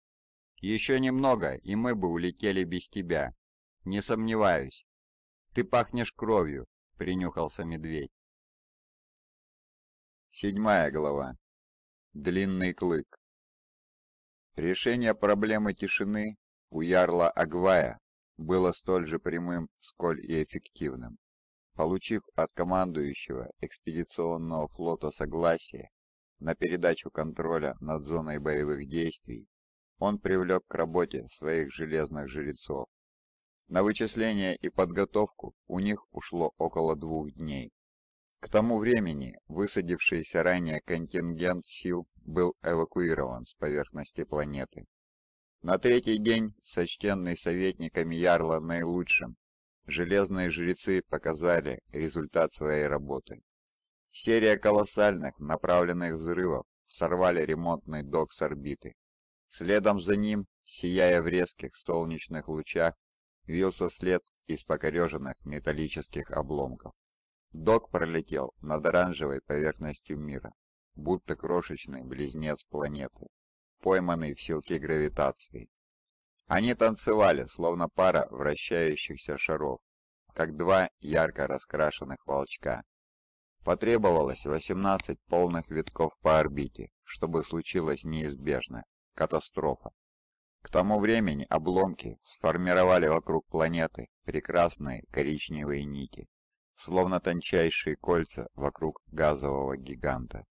«Еще немного, и мы бы улетели без тебя. Не сомневаюсь. Ты пахнешь кровью», — принюхался медведь. Седьмая глава. Длинный клык. Решение проблемы тишины у ярла Агвая было столь же прямым, сколь и эффективным. Получив от командующего экспедиционного флота согласие на передачу контроля над зоной боевых действий, он привлек к работе своих железных жрецов. На вычисление и подготовку у них ушло около двух дней. К тому времени высадившийся ранее контингент сил был эвакуирован с поверхности планеты. На третий день, сочтенный советниками Ярла наилучшим, железные жрецы показали результат своей работы. Серия колоссальных направленных взрывов сорвали ремонтный док с орбиты. Следом за ним, сияя в резких солнечных лучах, вился след из покореженных металлических обломков. Док пролетел над оранжевой поверхностью мира, будто крошечный близнец планеты, пойманный в силке гравитации. Они танцевали, словно пара вращающихся шаров, как два ярко раскрашенных волчка. Потребовалось 18 полных витков по орбите, чтобы случилась неизбежная катастрофа. К тому времени обломки сформировали вокруг планеты прекрасные коричневые нити, словно тончайшие кольца вокруг газового гиганта.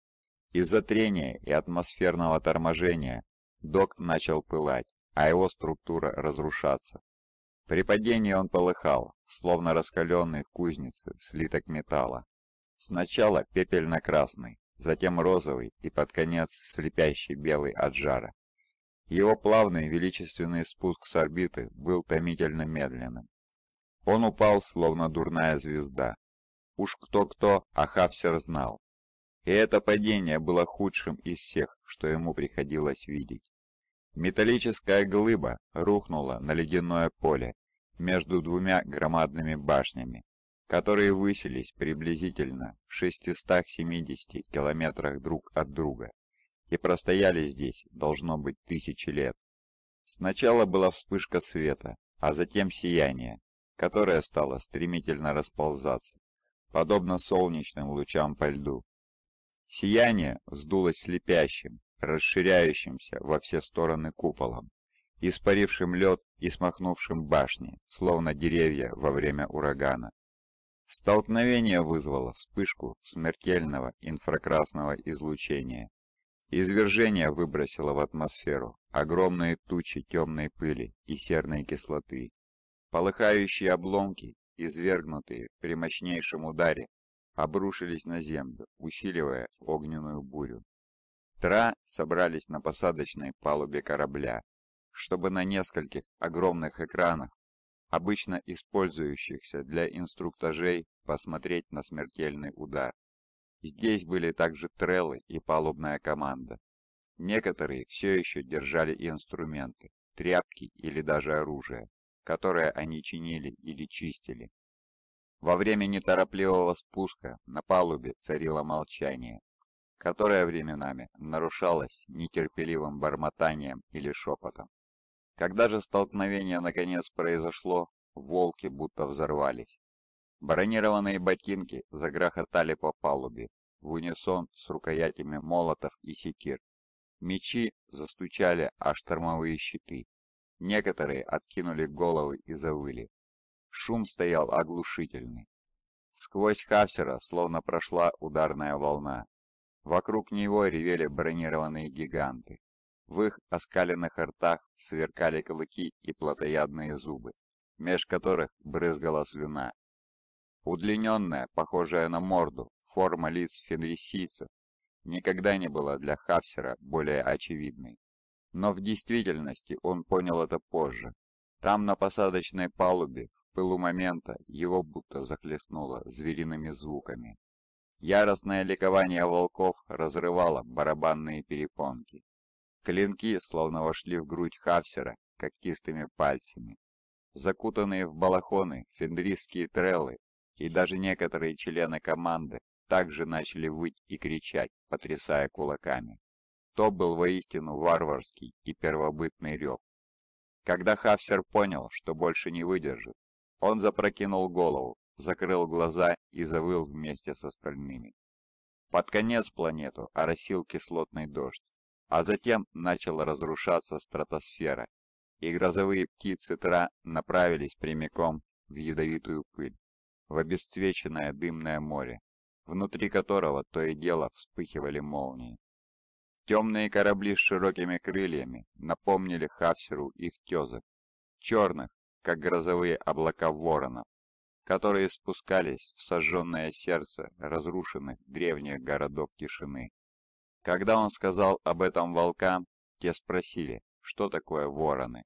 Из-за трения и атмосферного торможения док начал пылать, а его структура разрушаться. При падении он полыхал, словно раскаленный в кузнице слиток металла, Сначала пепельно-красный, затем розовый и под конец слепящий белый от жара. Его плавный величественный спуск с орбиты был томительно медленным. Он упал, словно дурная звезда. Уж кто-кто, а Хафсер знал. И это падение было худшим из всех, что ему приходилось видеть. Металлическая глыба рухнула на ледяное поле между двумя громадными башнями, которые высились приблизительно в 670 километрах друг от друга и простояли здесь, должно быть, тысячи лет. Сначала была вспышка света, а затем сияние, которое стало стремительно расползаться, подобно солнечным лучам по льду. Сияние вздулось слепящим, расширяющимся во все стороны куполом, испарившим лед и смахнувшим башни, словно деревья во время урагана. Столкновение вызвало вспышку смертельного инфракрасного излучения. Извержение выбросило в атмосферу огромные тучи темной пыли и серной кислоты. Полыхающие обломки, извергнутые при мощнейшем ударе, обрушились на землю, усиливая огненную бурю. Тра собрались на посадочной палубе корабля, чтобы на нескольких огромных экранах обычно использующихся для инструктажей посмотреть на смертельный удар. Здесь были также треллы и палубная команда. Некоторые все еще держали инструменты, тряпки или даже оружие, которое они чинили или чистили. Во время неторопливого спуска на палубе царило молчание, которое временами нарушалось нетерпеливым бормотанием или шепотом. Когда же столкновение наконец произошло, волки будто взорвались. Бронированные ботинки загрохотали по палубе, в унисон с рукоятями молотов и секир. Мечи застучали о штормовые щиты. Некоторые откинули головы и завыли. Шум стоял оглушительный. Сквозь Хавсера словно прошла ударная волна. Вокруг него ревели бронированные гиганты. В их оскаленных ртах сверкали клыки и плотоядные зубы, меж которых брызгала слюна. Удлиненная, похожая на морду, форма лиц фенрисийцев никогда не была для Хавсера более очевидной. Но в действительности он понял это позже. Там, на посадочной палубе, в пылу момента, его будто захлестнуло звериными звуками. Яростное ликование волков разрывало барабанные перепонки. Клинки словно вошли в грудь Хавсера когтистыми пальцами. Закутанные в балахоны фендрисские треллы и даже некоторые члены команды также начали выть и кричать, потрясая кулаками. То был воистину варварский и первобытный рев. Когда Хавсер понял, что больше не выдержит, он запрокинул голову, закрыл глаза и завыл вместе с остальными. Под конец планету оросил кислотный дождь, а затем начала разрушаться стратосфера, и грозовые птицы Тра направились прямиком в ядовитую пыль, в обесцвеченное дымное море, внутри которого то и дело вспыхивали молнии. Темные корабли с широкими крыльями напомнили Хавсеру их тезок, черных, как грозовые облака воронов, которые спускались в сожженное сердце разрушенных древних городов тишины. Когда он сказал об этом волкам, те спросили, что такое вороны.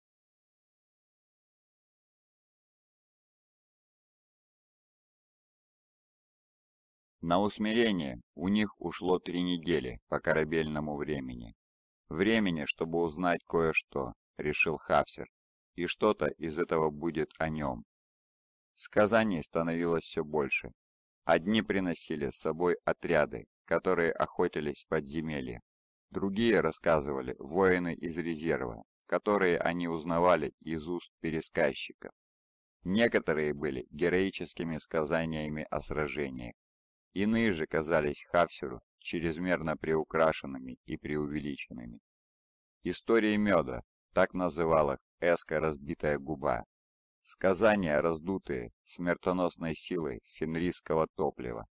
На усмирение у них ушло три недели по корабельному времени. Времени, чтобы узнать кое-что, решил Хавсер, и что-то из этого будет о нем. Сказаний становилось все больше. Одни приносили с собой отряды которые охотились в подземелье. Другие рассказывали воины из резерва, которые они узнавали из уст пересказчиков. Некоторые были героическими сказаниями о сражениях, иные же казались Хавсеру чрезмерно приукрашенными и преувеличенными. Истории меда, так называл их Эска «разбитая губа», сказания раздутые смертоносной силой фенрисского топлива,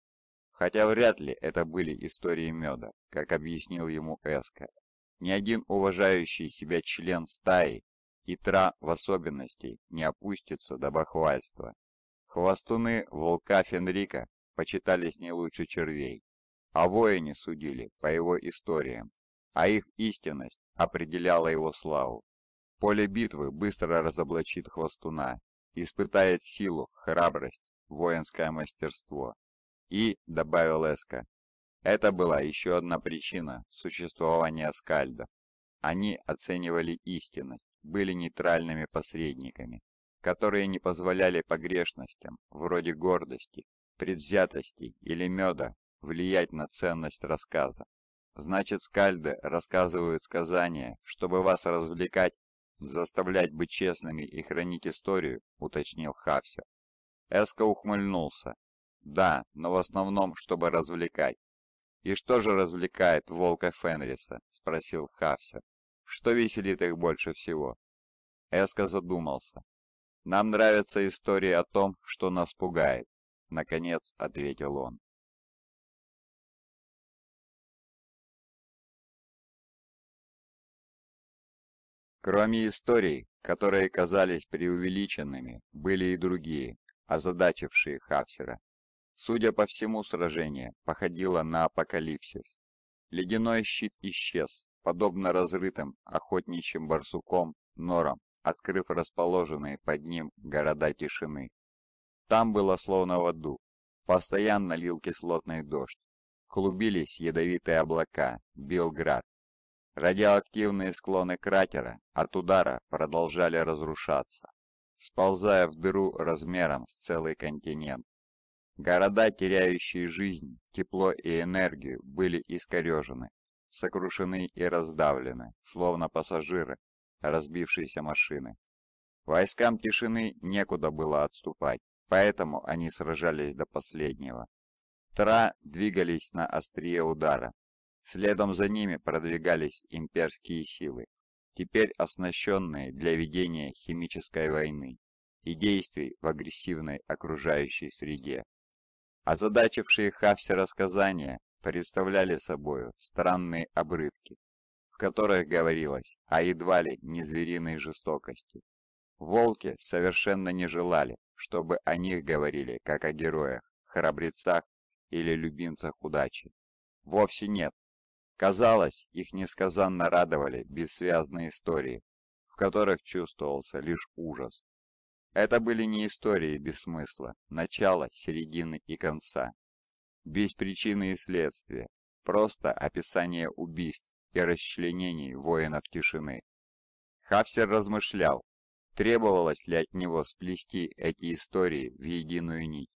Хотя вряд ли это были истории меда, как объяснил ему Эска. Ни один уважающий себя член стаи, и тра в особенности, не опустится до бахвальства. Хвостуны волка Фенрика почитались не лучше червей, а воине судили по его историям, а их истинность определяла его славу. Поле битвы быстро разоблачит хвостуна, испытает силу, храбрость, воинское мастерство. И, добавил Эска, это была еще одна причина существования скальдов. Они оценивали истинность, были нейтральными посредниками, которые не позволяли погрешностям, вроде гордости, предвзятости или меда, влиять на ценность рассказа. Значит, скальды рассказывают сказания, чтобы вас развлекать, заставлять быть честными и хранить историю, уточнил Хався. Эска ухмыльнулся, да, но в основном, чтобы развлекать. И что же развлекает волка Фенриса? Спросил Хався. Что веселит их больше всего? Эска задумался. Нам нравятся истории о том, что нас пугает, наконец ответил он. Кроме историй, которые казались преувеличенными, были и другие, озадачившие Хавсера. Судя по всему, сражение походило на апокалипсис. Ледяной щит исчез, подобно разрытым охотничьим барсуком норам, открыв расположенные под ним города тишины. Там было словно в аду. Постоянно лил кислотный дождь. Клубились ядовитые облака, бил град. Радиоактивные склоны кратера от удара продолжали разрушаться, сползая в дыру размером с целый континент. Города, теряющие жизнь, тепло и энергию, были искорежены, сокрушены и раздавлены, словно пассажиры разбившейся машины. Войскам тишины некуда было отступать, поэтому они сражались до последнего. Тра двигались на острие удара. Следом за ними продвигались имперские силы, теперь оснащенные для ведения химической войны и действий в агрессивной окружающей среде. Озадачившие Хавси рассказания представляли собою странные обрывки, в которых говорилось о едва ли не звериной жестокости. Волки совершенно не желали, чтобы о них говорили как о героях, храбрецах или любимцах удачи. Вовсе нет. Казалось, их несказанно радовали бессвязные истории, в которых чувствовался лишь ужас, это были не истории без смысла, начала, середины и конца. Без причины и следствия, просто описание убийств и расчленений воинов тишины. Хавсер размышлял, требовалось ли от него сплести эти истории в единую нить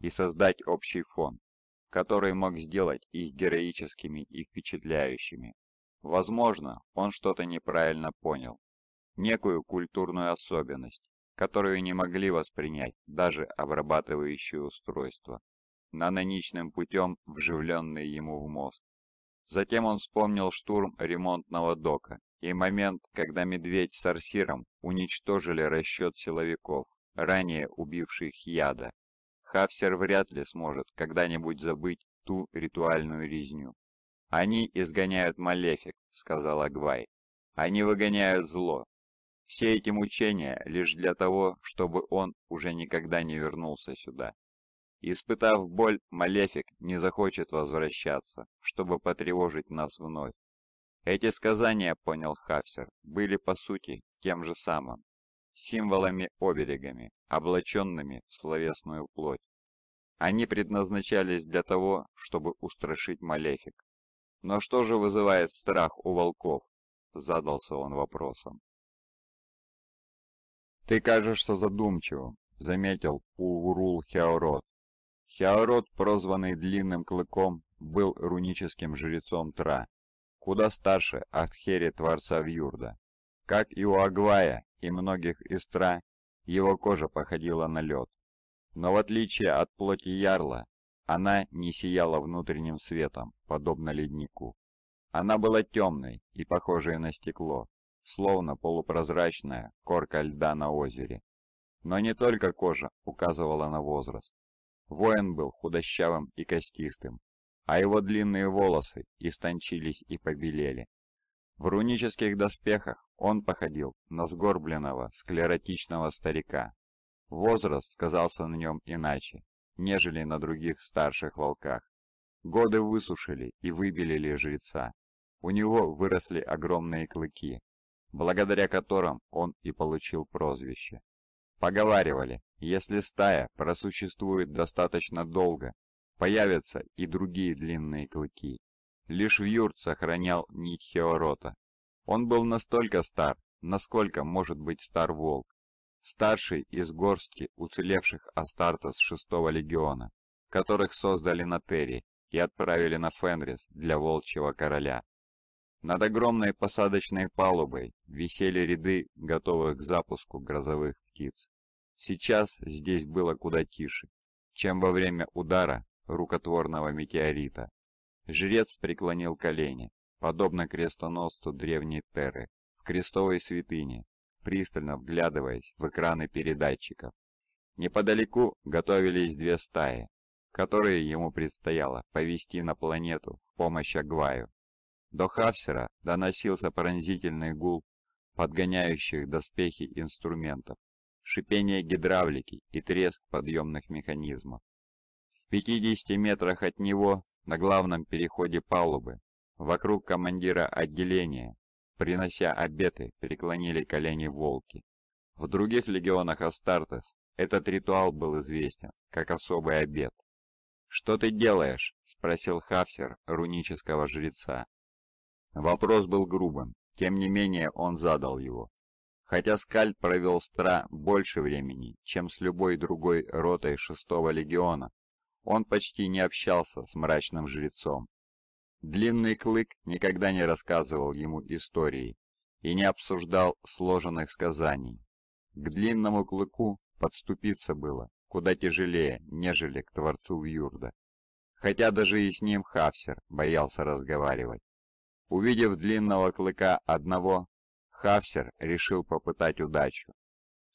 и создать общий фон, который мог сделать их героическими и впечатляющими. Возможно, он что-то неправильно понял, некую культурную особенность, которую не могли воспринять даже обрабатывающие устройства, наноничным путем вживленные ему в мозг. Затем он вспомнил штурм ремонтного дока и момент, когда медведь с арсиром уничтожили расчет силовиков, ранее убивших яда. Хавсер вряд ли сможет когда-нибудь забыть ту ритуальную резню. «Они изгоняют Малефик», — сказала Гвай. «Они выгоняют зло, все эти мучения лишь для того, чтобы он уже никогда не вернулся сюда. Испытав боль, Малефик не захочет возвращаться, чтобы потревожить нас вновь. Эти сказания, понял Хафсер, были по сути тем же самым, символами-оберегами, облаченными в словесную плоть. Они предназначались для того, чтобы устрашить Малефик. «Но что же вызывает страх у волков?» – задался он вопросом. «Ты кажешься задумчивым», — заметил Улурул Хеорот. Хеорот, прозванный Длинным Клыком, был руническим жрецом Тра, куда старше Атхери Творца Вьюрда. Как и у Агвая и многих из Тра, его кожа походила на лед. Но в отличие от плоти Ярла, она не сияла внутренним светом, подобно леднику. Она была темной и похожей на стекло, словно полупрозрачная корка льда на озере. Но не только кожа указывала на возраст. Воин был худощавым и костистым, а его длинные волосы истончились и побелели. В рунических доспехах он походил на сгорбленного склеротичного старика. Возраст сказался на нем иначе, нежели на других старших волках. Годы высушили и выбелили жреца. У него выросли огромные клыки, благодаря которым он и получил прозвище. Поговаривали, если стая просуществует достаточно долго, появятся и другие длинные клыки. Лишь Вьюрт сохранял нить Хеорота. Он был настолько стар, насколько может быть стар волк, старший из горстки уцелевших Астартес шестого легиона, которых создали на Терри и отправили на Фенрис для волчьего короля. Над огромной посадочной палубой висели ряды готовых к запуску грозовых птиц. Сейчас здесь было куда тише, чем во время удара рукотворного метеорита. Жрец преклонил колени, подобно крестоносцу древней Теры в крестовой святыне, пристально вглядываясь в экраны передатчиков. Неподалеку готовились две стаи, которые ему предстояло повести на планету в помощь Агваю. До Хавсера доносился пронзительный гул подгоняющих доспехи инструментов, шипение гидравлики и треск подъемных механизмов. В 50 метрах от него, на главном переходе палубы, вокруг командира отделения, принося обеты, преклонили колени волки. В других легионах Астартес этот ритуал был известен как особый обет. «Что ты делаешь?» – спросил Хавсер рунического жреца. Вопрос был грубым, тем не менее он задал его. Хотя Скальд провел Стра больше времени, чем с любой другой ротой шестого легиона, он почти не общался с мрачным жрецом. Длинный клык никогда не рассказывал ему истории и не обсуждал сложенных сказаний. К длинному клыку подступиться было куда тяжелее, нежели к Творцу Вьюрда. Хотя даже и с ним Хавсер боялся разговаривать. Увидев длинного клыка одного, Хавсер решил попытать удачу.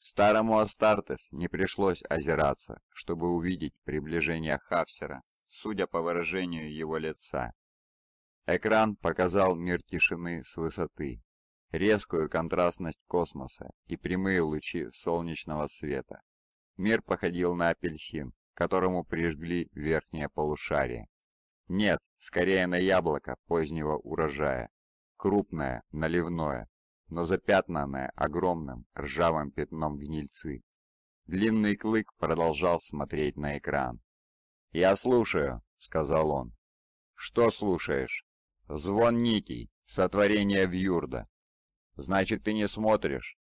Старому Астартес не пришлось озираться, чтобы увидеть приближение Хавсера, судя по выражению его лица. Экран показал мир тишины с высоты, резкую контрастность космоса и прямые лучи солнечного света. Мир походил на апельсин, которому прижгли верхнее полушарие. Нет, скорее на яблоко позднего урожая. Крупное, наливное, но запятнанное огромным ржавым пятном гнильцы. Длинный клык продолжал смотреть на экран. «Я слушаю», — сказал он. «Что слушаешь?» «Звон нитей, сотворение Вьюрда». «Значит, ты не смотришь?»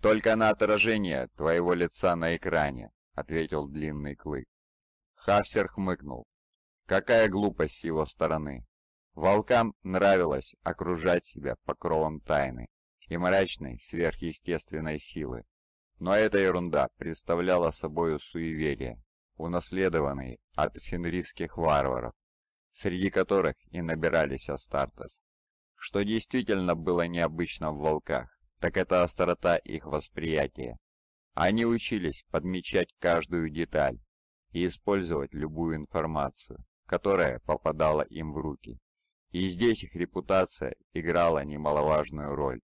«Только на отражение твоего лица на экране», — ответил длинный клык. Хавсер хмыкнул. Какая глупость с его стороны! Волкам нравилось окружать себя покровом тайны и мрачной сверхъестественной силы. Но эта ерунда представляла собою суеверие, унаследованные от фенрисских варваров, среди которых и набирались Астартес. Что действительно было необычно в волках, так это острота их восприятия. Они учились подмечать каждую деталь и использовать любую информацию которая попадала им в руки. И здесь их репутация играла немаловажную роль.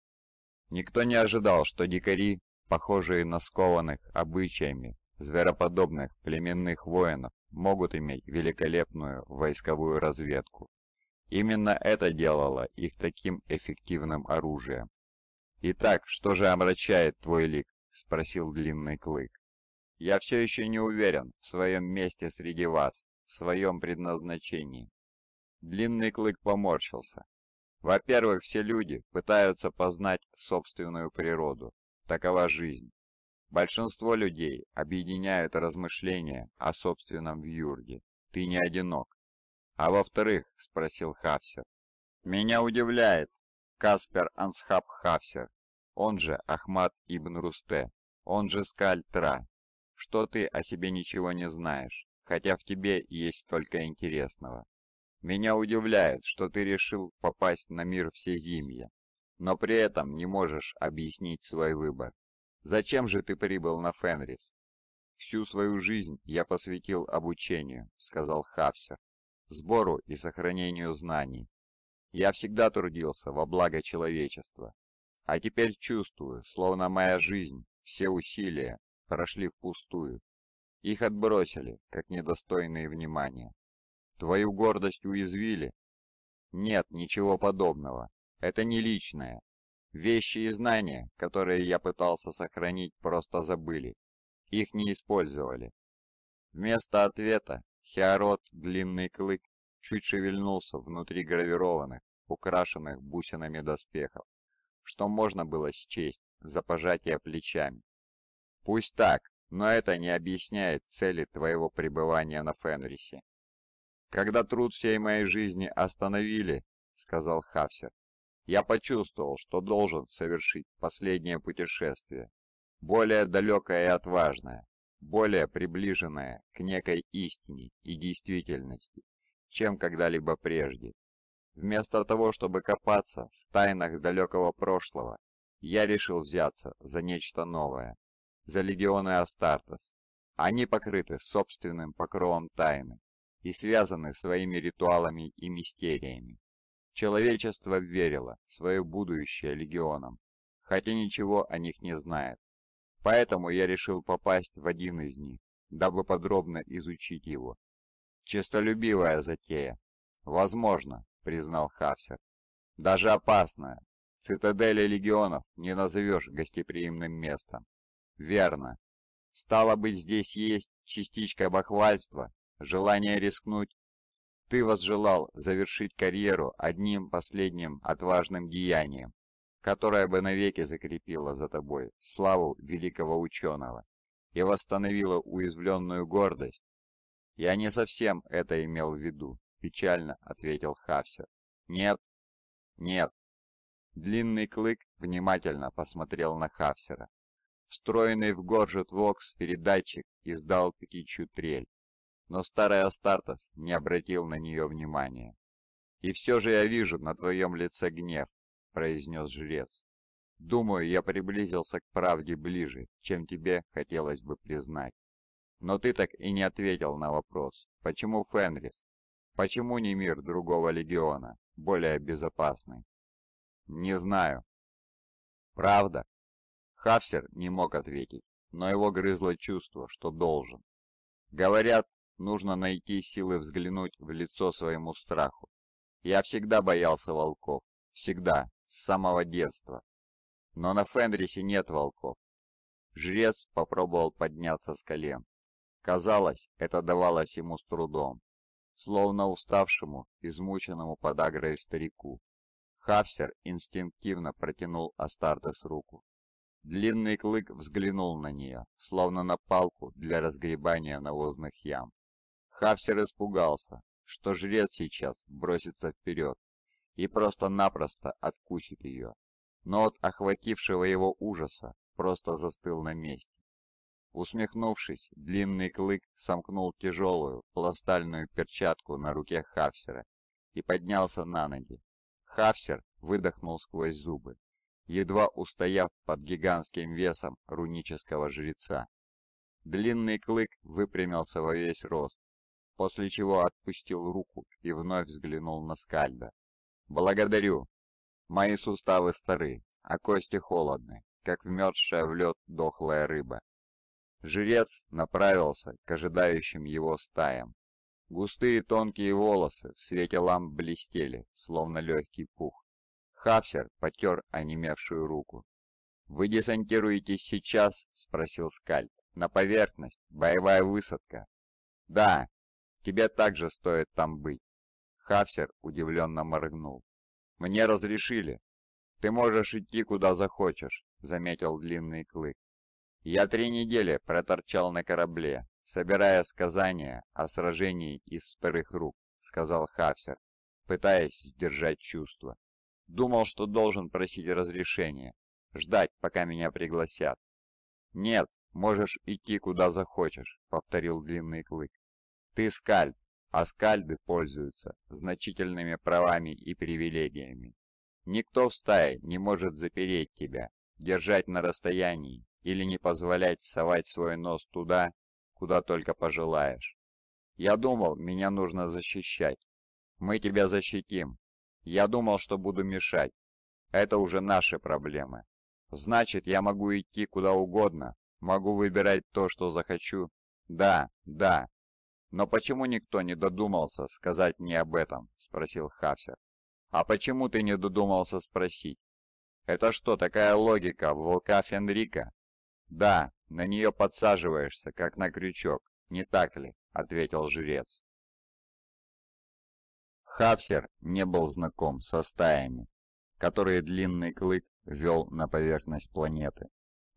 Никто не ожидал, что дикари, похожие на скованных обычаями звероподобных племенных воинов, могут иметь великолепную войсковую разведку. Именно это делало их таким эффективным оружием. «Итак, что же омрачает твой лик?» – спросил Длинный Клык. «Я все еще не уверен в своем месте среди вас», в своем предназначении. Длинный клык поморщился. Во-первых, все люди пытаются познать собственную природу. Такова жизнь. Большинство людей объединяют размышления о собственном вьюрге. Ты не одинок. А во-вторых, спросил Хавсер. Меня удивляет Каспер Ансхаб Хавсер, он же Ахмад Ибн Русте, он же Скальтра, что ты о себе ничего не знаешь хотя в тебе есть только интересного. Меня удивляет, что ты решил попасть на мир всезимья, но при этом не можешь объяснить свой выбор. Зачем же ты прибыл на Фенрис? Всю свою жизнь я посвятил обучению, сказал Хавсер, сбору и сохранению знаний. Я всегда трудился во благо человечества, а теперь чувствую, словно моя жизнь, все усилия прошли впустую. Их отбросили, как недостойные внимания. Твою гордость уязвили? Нет, ничего подобного. Это не личное. Вещи и знания, которые я пытался сохранить, просто забыли. Их не использовали. Вместо ответа Хиарот, длинный клык, чуть шевельнулся внутри гравированных, украшенных бусинами доспехов, что можно было счесть за пожатие плечами. «Пусть так, но это не объясняет цели твоего пребывания на Фенрисе. «Когда труд всей моей жизни остановили», — сказал Хавсер, — «я почувствовал, что должен совершить последнее путешествие, более далекое и отважное, более приближенное к некой истине и действительности, чем когда-либо прежде. Вместо того, чтобы копаться в тайнах далекого прошлого, я решил взяться за нечто новое за легионы Астартес. Они покрыты собственным покровом тайны и связаны своими ритуалами и мистериями. Человечество верило в свое будущее легионам, хотя ничего о них не знает. Поэтому я решил попасть в один из них, дабы подробно изучить его. Честолюбивая затея. Возможно, признал Хавсер. Даже опасная. Цитадели легионов не назовешь гостеприимным местом. Верно. Стало быть, здесь есть частичка бахвальства, желание рискнуть. Ты возжелал завершить карьеру одним последним отважным деянием, которое бы навеки закрепило за тобой славу великого ученого и восстановило уязвленную гордость. Я не совсем это имел в виду, печально ответил Хавсер. Нет? Нет. Длинный клык внимательно посмотрел на Хавсера. Встроенный в Горжет Вокс передатчик издал птичью трель, но старый Астартес не обратил на нее внимания. «И все же я вижу на твоем лице гнев», — произнес жрец. «Думаю, я приблизился к правде ближе, чем тебе хотелось бы признать. Но ты так и не ответил на вопрос, почему Фенрис? Почему не мир другого легиона, более безопасный?» «Не знаю». «Правда?» Хафсер не мог ответить, но его грызло чувство, что должен. Говорят, нужно найти силы взглянуть в лицо своему страху. Я всегда боялся волков. Всегда. С самого детства. Но на Фенрисе нет волков. Жрец попробовал подняться с колен. Казалось, это давалось ему с трудом. Словно уставшему, измученному подагрой старику. Хафсер инстинктивно протянул Астартес руку. Длинный клык взглянул на нее, словно на палку для разгребания навозных ям. Хавсер испугался, что жрец сейчас бросится вперед и просто-напросто откусит ее, но от охватившего его ужаса просто застыл на месте. Усмехнувшись, длинный клык сомкнул тяжелую пластальную перчатку на руке Хавсера и поднялся на ноги. Хавсер выдохнул сквозь зубы едва устояв под гигантским весом рунического жреца. Длинный клык выпрямился во весь рост, после чего отпустил руку и вновь взглянул на Скальда. «Благодарю. Мои суставы стары, а кости холодны, как вмерзшая в лед дохлая рыба». Жрец направился к ожидающим его стаям. Густые тонкие волосы в свете ламп блестели, словно легкий пух. Хафсер потер онемевшую руку. «Вы десантируетесь сейчас?» — спросил Скальд. «На поверхность? Боевая высадка?» «Да. Тебе также стоит там быть». Хафсер удивленно моргнул. «Мне разрешили. Ты можешь идти куда захочешь», — заметил длинный клык. «Я три недели проторчал на корабле, собирая сказания о сражении из вторых рук», — сказал Хафсер, пытаясь сдержать чувства. Думал, что должен просить разрешения, ждать, пока меня пригласят. «Нет, можешь идти куда захочешь», — повторил Длинный Клык. «Ты скальд, а скальды пользуются значительными правами и привилегиями. Никто в стае не может запереть тебя, держать на расстоянии или не позволять совать свой нос туда, куда только пожелаешь. Я думал, меня нужно защищать. Мы тебя защитим, я думал, что буду мешать. Это уже наши проблемы. Значит, я могу идти куда угодно, могу выбирать то, что захочу. Да, да. Но почему никто не додумался сказать мне об этом? Спросил Хавсер. А почему ты не додумался спросить? Это что, такая логика волка Фенрика? Да, на нее подсаживаешься, как на крючок, не так ли? Ответил жрец. Хавсер не был знаком со стаями, которые длинный клык вел на поверхность планеты.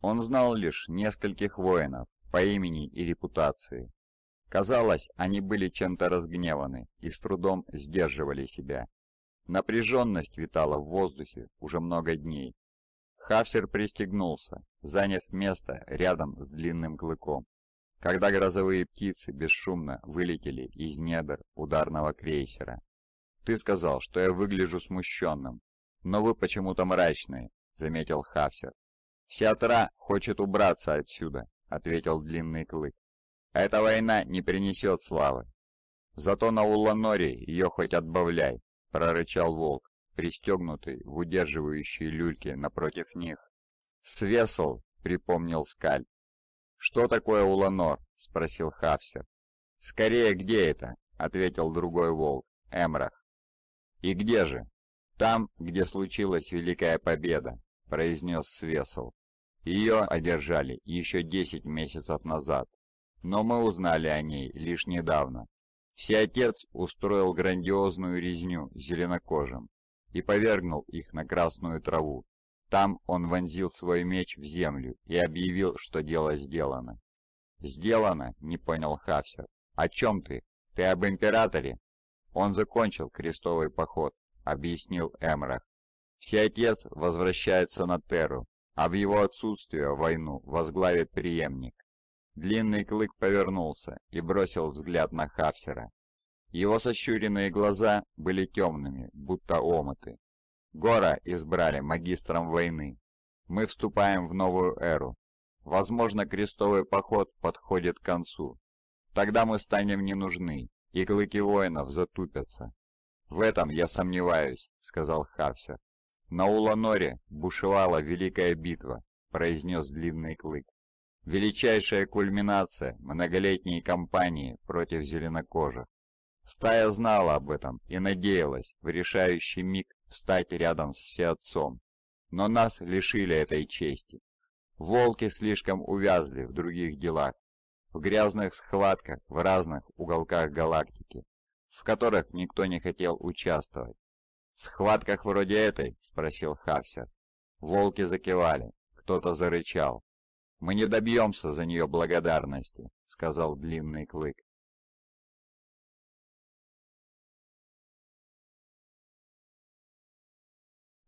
Он знал лишь нескольких воинов по имени и репутации. Казалось, они были чем-то разгневаны и с трудом сдерживали себя. Напряженность витала в воздухе уже много дней. Хавсер пристегнулся, заняв место рядом с длинным клыком. Когда грозовые птицы бесшумно вылетели из недр ударного крейсера, «Ты сказал, что я выгляжу смущенным, но вы почему-то мрачные», — заметил Хавсер. «Вся тра хочет убраться отсюда», — ответил Длинный Клык. «Эта война не принесет славы». «Зато на Уланоре ее хоть отбавляй», — прорычал Волк, пристегнутый в удерживающие люльки напротив них. «Свесл!» — припомнил Скаль. «Что такое Уланор?» — спросил Хавсер. «Скорее, где это?» — ответил другой волк, Эмрах. «И где же?» «Там, где случилась Великая Победа», — произнес Свесл. «Ее одержали еще десять месяцев назад, но мы узнали о ней лишь недавно. Всеотец устроил грандиозную резню зеленокожим и повергнул их на красную траву. Там он вонзил свой меч в землю и объявил, что дело сделано. «Сделано?» — не понял Хавсер. «О чем ты? Ты об императоре?» «Он закончил крестовый поход», — объяснил Эмрах. «Всеотец возвращается на Терру, а в его отсутствие войну возглавит преемник». Длинный клык повернулся и бросил взгляд на Хавсера. Его сощуренные глаза были темными, будто омыты. Гора избрали магистром войны. Мы вступаем в новую эру. Возможно, крестовый поход подходит к концу. Тогда мы станем не нужны, и клыки воинов затупятся. «В этом я сомневаюсь», — сказал Хався. «На Уланоре бушевала великая битва», — произнес длинный клык. «Величайшая кульминация многолетней кампании против зеленокожих. Стая знала об этом и надеялась в решающий миг встать рядом с всеотцом. Но нас лишили этой чести. Волки слишком увязли в других делах, в грязных схватках в разных уголках галактики, в которых никто не хотел участвовать. «В схватках вроде этой?» – спросил Хавсер. Волки закивали, кто-то зарычал. «Мы не добьемся за нее благодарности», – сказал длинный клык.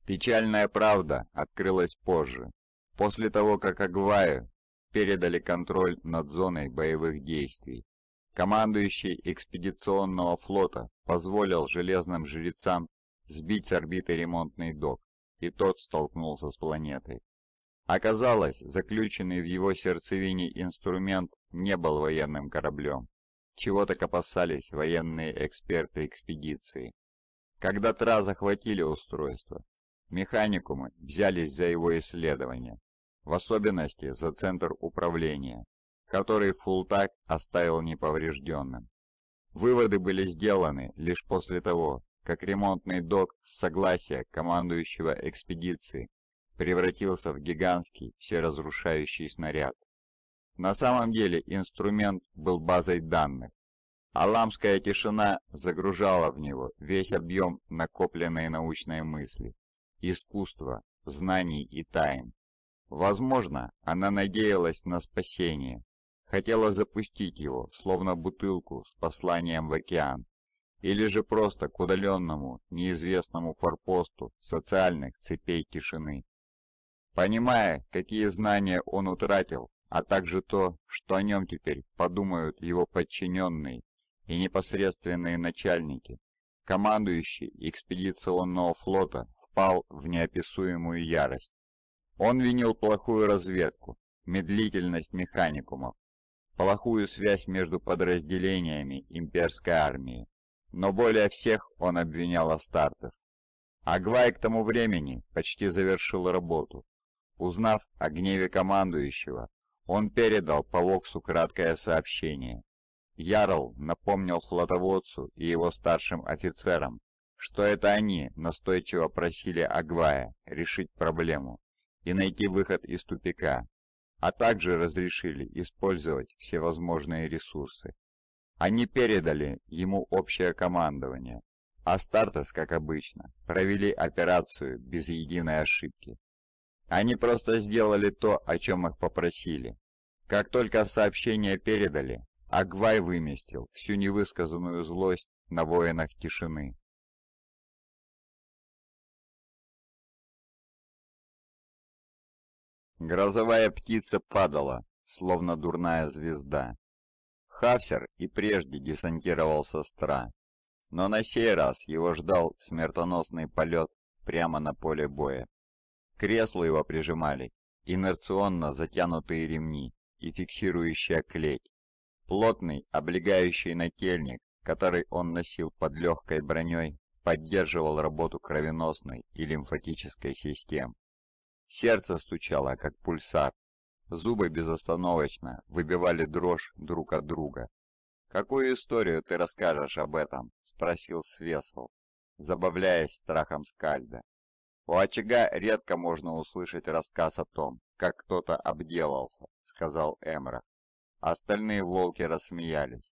Печальная правда открылась позже, после того, как Агваю передали контроль над зоной боевых действий. Командующий экспедиционного флота позволил железным жрецам сбить с орбиты ремонтный док, и тот столкнулся с планетой. Оказалось, заключенный в его сердцевине инструмент не был военным кораблем, чего так опасались военные эксперты экспедиции. Когда ТРА захватили устройство, механикумы взялись за его исследование в особенности за центр управления, который Фултак оставил неповрежденным. Выводы были сделаны лишь после того, как ремонтный док с согласия командующего экспедиции превратился в гигантский всеразрушающий снаряд. На самом деле инструмент был базой данных. Аламская тишина загружала в него весь объем накопленной научной мысли, искусства, знаний и тайн. Возможно, она надеялась на спасение. Хотела запустить его, словно бутылку с посланием в океан. Или же просто к удаленному, неизвестному форпосту социальных цепей тишины. Понимая, какие знания он утратил, а также то, что о нем теперь подумают его подчиненные и непосредственные начальники, командующий экспедиционного флота впал в неописуемую ярость. Он винил плохую разведку, медлительность механикумов, плохую связь между подразделениями имперской армии. Но более всех он обвинял Астартес. Агвай к тому времени почти завершил работу. Узнав о гневе командующего, он передал по Воксу краткое сообщение. Ярл напомнил флотоводцу и его старшим офицерам, что это они настойчиво просили Агвая решить проблему и найти выход из тупика, а также разрешили использовать всевозможные ресурсы. Они передали ему общее командование, а Стартес, как обычно, провели операцию без единой ошибки. Они просто сделали то, о чем их попросили. Как только сообщение передали, Агвай выместил всю невысказанную злость на воинах тишины. Грозовая птица падала, словно дурная звезда. Хавсер и прежде десантировался с но на сей раз его ждал смертоносный полет прямо на поле боя. К креслу его прижимали инерционно затянутые ремни и фиксирующая клеть. Плотный, облегающий нательник, который он носил под легкой броней, поддерживал работу кровеносной и лимфатической систем. Сердце стучало, как пульсар. Зубы безостановочно выбивали дрожь друг от друга. «Какую историю ты расскажешь об этом?» — спросил Свесл, забавляясь страхом Скальда. «У очага редко можно услышать рассказ о том, как кто-то обделался», — сказал Эмра. Остальные волки рассмеялись.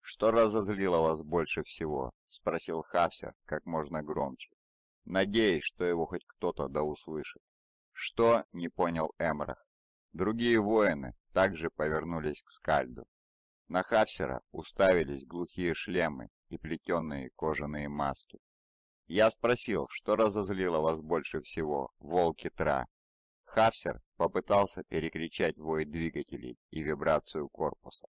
«Что разозлило вас больше всего?» — спросил Хавсер как можно громче, Надеюсь, что его хоть кто-то да услышит. «Что?» — не понял Эмрах. Другие воины также повернулись к скальду. На Хавсера уставились глухие шлемы и плетеные кожаные маски. Я спросил, что разозлило вас больше всего, волки Тра. Хавсер попытался перекричать вой двигателей и вибрацию корпуса.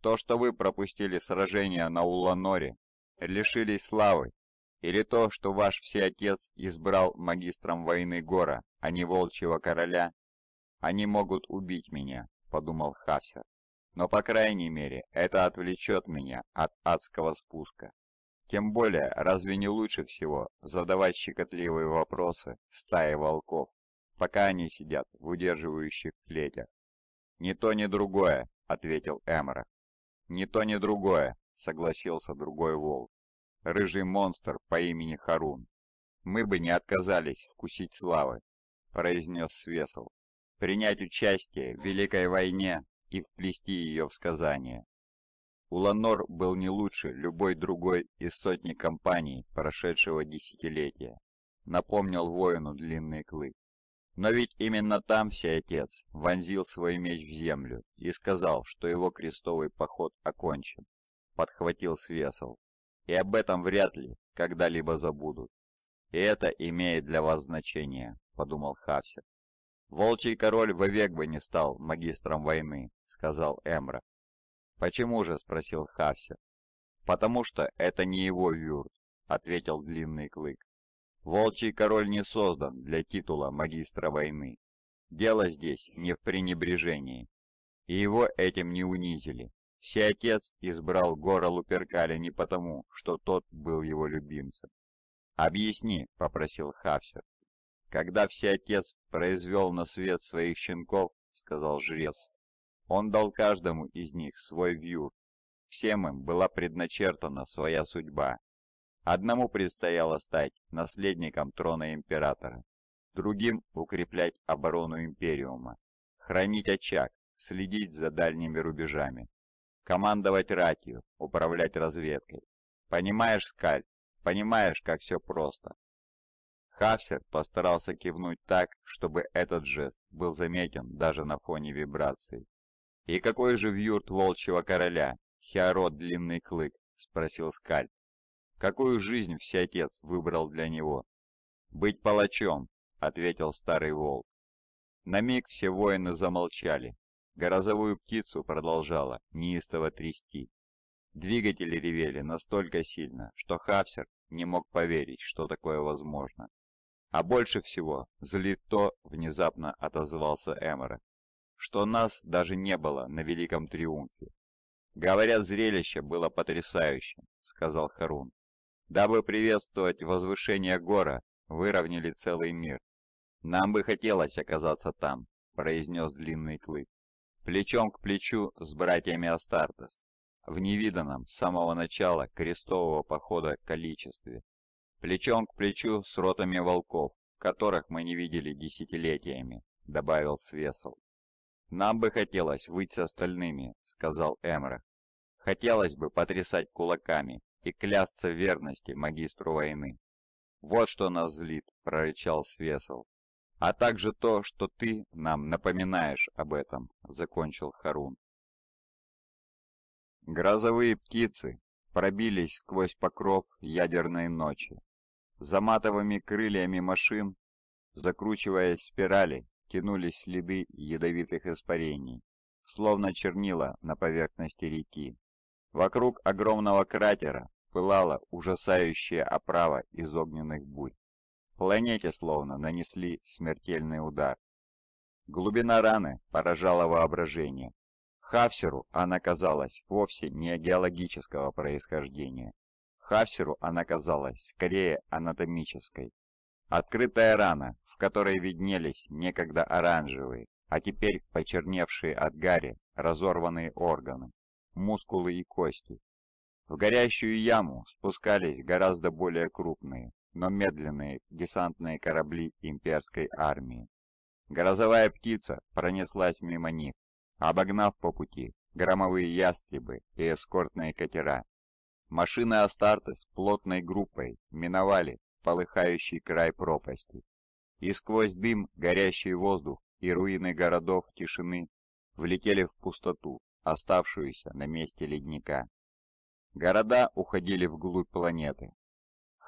То, что вы пропустили сражение на Улланоре, лишились славы или то, что ваш всеотец избрал магистром войны Гора, а не волчьего короля? Они могут убить меня, подумал Хавсер. Но, по крайней мере, это отвлечет меня от адского спуска. Тем более, разве не лучше всего задавать щекотливые вопросы стае волков, пока они сидят в удерживающих клетях? «Ни то, ни другое», — ответил Эмрах. «Ни то, ни другое», — согласился другой волк рыжий монстр по имени Харун. «Мы бы не отказались вкусить славы», — произнес Свесл. «Принять участие в Великой войне и вплести ее в сказание». Уланор был не лучше любой другой из сотни компаний прошедшего десятилетия, напомнил воину длинный клык. Но ведь именно там все отец вонзил свой меч в землю и сказал, что его крестовый поход окончен, подхватил Свесл и об этом вряд ли когда-либо забудут. И это имеет для вас значение, подумал Хавсер. Волчий король вовек бы не стал магистром войны, сказал Эмра. Почему же, спросил Хавсер. Потому что это не его вюрт, ответил длинный клык. Волчий король не создан для титула магистра войны. Дело здесь не в пренебрежении. И его этим не унизили. Всеотец избрал Гора Луперкаля не потому, что тот был его любимцем. «Объясни», — попросил Хавсер. «Когда Всеотец произвел на свет своих щенков, — сказал жрец, — он дал каждому из них свой вьюр. Всем им была предначертана своя судьба. Одному предстояло стать наследником трона императора, другим — укреплять оборону империума, хранить очаг, следить за дальними рубежами, Командовать ратью, управлять разведкой. Понимаешь, Скаль, понимаешь, как все просто. Хавсер постарался кивнуть так, чтобы этот жест был заметен даже на фоне вибраций. «И какой же вьюрт волчьего короля, Хиарот Длинный Клык?» – спросил Скаль. «Какую жизнь всеотец выбрал для него?» «Быть палачом», – ответил старый волк. На миг все воины замолчали, Грозовую птицу продолжала неистово трясти. Двигатели ревели настолько сильно, что Хавсер не мог поверить, что такое возможно. А больше всего злит то, внезапно отозвался Эмора, что нас даже не было на Великом Триумфе. Говорят, зрелище было потрясающим, сказал Харун. Дабы приветствовать возвышение гора, выровняли целый мир. Нам бы хотелось оказаться там, произнес длинный клык плечом к плечу с братьями Астартес, в невиданном с самого начала крестового похода количестве, плечом к плечу с ротами волков, которых мы не видели десятилетиями, добавил Свесл. «Нам бы хотелось выйти с остальными», — сказал Эмрах. «Хотелось бы потрясать кулаками и клясться в верности магистру войны». «Вот что нас злит», — прорычал Свесл а также то, что ты нам напоминаешь об этом», — закончил Харун. Грозовые птицы пробились сквозь покров ядерной ночи. За матовыми крыльями машин, закручиваясь спирали, тянулись следы ядовитых испарений, словно чернила на поверхности реки. Вокруг огромного кратера пылала ужасающая оправа из огненных бурь. Планете словно нанесли смертельный удар. Глубина раны поражала воображение. Хавсеру она казалась вовсе не геологического происхождения. Хавсеру она казалась скорее анатомической. Открытая рана, в которой виднелись некогда оранжевые, а теперь почерневшие от гари разорванные органы, мускулы и кости. В горящую яму спускались гораздо более крупные, но медленные десантные корабли имперской армии. Грозовая птица пронеслась мимо них, обогнав по пути громовые ястребы и эскортные катера. Машины с плотной группой миновали полыхающий край пропасти. И сквозь дым, горящий воздух и руины городов тишины влетели в пустоту, оставшуюся на месте ледника. Города уходили вглубь планеты,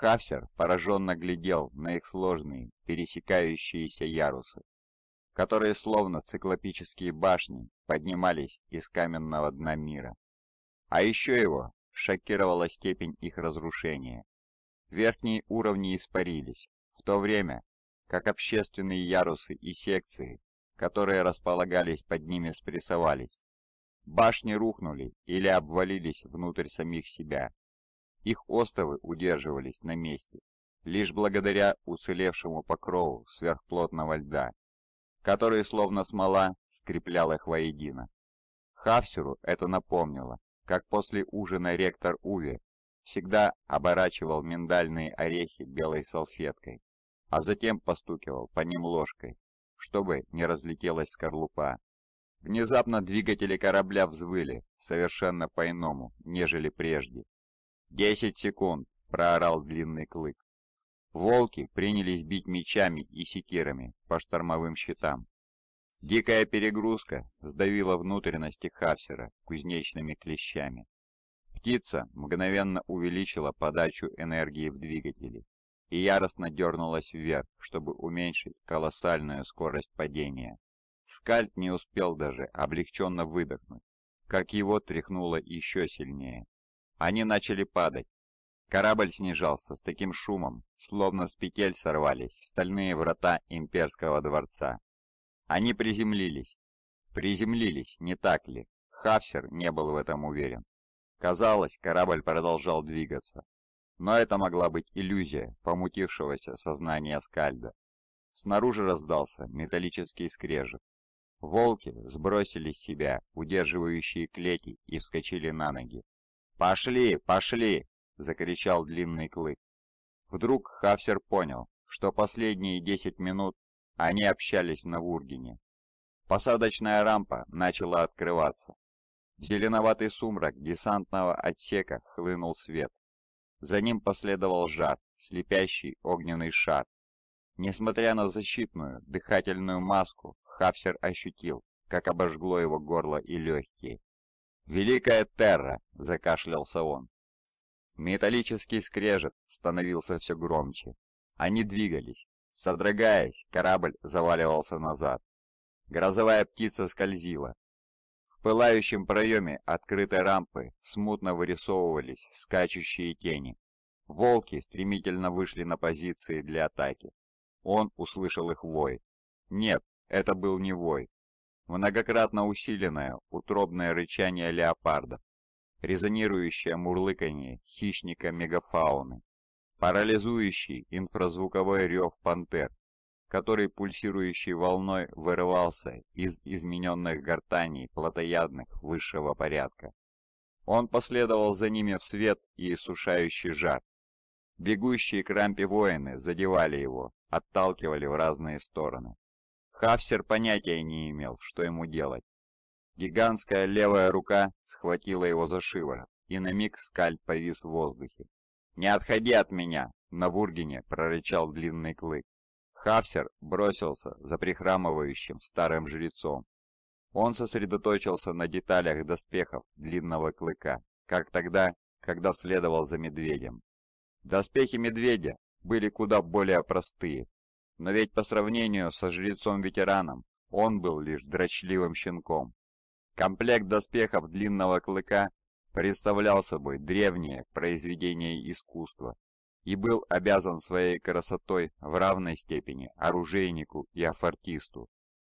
Кассер пораженно глядел на их сложные, пересекающиеся ярусы, которые словно циклопические башни поднимались из каменного дна мира. А еще его шокировала степень их разрушения. Верхние уровни испарились, в то время как общественные ярусы и секции, которые располагались под ними, спрессовались. Башни рухнули или обвалились внутрь самих себя. Их остовы удерживались на месте лишь благодаря уцелевшему покрову сверхплотного льда, который словно смола скреплял их воедино. Хавсеру это напомнило, как после ужина ректор Уве всегда оборачивал миндальные орехи белой салфеткой, а затем постукивал по ним ложкой, чтобы не разлетелась скорлупа. Внезапно двигатели корабля взвыли совершенно по-иному, нежели прежде. «Десять секунд!» – проорал длинный клык. Волки принялись бить мечами и секирами по штормовым щитам. Дикая перегрузка сдавила внутренности Хавсера кузнечными клещами. Птица мгновенно увеличила подачу энергии в двигатели и яростно дернулась вверх, чтобы уменьшить колоссальную скорость падения. Скальд не успел даже облегченно выдохнуть, как его тряхнуло еще сильнее. Они начали падать. Корабль снижался с таким шумом, словно с петель сорвались стальные врата имперского дворца. Они приземлились. Приземлились, не так ли? Хавсер не был в этом уверен. Казалось, корабль продолжал двигаться. Но это могла быть иллюзия помутившегося сознания Скальда. Снаружи раздался металлический скрежет. Волки сбросили с себя удерживающие клети и вскочили на ноги. «Пошли, пошли!» — закричал длинный клык. Вдруг Хавсер понял, что последние десять минут они общались на Вургине. Посадочная рампа начала открываться. В зеленоватый сумрак десантного отсека хлынул свет. За ним последовал жар, слепящий огненный шар. Несмотря на защитную, дыхательную маску, Хавсер ощутил, как обожгло его горло и легкие. «Великая Терра!» — закашлялся он. Металлический скрежет становился все громче. Они двигались. Содрогаясь, корабль заваливался назад. Грозовая птица скользила. В пылающем проеме открытой рампы смутно вырисовывались скачущие тени. Волки стремительно вышли на позиции для атаки. Он услышал их вой. Нет, это был не вой. Многократно усиленное утробное рычание леопардов, резонирующее мурлыканье хищника мегафауны, парализующий инфразвуковой рев пантер, который пульсирующей волной вырывался из измененных гортаний плотоядных высшего порядка. Он последовал за ними в свет и иссушающий жар. Бегущие к рампе воины задевали его, отталкивали в разные стороны. Хавсер понятия не имел, что ему делать. Гигантская левая рука схватила его за шиворот, и на миг скальп повис в воздухе. «Не отходи от меня!» — на Вургине прорычал длинный клык. Хавсер бросился за прихрамывающим старым жрецом. Он сосредоточился на деталях доспехов длинного клыка, как тогда, когда следовал за медведем. Доспехи медведя были куда более простые, но ведь по сравнению со жрецом-ветераном он был лишь дрочливым щенком. Комплект доспехов длинного клыка представлял собой древнее произведение искусства и был обязан своей красотой в равной степени оружейнику и афортисту.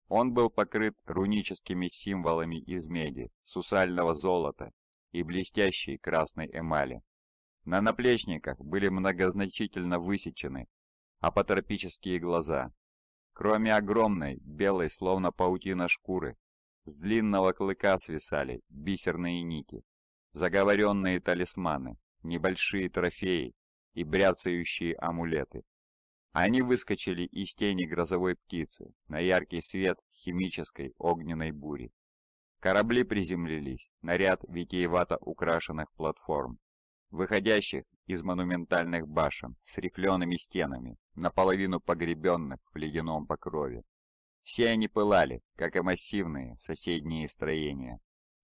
Он был покрыт руническими символами из меди, сусального золота и блестящей красной эмали. На наплечниках были многозначительно высечены апотропические глаза. Кроме огромной, белой, словно паутина шкуры, с длинного клыка свисали бисерные нити, заговоренные талисманы, небольшие трофеи и бряцающие амулеты. Они выскочили из тени грозовой птицы на яркий свет химической огненной бури. Корабли приземлились на ряд витиевато украшенных платформ выходящих из монументальных башен с рифлеными стенами, наполовину погребенных в ледяном покрове. Все они пылали, как и массивные соседние строения.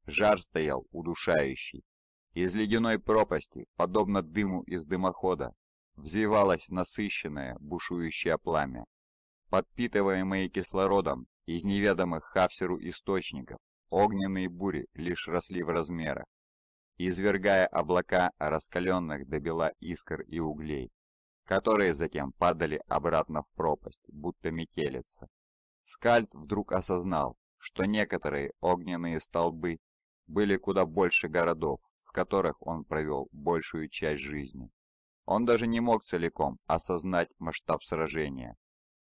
Жар стоял удушающий. Из ледяной пропасти, подобно дыму из дымохода, взвивалось насыщенное бушующее пламя. Подпитываемые кислородом из неведомых Хавсеру источников, огненные бури лишь росли в размерах извергая облака раскаленных до бела искр и углей, которые затем падали обратно в пропасть, будто метелица. Скальд вдруг осознал, что некоторые огненные столбы были куда больше городов, в которых он провел большую часть жизни. Он даже не мог целиком осознать масштаб сражения.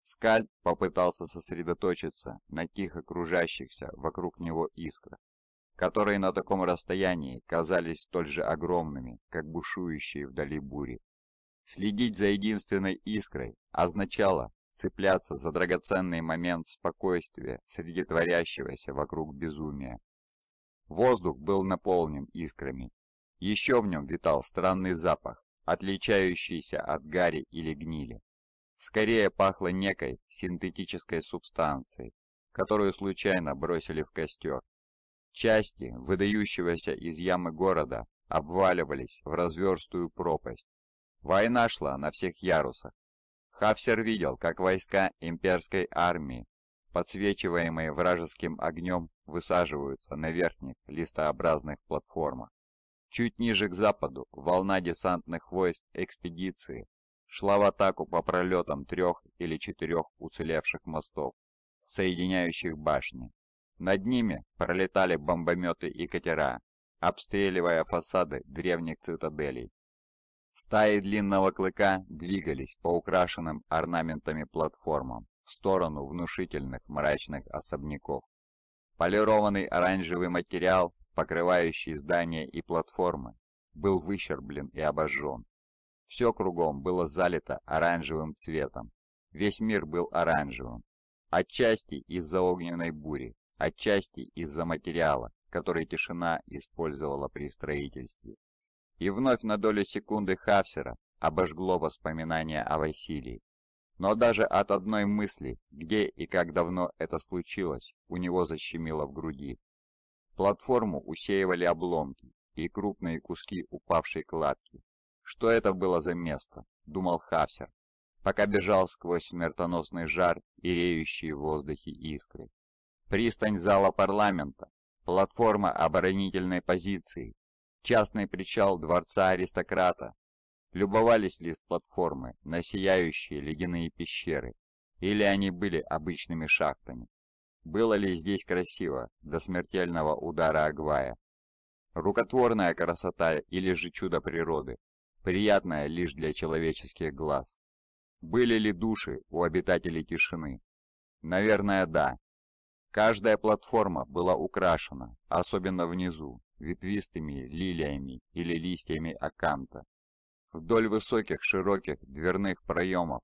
Скальд попытался сосредоточиться на тихо кружащихся вокруг него искрах, которые на таком расстоянии казались столь же огромными, как бушующие вдали бури. Следить за единственной искрой означало цепляться за драгоценный момент спокойствия среди творящегося вокруг безумия. Воздух был наполнен искрами. Еще в нем витал странный запах, отличающийся от гари или гнили. Скорее пахло некой синтетической субстанцией, которую случайно бросили в костер Части, выдающегося из ямы города, обваливались в разверстую пропасть. Война шла на всех ярусах. Хафсер видел, как войска имперской армии, подсвечиваемые вражеским огнем, высаживаются на верхних листообразных платформах. Чуть ниже к западу волна десантных войск экспедиции шла в атаку по пролетам трех или четырех уцелевших мостов, соединяющих башни. Над ними пролетали бомбометы и катера, обстреливая фасады древних цитаделей. Стаи длинного клыка двигались по украшенным орнаментами платформам в сторону внушительных мрачных особняков. Полированный оранжевый материал, покрывающий здания и платформы, был выщерблен и обожжен. Все кругом было залито оранжевым цветом. Весь мир был оранжевым. Отчасти из-за огненной бури, отчасти из-за материала, который тишина использовала при строительстве. И вновь на долю секунды Хафсера обожгло воспоминание о Василии. Но даже от одной мысли, где и как давно это случилось, у него защемило в груди. Платформу усеивали обломки и крупные куски упавшей кладки. Что это было за место, думал Хафсер, пока бежал сквозь смертоносный жар и реющие в воздухе искры пристань зала парламента, платформа оборонительной позиции, частный причал дворца аристократа. Любовались ли с платформы на сияющие ледяные пещеры, или они были обычными шахтами? Было ли здесь красиво до смертельного удара Агвая? Рукотворная красота или же чудо природы, приятное лишь для человеческих глаз? Были ли души у обитателей тишины? Наверное, да, Каждая платформа была украшена, особенно внизу, ветвистыми лилиями или листьями аканта. Вдоль высоких широких дверных проемов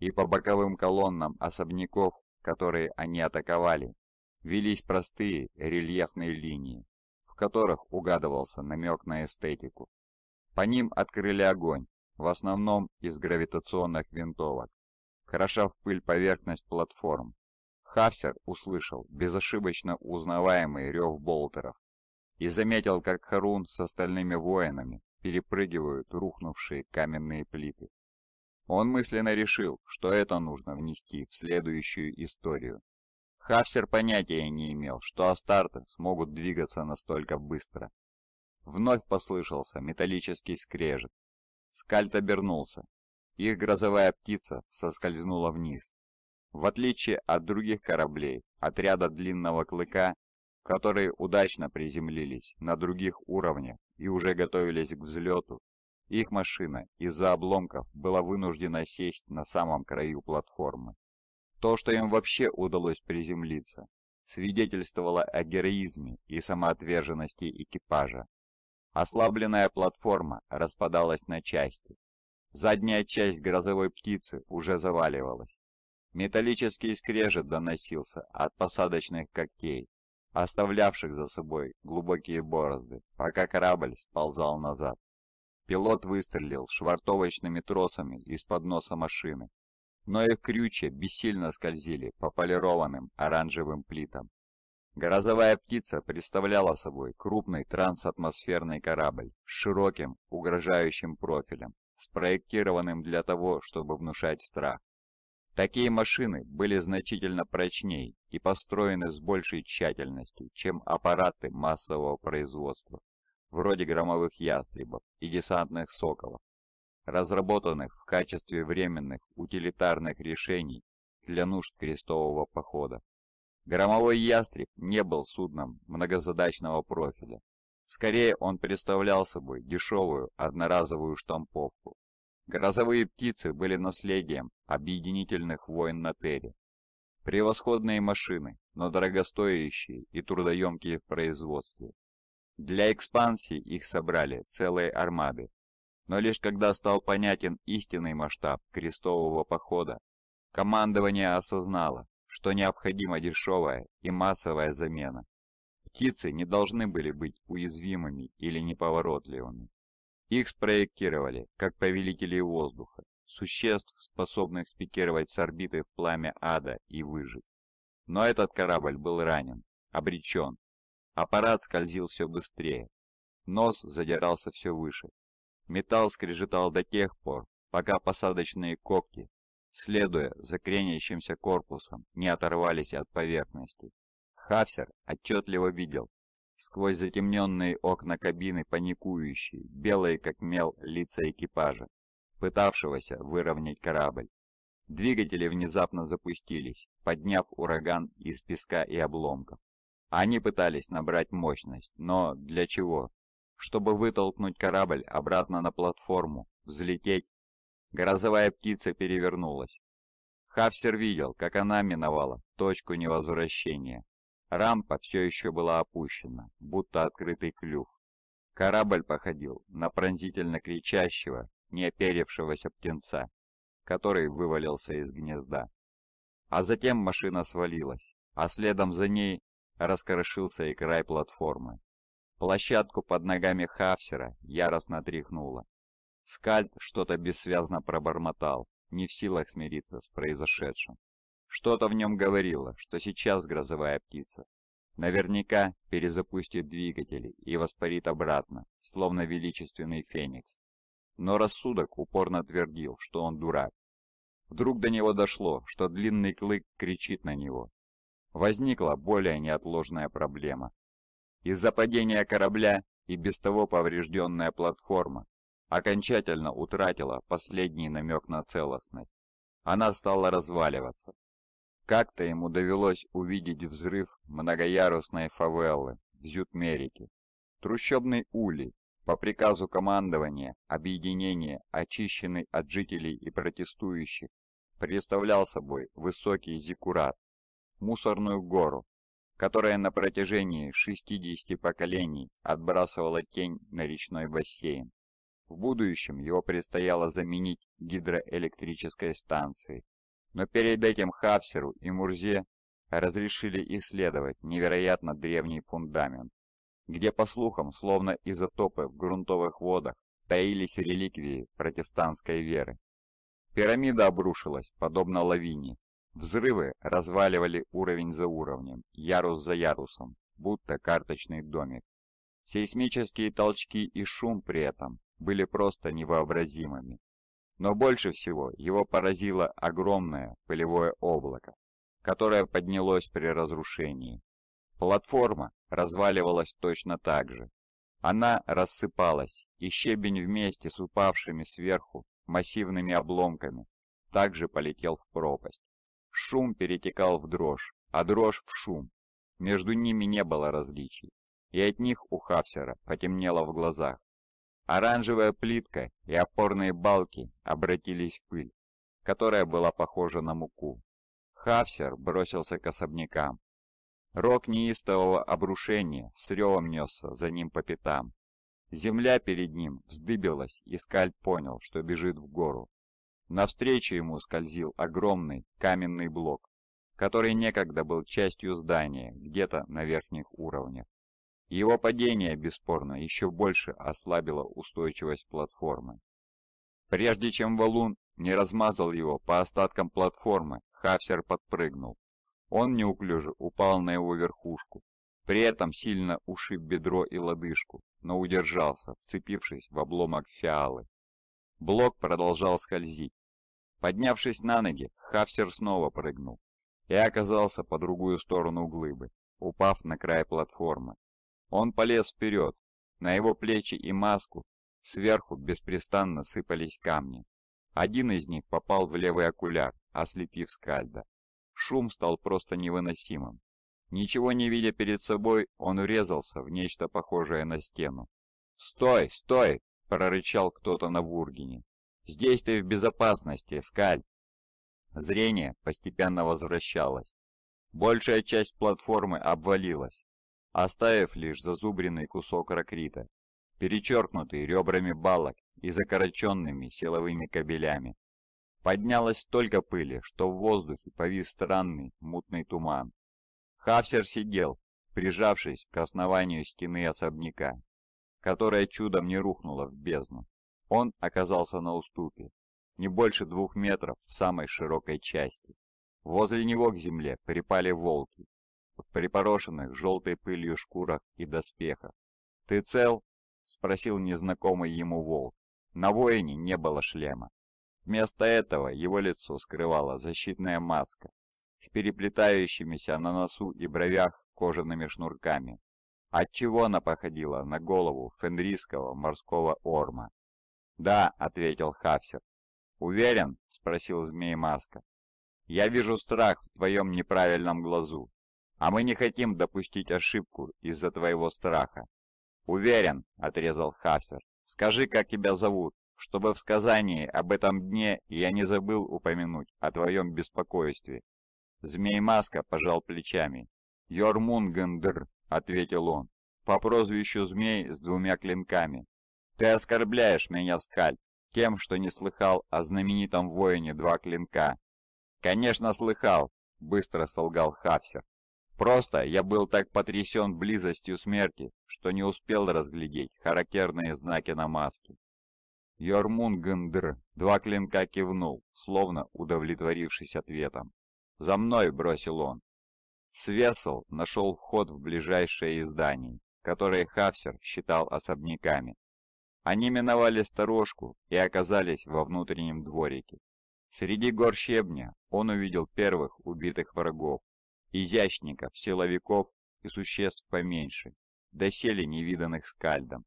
и по боковым колоннам особняков, которые они атаковали, велись простые рельефные линии, в которых угадывался намек на эстетику. По ним открыли огонь, в основном из гравитационных винтовок, кроша в пыль поверхность платформ. Хафсер услышал безошибочно узнаваемый рев болтеров и заметил, как Харун с остальными воинами перепрыгивают рухнувшие каменные плиты. Он мысленно решил, что это нужно внести в следующую историю. Хафсер понятия не имел, что Астарты смогут двигаться настолько быстро. Вновь послышался металлический скрежет. Скальд обернулся. Их грозовая птица соскользнула вниз, в отличие от других кораблей, отряда Длинного Клыка, которые удачно приземлились на других уровнях и уже готовились к взлету, их машина из-за обломков была вынуждена сесть на самом краю платформы. То, что им вообще удалось приземлиться, свидетельствовало о героизме и самоотверженности экипажа. Ослабленная платформа распадалась на части. Задняя часть грозовой птицы уже заваливалась, Металлический скрежет доносился от посадочных когтей, оставлявших за собой глубокие борозды, пока корабль сползал назад. Пилот выстрелил швартовочными тросами из-под носа машины, но их крючья бессильно скользили по полированным оранжевым плитам. Грозовая птица представляла собой крупный трансатмосферный корабль с широким, угрожающим профилем, спроектированным для того, чтобы внушать страх. Такие машины были значительно прочнее и построены с большей тщательностью, чем аппараты массового производства, вроде громовых ястребов и десантных соколов, разработанных в качестве временных утилитарных решений для нужд крестового похода. Громовой ястреб не был судном многозадачного профиля. Скорее он представлял собой дешевую одноразовую штамповку, Грозовые птицы были наследием объединительных войн на Терре. Превосходные машины, но дорогостоящие и трудоемкие в производстве. Для экспансии их собрали целые армады. Но лишь когда стал понятен истинный масштаб крестового похода, командование осознало, что необходима дешевая и массовая замена. Птицы не должны были быть уязвимыми или неповоротливыми. Их спроектировали, как повелители воздуха, существ, способных спикировать с орбиты в пламя ада и выжить. Но этот корабль был ранен, обречен. Аппарат скользил все быстрее. Нос задирался все выше. Металл скрежетал до тех пор, пока посадочные когти, следуя за кренящимся корпусом, не оторвались от поверхности. Хафсер отчетливо видел, Сквозь затемненные окна кабины паникующие, белые как мел лица экипажа, пытавшегося выровнять корабль. Двигатели внезапно запустились, подняв ураган из песка и обломков. Они пытались набрать мощность, но для чего? Чтобы вытолкнуть корабль обратно на платформу, взлететь. Грозовая птица перевернулась. Хавсер видел, как она миновала точку невозвращения. Рампа все еще была опущена, будто открытый клюв. Корабль походил на пронзительно кричащего, неоперевшегося птенца, который вывалился из гнезда. А затем машина свалилась, а следом за ней раскрошился и край платформы. Площадку под ногами Хавсера яростно тряхнуло. Скальд что-то бессвязно пробормотал, не в силах смириться с произошедшим. Что-то в нем говорило, что сейчас грозовая птица. Наверняка перезапустит двигатели и воспарит обратно, словно величественный феникс. Но рассудок упорно твердил, что он дурак. Вдруг до него дошло, что длинный клык кричит на него. Возникла более неотложная проблема. Из-за падения корабля и без того поврежденная платформа окончательно утратила последний намек на целостность. Она стала разваливаться, как-то ему довелось увидеть взрыв многоярусной фавелы в Зютмерике, Трущобный улей по приказу командования объединение, очищенный от жителей и протестующих, представлял собой высокий зиккурат, мусорную гору, которая на протяжении 60 поколений отбрасывала тень на речной бассейн. В будущем его предстояло заменить гидроэлектрической станцией. Но перед этим Хавсеру и Мурзе разрешили исследовать невероятно древний фундамент, где, по слухам, словно изотопы в грунтовых водах, таились реликвии протестантской веры. Пирамида обрушилась, подобно лавине. Взрывы разваливали уровень за уровнем, ярус за ярусом, будто карточный домик. Сейсмические толчки и шум при этом были просто невообразимыми. Но больше всего его поразило огромное пылевое облако, которое поднялось при разрушении. Платформа разваливалась точно так же. Она рассыпалась, и щебень вместе с упавшими сверху массивными обломками также полетел в пропасть. Шум перетекал в дрожь, а дрожь в шум. Между ними не было различий, и от них у Хафсера потемнело в глазах. Оранжевая плитка и опорные балки обратились в пыль, которая была похожа на муку. Хавсер бросился к особнякам. Рок неистового обрушения с ревом несся за ним по пятам. Земля перед ним вздыбилась, и Скальд понял, что бежит в гору. Навстречу ему скользил огромный каменный блок, который некогда был частью здания где-то на верхних уровнях. Его падение, бесспорно, еще больше ослабило устойчивость платформы. Прежде чем валун не размазал его по остаткам платформы, Хафсер подпрыгнул. Он неуклюже упал на его верхушку, при этом сильно ушиб бедро и лодыжку, но удержался, вцепившись в обломок фиалы. Блок продолжал скользить. Поднявшись на ноги, Хафсер снова прыгнул и оказался по другую сторону глыбы, упав на край платформы. Он полез вперед. На его плечи и маску сверху беспрестанно сыпались камни. Один из них попал в левый окуляр, ослепив скальда. Шум стал просто невыносимым. Ничего не видя перед собой, он врезался в нечто похожее на стену. «Стой, стой!» – прорычал кто-то на Вургине. «Здесь ты в безопасности, Скаль!» Зрение постепенно возвращалось. Большая часть платформы обвалилась, оставив лишь зазубренный кусок ракрита, перечеркнутый ребрами балок и закороченными силовыми кабелями. Поднялось столько пыли, что в воздухе повис странный мутный туман. Хавсер сидел, прижавшись к основанию стены особняка, которая чудом не рухнула в бездну. Он оказался на уступе, не больше двух метров в самой широкой части. Возле него к земле припали волки, в припорошенных желтой пылью шкурах и доспехах. «Ты цел?» — спросил незнакомый ему волк. На воине не было шлема. Вместо этого его лицо скрывала защитная маска с переплетающимися на носу и бровях кожаными шнурками, отчего она походила на голову фенрийского морского орма. «Да», — ответил Хавсер. «Уверен?» — спросил змей маска. «Я вижу страх в твоем неправильном глазу а мы не хотим допустить ошибку из-за твоего страха». «Уверен», — отрезал Хасвер. «Скажи, как тебя зовут, чтобы в сказании об этом дне я не забыл упомянуть о твоем беспокойстве». Змей Маска пожал плечами. «Йормунгендр», — ответил он, — «по прозвищу змей с двумя клинками». «Ты оскорбляешь меня, Скаль, тем, что не слыхал о знаменитом воине два клинка». «Конечно, слыхал», — быстро солгал Хавсер. Просто я был так потрясен близостью смерти, что не успел разглядеть характерные знаки на маске. Йормунгендр два клинка кивнул, словно удовлетворившись ответом. «За мной!» — бросил он. Свесл нашел вход в ближайшее издание, которое Хафсер считал особняками. Они миновали сторожку и оказались во внутреннем дворике. Среди гор щебня он увидел первых убитых врагов изящников, силовиков и существ поменьше, доселе невиданных скальдом.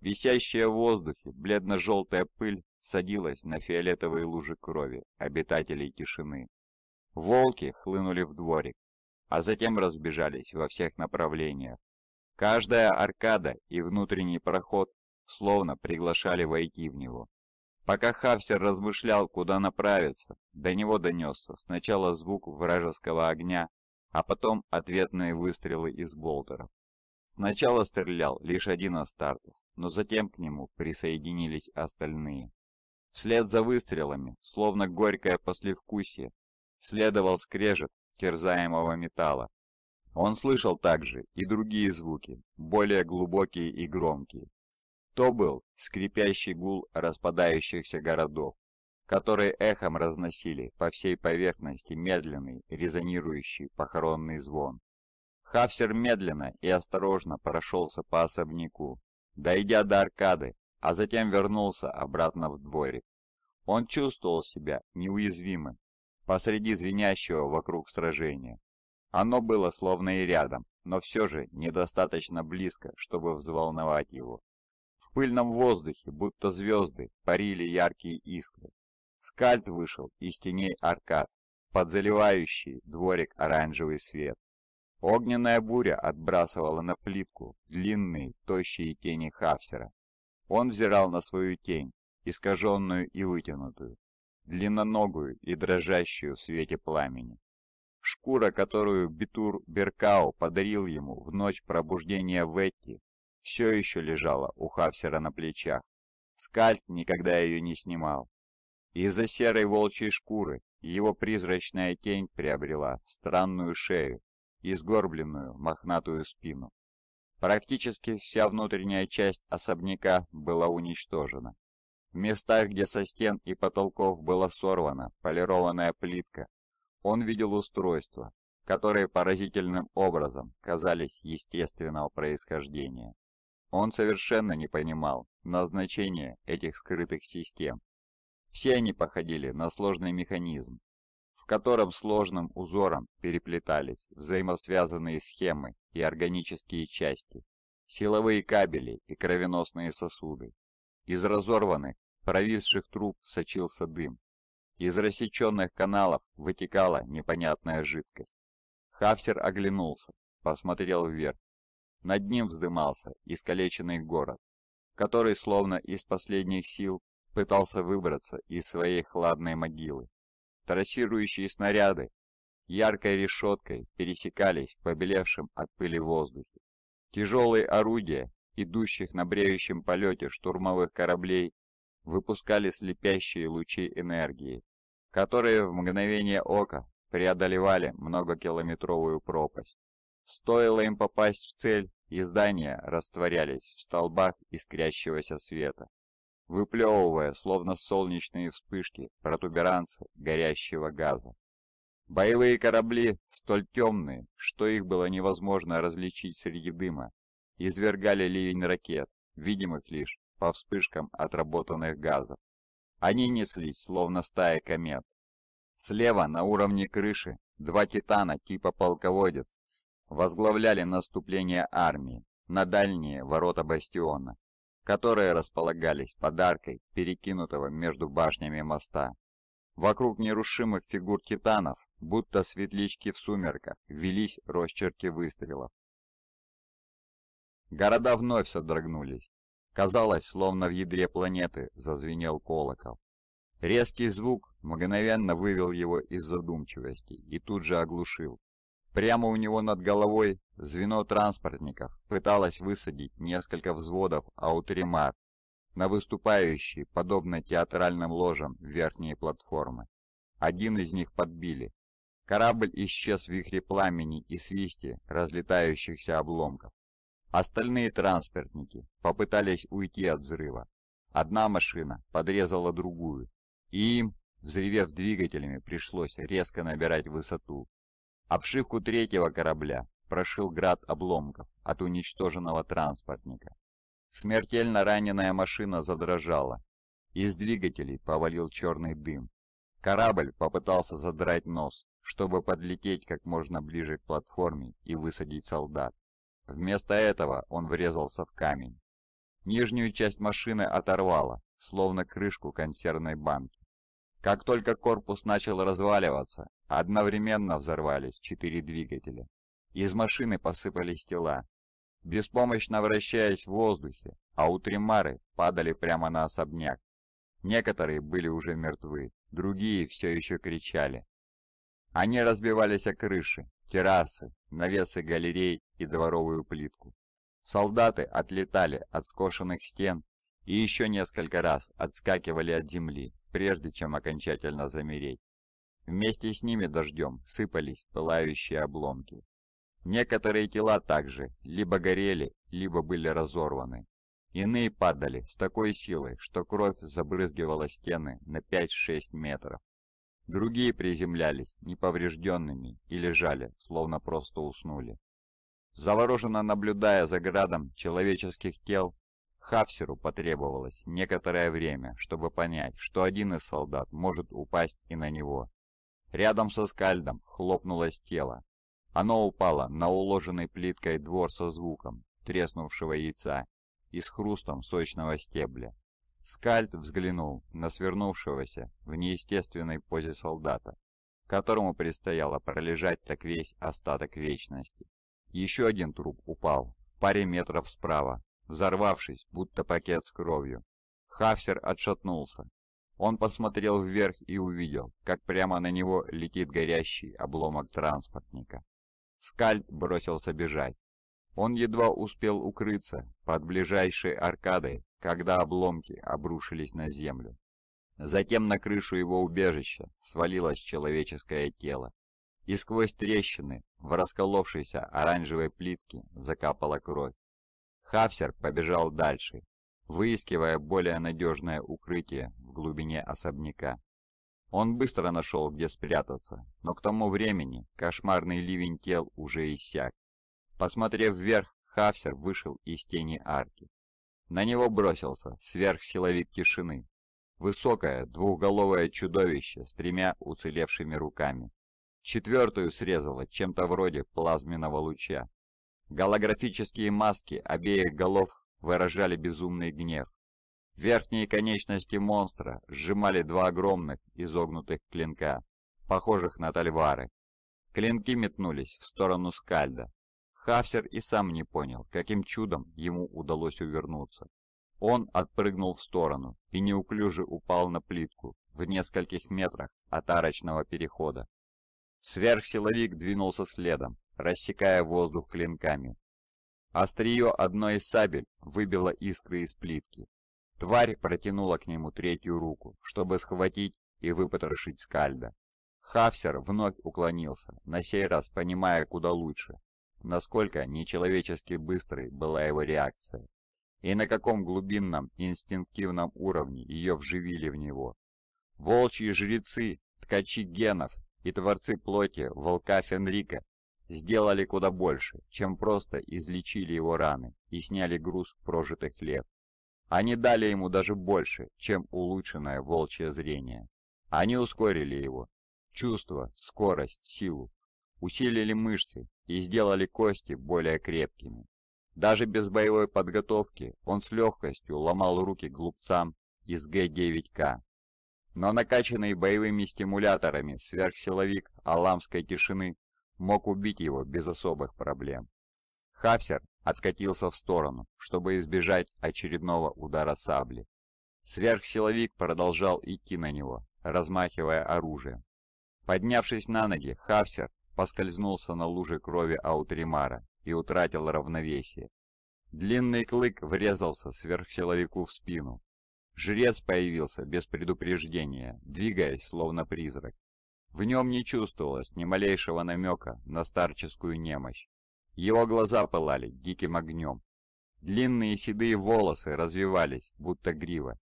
Висящая в воздухе бледно-желтая пыль садилась на фиолетовые лужи крови обитателей тишины. Волки хлынули в дворик, а затем разбежались во всех направлениях. Каждая аркада и внутренний проход словно приглашали войти в него. Пока Хавсер размышлял, куда направиться, до него донесся сначала звук вражеского огня, а потом ответные выстрелы из болтеров. Сначала стрелял лишь один Астартес, но затем к нему присоединились остальные. Вслед за выстрелами, словно горькое послевкусие, следовал скрежет терзаемого металла. Он слышал также и другие звуки, более глубокие и громкие. То был скрипящий гул распадающихся городов, которые эхом разносили по всей поверхности медленный, резонирующий похоронный звон. Хафсер медленно и осторожно прошелся по особняку, дойдя до аркады, а затем вернулся обратно в дворик. Он чувствовал себя неуязвимым посреди звенящего вокруг сражения. Оно было словно и рядом, но все же недостаточно близко, чтобы взволновать его. В пыльном воздухе, будто звезды, парили яркие искры, Скальд вышел из теней аркад, под заливающий дворик оранжевый свет. Огненная буря отбрасывала на плитку длинные, тощие тени Хафсера. Он взирал на свою тень, искаженную и вытянутую, длинноногую и дрожащую в свете пламени. Шкура, которую Битур Беркау подарил ему в ночь пробуждения Ветти, все еще лежала у Хафсера на плечах. Скальд никогда ее не снимал. Из-за серой волчьей шкуры его призрачная тень приобрела странную шею и сгорбленную мохнатую спину. Практически вся внутренняя часть особняка была уничтожена. В местах, где со стен и потолков была сорвана полированная плитка, он видел устройства, которые поразительным образом казались естественного происхождения. Он совершенно не понимал назначение этих скрытых систем все они походили на сложный механизм, в котором сложным узором переплетались взаимосвязанные схемы и органические части, силовые кабели и кровеносные сосуды. Из разорванных, провисших труб сочился дым. Из рассеченных каналов вытекала непонятная жидкость. Хафсер оглянулся, посмотрел вверх. Над ним вздымался искалеченный город, который словно из последних сил пытался выбраться из своей хладной могилы. Трассирующие снаряды яркой решеткой пересекались в побелевшем от пыли воздухе. Тяжелые орудия, идущих на бреющем полете штурмовых кораблей, выпускали слепящие лучи энергии, которые в мгновение ока преодолевали многокилометровую пропасть. Стоило им попасть в цель, и здания растворялись в столбах искрящегося света выплевывая, словно солнечные вспышки, протуберанцы горящего газа. Боевые корабли, столь темные, что их было невозможно различить среди дыма, извергали ливень ракет, видимых лишь по вспышкам отработанных газов. Они неслись, словно стая комет. Слева, на уровне крыши, два титана типа полководец возглавляли наступление армии на дальние ворота бастиона, которые располагались под аркой перекинутого между башнями моста. Вокруг нерушимых фигур титанов, будто светлячки в сумерках, велись росчерки выстрелов. Города вновь содрогнулись. Казалось, словно в ядре планеты зазвенел колокол. Резкий звук мгновенно вывел его из задумчивости и тут же оглушил. Прямо у него над головой звено транспортников пыталось высадить несколько взводов аутримар на выступающие, подобно театральным ложам, верхние платформы. Один из них подбили. Корабль исчез в вихре пламени и свисте разлетающихся обломков. Остальные транспортники попытались уйти от взрыва. Одна машина подрезала другую, и им, взревев двигателями, пришлось резко набирать высоту. Обшивку третьего корабля прошил град обломков от уничтоженного транспортника. Смертельно раненая машина задрожала. Из двигателей повалил черный дым. Корабль попытался задрать нос, чтобы подлететь как можно ближе к платформе и высадить солдат. Вместо этого он врезался в камень. Нижнюю часть машины оторвало, словно крышку консервной банки. Как только корпус начал разваливаться, одновременно взорвались четыре двигателя. Из машины посыпались тела. Беспомощно вращаясь в воздухе, а аутримары падали прямо на особняк. Некоторые были уже мертвы, другие все еще кричали. Они разбивались о крыши, террасы, навесы галерей и дворовую плитку. Солдаты отлетали от скошенных стен и еще несколько раз отскакивали от земли, прежде чем окончательно замереть. Вместе с ними дождем сыпались пылающие обломки. Некоторые тела также либо горели, либо были разорваны. Иные падали с такой силой, что кровь забрызгивала стены на 5-6 метров. Другие приземлялись неповрежденными и лежали, словно просто уснули. Завороженно наблюдая за градом человеческих тел, Хавсеру потребовалось некоторое время, чтобы понять, что один из солдат может упасть и на него. Рядом со скальдом хлопнулось тело. Оно упало на уложенный плиткой двор со звуком треснувшего яйца и с хрустом сочного стебля. Скальд взглянул на свернувшегося в неестественной позе солдата, которому предстояло пролежать так весь остаток вечности. Еще один труп упал в паре метров справа, взорвавшись, будто пакет с кровью. Хафсер отшатнулся. Он посмотрел вверх и увидел, как прямо на него летит горящий обломок транспортника. Скальд бросился бежать. Он едва успел укрыться под ближайшей аркадой, когда обломки обрушились на землю. Затем на крышу его убежища свалилось человеческое тело, и сквозь трещины в расколовшейся оранжевой плитке закапала кровь. Хафсер побежал дальше, выискивая более надежное укрытие в глубине особняка. Он быстро нашел, где спрятаться, но к тому времени кошмарный ливень тел уже иссяк. Посмотрев вверх, Хафсер вышел из тени арки. На него бросился сверхсиловик тишины. Высокое двухголовое чудовище с тремя уцелевшими руками. Четвертую срезало чем-то вроде плазменного луча. Голографические маски обеих голов выражали безумный гнев. Верхние конечности монстра сжимали два огромных изогнутых клинка, похожих на тальвары. Клинки метнулись в сторону скальда. Хафсер и сам не понял, каким чудом ему удалось увернуться. Он отпрыгнул в сторону и неуклюже упал на плитку в нескольких метрах от арочного перехода. Сверхсиловик двинулся следом, рассекая воздух клинками. Острие одной из сабель выбило искры из плитки. Тварь протянула к нему третью руку, чтобы схватить и выпотрошить скальда. Хафсер вновь уклонился, на сей раз понимая куда лучше, насколько нечеловечески быстрой была его реакция, и на каком глубинном инстинктивном уровне ее вживили в него. Волчьи жрецы, ткачи генов и творцы плоти волка Фенрика сделали куда больше, чем просто излечили его раны и сняли груз прожитых лет. Они дали ему даже больше, чем улучшенное волчье зрение. Они ускорили его. Чувство, скорость, силу. Усилили мышцы и сделали кости более крепкими. Даже без боевой подготовки он с легкостью ломал руки глупцам из Г-9К. Но накачанный боевыми стимуляторами сверхсиловик Аламской тишины мог убить его без особых проблем. Хафсер откатился в сторону, чтобы избежать очередного удара сабли. Сверхсиловик продолжал идти на него, размахивая оружием. Поднявшись на ноги, Хафсер поскользнулся на луже крови Аутримара и утратил равновесие. Длинный клык врезался сверхсиловику в спину. Жрец появился без предупреждения, двигаясь словно призрак. В нем не чувствовалось ни малейшего намека на старческую немощь. Его глаза пылали диким огнем. Длинные седые волосы развивались, будто грива.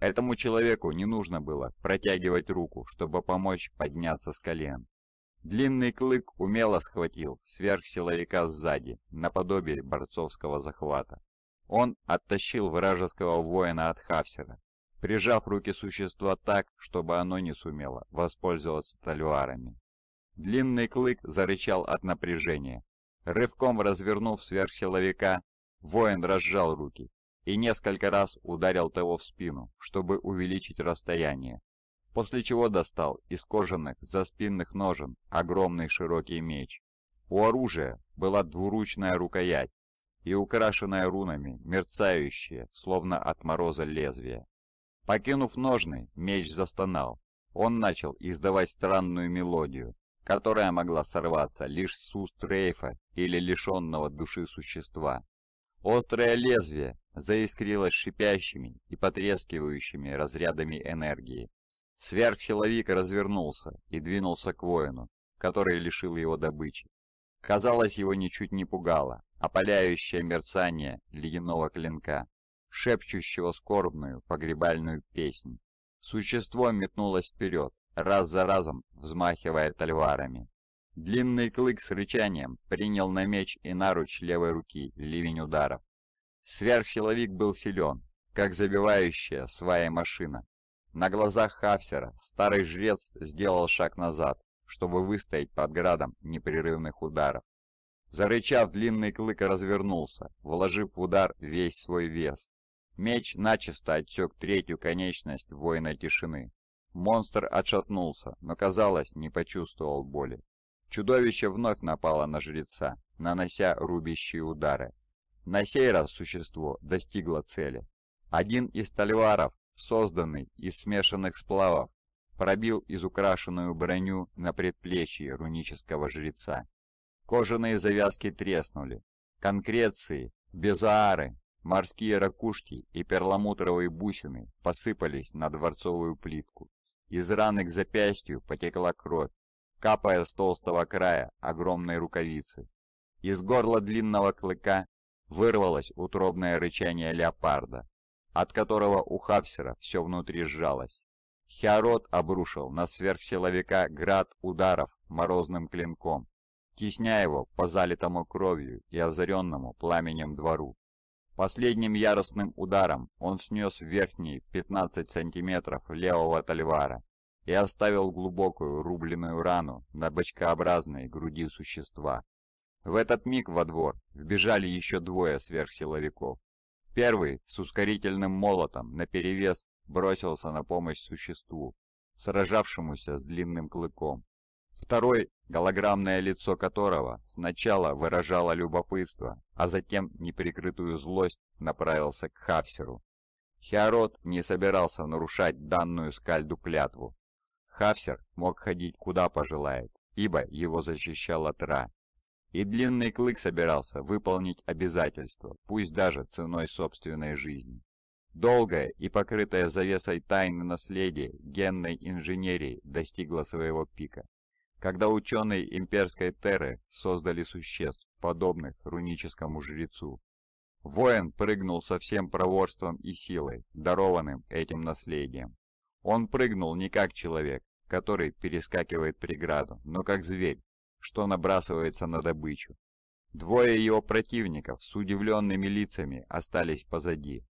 Этому человеку не нужно было протягивать руку, чтобы помочь подняться с колен. Длинный клык умело схватил сверхсиловика сзади, наподобие борцовского захвата. Он оттащил вражеского воина от Хавсера прижав руки существа так, чтобы оно не сумело воспользоваться талюарами. Длинный клык зарычал от напряжения. Рывком развернув сверхсиловика, воин разжал руки и несколько раз ударил того в спину, чтобы увеличить расстояние, после чего достал из кожаных заспинных ножен огромный широкий меч. У оружия была двуручная рукоять и украшенная рунами мерцающее, словно от мороза лезвие. Покинув ножны, меч застонал. Он начал издавать странную мелодию, которая могла сорваться лишь с уст рейфа или лишенного души существа. Острое лезвие заискрилось шипящими и потрескивающими разрядами энергии. Сверхчеловек развернулся и двинулся к воину, который лишил его добычи. Казалось, его ничуть не пугало опаляющее мерцание ледяного клинка шепчущего скорбную погребальную песнь. Существо метнулось вперед, раз за разом взмахивая тальварами. Длинный клык с рычанием принял на меч и наруч левой руки ливень ударов. Сверхсиловик был силен, как забивающая свая машина. На глазах Хафсера старый жрец сделал шаг назад, чтобы выстоять под градом непрерывных ударов. Зарычав, длинный клык развернулся, вложив в удар весь свой вес. Меч начисто отсек третью конечность воина тишины. Монстр отшатнулся, но, казалось, не почувствовал боли. Чудовище вновь напало на жреца, нанося рубящие удары. На сей раз существо достигло цели. Один из тальваров, созданный из смешанных сплавов, пробил изукрашенную броню на предплечье рунического жреца. Кожаные завязки треснули. Конкреции, безаары Морские ракушки и перламутровые бусины посыпались на дворцовую плитку. Из раны к запястью потекла кровь, капая с толстого края огромной рукавицы. Из горла длинного клыка вырвалось утробное рычание леопарда, от которого у Хавсера все внутри сжалось. Хиарот обрушил на сверхсиловика град ударов морозным клинком, тесня его по залитому кровью и озаренному пламенем двору. Последним яростным ударом он снес верхние 15 сантиметров левого тальвара и оставил глубокую рубленную рану на бочкообразной груди существа. В этот миг во двор вбежали еще двое сверхсиловиков. Первый с ускорительным молотом наперевес бросился на помощь существу, сражавшемуся с длинным клыком. Второй, голограммное лицо которого сначала выражало любопытство, а затем неприкрытую злость направился к Хавсеру. Хиарот не собирался нарушать данную скальду клятву. Хавсер мог ходить куда пожелает, ибо его защищала Тра. И длинный клык собирался выполнить обязательство, пусть даже ценой собственной жизни. Долгое и покрытое завесой тайны наследие генной инженерии достигло своего пика, когда ученые имперской Терры создали существ, подобных руническому жрецу, воин прыгнул со всем проворством и силой, дарованным этим наследием. Он прыгнул не как человек, который перескакивает преграду, но как зверь, что набрасывается на добычу. Двое его противников с удивленными лицами остались позади.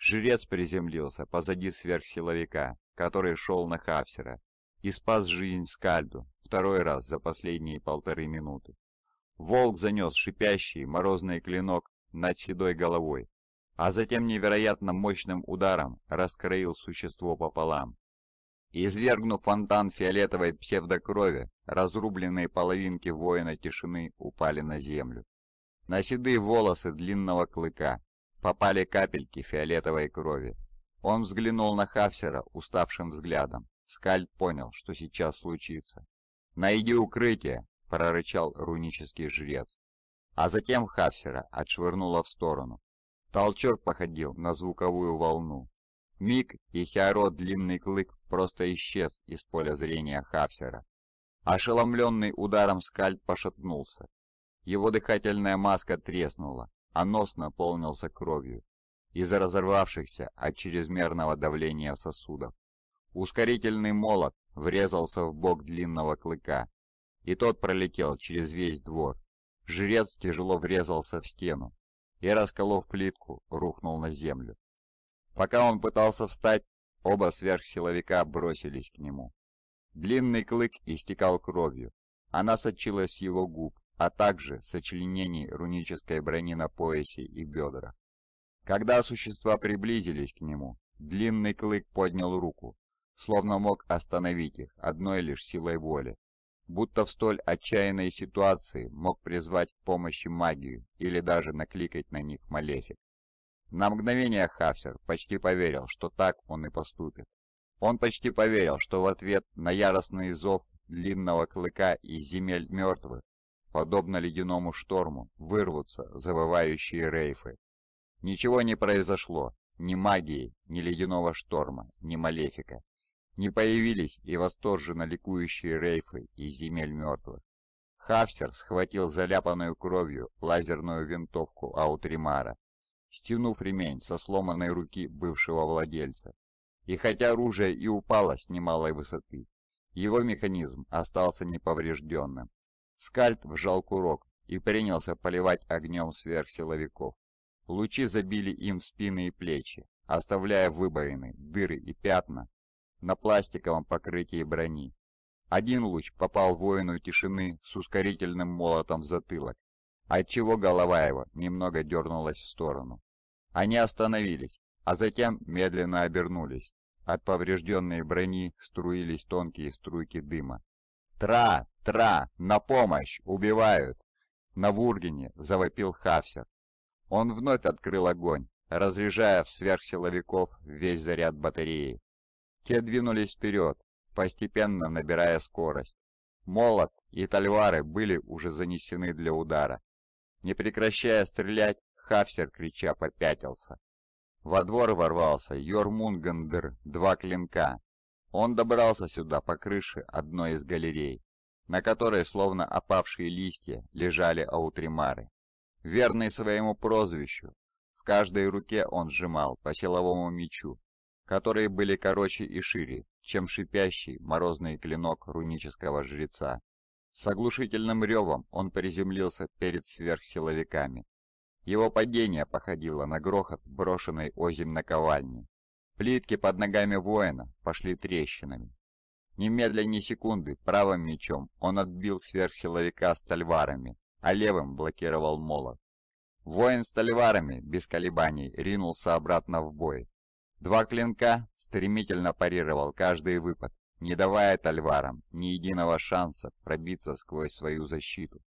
Жрец приземлился позади сверхсиловика, который шел на Хавсера, и спас жизнь Скальду, второй раз за последние полторы минуты. Волк занес шипящий морозный клинок над седой головой, а затем невероятно мощным ударом раскроил существо пополам. Извергнув фонтан фиолетовой псевдокрови, разрубленные половинки воина тишины упали на землю. На седые волосы длинного клыка попали капельки фиолетовой крови. Он взглянул на Хафсера уставшим взглядом. Скальд понял, что сейчас случится. «Найди укрытие!» — прорычал рунический жрец. А затем Хавсера отшвырнуло в сторону. Толчок походил на звуковую волну. Миг и Хиаро Длинный Клык просто исчез из поля зрения Хавсера. Ошеломленный ударом скальп пошатнулся. Его дыхательная маска треснула, а нос наполнился кровью из разорвавшихся от чрезмерного давления сосудов. Ускорительный молот врезался в бок длинного клыка, и тот пролетел через весь двор. Жрец тяжело врезался в стену и, расколов плитку, рухнул на землю. Пока он пытался встать, оба сверхсиловика бросились к нему. Длинный клык истекал кровью. Она сочилась с его губ, а также сочленений рунической брони на поясе и бедрах. Когда существа приблизились к нему, длинный клык поднял руку, словно мог остановить их одной лишь силой воли. Будто в столь отчаянной ситуации мог призвать к помощи магию или даже накликать на них малефик. На мгновение Хафсер почти поверил, что так он и поступит. Он почти поверил, что в ответ на яростный зов длинного клыка и земель мертвых, подобно ледяному шторму, вырвутся завывающие рейфы. Ничего не произошло, ни магии, ни ледяного шторма, ни малефика. Не появились и восторженно ликующие рейфы из земель мертвых. Хафсер схватил заляпанную кровью лазерную винтовку Аутримара, стянув ремень со сломанной руки бывшего владельца. И хотя оружие и упало с немалой высоты, его механизм остался неповрежденным. Скальд вжал курок и принялся поливать огнем сверхсиловиков. Лучи забили им в спины и плечи, оставляя выбоины, дыры и пятна, на пластиковом покрытии брони. Один луч попал воину тишины с ускорительным молотом в затылок, отчего голова его немного дернулась в сторону. Они остановились, а затем медленно обернулись. От поврежденной брони струились тонкие струйки дыма. «Тра! Тра! На помощь! Убивают!» На Вургене завопил Хавсер. Он вновь открыл огонь, разряжая в сверхсиловиков весь заряд батареи. Те двинулись вперед, постепенно набирая скорость. Молот и тальвары были уже занесены для удара. Не прекращая стрелять, Хафсер крича попятился. Во двор ворвался Йормунгандер, два клинка. Он добрался сюда по крыше одной из галерей, на которой, словно опавшие листья, лежали аутримары. Верный своему прозвищу, в каждой руке он сжимал по силовому мечу которые были короче и шире, чем шипящий морозный клинок рунического жреца. С оглушительным ревом он приземлился перед сверхсиловиками. Его падение походило на грохот брошенной озим наковальни. Плитки под ногами воина пошли трещинами. Немедленно секунды правым мечом он отбил сверхсиловика стальварами, а левым блокировал молот. Воин стальварами без колебаний ринулся обратно в бой, Два клинка стремительно парировал каждый выпад, не давая Тальварам ни единого шанса пробиться сквозь свою защиту.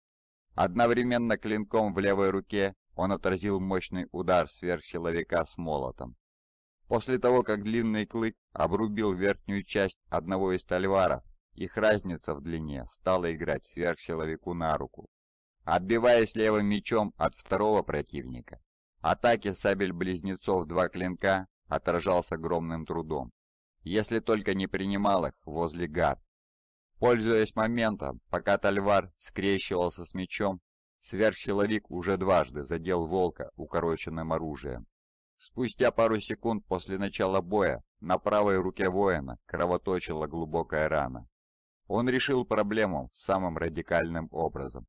Одновременно клинком в левой руке он отразил мощный удар сверхсиловика с молотом. После того, как длинный клык обрубил верхнюю часть одного из тальваров, их разница в длине стала играть сверхсиловику на руку. Отбиваясь левым мечом от второго противника, атаки сабель-близнецов два клинка отражался с огромным трудом, если только не принимал их возле гард. Пользуясь моментом, пока Тальвар скрещивался с мечом, сверхсиловик уже дважды задел волка укороченным оружием. Спустя пару секунд после начала боя на правой руке воина кровоточила глубокая рана. Он решил проблему самым радикальным образом.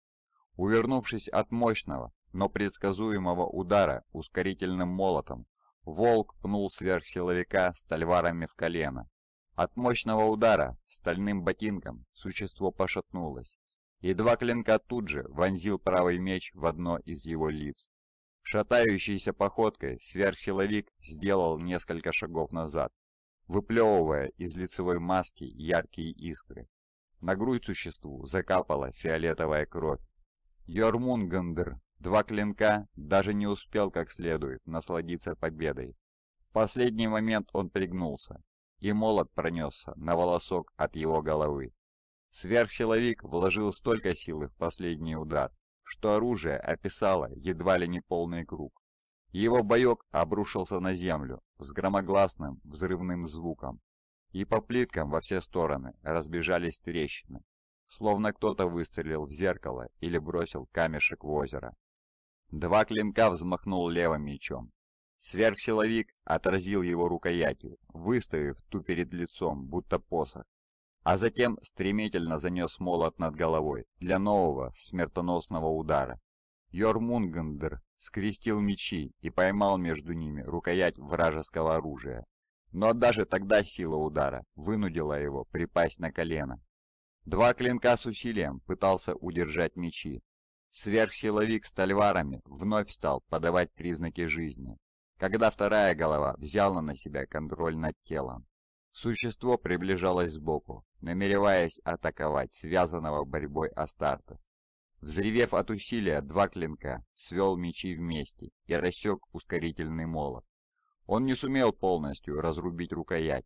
Увернувшись от мощного, но предсказуемого удара ускорительным молотом, Волк пнул сверхсиловика стальварами в колено. От мощного удара стальным ботинком существо пошатнулось, и два клинка тут же вонзил правый меч в одно из его лиц. Шатающейся походкой сверхсиловик сделал несколько шагов назад, выплевывая из лицевой маски яркие искры. На грудь существу закапала фиолетовая кровь. Йормунгандр Два клинка даже не успел как следует насладиться победой. В последний момент он пригнулся, и молот пронесся на волосок от его головы. Сверхсиловик вложил столько силы в последний удар, что оружие описало едва ли не полный круг. Его боек обрушился на землю с громогласным взрывным звуком, и по плиткам во все стороны разбежались трещины, словно кто-то выстрелил в зеркало или бросил камешек в озеро. Два клинка взмахнул левым мечом. Сверхсиловик отразил его рукоятью, выставив ту перед лицом, будто посох, а затем стремительно занес молот над головой для нового смертоносного удара. Йормунгандр скрестил мечи и поймал между ними рукоять вражеского оружия. Но даже тогда сила удара вынудила его припасть на колено. Два клинка с усилием пытался удержать мечи, Сверхсиловик с тальварами вновь стал подавать признаки жизни, когда вторая голова взяла на себя контроль над телом. Существо приближалось сбоку, намереваясь атаковать связанного борьбой Астартес. Взревев от усилия, два клинка свел мечи вместе и рассек ускорительный молот. Он не сумел полностью разрубить рукоять,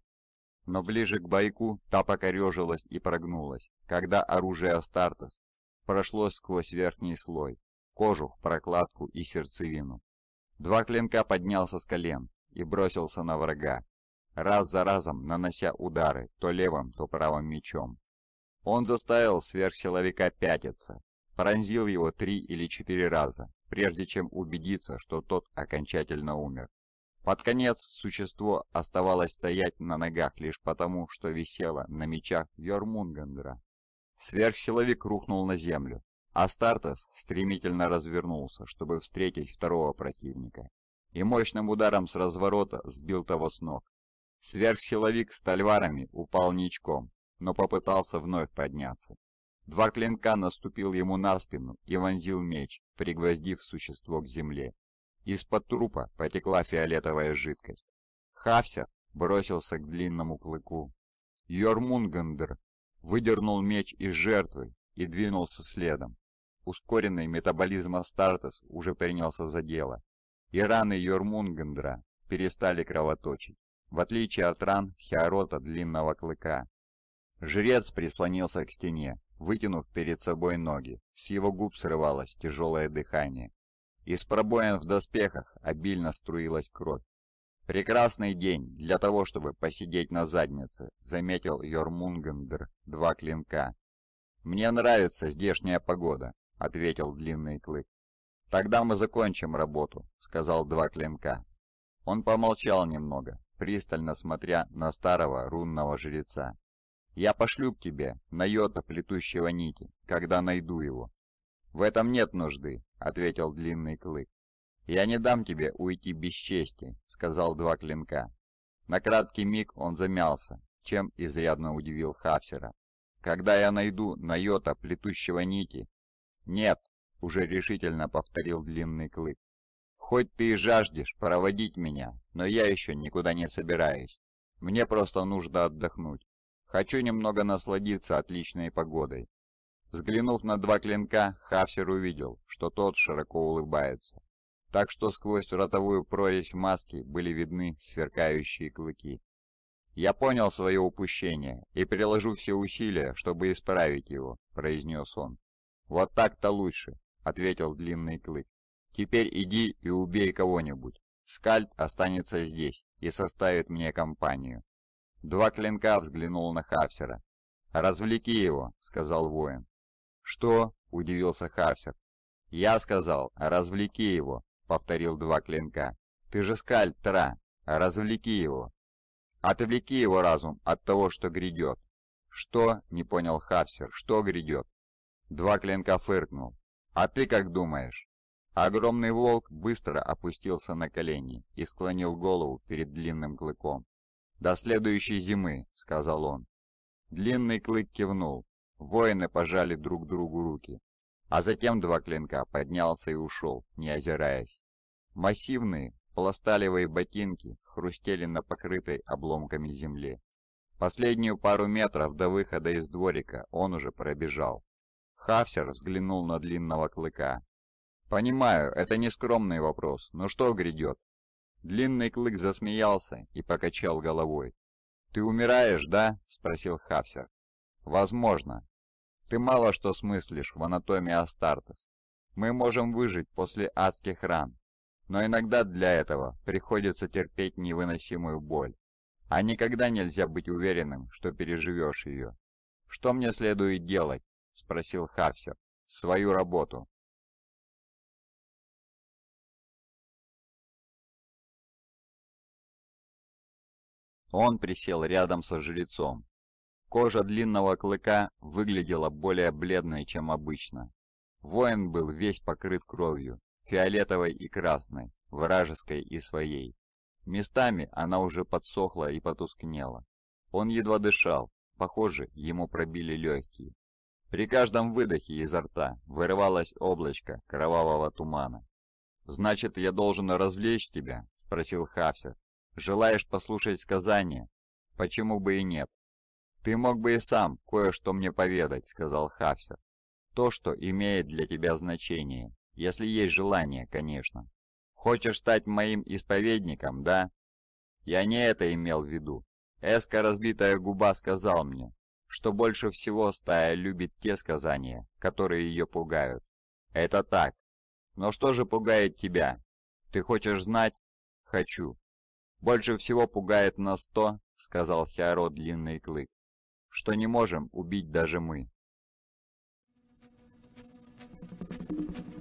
но ближе к бойку та покорежилась и прогнулась, когда оружие Астартес прошло сквозь верхний слой, кожух, прокладку и сердцевину. Два клинка поднялся с колен и бросился на врага, раз за разом нанося удары то левым, то правым мечом. Он заставил сверхсиловика пятиться, пронзил его три или четыре раза, прежде чем убедиться, что тот окончательно умер. Под конец существо оставалось стоять на ногах лишь потому, что висело на мечах Йормунгандра. Сверхчеловек рухнул на землю. а Астартес стремительно развернулся, чтобы встретить второго противника, и мощным ударом с разворота сбил того с ног. Сверхчеловек с тальварами упал ничком, но попытался вновь подняться. Два клинка наступил ему на спину и вонзил меч, пригвоздив существо к земле. Из-под трупа потекла фиолетовая жидкость. Хавсер бросился к длинному клыку. Йормунгандр выдернул меч из жертвы и двинулся следом. Ускоренный метаболизм Астартес уже принялся за дело, и раны Йормунгендра перестали кровоточить, в отличие от ран Хиарота Длинного Клыка. Жрец прислонился к стене, вытянув перед собой ноги, с его губ срывалось тяжелое дыхание. Из пробоин в доспехах обильно струилась кровь, «Прекрасный день для того, чтобы посидеть на заднице», — заметил Йормунгендер два клинка. «Мне нравится здешняя погода», — ответил длинный клык. «Тогда мы закончим работу», — сказал два клинка. Он помолчал немного, пристально смотря на старого рунного жреца. «Я пошлю к тебе на йота плетущего нити, когда найду его». «В этом нет нужды», — ответил длинный клык. «Я не дам тебе уйти без чести», — сказал два клинка. На краткий миг он замялся, чем изрядно удивил Хавсера. «Когда я найду Найота, плетущего нити?» «Нет», — уже решительно повторил длинный клык. «Хоть ты и жаждешь проводить меня, но я еще никуда не собираюсь. Мне просто нужно отдохнуть. Хочу немного насладиться отличной погодой». Взглянув на два клинка, Хавсер увидел, что тот широко улыбается так что сквозь ротовую прорезь маски были видны сверкающие клыки. «Я понял свое упущение и приложу все усилия, чтобы исправить его», — произнес он. «Вот так-то лучше», — ответил длинный клык. «Теперь иди и убей кого-нибудь. Скальд останется здесь и составит мне компанию». Два клинка взглянул на Хавсера. «Развлеки его», — сказал воин. «Что?» — удивился Хавсер. «Я сказал, развлеки его», — повторил два клинка. «Ты же скальд, Тра! Развлеки его! Отвлеки его разум от того, что грядет!» «Что?» — не понял Хавсер. «Что грядет?» Два клинка фыркнул. «А ты как думаешь?» Огромный волк быстро опустился на колени и склонил голову перед длинным клыком. «До следующей зимы», — сказал он. Длинный клык кивнул. Воины пожали друг другу руки а затем два клинка поднялся и ушел, не озираясь. Массивные, пласталевые ботинки хрустели на покрытой обломками земле. Последнюю пару метров до выхода из дворика он уже пробежал. Хавсер взглянул на длинного клыка. «Понимаю, это не скромный вопрос, но что грядет?» Длинный клык засмеялся и покачал головой. «Ты умираешь, да?» – спросил Хавсер «Возможно. Ты мало что смыслишь в анатомии Астартес. Мы можем выжить после адских ран, но иногда для этого приходится терпеть невыносимую боль. А никогда нельзя быть уверенным, что переживешь ее. «Что мне следует делать?» – спросил Хавсер. «Свою работу». Он присел рядом со жрецом, Кожа длинного клыка выглядела более бледной, чем обычно. Воин был весь покрыт кровью, фиолетовой и красной, вражеской и своей. Местами она уже подсохла и потускнела. Он едва дышал, похоже, ему пробили легкие. При каждом выдохе изо рта вырывалось облачко кровавого тумана. «Значит, я должен развлечь тебя?» – спросил Хавсер. «Желаешь послушать сказание?» «Почему бы и нет?» «Ты мог бы и сам кое-что мне поведать», — сказал Хавсер. «То, что имеет для тебя значение, если есть желание, конечно. Хочешь стать моим исповедником, да?» «Я не это имел в виду. Эска разбитая губа сказал мне, что больше всего стая любит те сказания, которые ее пугают. Это так. Но что же пугает тебя? Ты хочешь знать? Хочу. Больше всего пугает нас то, сказал Хиаро Длинный Клык, что не можем убить даже мы. Thank you.